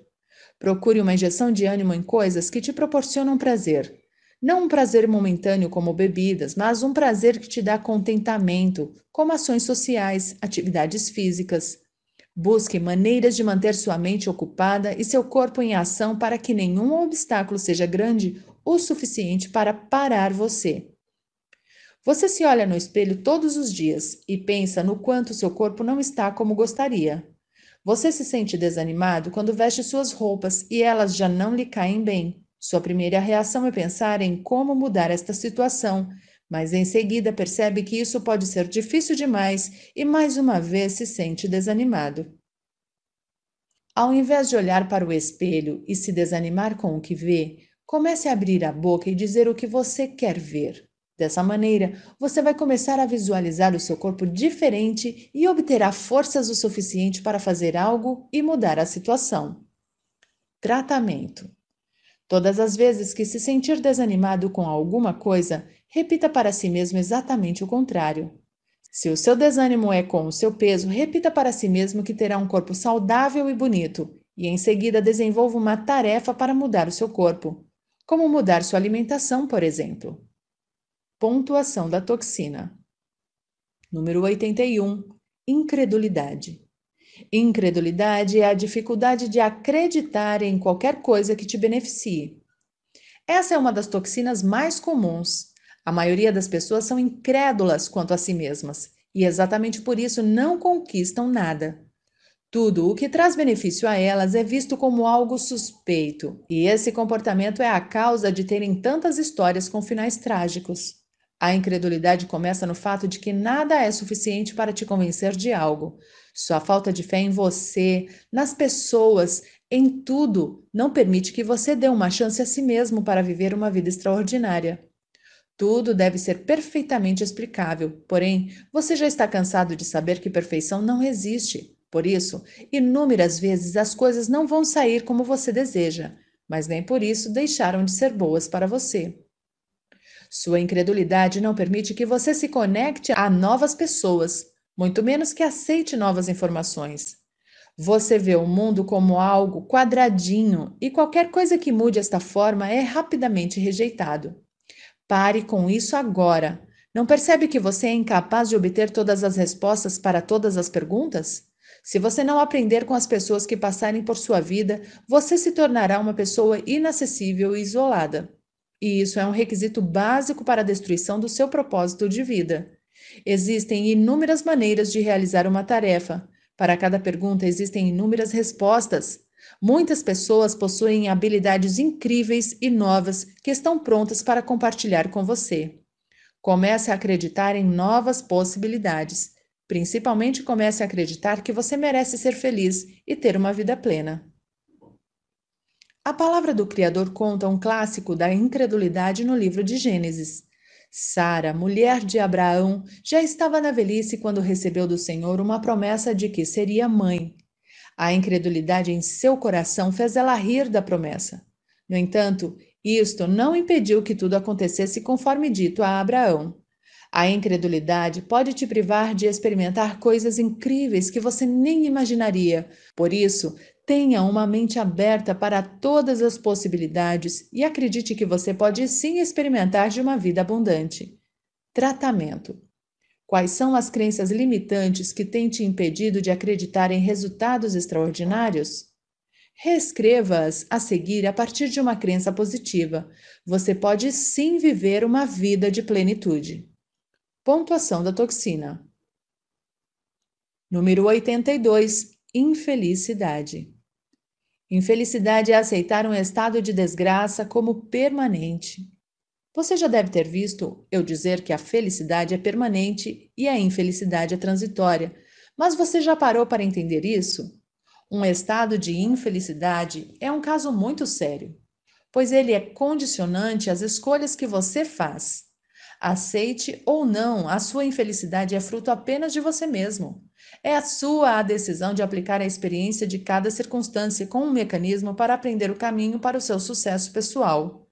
Procure uma injeção de ânimo em coisas que te proporcionam prazer não um prazer momentâneo como bebidas, mas um prazer que te dá contentamento, como ações sociais, atividades físicas. Busque maneiras de manter sua mente ocupada e seu corpo em ação para que nenhum obstáculo seja grande o suficiente para parar você. Você se olha no espelho todos os dias e pensa no quanto seu corpo não está como gostaria. Você se sente desanimado quando veste suas roupas e elas já não lhe caem bem. Sua primeira reação é pensar em como mudar esta situação, mas em seguida percebe que isso pode ser difícil demais e mais uma vez se sente desanimado. Ao invés de olhar para o espelho e se desanimar com o que vê, comece a abrir a boca e dizer o que você quer ver. Dessa maneira, você vai começar a visualizar o seu corpo diferente e obterá forças o suficiente para fazer algo e mudar a situação. Tratamento: Todas as vezes que se sentir desanimado com alguma coisa, repita para si mesmo exatamente o contrário. Se o seu desânimo é com o seu peso, repita para si mesmo que terá um corpo saudável e bonito, e em seguida desenvolva uma tarefa para mudar o seu corpo, como mudar sua alimentação, por exemplo. Pontuação da toxina. Número 81. Incredulidade. Incredulidade é a dificuldade de acreditar em qualquer coisa que te beneficie. Essa é uma das toxinas mais comuns. A maioria das pessoas são incrédulas quanto a si mesmas e exatamente por isso não conquistam nada. Tudo o que traz benefício a elas é visto como algo suspeito, e esse comportamento é a causa de terem tantas histórias com finais trágicos. A incredulidade começa no fato de que nada é suficiente para te convencer de algo, sua falta de fé em você, nas pessoas, em tudo, não permite que você dê uma chance a si mesmo para viver uma vida extraordinária. Tudo deve ser perfeitamente explicável, porém, você já está cansado de saber que perfeição não existe. Por isso, inúmeras vezes as coisas não vão sair como você deseja, mas nem por isso deixaram de ser boas para você. Sua incredulidade não permite que você se conecte a novas pessoas, muito menos que aceite novas informações. Você vê o mundo como algo quadradinho e qualquer coisa que mude esta forma é rapidamente rejeitado. Pare com isso agora. Não percebe que você é incapaz de obter todas as respostas para todas as perguntas? Se você não aprender com as pessoas que passarem por sua vida, você se tornará uma pessoa inacessível e isolada. E isso é um requisito básico para a destruição do seu propósito de vida. Existem inúmeras maneiras de realizar uma tarefa. Para cada pergunta existem inúmeras respostas. Muitas pessoas possuem habilidades incríveis e novas que estão prontas para compartilhar com você. Comece a acreditar em novas possibilidades. Principalmente comece a acreditar que você merece ser feliz e ter uma vida plena. A palavra do Criador conta um clássico da incredulidade no livro de Gênesis. Sara, mulher de Abraão, já estava na velhice quando recebeu do Senhor uma promessa de que seria mãe. A incredulidade em seu coração fez ela rir da promessa. No entanto, isto não impediu que tudo acontecesse conforme dito a Abraão. A incredulidade pode te privar de experimentar coisas incríveis que você nem imaginaria. Por isso, Tenha uma mente aberta para todas as possibilidades e acredite que você pode sim experimentar de uma vida abundante. Tratamento: Quais são as crenças limitantes que têm te impedido de acreditar em resultados extraordinários? Reescreva-as a seguir a partir de uma crença positiva. Você pode sim viver uma vida de plenitude. Pontuação da toxina. Número 82. Infelicidade. Infelicidade é aceitar um estado de desgraça como permanente. Você já deve ter visto eu dizer que a felicidade é permanente e a infelicidade é transitória, mas você já parou para entender isso? Um estado de infelicidade é um caso muito sério, pois ele é condicionante às escolhas que você faz. Aceite ou não, a sua infelicidade é fruto apenas de você mesmo. É a sua a decisão de aplicar a experiência de cada circunstância com um mecanismo para aprender o caminho para o seu sucesso pessoal.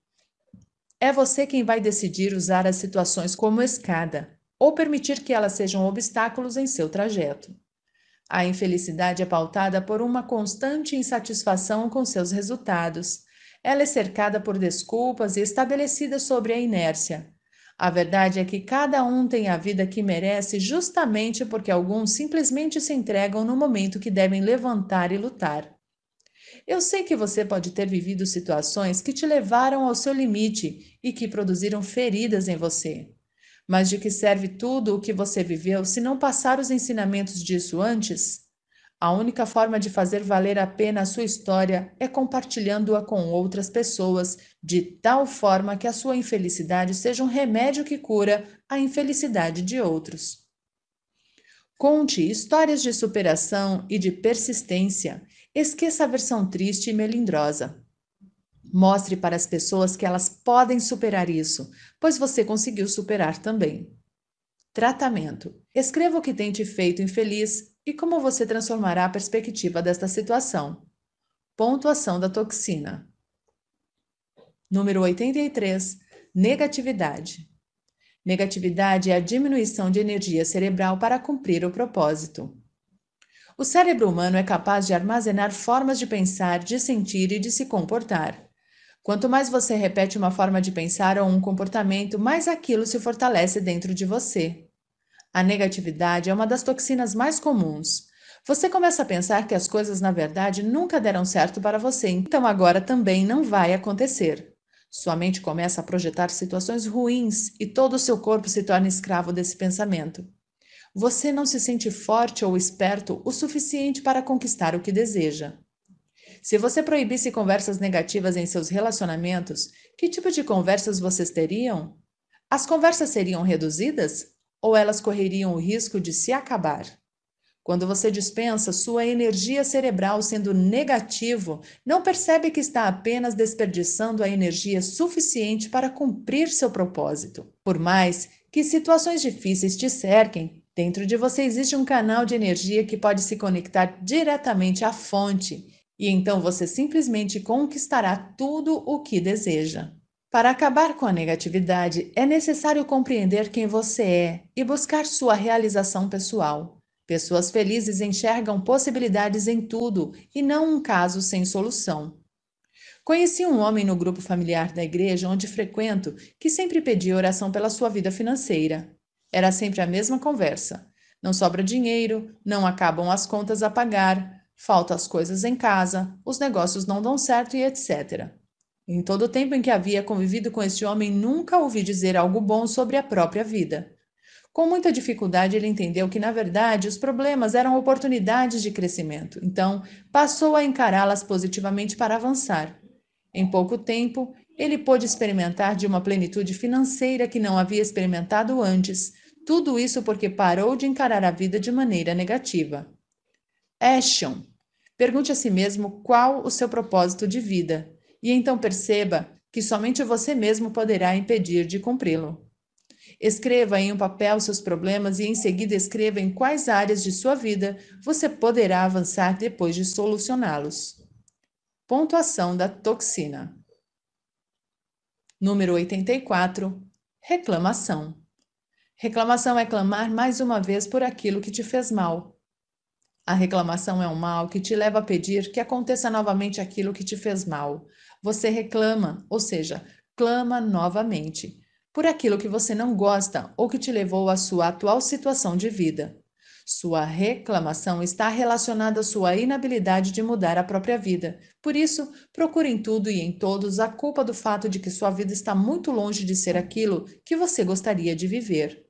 É você quem vai decidir usar as situações como escada ou permitir que elas sejam obstáculos em seu trajeto. A infelicidade é pautada por uma constante insatisfação com seus resultados. Ela é cercada por desculpas e estabelecida sobre a inércia, a verdade é que cada um tem a vida que merece justamente porque alguns simplesmente se entregam no momento que devem levantar e lutar. Eu sei que você pode ter vivido situações que te levaram ao seu limite e que produziram feridas em você. Mas de que serve tudo o que você viveu se não passar os ensinamentos disso antes? A única forma de fazer valer a pena a sua história é compartilhando-a com outras pessoas, de tal forma que a sua infelicidade seja um remédio que cura a infelicidade de outros. Conte histórias de superação e de persistência. Esqueça a versão triste e melindrosa. Mostre para as pessoas que elas podem superar isso, pois você conseguiu superar também. Tratamento: Escreva o que tem te feito infeliz e como você transformará a perspectiva desta situação? Pontuação da toxina. Número 83. Negatividade. Negatividade é a diminuição de energia cerebral para cumprir o propósito. O cérebro humano é capaz de armazenar formas de pensar, de sentir e de se comportar. Quanto mais você repete uma forma de pensar ou um comportamento, mais aquilo se fortalece dentro de você. A negatividade é uma das toxinas mais comuns. Você começa a pensar que as coisas, na verdade, nunca deram certo para você, então agora também não vai acontecer. Sua mente começa a projetar situações ruins e todo o seu corpo se torna escravo desse pensamento. Você não se sente forte ou esperto o suficiente para conquistar o que deseja. Se você proibisse conversas negativas em seus relacionamentos, que tipo de conversas vocês teriam? As conversas seriam reduzidas? ou elas correriam o risco de se acabar. Quando você dispensa sua energia cerebral sendo negativo, não percebe que está apenas desperdiçando a energia suficiente para cumprir seu propósito. Por mais que situações difíceis te cerquem, dentro de você existe um canal de energia que pode se conectar diretamente à fonte, e então você simplesmente conquistará tudo o que deseja. Para acabar com a negatividade, é necessário compreender quem você é e buscar sua realização pessoal. Pessoas felizes enxergam possibilidades em tudo e não um caso sem solução. Conheci um homem no grupo familiar da igreja onde frequento que sempre pedia oração pela sua vida financeira. Era sempre a mesma conversa. Não sobra dinheiro, não acabam as contas a pagar, faltam as coisas em casa, os negócios não dão certo e etc. Em todo o tempo em que havia convivido com este homem, nunca ouvi dizer algo bom sobre a própria vida. Com muita dificuldade, ele entendeu que, na verdade, os problemas eram oportunidades de crescimento, então passou a encará-las positivamente para avançar. Em pouco tempo, ele pôde experimentar de uma plenitude financeira que não havia experimentado antes, tudo isso porque parou de encarar a vida de maneira negativa. Ashton, Pergunte a si mesmo qual o seu propósito de vida e então perceba que somente você mesmo poderá impedir de cumpri-lo. Escreva em um papel seus problemas e em seguida escreva em quais áreas de sua vida você poderá avançar depois de solucioná-los. Pontuação da toxina. Número 84. Reclamação. Reclamação é clamar mais uma vez por aquilo que te fez mal. A reclamação é um mal que te leva a pedir que aconteça novamente aquilo que te fez mal, você reclama, ou seja, clama novamente por aquilo que você não gosta ou que te levou à sua atual situação de vida. Sua reclamação está relacionada à sua inabilidade de mudar a própria vida. Por isso, procure em tudo e em todos a culpa do fato de que sua vida está muito longe de ser aquilo que você gostaria de viver.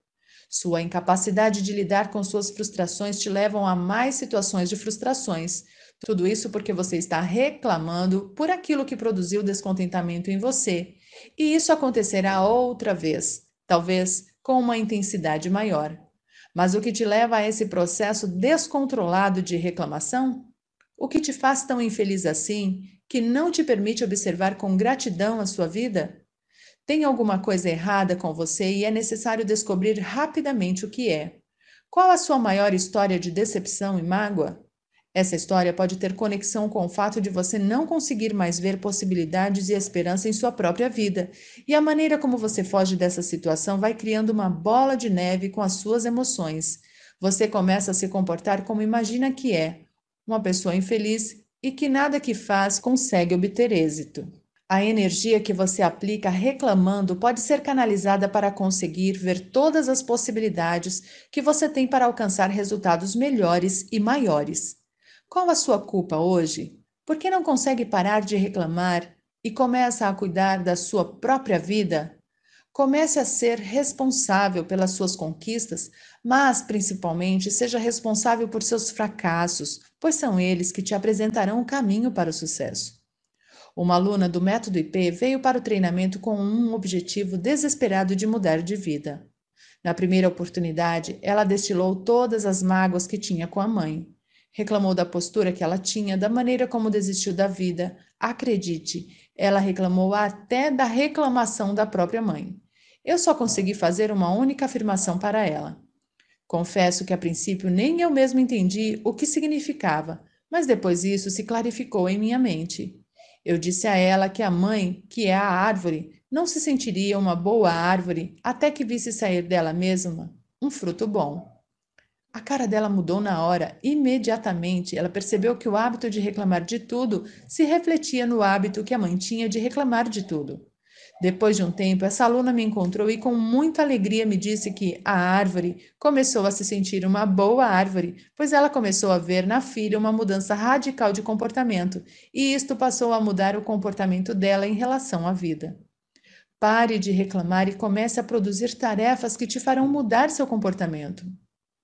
Sua incapacidade de lidar com suas frustrações te levam a mais situações de frustrações. Tudo isso porque você está reclamando por aquilo que produziu descontentamento em você. E isso acontecerá outra vez, talvez com uma intensidade maior. Mas o que te leva a esse processo descontrolado de reclamação? O que te faz tão infeliz assim que não te permite observar com gratidão a sua vida? Tem alguma coisa errada com você e é necessário descobrir rapidamente o que é. Qual a sua maior história de decepção e mágoa? Essa história pode ter conexão com o fato de você não conseguir mais ver possibilidades e esperança em sua própria vida, e a maneira como você foge dessa situação vai criando uma bola de neve com as suas emoções. Você começa a se comportar como imagina que é, uma pessoa infeliz e que nada que faz consegue obter êxito. A energia que você aplica reclamando pode ser canalizada para conseguir ver todas as possibilidades que você tem para alcançar resultados melhores e maiores. Qual a sua culpa hoje? Por que não consegue parar de reclamar e começa a cuidar da sua própria vida? Comece a ser responsável pelas suas conquistas, mas principalmente seja responsável por seus fracassos, pois são eles que te apresentarão o caminho para o sucesso. Uma aluna do Método IP veio para o treinamento com um objetivo desesperado de mudar de vida. Na primeira oportunidade, ela destilou todas as mágoas que tinha com a mãe reclamou da postura que ela tinha, da maneira como desistiu da vida. Acredite, ela reclamou até da reclamação da própria mãe. Eu só consegui fazer uma única afirmação para ela. Confesso que a princípio nem eu mesmo entendi o que significava, mas depois isso se clarificou em minha mente. Eu disse a ela que a mãe, que é a árvore, não se sentiria uma boa árvore até que visse sair dela mesma um fruto bom. A cara dela mudou na hora, imediatamente. Ela percebeu que o hábito de reclamar de tudo se refletia no hábito que a mãe tinha de reclamar de tudo. Depois de um tempo, essa aluna me encontrou e com muita alegria me disse que a árvore começou a se sentir uma boa árvore, pois ela começou a ver na filha uma mudança radical de comportamento, e isto passou a mudar o comportamento dela em relação à vida. Pare de reclamar e comece a produzir tarefas que te farão mudar seu comportamento.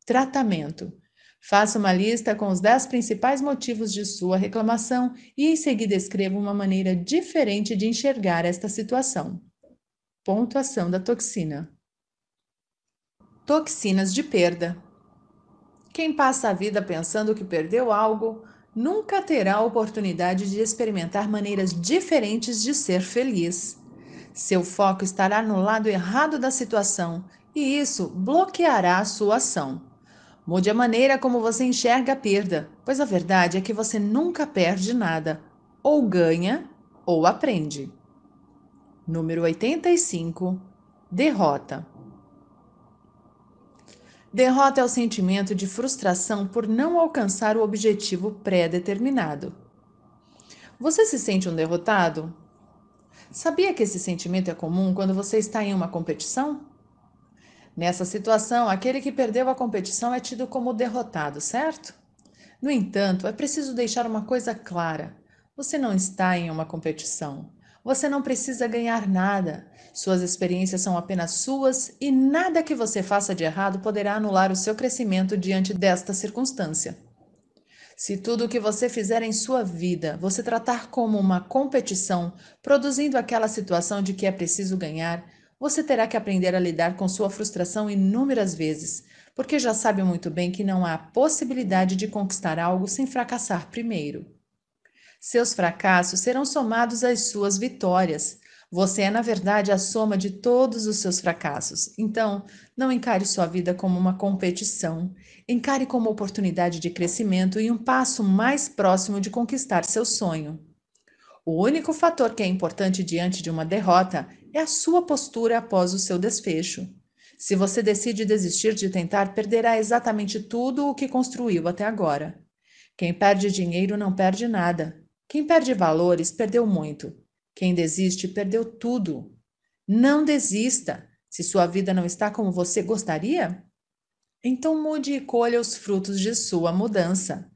Tratamento. Faça uma lista com os 10 principais motivos de sua reclamação e em seguida escreva uma maneira diferente de enxergar esta situação. Pontuação da toxina. Toxinas de perda. Quem passa a vida pensando que perdeu algo nunca terá a oportunidade de experimentar maneiras diferentes de ser feliz. Seu foco estará no lado errado da situação e isso bloqueará a sua ação. Mude a maneira como você enxerga a perda, pois a verdade é que você nunca perde nada. Ou ganha ou aprende. Número 85. Derrota. Derrota é o sentimento de frustração por não alcançar o objetivo pré-determinado. Você se sente um derrotado? Sabia que esse sentimento é comum quando você está em uma competição? Nessa situação, aquele que perdeu a competição é tido como derrotado, certo? No entanto, é preciso deixar uma coisa clara: você não está em uma competição. Você não precisa ganhar nada. Suas experiências são apenas suas e nada que você faça de errado poderá anular o seu crescimento diante desta circunstância. Se tudo o que você fizer em sua vida você tratar como uma competição, produzindo aquela situação de que é preciso ganhar, você terá que aprender a lidar com sua frustração inúmeras vezes, porque já sabe muito bem que não há possibilidade de conquistar algo sem fracassar primeiro. Seus fracassos serão somados às suas vitórias. Você é, na verdade, a soma de todos os seus fracassos. Então, não encare sua vida como uma competição. Encare como oportunidade de crescimento e um passo mais próximo de conquistar seu sonho. O único fator que é importante diante de uma derrota é a sua postura após o seu desfecho. Se você decide desistir de tentar, perderá exatamente tudo o que construiu até agora. Quem perde dinheiro não perde nada. Quem perde valores perdeu muito. Quem desiste perdeu tudo. Não desista. Se sua vida não está como você gostaria, então mude e colha os frutos de sua mudança.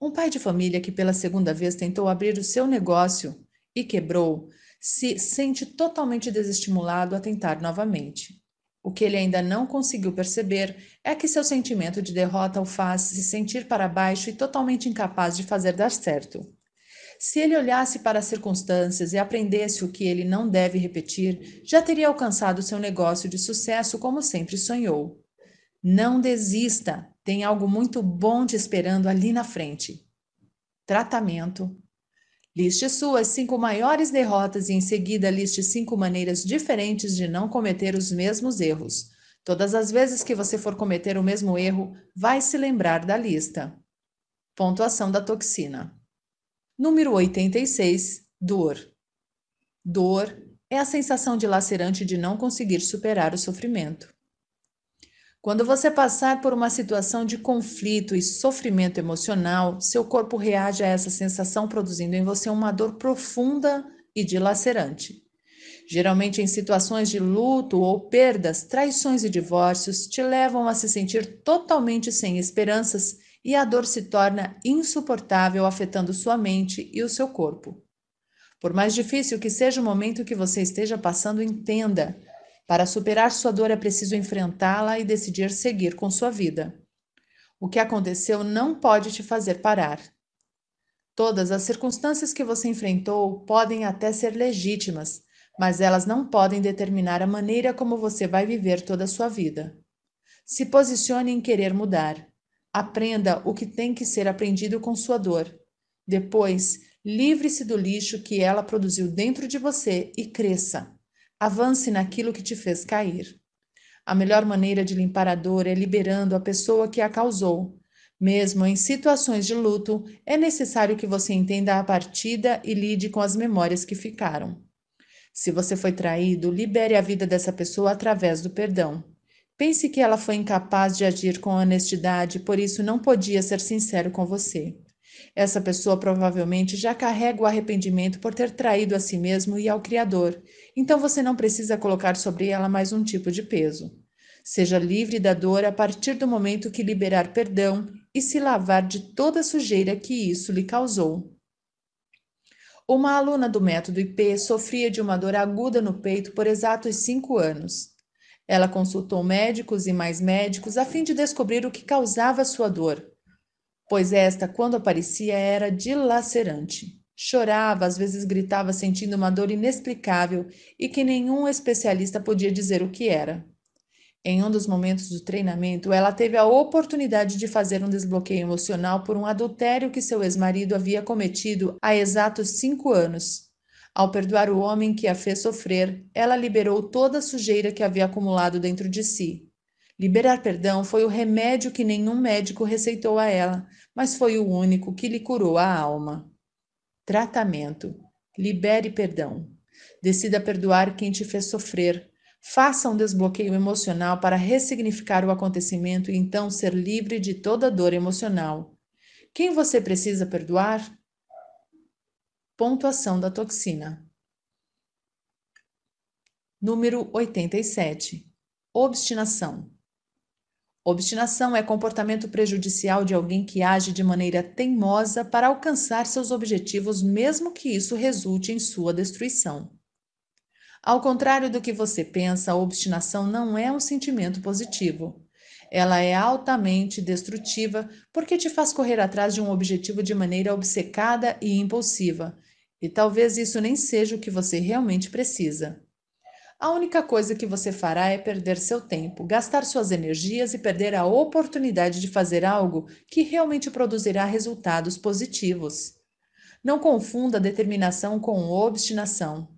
Um pai de família que pela segunda vez tentou abrir o seu negócio e quebrou, se sente totalmente desestimulado a tentar novamente. O que ele ainda não conseguiu perceber é que seu sentimento de derrota o faz se sentir para baixo e totalmente incapaz de fazer dar certo. Se ele olhasse para as circunstâncias e aprendesse o que ele não deve repetir, já teria alcançado seu negócio de sucesso como sempre sonhou. Não desista, tem algo muito bom te esperando ali na frente. Tratamento. Liste suas cinco maiores derrotas e em seguida liste cinco maneiras diferentes de não cometer os mesmos erros. Todas as vezes que você for cometer o mesmo erro, vai se lembrar da lista. Pontuação da toxina. Número 86, dor. Dor é a sensação dilacerante de não conseguir superar o sofrimento. Quando você passar por uma situação de conflito e sofrimento emocional, seu corpo reage a essa sensação, produzindo em você uma dor profunda e dilacerante. Geralmente, em situações de luto ou perdas, traições e divórcios te levam a se sentir totalmente sem esperanças e a dor se torna insuportável, afetando sua mente e o seu corpo. Por mais difícil que seja o momento que você esteja passando, entenda para superar sua dor é preciso enfrentá-la e decidir seguir com sua vida. O que aconteceu não pode te fazer parar. Todas as circunstâncias que você enfrentou podem até ser legítimas, mas elas não podem determinar a maneira como você vai viver toda a sua vida. Se posicione em querer mudar. Aprenda o que tem que ser aprendido com sua dor. Depois, livre-se do lixo que ela produziu dentro de você e cresça. Avance naquilo que te fez cair. A melhor maneira de limpar a dor é liberando a pessoa que a causou. Mesmo em situações de luto, é necessário que você entenda a partida e lide com as memórias que ficaram. Se você foi traído, libere a vida dessa pessoa através do perdão. Pense que ela foi incapaz de agir com honestidade, por isso não podia ser sincero com você. Essa pessoa provavelmente já carrega o arrependimento por ter traído a si mesmo e ao Criador, então você não precisa colocar sobre ela mais um tipo de peso. Seja livre da dor a partir do momento que liberar perdão e se lavar de toda a sujeira que isso lhe causou. Uma aluna do método IP sofria de uma dor aguda no peito por exatos cinco anos. Ela consultou médicos e mais médicos a fim de descobrir o que causava sua dor pois esta, quando aparecia, era dilacerante. Chorava, às vezes gritava, sentindo uma dor inexplicável e que nenhum especialista podia dizer o que era. Em um dos momentos do treinamento, ela teve a oportunidade de fazer um desbloqueio emocional por um adultério que seu ex-marido havia cometido há exatos cinco anos. Ao perdoar o homem que a fez sofrer, ela liberou toda a sujeira que havia acumulado dentro de si. Liberar perdão foi o remédio que nenhum médico receitou a ela, mas foi o único que lhe curou a alma. Tratamento: libere perdão. Decida perdoar quem te fez sofrer. Faça um desbloqueio emocional para ressignificar o acontecimento e então ser livre de toda dor emocional. Quem você precisa perdoar? Pontuação da toxina. Número 87. Obstinação. Obstinação é comportamento prejudicial de alguém que age de maneira teimosa para alcançar seus objetivos, mesmo que isso resulte em sua destruição. Ao contrário do que você pensa, a obstinação não é um sentimento positivo. Ela é altamente destrutiva porque te faz correr atrás de um objetivo de maneira obcecada e impulsiva, e talvez isso nem seja o que você realmente precisa a única coisa que você fará é perder seu tempo, gastar suas energias e perder a oportunidade de fazer algo que realmente produzirá resultados positivos. Não confunda determinação com obstinação.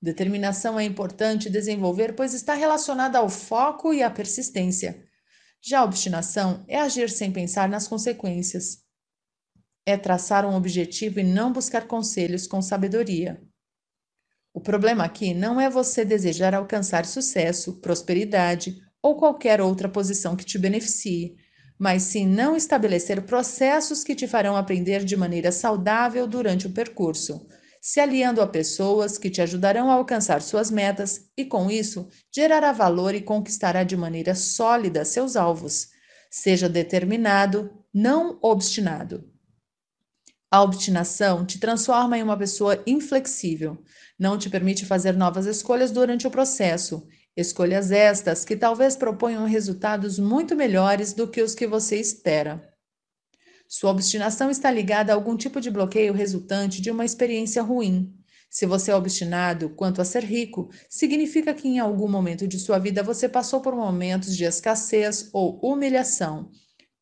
Determinação é importante desenvolver, pois está relacionada ao foco e à persistência. Já a obstinação é agir sem pensar nas consequências. É traçar um objetivo e não buscar conselhos com sabedoria. O problema aqui não é você desejar alcançar sucesso, prosperidade ou qualquer outra posição que te beneficie, mas sim não estabelecer processos que te farão aprender de maneira saudável durante o percurso, se aliando a pessoas que te ajudarão a alcançar suas metas e, com isso, gerará valor e conquistará de maneira sólida seus alvos. Seja determinado, não obstinado. A obstinação te transforma em uma pessoa inflexível. Não te permite fazer novas escolhas durante o processo. Escolhas estas que talvez proponham resultados muito melhores do que os que você espera. Sua obstinação está ligada a algum tipo de bloqueio resultante de uma experiência ruim. Se você é obstinado quanto a ser rico, significa que em algum momento de sua vida você passou por momentos de escassez ou humilhação.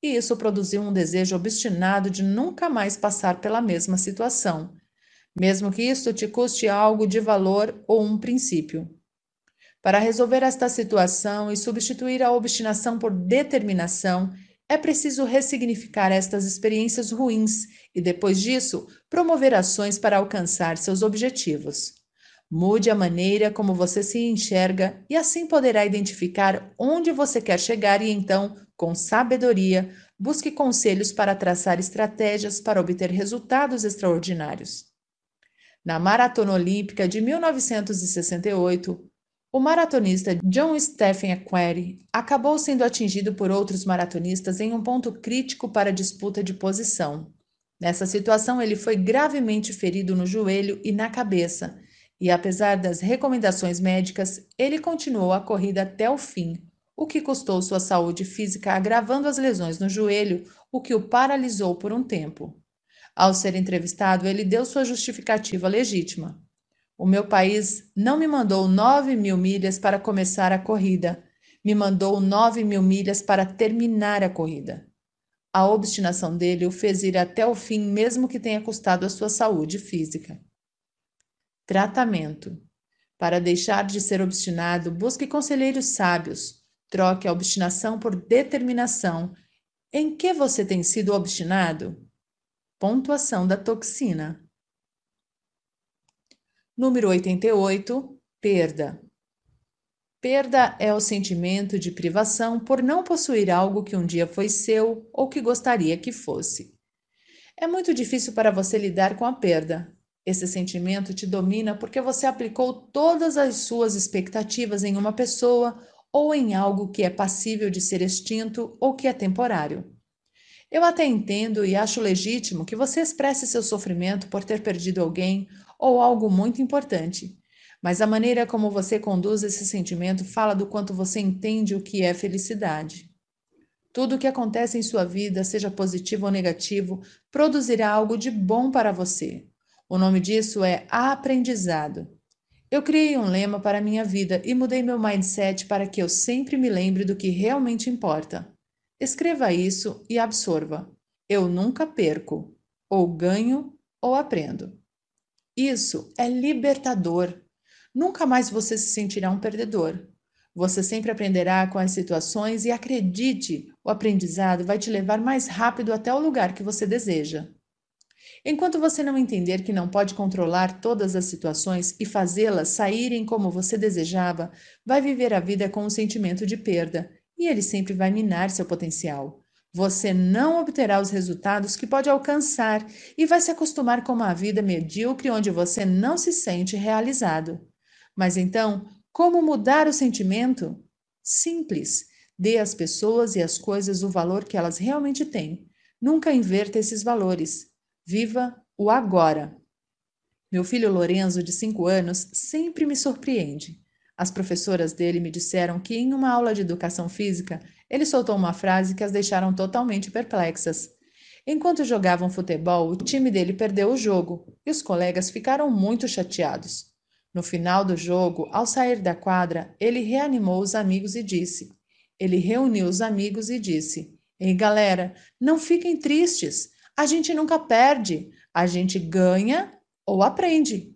E isso produziu um desejo obstinado de nunca mais passar pela mesma situação mesmo que isto te custe algo de valor ou um princípio. Para resolver esta situação e substituir a obstinação por determinação, é preciso ressignificar estas experiências ruins e, depois disso, promover ações para alcançar seus objetivos. Mude a maneira como você se enxerga e assim poderá identificar onde você quer chegar e então, com sabedoria, busque conselhos para traçar estratégias para obter resultados extraordinários. Na Maratona Olímpica de 1968, o maratonista John Stephen Aquary acabou sendo atingido por outros maratonistas em um ponto crítico para disputa de posição. Nessa situação, ele foi gravemente ferido no joelho e na cabeça, e apesar das recomendações médicas, ele continuou a corrida até o fim, o que custou sua saúde física, agravando as lesões no joelho, o que o paralisou por um tempo. Ao ser entrevistado, ele deu sua justificativa legítima. O meu país não me mandou 9 mil milhas para começar a corrida, me mandou 9 mil milhas para terminar a corrida. A obstinação dele o fez ir até o fim, mesmo que tenha custado a sua saúde física. Tratamento: Para deixar de ser obstinado, busque conselheiros sábios. Troque a obstinação por determinação. Em que você tem sido obstinado? Pontuação da toxina. Número 88, perda. Perda é o sentimento de privação por não possuir algo que um dia foi seu ou que gostaria que fosse. É muito difícil para você lidar com a perda. Esse sentimento te domina porque você aplicou todas as suas expectativas em uma pessoa ou em algo que é passível de ser extinto ou que é temporário. Eu até entendo e acho legítimo que você expresse seu sofrimento por ter perdido alguém ou algo muito importante, mas a maneira como você conduz esse sentimento fala do quanto você entende o que é felicidade. Tudo o que acontece em sua vida, seja positivo ou negativo, produzirá algo de bom para você. O nome disso é aprendizado. Eu criei um lema para a minha vida e mudei meu mindset para que eu sempre me lembre do que realmente importa. Escreva isso e absorva. Eu nunca perco, ou ganho ou aprendo. Isso é libertador. Nunca mais você se sentirá um perdedor. Você sempre aprenderá com as situações e acredite, o aprendizado vai te levar mais rápido até o lugar que você deseja. Enquanto você não entender que não pode controlar todas as situações e fazê-las saírem como você desejava, vai viver a vida com um sentimento de perda e ele sempre vai minar seu potencial. Você não obterá os resultados que pode alcançar e vai se acostumar com uma vida medíocre onde você não se sente realizado. Mas então, como mudar o sentimento? Simples. Dê às pessoas e às coisas o valor que elas realmente têm. Nunca inverta esses valores. Viva o agora. Meu filho Lorenzo, de 5 anos, sempre me surpreende. As professoras dele me disseram que, em uma aula de educação física, ele soltou uma frase que as deixaram totalmente perplexas. Enquanto jogavam futebol, o time dele perdeu o jogo e os colegas ficaram muito chateados. No final do jogo, ao sair da quadra, ele reanimou os amigos e disse: Ele reuniu os amigos e disse: Ei, galera, não fiquem tristes. A gente nunca perde. A gente ganha ou aprende.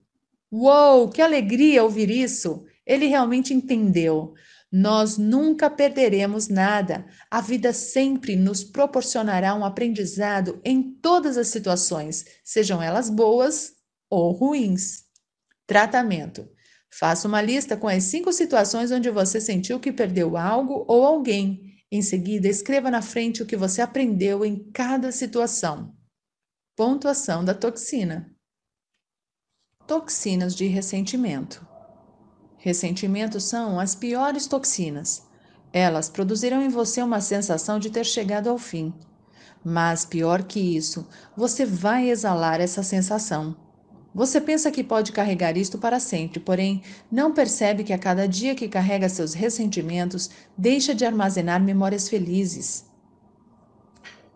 Uou, que alegria ouvir isso! Ele realmente entendeu. Nós nunca perderemos nada. A vida sempre nos proporcionará um aprendizado em todas as situações, sejam elas boas ou ruins. Tratamento. Faça uma lista com as cinco situações onde você sentiu que perdeu algo ou alguém. Em seguida, escreva na frente o que você aprendeu em cada situação. Pontuação da toxina: Toxinas de ressentimento. Ressentimentos são as piores toxinas. Elas produzirão em você uma sensação de ter chegado ao fim. Mas pior que isso, você vai exalar essa sensação. Você pensa que pode carregar isto para sempre, porém não percebe que a cada dia que carrega seus ressentimentos, deixa de armazenar memórias felizes.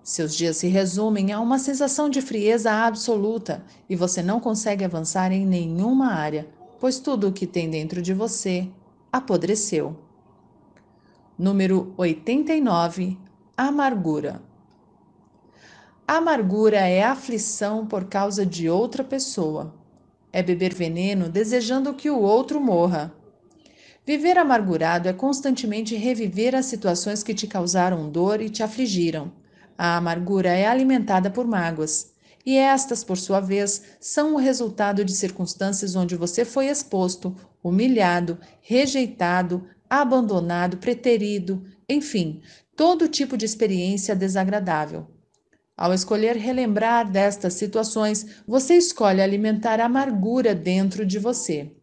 Seus dias se resumem a uma sensação de frieza absoluta e você não consegue avançar em nenhuma área pois tudo o que tem dentro de você apodreceu. Número 89 Amargura. A amargura é aflição por causa de outra pessoa. É beber veneno desejando que o outro morra. Viver amargurado é constantemente reviver as situações que te causaram dor e te afligiram. A amargura é alimentada por mágoas e estas, por sua vez, são o resultado de circunstâncias onde você foi exposto, humilhado, rejeitado, abandonado, preterido, enfim, todo tipo de experiência desagradável. Ao escolher relembrar destas situações, você escolhe alimentar a amargura dentro de você.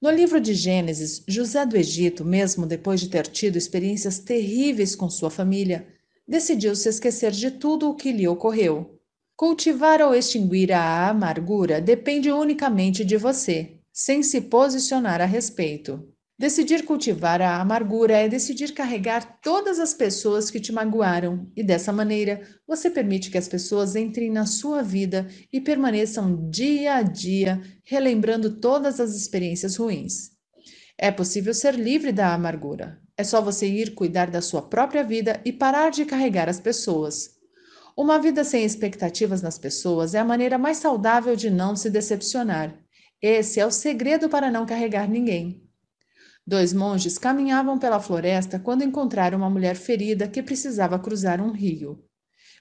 No livro de Gênesis, José do Egito, mesmo depois de ter tido experiências terríveis com sua família, decidiu se esquecer de tudo o que lhe ocorreu. Cultivar ou extinguir a amargura depende unicamente de você, sem se posicionar a respeito. Decidir cultivar a amargura é decidir carregar todas as pessoas que te magoaram, e dessa maneira você permite que as pessoas entrem na sua vida e permaneçam dia a dia relembrando todas as experiências ruins. É possível ser livre da amargura. É só você ir cuidar da sua própria vida e parar de carregar as pessoas. Uma vida sem expectativas nas pessoas é a maneira mais saudável de não se decepcionar. Esse é o segredo para não carregar ninguém. Dois monges caminhavam pela floresta quando encontraram uma mulher ferida que precisava cruzar um rio.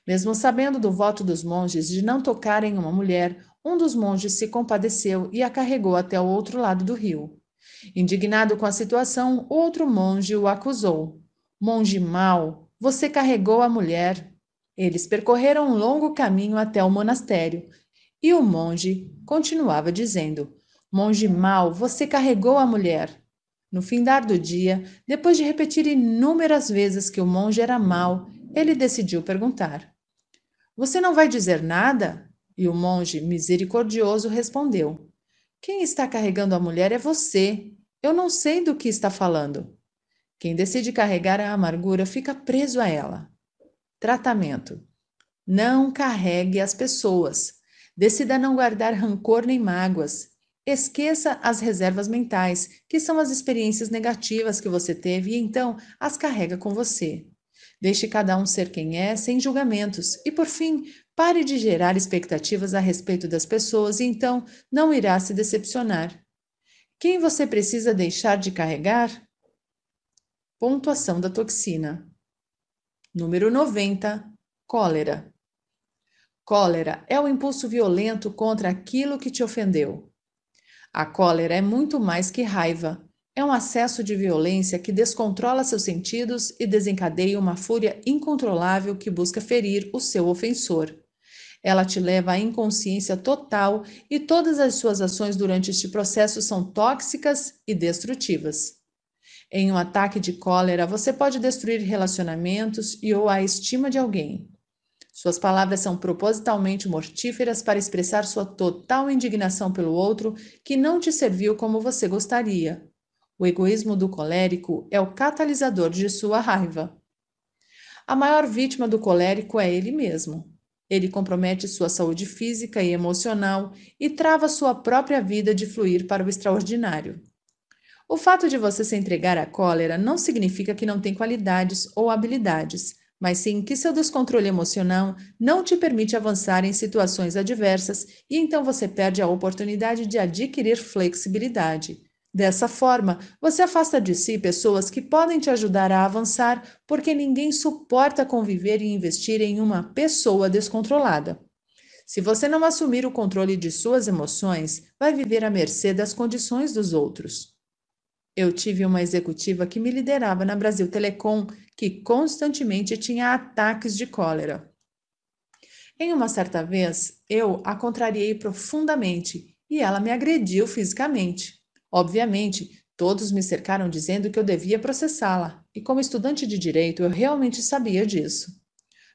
Mesmo sabendo do voto dos monges de não tocarem uma mulher, um dos monges se compadeceu e a carregou até o outro lado do rio. Indignado com a situação, outro monge o acusou. Monge mau, você carregou a mulher. Eles percorreram um longo caminho até o monastério. E o monge continuava dizendo: Monge mau, você carregou a mulher. No findar do dia, depois de repetir inúmeras vezes que o monge era mau, ele decidiu perguntar: Você não vai dizer nada? E o monge misericordioso respondeu: quem está carregando a mulher é você. Eu não sei do que está falando. Quem decide carregar a amargura fica preso a ela. Tratamento: Não carregue as pessoas. Decida não guardar rancor nem mágoas. Esqueça as reservas mentais, que são as experiências negativas que você teve e então as carrega com você. Deixe cada um ser quem é, sem julgamentos. E por fim, pare de gerar expectativas a respeito das pessoas e então não irá se decepcionar. Quem você precisa deixar de carregar? Pontuação da toxina. Número 90. Cólera. Cólera é o impulso violento contra aquilo que te ofendeu. A cólera é muito mais que raiva. É um acesso de violência que descontrola seus sentidos e desencadeia uma fúria incontrolável que busca ferir o seu ofensor. Ela te leva à inconsciência total e todas as suas ações durante este processo são tóxicas e destrutivas. Em um ataque de cólera, você pode destruir relacionamentos e ou a estima de alguém. Suas palavras são propositalmente mortíferas para expressar sua total indignação pelo outro que não te serviu como você gostaria, o egoísmo do colérico é o catalisador de sua raiva. A maior vítima do colérico é ele mesmo. Ele compromete sua saúde física e emocional e trava sua própria vida de fluir para o extraordinário. O fato de você se entregar à cólera não significa que não tem qualidades ou habilidades, mas sim que seu descontrole emocional não te permite avançar em situações adversas e então você perde a oportunidade de adquirir flexibilidade Dessa forma, você afasta de si pessoas que podem te ajudar a avançar, porque ninguém suporta conviver e investir em uma pessoa descontrolada. Se você não assumir o controle de suas emoções, vai viver à mercê das condições dos outros. Eu tive uma executiva que me liderava na Brasil Telecom que constantemente tinha ataques de cólera. Em uma certa vez, eu a contrariei profundamente e ela me agrediu fisicamente. Obviamente, todos me cercaram dizendo que eu devia processá-la, e como estudante de direito eu realmente sabia disso.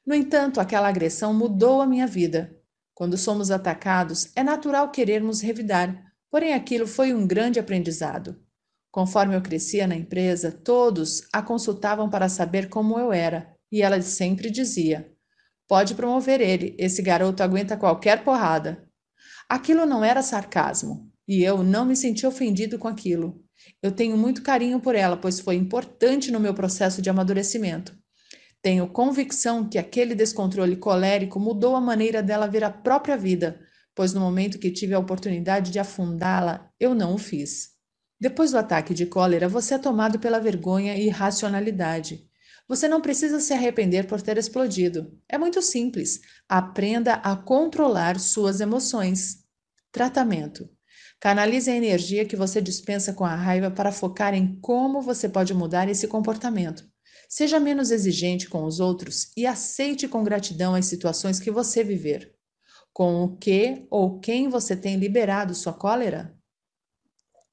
No entanto, aquela agressão mudou a minha vida. Quando somos atacados, é natural querermos revidar, porém aquilo foi um grande aprendizado. Conforme eu crescia na empresa, todos a consultavam para saber como eu era, e ela sempre dizia: Pode promover ele, esse garoto aguenta qualquer porrada. Aquilo não era sarcasmo, e eu não me senti ofendido com aquilo. Eu tenho muito carinho por ela, pois foi importante no meu processo de amadurecimento. Tenho convicção que aquele descontrole colérico mudou a maneira dela ver a própria vida, pois no momento que tive a oportunidade de afundá-la, eu não o fiz. Depois do ataque de cólera, você é tomado pela vergonha e irracionalidade. Você não precisa se arrepender por ter explodido. É muito simples. Aprenda a controlar suas emoções. Tratamento: Canalize a energia que você dispensa com a raiva para focar em como você pode mudar esse comportamento. Seja menos exigente com os outros e aceite com gratidão as situações que você viver. Com o que ou quem você tem liberado sua cólera?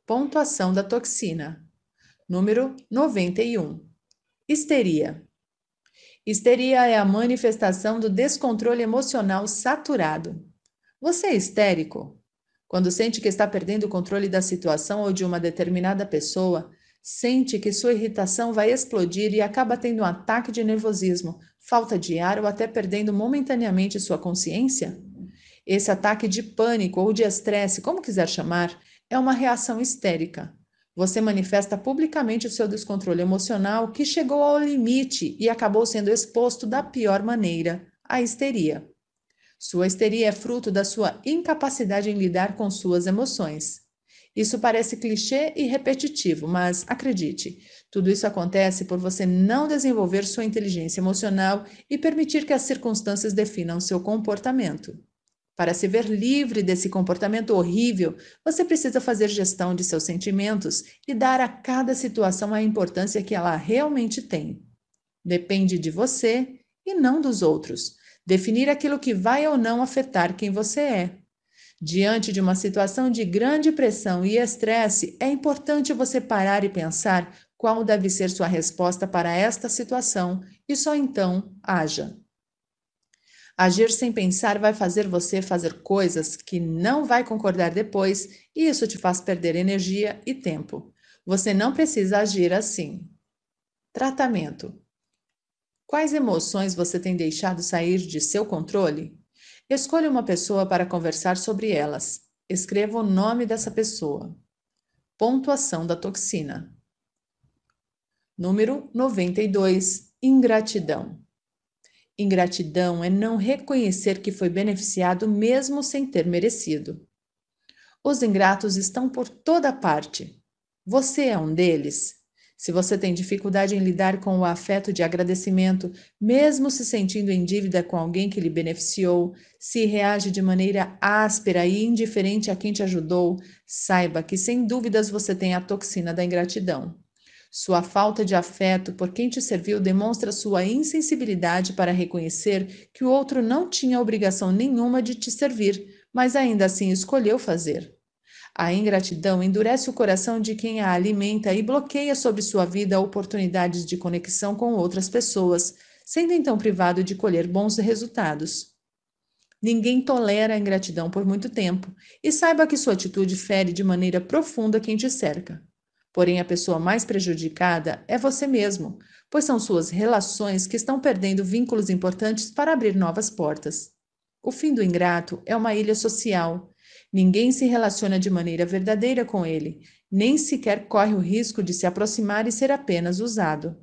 Pontuação da toxina. Número 91. Histeria. Histeria é a manifestação do descontrole emocional saturado. Você é histérico? Quando sente que está perdendo o controle da situação ou de uma determinada pessoa, sente que sua irritação vai explodir e acaba tendo um ataque de nervosismo, falta de ar ou até perdendo momentaneamente sua consciência? Esse ataque de pânico ou de estresse, como quiser chamar, é uma reação histérica. Você manifesta publicamente o seu descontrole emocional que chegou ao limite e acabou sendo exposto da pior maneira, a histeria. Sua histeria é fruto da sua incapacidade em lidar com suas emoções. Isso parece clichê e repetitivo, mas acredite, tudo isso acontece por você não desenvolver sua inteligência emocional e permitir que as circunstâncias definam seu comportamento. Para se ver livre desse comportamento horrível, você precisa fazer gestão de seus sentimentos e dar a cada situação a importância que ela realmente tem. Depende de você e não dos outros definir aquilo que vai ou não afetar quem você é. Diante de uma situação de grande pressão e estresse, é importante você parar e pensar qual deve ser sua resposta para esta situação e só então haja. Agir sem pensar vai fazer você fazer coisas que não vai concordar depois e isso te faz perder energia e tempo. Você não precisa agir assim. Tratamento: Quais emoções você tem deixado sair de seu controle? Escolha uma pessoa para conversar sobre elas. Escreva o nome dessa pessoa. Pontuação da toxina. Número 92. Ingratidão. Ingratidão é não reconhecer que foi beneficiado mesmo sem ter merecido. Os ingratos estão por toda parte. Você é um deles? Se você tem dificuldade em lidar com o afeto de agradecimento, mesmo se sentindo em dívida com alguém que lhe beneficiou, se reage de maneira áspera e indiferente a quem te ajudou, saiba que sem dúvidas você tem a toxina da ingratidão. Sua falta de afeto por quem te serviu demonstra sua insensibilidade para reconhecer que o outro não tinha obrigação nenhuma de te servir, mas ainda assim escolheu fazer. A ingratidão endurece o coração de quem a alimenta e bloqueia sobre sua vida oportunidades de conexão com outras pessoas, sendo então privado de colher bons resultados. Ninguém tolera a ingratidão por muito tempo, e saiba que sua atitude fere de maneira profunda quem te cerca. Porém, a pessoa mais prejudicada é você mesmo, pois são suas relações que estão perdendo vínculos importantes para abrir novas portas. O fim do ingrato é uma ilha social, Ninguém se relaciona de maneira verdadeira com ele, nem sequer corre o risco de se aproximar e ser apenas usado.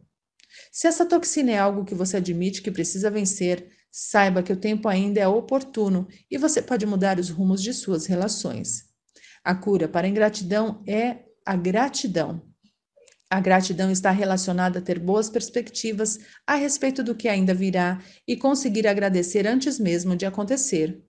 Se essa toxina é algo que você admite que precisa vencer, saiba que o tempo ainda é oportuno e você pode mudar os rumos de suas relações. A cura para a ingratidão é a gratidão. A gratidão está relacionada a ter boas perspectivas a respeito do que ainda virá e conseguir agradecer antes mesmo de acontecer.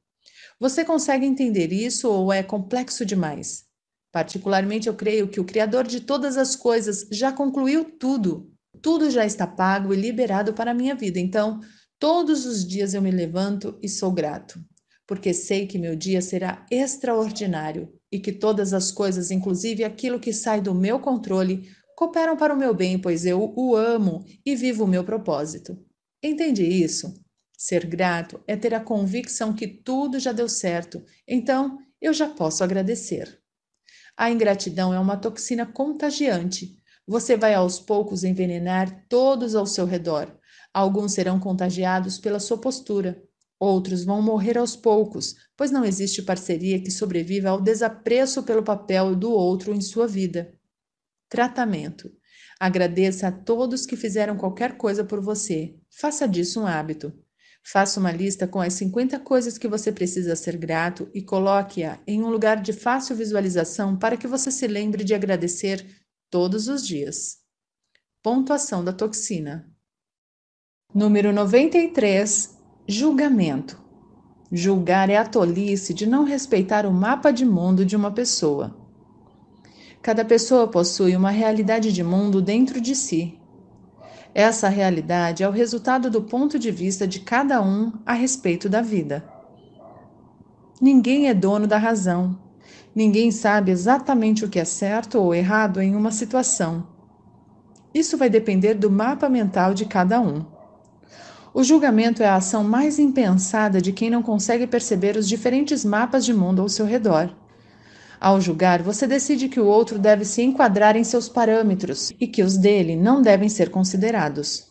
Você consegue entender isso ou é complexo demais? Particularmente, eu creio que o Criador de todas as coisas já concluiu tudo. Tudo já está pago e liberado para a minha vida. Então, todos os dias eu me levanto e sou grato, porque sei que meu dia será extraordinário e que todas as coisas, inclusive aquilo que sai do meu controle, cooperam para o meu bem, pois eu o amo e vivo o meu propósito. Entendi isso? Ser grato é ter a convicção que tudo já deu certo, então eu já posso agradecer. A ingratidão é uma toxina contagiante. Você vai aos poucos envenenar todos ao seu redor. Alguns serão contagiados pela sua postura, Outros vão morrer aos poucos, pois não existe parceria que sobreviva ao desapreço pelo papel do outro em sua vida. Tratamento. Agradeça a todos que fizeram qualquer coisa por você. Faça disso um hábito. Faça uma lista com as 50 coisas que você precisa ser grato e coloque-a em um lugar de fácil visualização para que você se lembre de agradecer todos os dias. Pontuação da toxina. Número 93. Julgamento. Julgar é a tolice de não respeitar o mapa de mundo de uma pessoa. Cada pessoa possui uma realidade de mundo dentro de si essa realidade é o resultado do ponto de vista de cada um a respeito da vida. Ninguém é dono da razão. Ninguém sabe exatamente o que é certo ou errado em uma situação. Isso vai depender do mapa mental de cada um. O julgamento é a ação mais impensada de quem não consegue perceber os diferentes mapas de mundo ao seu redor. Ao julgar, você decide que o outro deve se enquadrar em seus parâmetros e que os dele não devem ser considerados.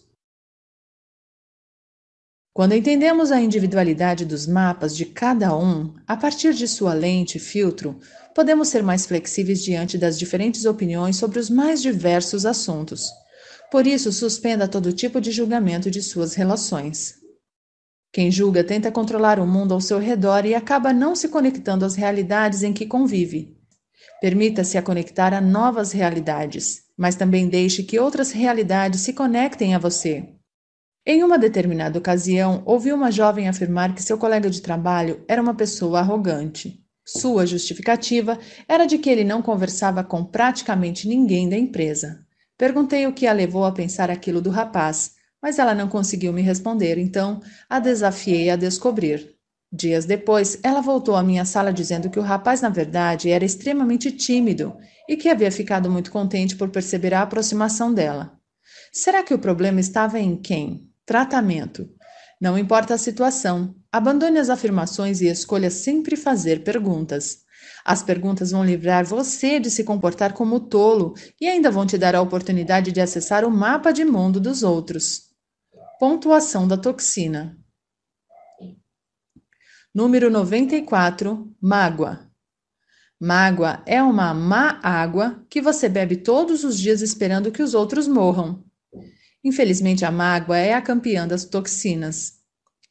Quando entendemos a individualidade dos mapas de cada um, a partir de sua lente e filtro, podemos ser mais flexíveis diante das diferentes opiniões sobre os mais diversos assuntos. Por isso, suspenda todo tipo de julgamento de suas relações. Quem julga tenta controlar o mundo ao seu redor e acaba não se conectando às realidades em que convive. Permita-se a conectar a novas realidades, mas também deixe que outras realidades se conectem a você. Em uma determinada ocasião, ouvi uma jovem afirmar que seu colega de trabalho era uma pessoa arrogante. Sua justificativa era de que ele não conversava com praticamente ninguém da empresa. Perguntei o que a levou a pensar aquilo do rapaz, mas ela não conseguiu me responder, então a desafiei a descobrir. Dias depois, ela voltou à minha sala dizendo que o rapaz, na verdade, era extremamente tímido e que havia ficado muito contente por perceber a aproximação dela. Será que o problema estava em quem? Tratamento. Não importa a situação, abandone as afirmações e escolha sempre fazer perguntas. As perguntas vão livrar você de se comportar como tolo e ainda vão te dar a oportunidade de acessar o mapa de mundo dos outros. Pontuação da toxina. Número 94, mágoa. Mágoa é uma má água que você bebe todos os dias esperando que os outros morram. Infelizmente, a mágoa é a campeã das toxinas.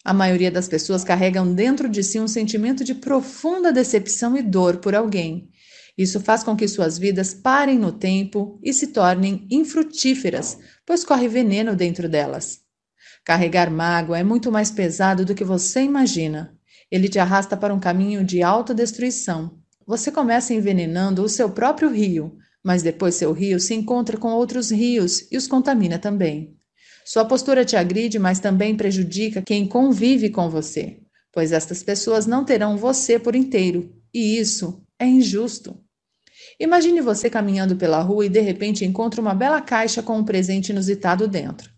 A maioria das pessoas carregam dentro de si um sentimento de profunda decepção e dor por alguém. Isso faz com que suas vidas parem no tempo e se tornem infrutíferas, pois corre veneno dentro delas. Carregar mágoa é muito mais pesado do que você imagina. Ele te arrasta para um caminho de autodestruição. Você começa envenenando o seu próprio rio, mas depois seu rio se encontra com outros rios e os contamina também. Sua postura te agride, mas também prejudica quem convive com você, pois estas pessoas não terão você por inteiro, e isso é injusto. Imagine você caminhando pela rua e de repente encontra uma bela caixa com um presente inusitado dentro.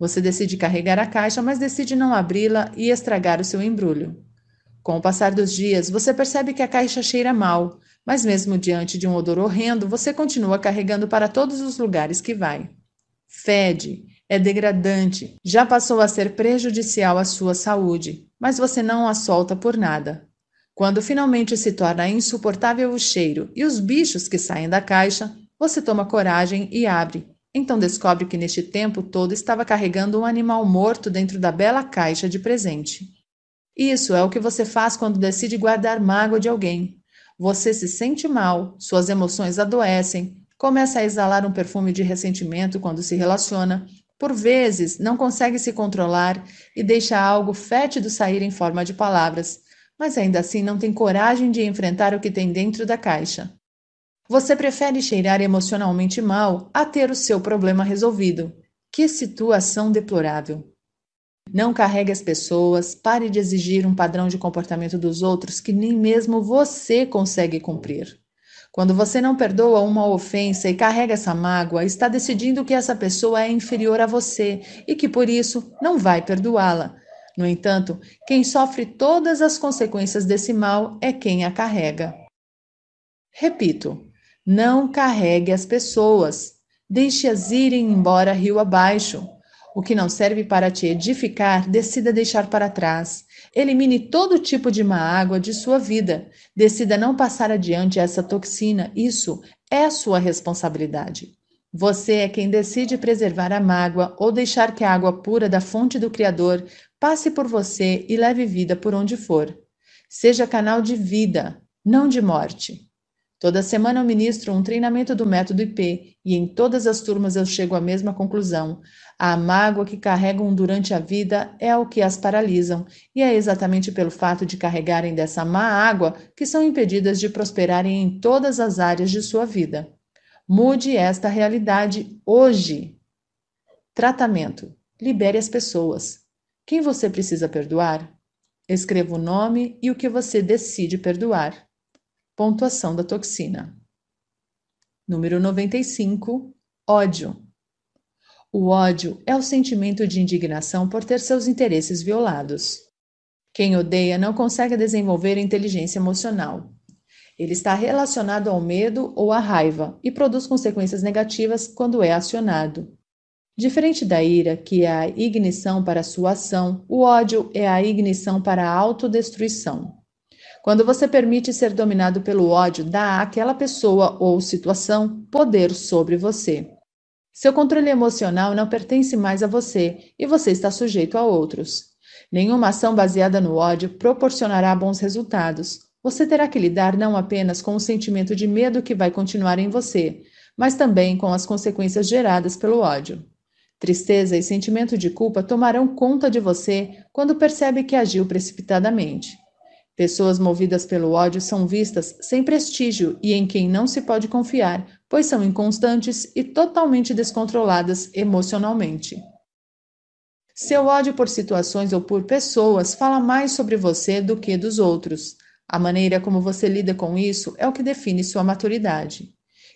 Você decide carregar a caixa, mas decide não abri-la e estragar o seu embrulho. Com o passar dos dias, você percebe que a caixa cheira mal, mas mesmo diante de um odor horrendo, você continua carregando para todos os lugares que vai. Fede, é degradante, já passou a ser prejudicial à sua saúde, mas você não a solta por nada. Quando finalmente se torna insuportável o cheiro e os bichos que saem da caixa, você toma coragem e abre, então descobre que neste tempo todo estava carregando um animal morto dentro da bela caixa de presente. Isso é o que você faz quando decide guardar mágoa de alguém. Você se sente mal, suas emoções adoecem, começa a exalar um perfume de ressentimento quando se relaciona, por vezes não consegue se controlar e deixa algo fétido sair em forma de palavras, mas ainda assim não tem coragem de enfrentar o que tem dentro da caixa. Você prefere cheirar emocionalmente mal a ter o seu problema resolvido. Que situação deplorável! Não carregue as pessoas, pare de exigir um padrão de comportamento dos outros que nem mesmo você consegue cumprir. Quando você não perdoa uma ofensa e carrega essa mágoa, está decidindo que essa pessoa é inferior a você e que por isso não vai perdoá-la. No entanto, quem sofre todas as consequências desse mal é quem a carrega. Repito, não carregue as pessoas, deixe-as irem embora rio abaixo. O que não serve para te edificar, decida deixar para trás. Elimine todo tipo de má água de sua vida. Decida não passar adiante essa toxina. Isso é sua responsabilidade. Você é quem decide preservar a mágoa ou deixar que a água pura da fonte do Criador passe por você e leve vida por onde for. Seja canal de vida, não de morte. Toda semana eu ministro um treinamento do método IP e em todas as turmas eu chego à mesma conclusão. A mágoa que carregam durante a vida é o que as paralisam, e é exatamente pelo fato de carregarem dessa má água que são impedidas de prosperarem em todas as áreas de sua vida. Mude esta realidade hoje. Tratamento: libere as pessoas. Quem você precisa perdoar? Escreva o nome e o que você decide perdoar. Pontuação da toxina. Número 95. Ódio. O ódio é o sentimento de indignação por ter seus interesses violados. Quem odeia não consegue desenvolver inteligência emocional. Ele está relacionado ao medo ou à raiva e produz consequências negativas quando é acionado. Diferente da ira, que é a ignição para a sua ação, o ódio é a ignição para a autodestruição. Quando você permite ser dominado pelo ódio, dá àquela pessoa ou situação poder sobre você. Seu controle emocional não pertence mais a você e você está sujeito a outros. Nenhuma ação baseada no ódio proporcionará bons resultados. Você terá que lidar não apenas com o sentimento de medo que vai continuar em você, mas também com as consequências geradas pelo ódio. Tristeza e sentimento de culpa tomarão conta de você quando percebe que agiu precipitadamente. Pessoas movidas pelo ódio são vistas sem prestígio e em quem não se pode confiar, pois são inconstantes e totalmente descontroladas emocionalmente. Seu ódio por situações ou por pessoas fala mais sobre você do que dos outros. A maneira como você lida com isso é o que define sua maturidade.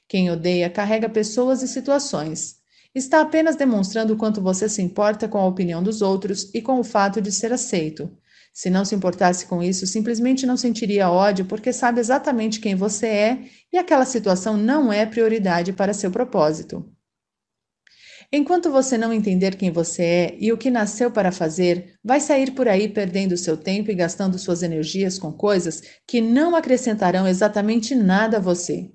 Quem odeia carrega pessoas e situações. Está apenas demonstrando quanto você se importa com a opinião dos outros e com o fato de ser aceito. Se não se importasse com isso, simplesmente não sentiria ódio porque sabe exatamente quem você é e aquela situação não é prioridade para seu propósito. Enquanto você não entender quem você é e o que nasceu para fazer, vai sair por aí perdendo seu tempo e gastando suas energias com coisas que não acrescentarão exatamente nada a você.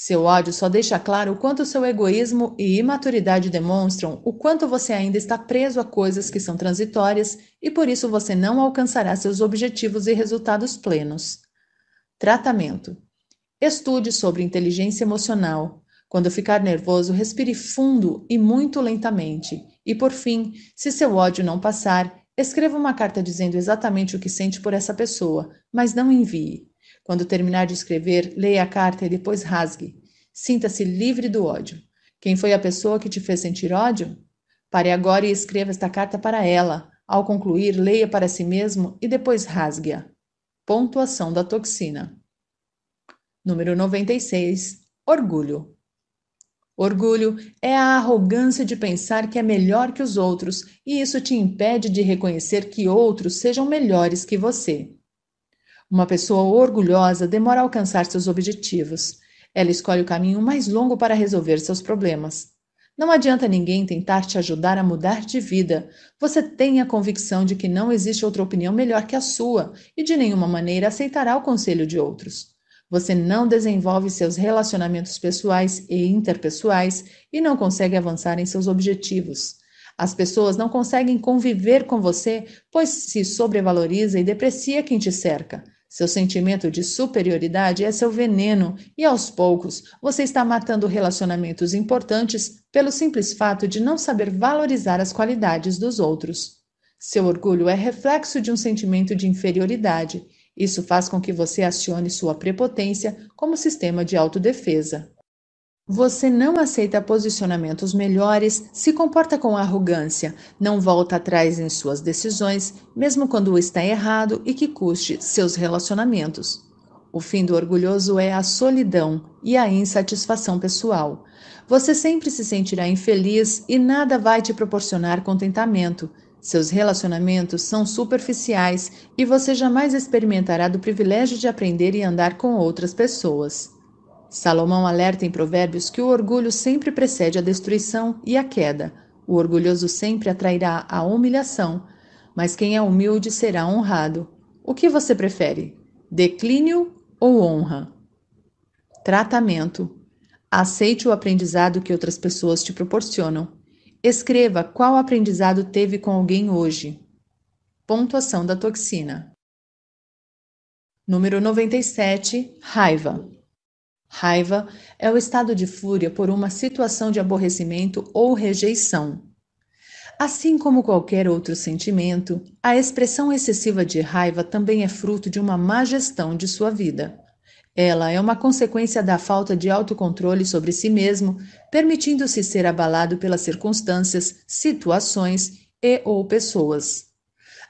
Seu ódio só deixa claro o quanto seu egoísmo e imaturidade demonstram o quanto você ainda está preso a coisas que são transitórias e por isso você não alcançará seus objetivos e resultados plenos. Tratamento: Estude sobre inteligência emocional. Quando ficar nervoso, respire fundo e muito lentamente. E por fim, se seu ódio não passar, escreva uma carta dizendo exatamente o que sente por essa pessoa, mas não envie. Quando terminar de escrever, leia a carta e depois rasgue. Sinta-se livre do ódio. Quem foi a pessoa que te fez sentir ódio? Pare agora e escreva esta carta para ela. Ao concluir, leia para si mesmo e depois rasgue-a. Pontuação da toxina. Número 96. Orgulho. Orgulho é a arrogância de pensar que é melhor que os outros, e isso te impede de reconhecer que outros sejam melhores que você. Uma pessoa orgulhosa demora a alcançar seus objetivos. Ela escolhe o caminho mais longo para resolver seus problemas. Não adianta ninguém tentar te ajudar a mudar de vida. Você tem a convicção de que não existe outra opinião melhor que a sua e de nenhuma maneira aceitará o conselho de outros. Você não desenvolve seus relacionamentos pessoais e interpessoais e não consegue avançar em seus objetivos. As pessoas não conseguem conviver com você, pois se sobrevaloriza e deprecia quem te cerca. Seu sentimento de superioridade é seu veneno e aos poucos você está matando relacionamentos importantes pelo simples fato de não saber valorizar as qualidades dos outros. Seu orgulho é reflexo de um sentimento de inferioridade. Isso faz com que você acione sua prepotência como sistema de autodefesa. Você não aceita posicionamentos melhores, se comporta com arrogância, não volta atrás em suas decisões, mesmo quando está errado e que custe seus relacionamentos. O fim do orgulhoso é a solidão e a insatisfação pessoal. Você sempre se sentirá infeliz e nada vai te proporcionar contentamento. Seus relacionamentos são superficiais e você jamais experimentará do privilégio de aprender e andar com outras pessoas. Salomão alerta em Provérbios que o orgulho sempre precede a destruição e a queda. O orgulhoso sempre atrairá a humilhação, mas quem é humilde será honrado. O que você prefere? Declínio ou honra? Tratamento. Aceite o aprendizado que outras pessoas te proporcionam. Escreva qual aprendizado teve com alguém hoje. Pontuação da toxina. Número 97. Raiva. Raiva é o estado de fúria por uma situação de aborrecimento ou rejeição. Assim como qualquer outro sentimento, a expressão excessiva de raiva também é fruto de uma má gestão de sua vida. Ela é uma consequência da falta de autocontrole sobre si mesmo, permitindo-se ser abalado pelas circunstâncias, situações e ou pessoas.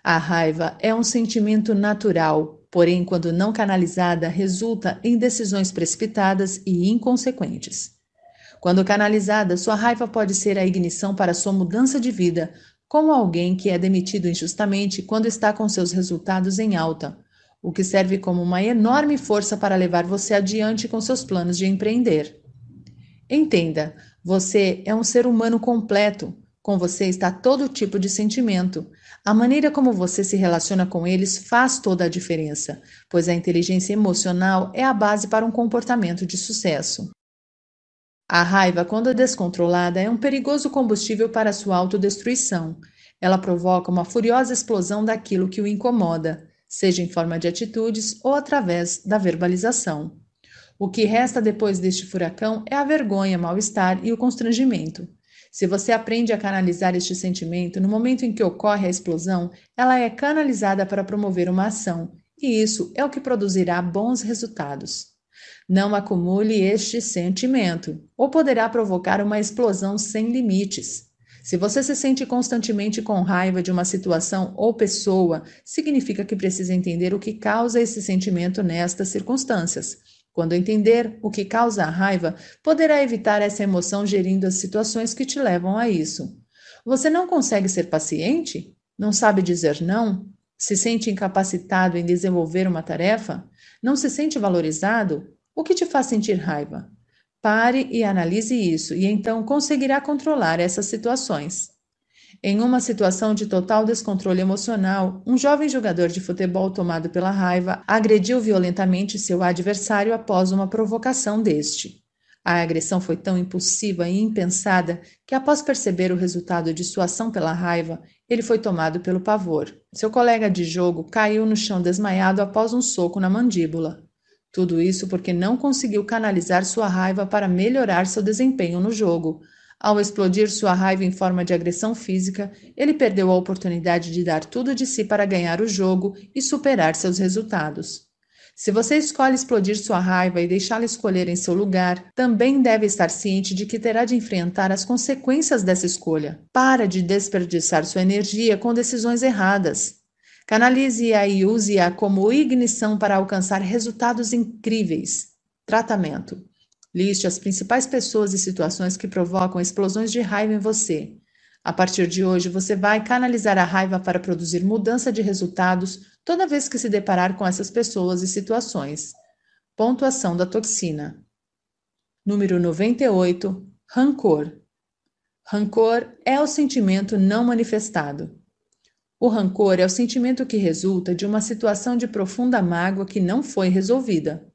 A raiva é um sentimento natural, porém, quando não canalizada, resulta em decisões precipitadas e inconsequentes. Quando canalizada, sua raiva pode ser a ignição para sua mudança de vida, como alguém que é demitido injustamente quando está com seus resultados em alta, o que serve como uma enorme força para levar você adiante com seus planos de empreender. Entenda, você é um ser humano completo com você está todo tipo de sentimento. A maneira como você se relaciona com eles faz toda a diferença, pois a inteligência emocional é a base para um comportamento de sucesso. A raiva, quando descontrolada, é um perigoso combustível para sua autodestruição. Ela provoca uma furiosa explosão daquilo que o incomoda, seja em forma de atitudes ou através da verbalização. O que resta depois deste furacão é a vergonha, mal-estar e o constrangimento. Se você aprende a canalizar este sentimento, no momento em que ocorre a explosão, ela é canalizada para promover uma ação, e isso é o que produzirá bons resultados. Não acumule este sentimento, ou poderá provocar uma explosão sem limites. Se você se sente constantemente com raiva de uma situação ou pessoa, significa que precisa entender o que causa esse sentimento nestas circunstâncias. Quando entender o que causa a raiva, poderá evitar essa emoção gerindo as situações que te levam a isso. Você não consegue ser paciente? Não sabe dizer não? Se sente incapacitado em desenvolver uma tarefa? Não se sente valorizado? O que te faz sentir raiva? Pare e analise isso, e então conseguirá controlar essas situações. Em uma situação de total descontrole emocional, um jovem jogador de futebol tomado pela raiva agrediu violentamente seu adversário após uma provocação deste. A agressão foi tão impulsiva e impensada que, após perceber o resultado de sua ação pela raiva, ele foi tomado pelo pavor. Seu colega de jogo caiu no chão desmaiado após um soco na mandíbula. Tudo isso porque não conseguiu canalizar sua raiva para melhorar seu desempenho no jogo, ao explodir sua raiva em forma de agressão física, ele perdeu a oportunidade de dar tudo de si para ganhar o jogo e superar seus resultados. Se você escolhe explodir sua raiva e deixá-la escolher em seu lugar, também deve estar ciente de que terá de enfrentar as consequências dessa escolha. Para de desperdiçar sua energia com decisões erradas. Canalize-a e use-a como ignição para alcançar resultados incríveis. Tratamento. Liste as principais pessoas e situações que provocam explosões de raiva em você. A partir de hoje, você vai canalizar a raiva para produzir mudança de resultados toda vez que se deparar com essas pessoas e situações. Pontuação da toxina. Número 98. Rancor. Rancor é o sentimento não manifestado. O rancor é o sentimento que resulta de uma situação de profunda mágoa que não foi resolvida.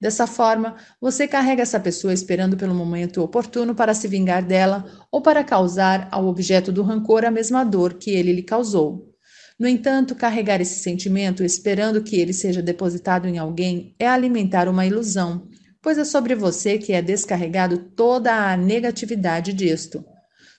Dessa forma, você carrega essa pessoa esperando pelo momento oportuno para se vingar dela ou para causar ao objeto do rancor a mesma dor que ele lhe causou. No entanto, carregar esse sentimento esperando que ele seja depositado em alguém é alimentar uma ilusão, pois é sobre você que é descarregado toda a negatividade disto.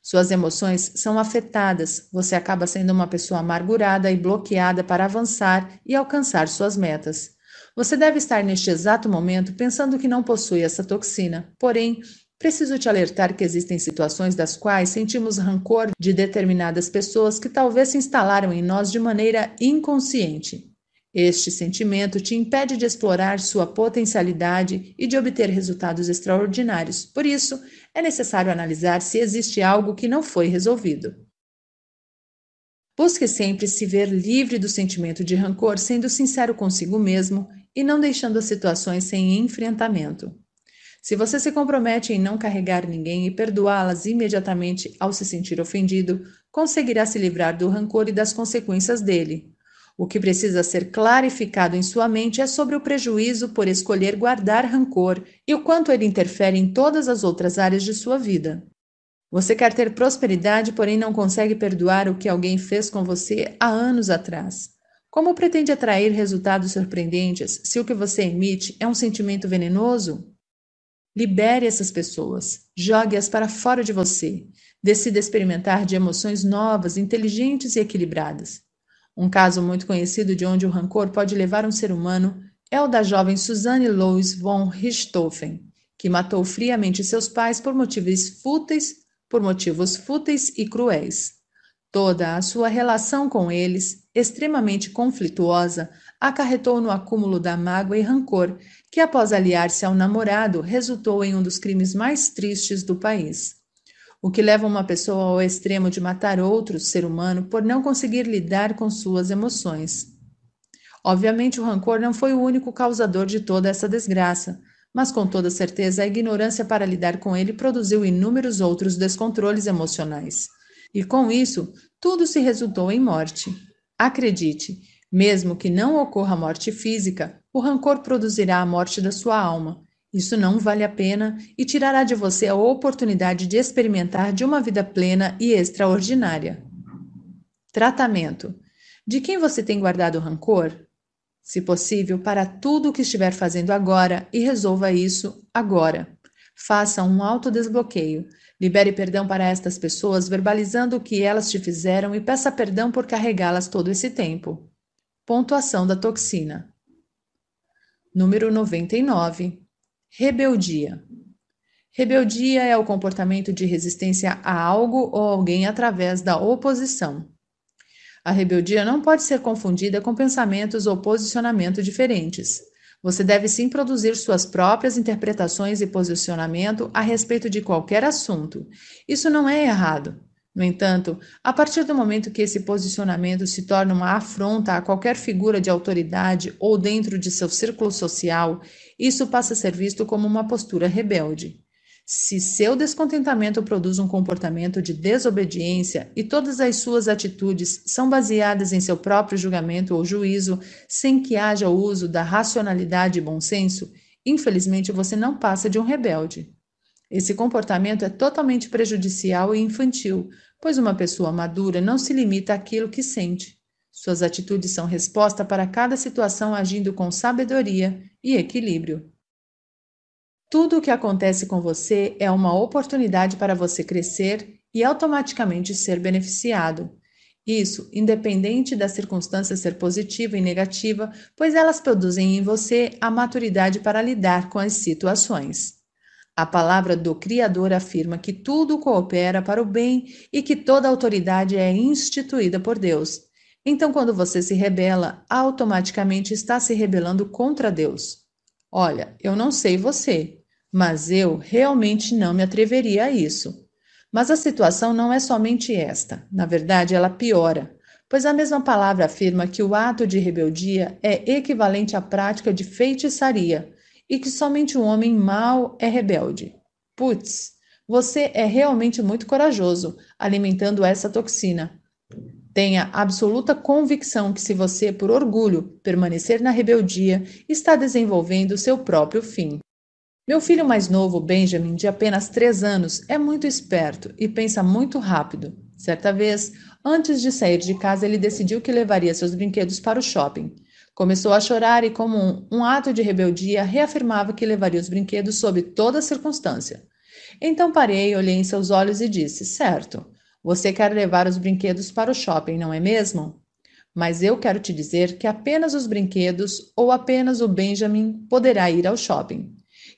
Suas emoções são afetadas, você acaba sendo uma pessoa amargurada e bloqueada para avançar e alcançar suas metas. Você deve estar neste exato momento pensando que não possui essa toxina, porém, Preciso te alertar que existem situações das quais sentimos rancor de determinadas pessoas que talvez se instalaram em nós de maneira inconsciente. Este sentimento te impede de explorar sua potencialidade e de obter resultados extraordinários. Por isso, é necessário analisar se existe algo que não foi resolvido. Busque sempre se ver livre do sentimento de rancor, sendo sincero consigo mesmo, e não deixando as situações sem enfrentamento. Se você se compromete em não carregar ninguém e perdoá-las imediatamente ao se sentir ofendido, conseguirá se livrar do rancor e das consequências dele. O que precisa ser clarificado em sua mente é sobre o prejuízo por escolher guardar rancor e o quanto ele interfere em todas as outras áreas de sua vida. Você quer ter prosperidade, porém não consegue perdoar o que alguém fez com você há anos atrás. Como pretende atrair resultados surpreendentes se o que você emite é um sentimento venenoso? Libere essas pessoas, jogue-as para fora de você. Decida experimentar de emoções novas, inteligentes e equilibradas. Um caso muito conhecido de onde o rancor pode levar um ser humano é o da jovem Suzanne Louise von Richthofen, que matou friamente seus pais por motivos fúteis, por motivos fúteis e cruéis. Toda a sua relação com eles extremamente conflituosa, acarretou no acúmulo da mágoa e rancor, que após aliar-se ao namorado resultou em um dos crimes mais tristes do país. O que leva uma pessoa ao extremo de matar outro ser humano por não conseguir lidar com suas emoções. Obviamente, o rancor não foi o único causador de toda essa desgraça, mas com toda certeza a ignorância para lidar com ele produziu inúmeros outros descontroles emocionais. E com isso, tudo se resultou em morte. Acredite, mesmo que não ocorra morte física, o rancor produzirá a morte da sua alma. Isso não vale a pena e tirará de você a oportunidade de experimentar de uma vida plena e extraordinária. Tratamento: De quem você tem guardado rancor? Se possível, para tudo o que estiver fazendo agora e resolva isso agora. Faça um autodesbloqueio. Libere perdão para estas pessoas, verbalizando o que elas te fizeram e peça perdão por carregá-las todo esse tempo. Pontuação da toxina. Número 99. Rebeldia. Rebeldia é o comportamento de resistência a algo ou alguém através da oposição. A rebeldia não pode ser confundida com pensamentos ou posicionamento diferentes. Você deve sim produzir suas próprias interpretações e posicionamento a respeito de qualquer assunto. Isso não é errado. No entanto, a partir do momento que esse posicionamento se torna uma afronta a qualquer figura de autoridade ou dentro de seu círculo social, isso passa a ser visto como uma postura rebelde. Se seu descontentamento produz um comportamento de desobediência e todas as suas atitudes são baseadas em seu próprio julgamento ou juízo, sem que haja o uso da racionalidade e bom senso, infelizmente você não passa de um rebelde. Esse comportamento é totalmente prejudicial e infantil, pois uma pessoa madura não se limita àquilo que sente. Suas atitudes são resposta para cada situação agindo com sabedoria e equilíbrio. Tudo o que acontece com você é uma oportunidade para você crescer e automaticamente ser beneficiado. Isso, independente da circunstância ser positiva e negativa, pois elas produzem em você a maturidade para lidar com as situações. A palavra do Criador afirma que tudo coopera para o bem e que toda autoridade é instituída por Deus. Então, quando você se rebela, automaticamente está se rebelando contra Deus. Olha, eu não sei você, mas eu realmente não me atreveria a isso. Mas a situação não é somente esta, na verdade, ela piora, pois a mesma palavra afirma que o ato de rebeldia é equivalente à prática de feitiçaria e que somente o homem mau é rebelde. Putz, você é realmente muito corajoso alimentando essa toxina. Tenha absoluta convicção que, se você, por orgulho, permanecer na rebeldia, está desenvolvendo seu próprio fim. Meu filho mais novo, Benjamin, de apenas três anos, é muito esperto e pensa muito rápido. Certa vez, antes de sair de casa, ele decidiu que levaria seus brinquedos para o shopping. Começou a chorar e, como um, um ato de rebeldia, reafirmava que levaria os brinquedos sob toda circunstância. Então parei, olhei em seus olhos e disse: Certo, você quer levar os brinquedos para o shopping, não é mesmo? Mas eu quero te dizer que apenas os brinquedos ou apenas o Benjamin poderá ir ao shopping.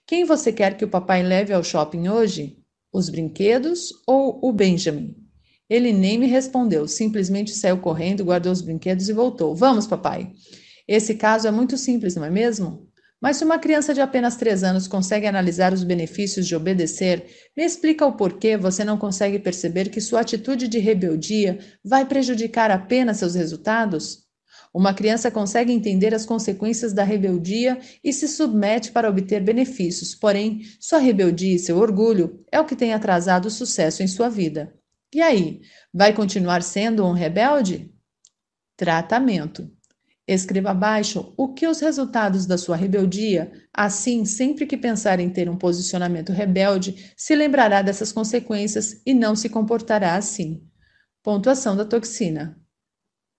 Quem você quer que o papai leve ao shopping hoje? Os brinquedos ou o Benjamin? Ele nem me respondeu, simplesmente saiu correndo, guardou os brinquedos e voltou. Vamos, papai. Esse caso é muito simples, não é mesmo? Mas se uma criança de apenas 3 anos consegue analisar os benefícios de obedecer, me explica o porquê você não consegue perceber que sua atitude de rebeldia vai prejudicar apenas seus resultados? Uma criança consegue entender as consequências da rebeldia e se submete para obter benefícios, porém, sua rebeldia e seu orgulho é o que tem atrasado o sucesso em sua vida. E aí, vai continuar sendo um rebelde? Tratamento. Escreva abaixo o que os resultados da sua rebeldia, assim, sempre que pensar em ter um posicionamento rebelde, se lembrará dessas consequências e não se comportará assim. Pontuação da toxina.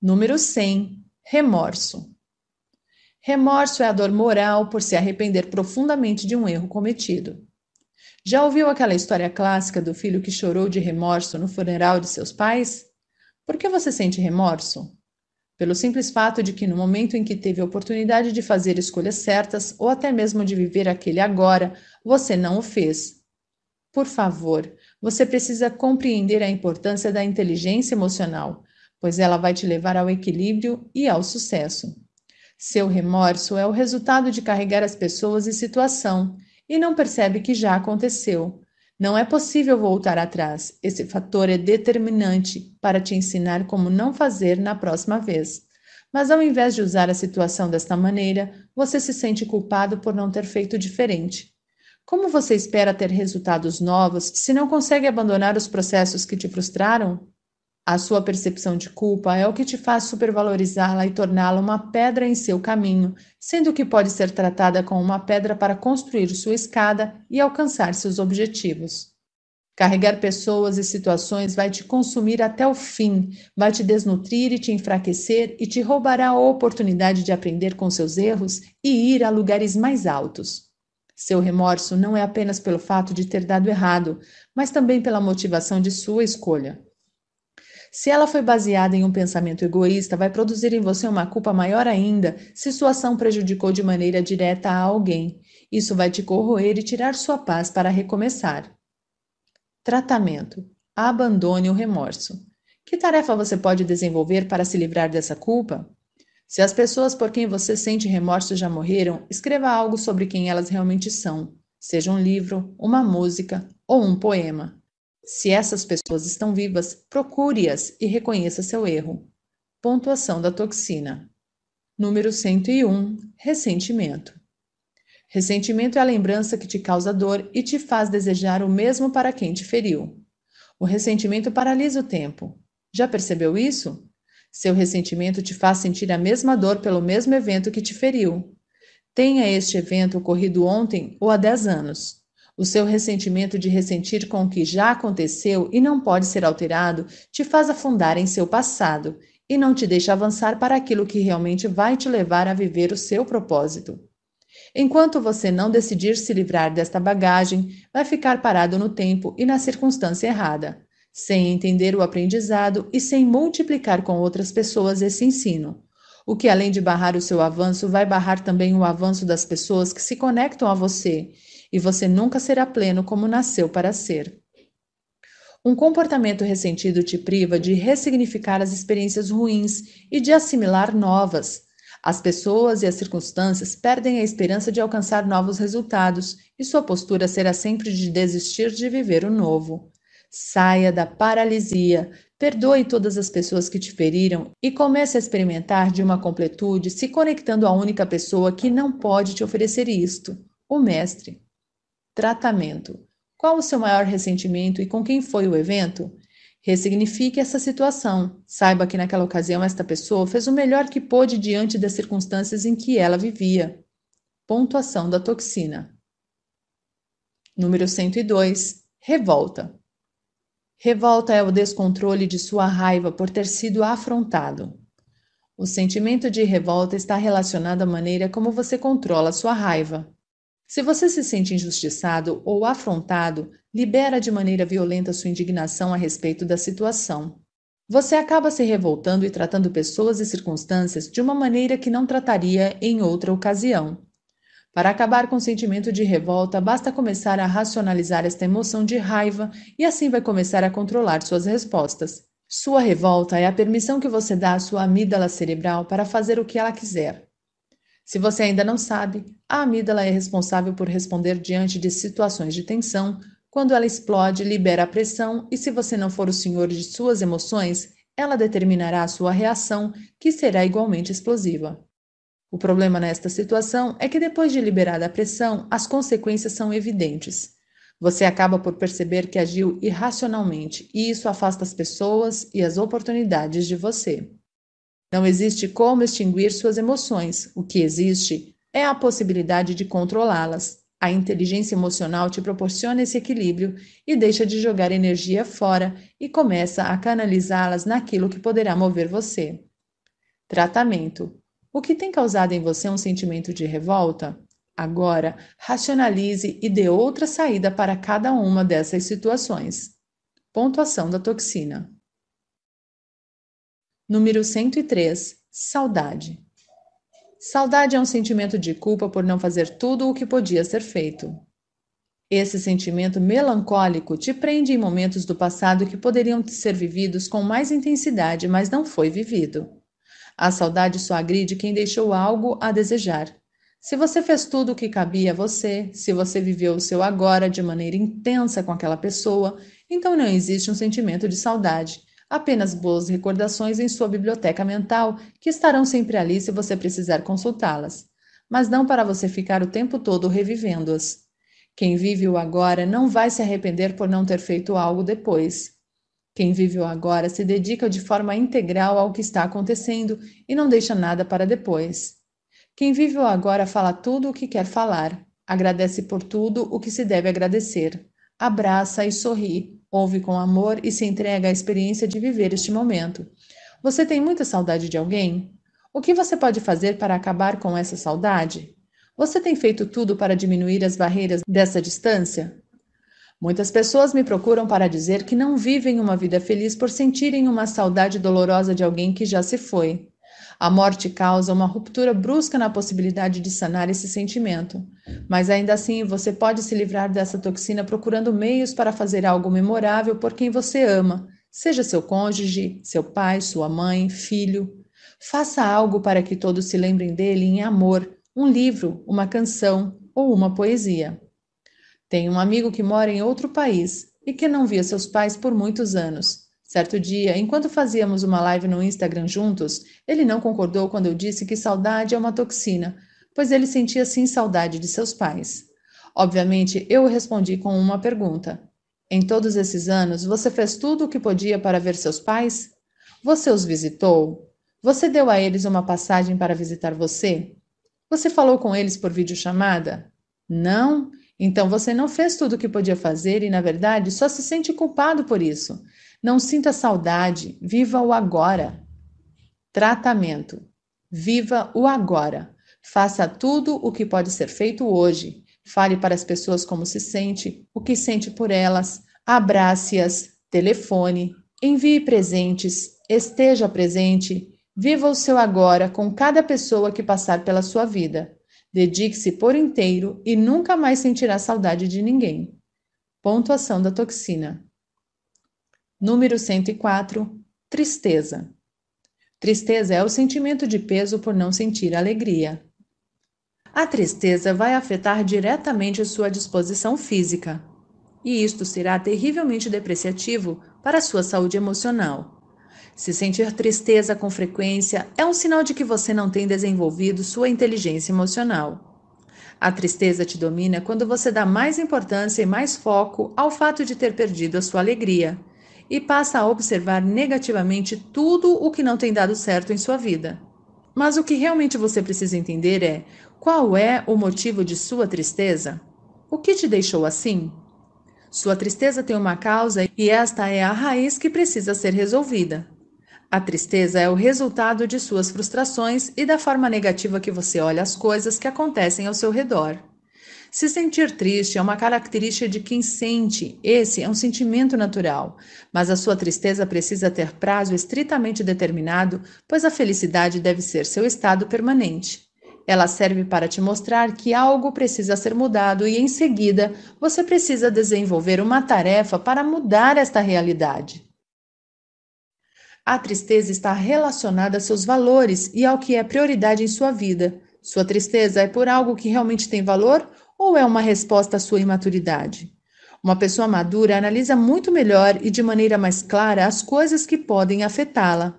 Número 100. Remorso. Remorso é a dor moral por se arrepender profundamente de um erro cometido. Já ouviu aquela história clássica do filho que chorou de remorso no funeral de seus pais? Por que você sente remorso? Pelo simples fato de que, no momento em que teve a oportunidade de fazer escolhas certas ou até mesmo de viver aquele agora, você não o fez. Por favor, você precisa compreender a importância da inteligência emocional, pois ela vai te levar ao equilíbrio e ao sucesso. Seu remorso é o resultado de carregar as pessoas e situação e não percebe que já aconteceu. Não é possível voltar atrás. Esse fator é determinante para te ensinar como não fazer na próxima vez. Mas ao invés de usar a situação desta maneira, você se sente culpado por não ter feito diferente. Como você espera ter resultados novos se não consegue abandonar os processos que te frustraram? A sua percepção de culpa é o que te faz supervalorizá-la e torná-la uma pedra em seu caminho, sendo que pode ser tratada como uma pedra para construir sua escada e alcançar seus objetivos. Carregar pessoas e situações vai te consumir até o fim, vai te desnutrir e te enfraquecer e te roubará a oportunidade de aprender com seus erros e ir a lugares mais altos. Seu remorso não é apenas pelo fato de ter dado errado, mas também pela motivação de sua escolha. Se ela foi baseada em um pensamento egoísta, vai produzir em você uma culpa maior ainda se sua ação prejudicou de maneira direta a alguém. Isso vai te corroer e tirar sua paz para recomeçar. Tratamento: abandone o remorso. Que tarefa você pode desenvolver para se livrar dessa culpa? Se as pessoas por quem você sente remorso já morreram, escreva algo sobre quem elas realmente são, seja um livro, uma música ou um poema. Se essas pessoas estão vivas, procure-as e reconheça seu erro. Pontuação da toxina. Número 101. Ressentimento. Ressentimento é a lembrança que te causa dor e te faz desejar o mesmo para quem te feriu. O ressentimento paralisa o tempo. Já percebeu isso? Seu ressentimento te faz sentir a mesma dor pelo mesmo evento que te feriu. Tenha este evento ocorrido ontem ou há 10 anos. O seu ressentimento de ressentir com o que já aconteceu e não pode ser alterado te faz afundar em seu passado e não te deixa avançar para aquilo que realmente vai te levar a viver o seu propósito. Enquanto você não decidir se livrar desta bagagem, vai ficar parado no tempo e na circunstância errada, sem entender o aprendizado e sem multiplicar com outras pessoas esse ensino. O que, além de barrar o seu avanço, vai barrar também o avanço das pessoas que se conectam a você e você nunca será pleno como nasceu para ser. Um comportamento ressentido te priva de ressignificar as experiências ruins e de assimilar novas. As pessoas e as circunstâncias perdem a esperança de alcançar novos resultados e sua postura será sempre de desistir de viver o novo. Saia da paralisia, perdoe todas as pessoas que te feriram e comece a experimentar de uma completude se conectando à única pessoa que não pode te oferecer isto: o Mestre. Tratamento. Qual o seu maior ressentimento e com quem foi o evento? Ressignifique essa situação. Saiba que naquela ocasião esta pessoa fez o melhor que pôde diante das circunstâncias em que ela vivia. Pontuação da toxina. Número 102. Revolta. Revolta é o descontrole de sua raiva por ter sido afrontado. O sentimento de revolta está relacionado à maneira como você controla sua raiva. Se você se sente injustiçado ou afrontado, libera de maneira violenta sua indignação a respeito da situação. Você acaba se revoltando e tratando pessoas e circunstâncias de uma maneira que não trataria em outra ocasião. Para acabar com o sentimento de revolta, basta começar a racionalizar esta emoção de raiva e assim vai começar a controlar suas respostas. Sua revolta é a permissão que você dá à sua amígdala cerebral para fazer o que ela quiser. Se você ainda não sabe, a amígdala é responsável por responder diante de situações de tensão. Quando ela explode, libera a pressão, e se você não for o senhor de suas emoções, ela determinará a sua reação, que será igualmente explosiva. O problema nesta situação é que depois de liberada a pressão, as consequências são evidentes. Você acaba por perceber que agiu irracionalmente, e isso afasta as pessoas e as oportunidades de você. Não existe como extinguir suas emoções. O que existe é a possibilidade de controlá-las. A inteligência emocional te proporciona esse equilíbrio e deixa de jogar energia fora e começa a canalizá-las naquilo que poderá mover você. Tratamento: O que tem causado em você um sentimento de revolta? Agora, racionalize e dê outra saída para cada uma dessas situações. Pontuação da toxina. Número 103. Saudade. Saudade é um sentimento de culpa por não fazer tudo o que podia ser feito. Esse sentimento melancólico te prende em momentos do passado que poderiam ser vividos com mais intensidade, mas não foi vivido. A saudade só agride quem deixou algo a desejar. Se você fez tudo o que cabia a você, se você viveu o seu agora de maneira intensa com aquela pessoa, então não existe um sentimento de saudade apenas boas recordações em sua biblioteca mental, que estarão sempre ali se você precisar consultá-las, mas não para você ficar o tempo todo revivendo-as. Quem vive o agora não vai se arrepender por não ter feito algo depois. Quem vive o agora se dedica de forma integral ao que está acontecendo e não deixa nada para depois. Quem vive o agora fala tudo o que quer falar, agradece por tudo o que se deve agradecer, abraça e sorri, ouve com amor e se entrega à experiência de viver este momento. Você tem muita saudade de alguém? O que você pode fazer para acabar com essa saudade? Você tem feito tudo para diminuir as barreiras dessa distância? Muitas pessoas me procuram para dizer que não vivem uma vida feliz por sentirem uma saudade dolorosa de alguém que já se foi. A morte causa uma ruptura brusca na possibilidade de sanar esse sentimento. Mas ainda assim, você pode se livrar dessa toxina procurando meios para fazer algo memorável por quem você ama, seja seu cônjuge, seu pai, sua mãe, filho. Faça algo para que todos se lembrem dele em amor, um livro, uma canção ou uma poesia. Tem um amigo que mora em outro país e que não via seus pais por muitos anos. Certo dia, enquanto fazíamos uma live no Instagram juntos, ele não concordou quando eu disse que saudade é uma toxina, pois ele sentia sim saudade de seus pais. Obviamente, eu respondi com uma pergunta: Em todos esses anos, você fez tudo o que podia para ver seus pais? Você os visitou? Você deu a eles uma passagem para visitar você? Você falou com eles por videochamada? Não? Então você não fez tudo o que podia fazer e, na verdade, só se sente culpado por isso. Não sinta saudade, viva o agora. Tratamento: viva o agora. Faça tudo o que pode ser feito hoje. Fale para as pessoas como se sente, o que sente por elas, abrace-as, telefone, envie presentes, esteja presente, viva o seu agora com cada pessoa que passar pela sua vida. Dedique-se por inteiro e nunca mais sentirá saudade de ninguém. Pontuação da toxina. Número 104, tristeza. Tristeza é o sentimento de peso por não sentir alegria. A tristeza vai afetar diretamente sua disposição física, e isto será terrivelmente depreciativo para sua saúde emocional. Se sentir tristeza com frequência é um sinal de que você não tem desenvolvido sua inteligência emocional. A tristeza te domina quando você dá mais importância e mais foco ao fato de ter perdido a sua alegria e passa a observar negativamente tudo o que não tem dado certo em sua vida. Mas o que realmente você precisa entender é qual é o motivo de sua tristeza? O que te deixou assim? Sua tristeza tem uma causa e esta é a raiz que precisa ser resolvida. A tristeza é o resultado de suas frustrações e da forma negativa que você olha as coisas que acontecem ao seu redor. Se sentir triste é uma característica de quem sente, esse é um sentimento natural. Mas a sua tristeza precisa ter prazo estritamente determinado, pois a felicidade deve ser seu estado permanente. Ela serve para te mostrar que algo precisa ser mudado e, em seguida, você precisa desenvolver uma tarefa para mudar esta realidade. A tristeza está relacionada a seus valores e ao que é prioridade em sua vida. Sua tristeza é por algo que realmente tem valor ou é uma resposta à sua imaturidade? Uma pessoa madura analisa muito melhor e de maneira mais clara as coisas que podem afetá-la.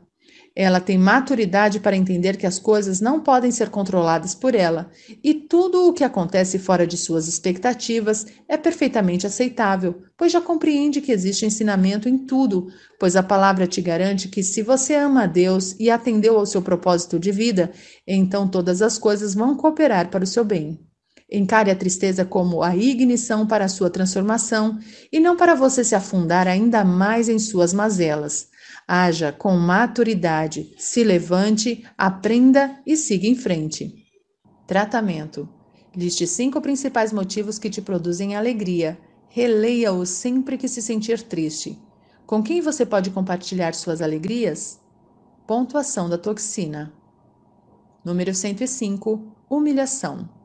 Ela tem maturidade para entender que as coisas não podem ser controladas por ela e tudo o que acontece fora de suas expectativas é perfeitamente aceitável, pois já compreende que existe ensinamento em tudo, pois a palavra te garante que se você ama a Deus e atendeu ao seu propósito de vida, então todas as coisas vão cooperar para o seu bem. Encare a tristeza como a ignição para a sua transformação e não para você se afundar ainda mais em suas mazelas. Haja com maturidade, se levante, aprenda e siga em frente. Tratamento: Liste cinco principais motivos que te produzem alegria. Releia-os sempre que se sentir triste. Com quem você pode compartilhar suas alegrias? Pontuação da toxina. Número 105 Humilhação.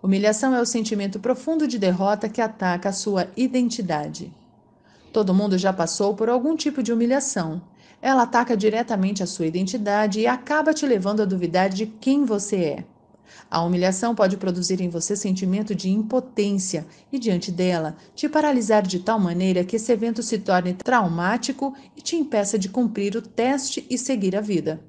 Humilhação é o sentimento profundo de derrota que ataca a sua identidade. Todo mundo já passou por algum tipo de humilhação. Ela ataca diretamente a sua identidade e acaba te levando a duvidar de quem você é. A humilhação pode produzir em você sentimento de impotência e, diante dela, te paralisar de tal maneira que esse evento se torne traumático e te impeça de cumprir o teste e seguir a vida.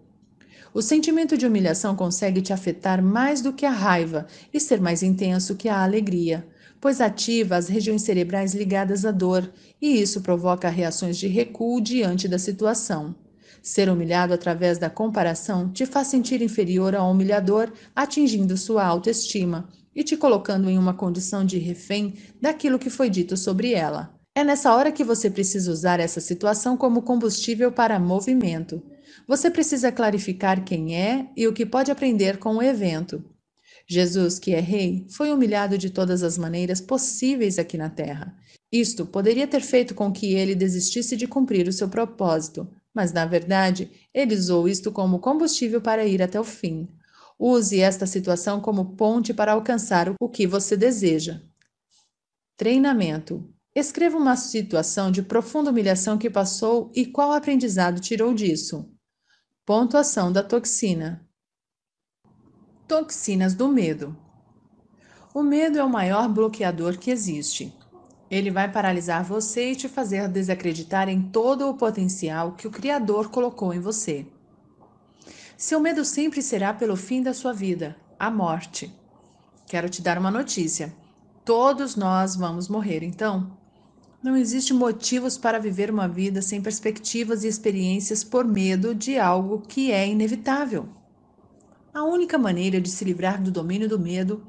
O sentimento de humilhação consegue te afetar mais do que a raiva e ser mais intenso que a alegria, pois ativa as regiões cerebrais ligadas à dor, e isso provoca reações de recuo diante da situação. Ser humilhado através da comparação te faz sentir inferior ao humilhador, atingindo sua autoestima e te colocando em uma condição de refém daquilo que foi dito sobre ela. É nessa hora que você precisa usar essa situação como combustível para movimento. Você precisa clarificar quem é e o que pode aprender com o evento. Jesus, que é rei, foi humilhado de todas as maneiras possíveis aqui na terra. Isto poderia ter feito com que ele desistisse de cumprir o seu propósito, mas na verdade, ele usou isto como combustível para ir até o fim. Use esta situação como ponte para alcançar o que você deseja. Treinamento Escreva uma situação de profunda humilhação que passou e qual aprendizado tirou disso. Pontuação da toxina. Toxinas do medo. O medo é o maior bloqueador que existe. Ele vai paralisar você e te fazer desacreditar em todo o potencial que o Criador colocou em você. Seu medo sempre será pelo fim da sua vida, a morte. Quero te dar uma notícia. Todos nós vamos morrer, então não existe motivos para viver uma vida sem perspectivas e experiências por medo de algo que é inevitável. A única maneira de se livrar do domínio do medo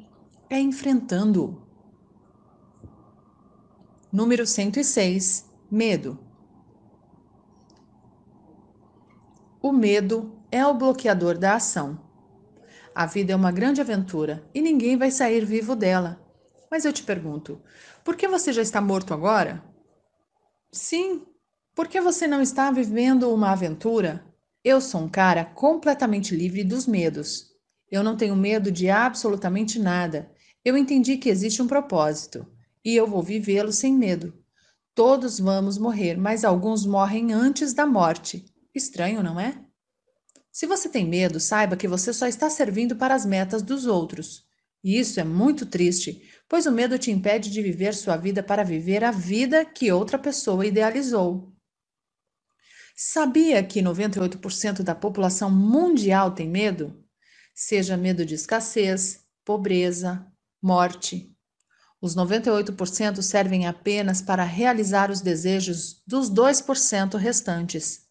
é enfrentando-o. Número 106 Medo. O medo é o bloqueador da ação. A vida é uma grande aventura e ninguém vai sair vivo dela. Mas eu te pergunto, por que você já está morto agora? Sim. Por que você não está vivendo uma aventura? Eu sou um cara completamente livre dos medos. Eu não tenho medo de absolutamente nada. Eu entendi que existe um propósito e eu vou vivê-lo sem medo. Todos vamos morrer, mas alguns morrem antes da morte. Estranho, não é? Se você tem medo, saiba que você só está servindo para as metas dos outros. E isso é muito triste, pois o medo te impede de viver sua vida para viver a vida que outra pessoa idealizou. Sabia que 98% da população mundial tem medo? Seja medo de escassez, pobreza, morte. Os 98% servem apenas para realizar os desejos dos 2% restantes.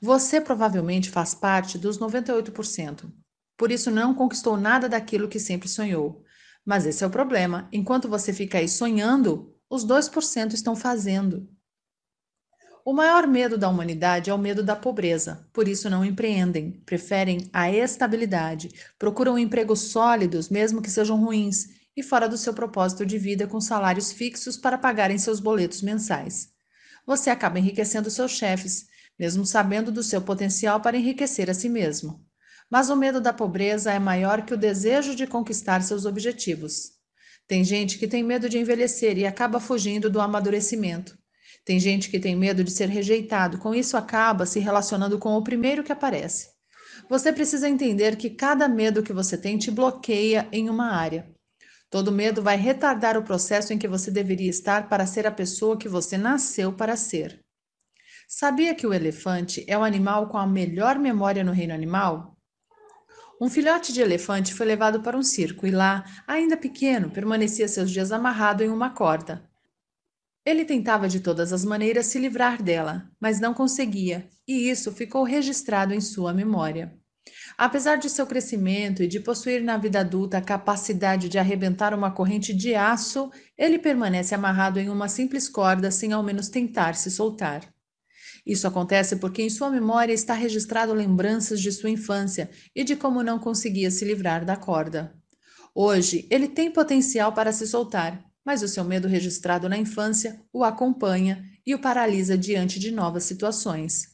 Você provavelmente faz parte dos 98%. Por isso não conquistou nada daquilo que sempre sonhou. Mas esse é o problema. Enquanto você fica aí sonhando, os 2% estão fazendo. O maior medo da humanidade é o medo da pobreza, por isso não empreendem, preferem a estabilidade, procuram empregos sólidos, mesmo que sejam ruins, e fora do seu propósito de vida com salários fixos para pagarem seus boletos mensais. Você acaba enriquecendo seus chefes, mesmo sabendo do seu potencial para enriquecer a si mesmo. Mas o medo da pobreza é maior que o desejo de conquistar seus objetivos. Tem gente que tem medo de envelhecer e acaba fugindo do amadurecimento. Tem gente que tem medo de ser rejeitado, com isso acaba se relacionando com o primeiro que aparece. Você precisa entender que cada medo que você tem te bloqueia em uma área. Todo medo vai retardar o processo em que você deveria estar para ser a pessoa que você nasceu para ser. Sabia que o elefante é o animal com a melhor memória no reino animal? Um filhote de elefante foi levado para um circo e lá, ainda pequeno, permanecia seus dias amarrado em uma corda. Ele tentava de todas as maneiras se livrar dela, mas não conseguia, e isso ficou registrado em sua memória. Apesar de seu crescimento e de possuir na vida adulta a capacidade de arrebentar uma corrente de aço, ele permanece amarrado em uma simples corda sem ao menos tentar se soltar. Isso acontece porque em sua memória está registrado lembranças de sua infância e de como não conseguia se livrar da corda. Hoje, ele tem potencial para se soltar, mas o seu medo registrado na infância o acompanha e o paralisa diante de novas situações.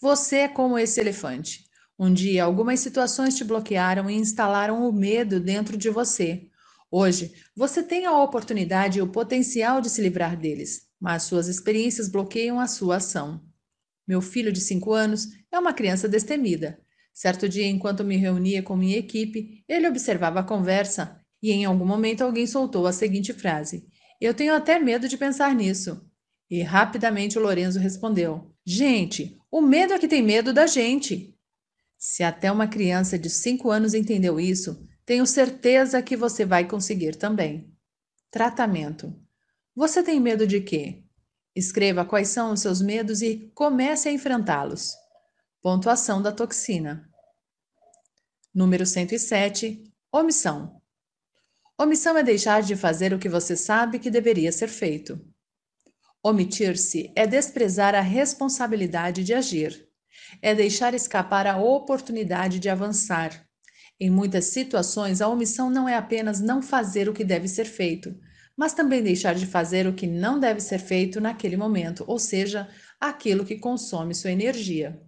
Você é como esse elefante. Um dia, algumas situações te bloquearam e instalaram o medo dentro de você. Hoje, você tem a oportunidade e o potencial de se livrar deles, mas suas experiências bloqueiam a sua ação. Meu filho de cinco anos é uma criança destemida. Certo dia, enquanto me reunia com minha equipe, ele observava a conversa e em algum momento alguém soltou a seguinte frase: Eu tenho até medo de pensar nisso. E rapidamente o Lorenzo respondeu: Gente, o medo é que tem medo da gente. Se até uma criança de cinco anos entendeu isso, tenho certeza que você vai conseguir também. Tratamento: Você tem medo de quê? Escreva quais são os seus medos e comece a enfrentá-los. Pontuação da toxina. Número 107. Omissão. Omissão é deixar de fazer o que você sabe que deveria ser feito. Omitir-se é desprezar a responsabilidade de agir. É deixar escapar a oportunidade de avançar. Em muitas situações, a omissão não é apenas não fazer o que deve ser feito, mas também deixar de fazer o que não deve ser feito naquele momento, ou seja, aquilo que consome sua energia.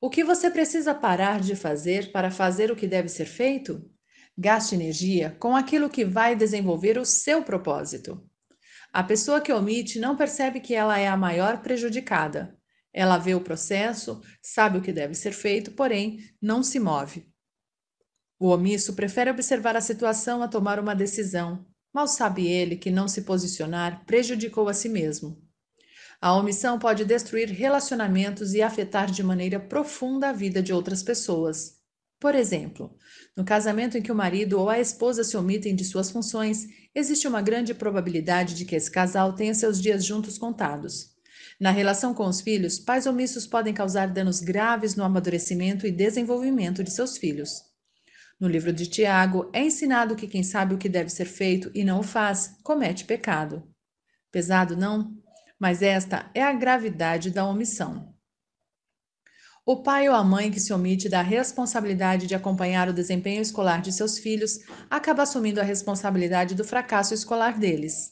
O que você precisa parar de fazer para fazer o que deve ser feito? Gaste energia com aquilo que vai desenvolver o seu propósito. A pessoa que omite não percebe que ela é a maior prejudicada. Ela vê o processo, sabe o que deve ser feito, porém não se move. O omisso prefere observar a situação a tomar uma decisão. Mal sabe ele que não se posicionar prejudicou a si mesmo. A omissão pode destruir relacionamentos e afetar de maneira profunda a vida de outras pessoas. Por exemplo, no casamento em que o marido ou a esposa se omitem de suas funções, existe uma grande probabilidade de que esse casal tenha seus dias juntos contados. Na relação com os filhos, pais omissos podem causar danos graves no amadurecimento e desenvolvimento de seus filhos. No livro de Tiago, é ensinado que quem sabe o que deve ser feito e não o faz, comete pecado. Pesado, não? Mas esta é a gravidade da omissão. O pai ou a mãe que se omite da responsabilidade de acompanhar o desempenho escolar de seus filhos acaba assumindo a responsabilidade do fracasso escolar deles.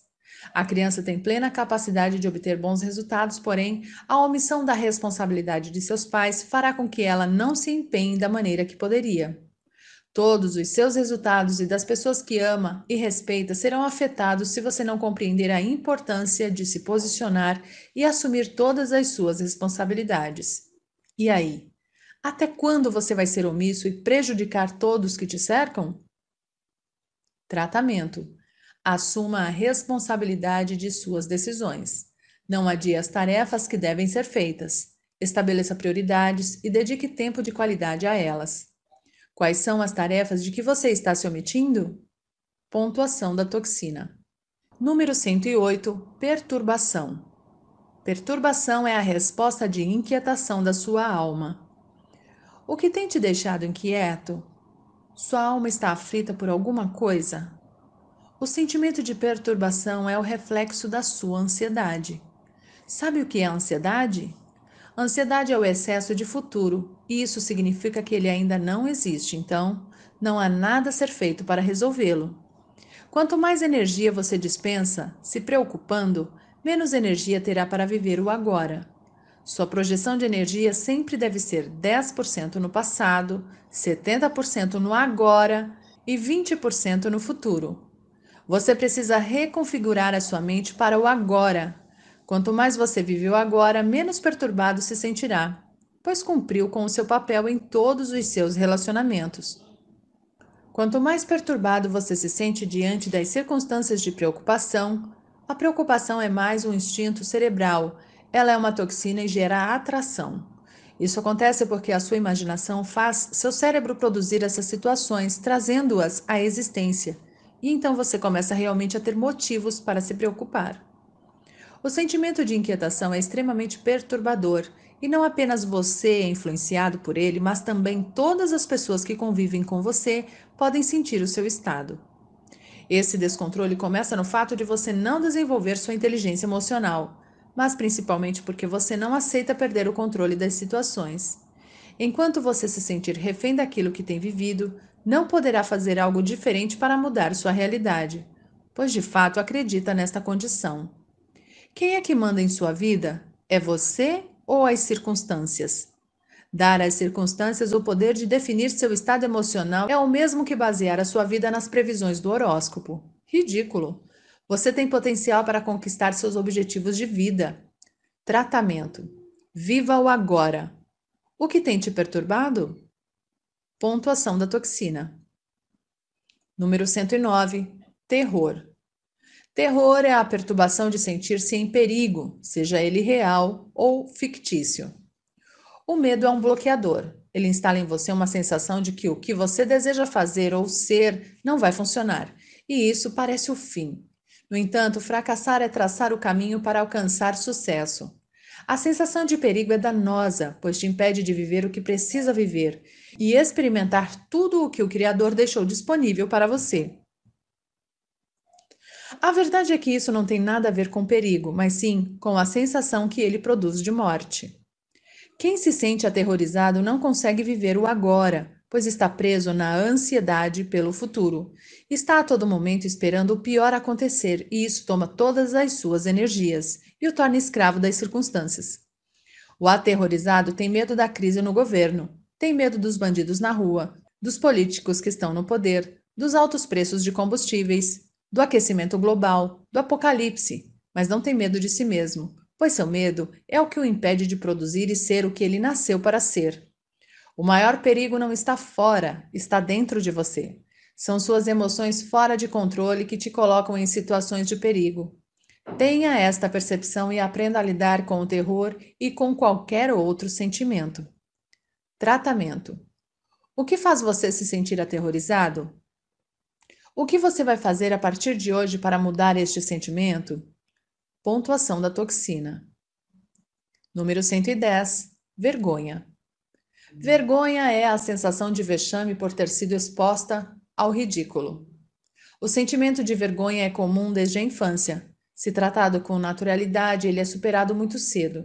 A criança tem plena capacidade de obter bons resultados, porém, a omissão da responsabilidade de seus pais fará com que ela não se empenhe da maneira que poderia. Todos os seus resultados e das pessoas que ama e respeita serão afetados se você não compreender a importância de se posicionar e assumir todas as suas responsabilidades. E aí? Até quando você vai ser omisso e prejudicar todos que te cercam? Tratamento. Assuma a responsabilidade de suas decisões. Não adie as tarefas que devem ser feitas. Estabeleça prioridades e dedique tempo de qualidade a elas. Quais são as tarefas de que você está se omitindo? Pontuação da toxina. Número 108 Perturbação. Perturbação é a resposta de inquietação da sua alma. O que tem te deixado inquieto? Sua alma está aflita por alguma coisa? O sentimento de perturbação é o reflexo da sua ansiedade. Sabe o que é ansiedade? Ansiedade é o excesso de futuro, e isso significa que ele ainda não existe, então não há nada a ser feito para resolvê-lo. Quanto mais energia você dispensa, se preocupando, menos energia terá para viver o agora. Sua projeção de energia sempre deve ser 10% no passado, 70% no agora e 20% no futuro. Você precisa reconfigurar a sua mente para o agora, Quanto mais você viveu agora, menos perturbado se sentirá, pois cumpriu com o seu papel em todos os seus relacionamentos. Quanto mais perturbado você se sente diante das circunstâncias de preocupação, a preocupação é mais um instinto cerebral, ela é uma toxina e gera atração. Isso acontece porque a sua imaginação faz seu cérebro produzir essas situações, trazendo-as à existência. E então você começa realmente a ter motivos para se preocupar. O sentimento de inquietação é extremamente perturbador e não apenas você é influenciado por ele, mas também todas as pessoas que convivem com você podem sentir o seu estado. Esse descontrole começa no fato de você não desenvolver sua inteligência emocional, mas principalmente porque você não aceita perder o controle das situações. Enquanto você se sentir refém daquilo que tem vivido, não poderá fazer algo diferente para mudar sua realidade, pois de fato acredita nesta condição. Quem é que manda em sua vida? É você ou as circunstâncias? Dar às circunstâncias o poder de definir seu estado emocional é o mesmo que basear a sua vida nas previsões do horóscopo. Ridículo! Você tem potencial para conquistar seus objetivos de vida. Tratamento: Viva o agora. O que tem te perturbado? Pontuação da toxina. Número 109: Terror. Terror é a perturbação de sentir-se em perigo, seja ele real ou fictício. O medo é um bloqueador. Ele instala em você uma sensação de que o que você deseja fazer ou ser não vai funcionar, e isso parece o fim. No entanto, fracassar é traçar o caminho para alcançar sucesso. A sensação de perigo é danosa, pois te impede de viver o que precisa viver e experimentar tudo o que o Criador deixou disponível para você. A verdade é que isso não tem nada a ver com perigo, mas sim com a sensação que ele produz de morte. Quem se sente aterrorizado não consegue viver o agora, pois está preso na ansiedade pelo futuro. Está a todo momento esperando o pior acontecer e isso toma todas as suas energias e o torna escravo das circunstâncias. O aterrorizado tem medo da crise no governo, tem medo dos bandidos na rua, dos políticos que estão no poder, dos altos preços de combustíveis, do aquecimento global, do apocalipse, mas não tem medo de si mesmo, pois seu medo é o que o impede de produzir e ser o que ele nasceu para ser. O maior perigo não está fora, está dentro de você. São suas emoções fora de controle que te colocam em situações de perigo. Tenha esta percepção e aprenda a lidar com o terror e com qualquer outro sentimento. Tratamento: O que faz você se sentir aterrorizado? O que você vai fazer a partir de hoje para mudar este sentimento? Pontuação da toxina. Número 110. Vergonha. Vergonha é a sensação de vexame por ter sido exposta ao ridículo. O sentimento de vergonha é comum desde a infância. Se tratado com naturalidade, ele é superado muito cedo.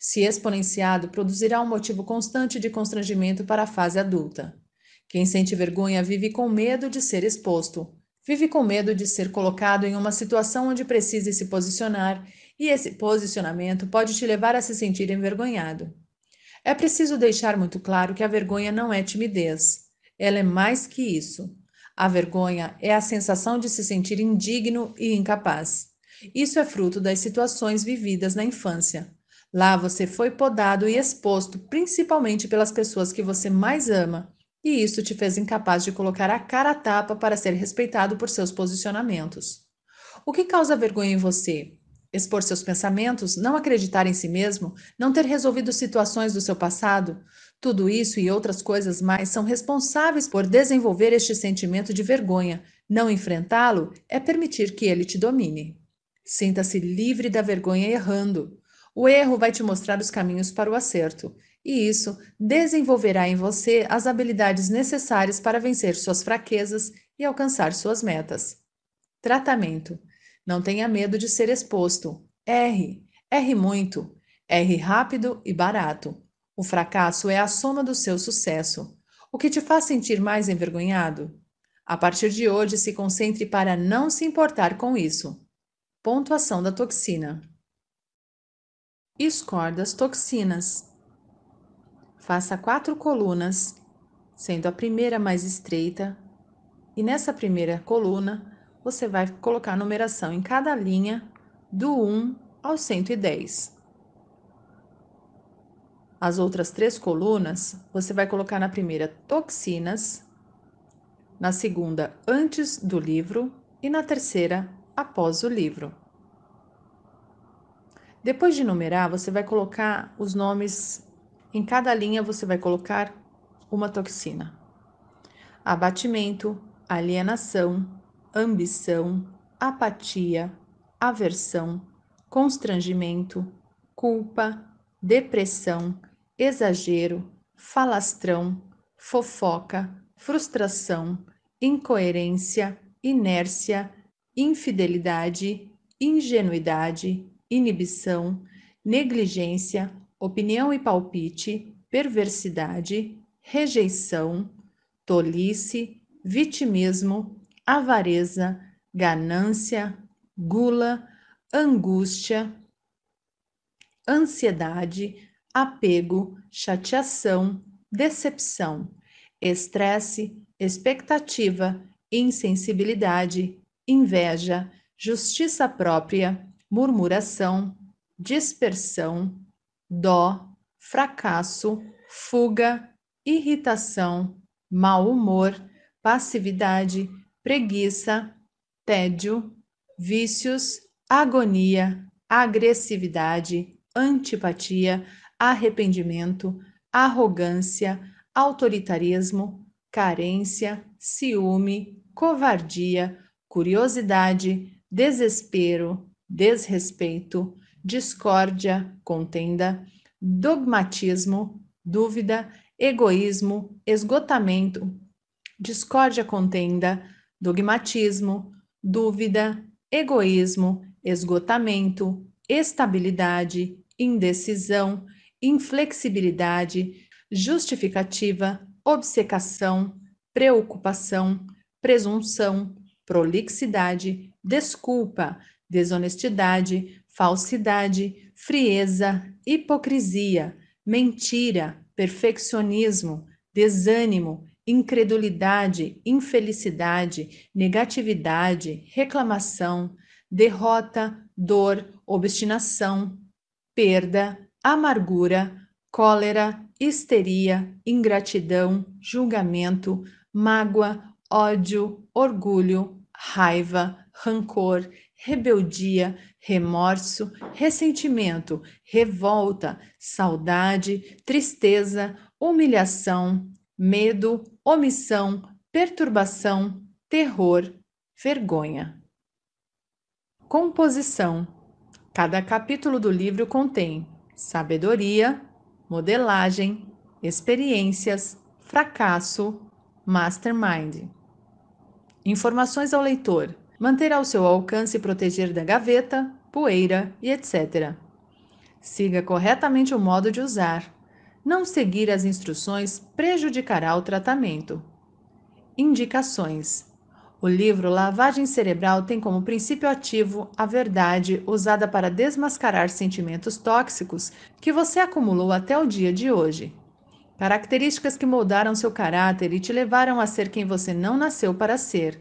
Se exponenciado, produzirá um motivo constante de constrangimento para a fase adulta. Quem sente vergonha vive com medo de ser exposto, vive com medo de ser colocado em uma situação onde precisa se posicionar, e esse posicionamento pode te levar a se sentir envergonhado. É preciso deixar muito claro que a vergonha não é timidez, ela é mais que isso. A vergonha é a sensação de se sentir indigno e incapaz. Isso é fruto das situações vividas na infância. Lá você foi podado e exposto, principalmente pelas pessoas que você mais ama, e isso te fez incapaz de colocar a cara a tapa para ser respeitado por seus posicionamentos. O que causa vergonha em você? Expor seus pensamentos, não acreditar em si mesmo, não ter resolvido situações do seu passado? Tudo isso e outras coisas mais são responsáveis por desenvolver este sentimento de vergonha. Não enfrentá-lo é permitir que ele te domine. Sinta-se livre da vergonha errando. O erro vai te mostrar os caminhos para o acerto e isso desenvolverá em você as habilidades necessárias para vencer suas fraquezas e alcançar suas metas. Tratamento: Não tenha medo de ser exposto. Erre, erre muito, erre rápido e barato. O fracasso é a soma do seu sucesso. O que te faz sentir mais envergonhado? A partir de hoje, se concentre para não se importar com isso. Pontuação da toxina: Escor das toxinas. Faça quatro colunas, sendo a primeira mais estreita, e nessa primeira coluna você vai colocar a numeração em cada linha do 1 ao 110. As outras três colunas você vai colocar na primeira toxinas, na segunda antes do livro e na terceira após o livro. Depois de numerar, você vai colocar os nomes em cada linha você vai colocar uma toxina: abatimento, alienação, ambição, apatia, aversão, constrangimento, culpa, depressão, exagero, falastrão, fofoca, frustração, incoerência, inércia, infidelidade, ingenuidade, inibição, negligência, opinião e palpite, perversidade, rejeição, tolice, vitimismo, avareza, ganância, gula, angústia, ansiedade, apego, chateação, decepção, estresse, expectativa, insensibilidade, inveja, justiça própria, murmuração, dispersão, dó, fracasso, fuga, irritação, mau humor, passividade, preguiça, tédio, vícios, agonia, agressividade, antipatia, arrependimento, arrogância, autoritarismo, carência, ciúme, covardia, curiosidade, desespero, desrespeito, discórdia, contenda, dogmatismo, dúvida, egoísmo, esgotamento, discórdia, contenda, dogmatismo, dúvida, egoísmo, esgotamento, estabilidade, indecisão, inflexibilidade, justificativa, obcecação, preocupação, presunção, prolixidade, desculpa, desonestidade, falsidade, frieza, hipocrisia, mentira, perfeccionismo, desânimo, incredulidade, infelicidade, negatividade, reclamação, derrota, dor, obstinação, perda, amargura, cólera, histeria, ingratidão, julgamento, mágoa, ódio, orgulho, raiva, rancor, rebeldia, remorso, ressentimento, revolta, saudade, tristeza, humilhação, medo, omissão, perturbação, terror, vergonha. Composição: Cada capítulo do livro contém sabedoria, modelagem, experiências, fracasso, mastermind. Informações ao leitor manter ao seu alcance e proteger da gaveta, poeira e etc. Siga corretamente o modo de usar. Não seguir as instruções prejudicará o tratamento. Indicações: O livro Lavagem Cerebral tem como princípio ativo a verdade usada para desmascarar sentimentos tóxicos que você acumulou até o dia de hoje. Características que moldaram seu caráter e te levaram a ser quem você não nasceu para ser.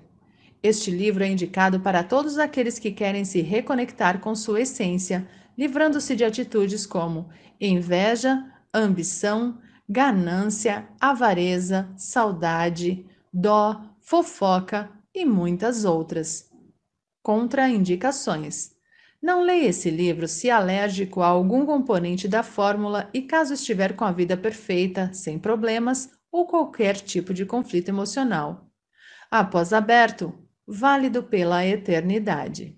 Este livro é indicado para todos aqueles que querem se reconectar com sua essência, livrando-se de atitudes como inveja, ambição, ganância, avareza, saudade, dó, fofoca e muitas outras. Contraindicações. Não leia esse livro se alérgico a algum componente da fórmula e caso estiver com a vida perfeita, sem problemas ou qualquer tipo de conflito emocional. Após aberto, válido pela eternidade.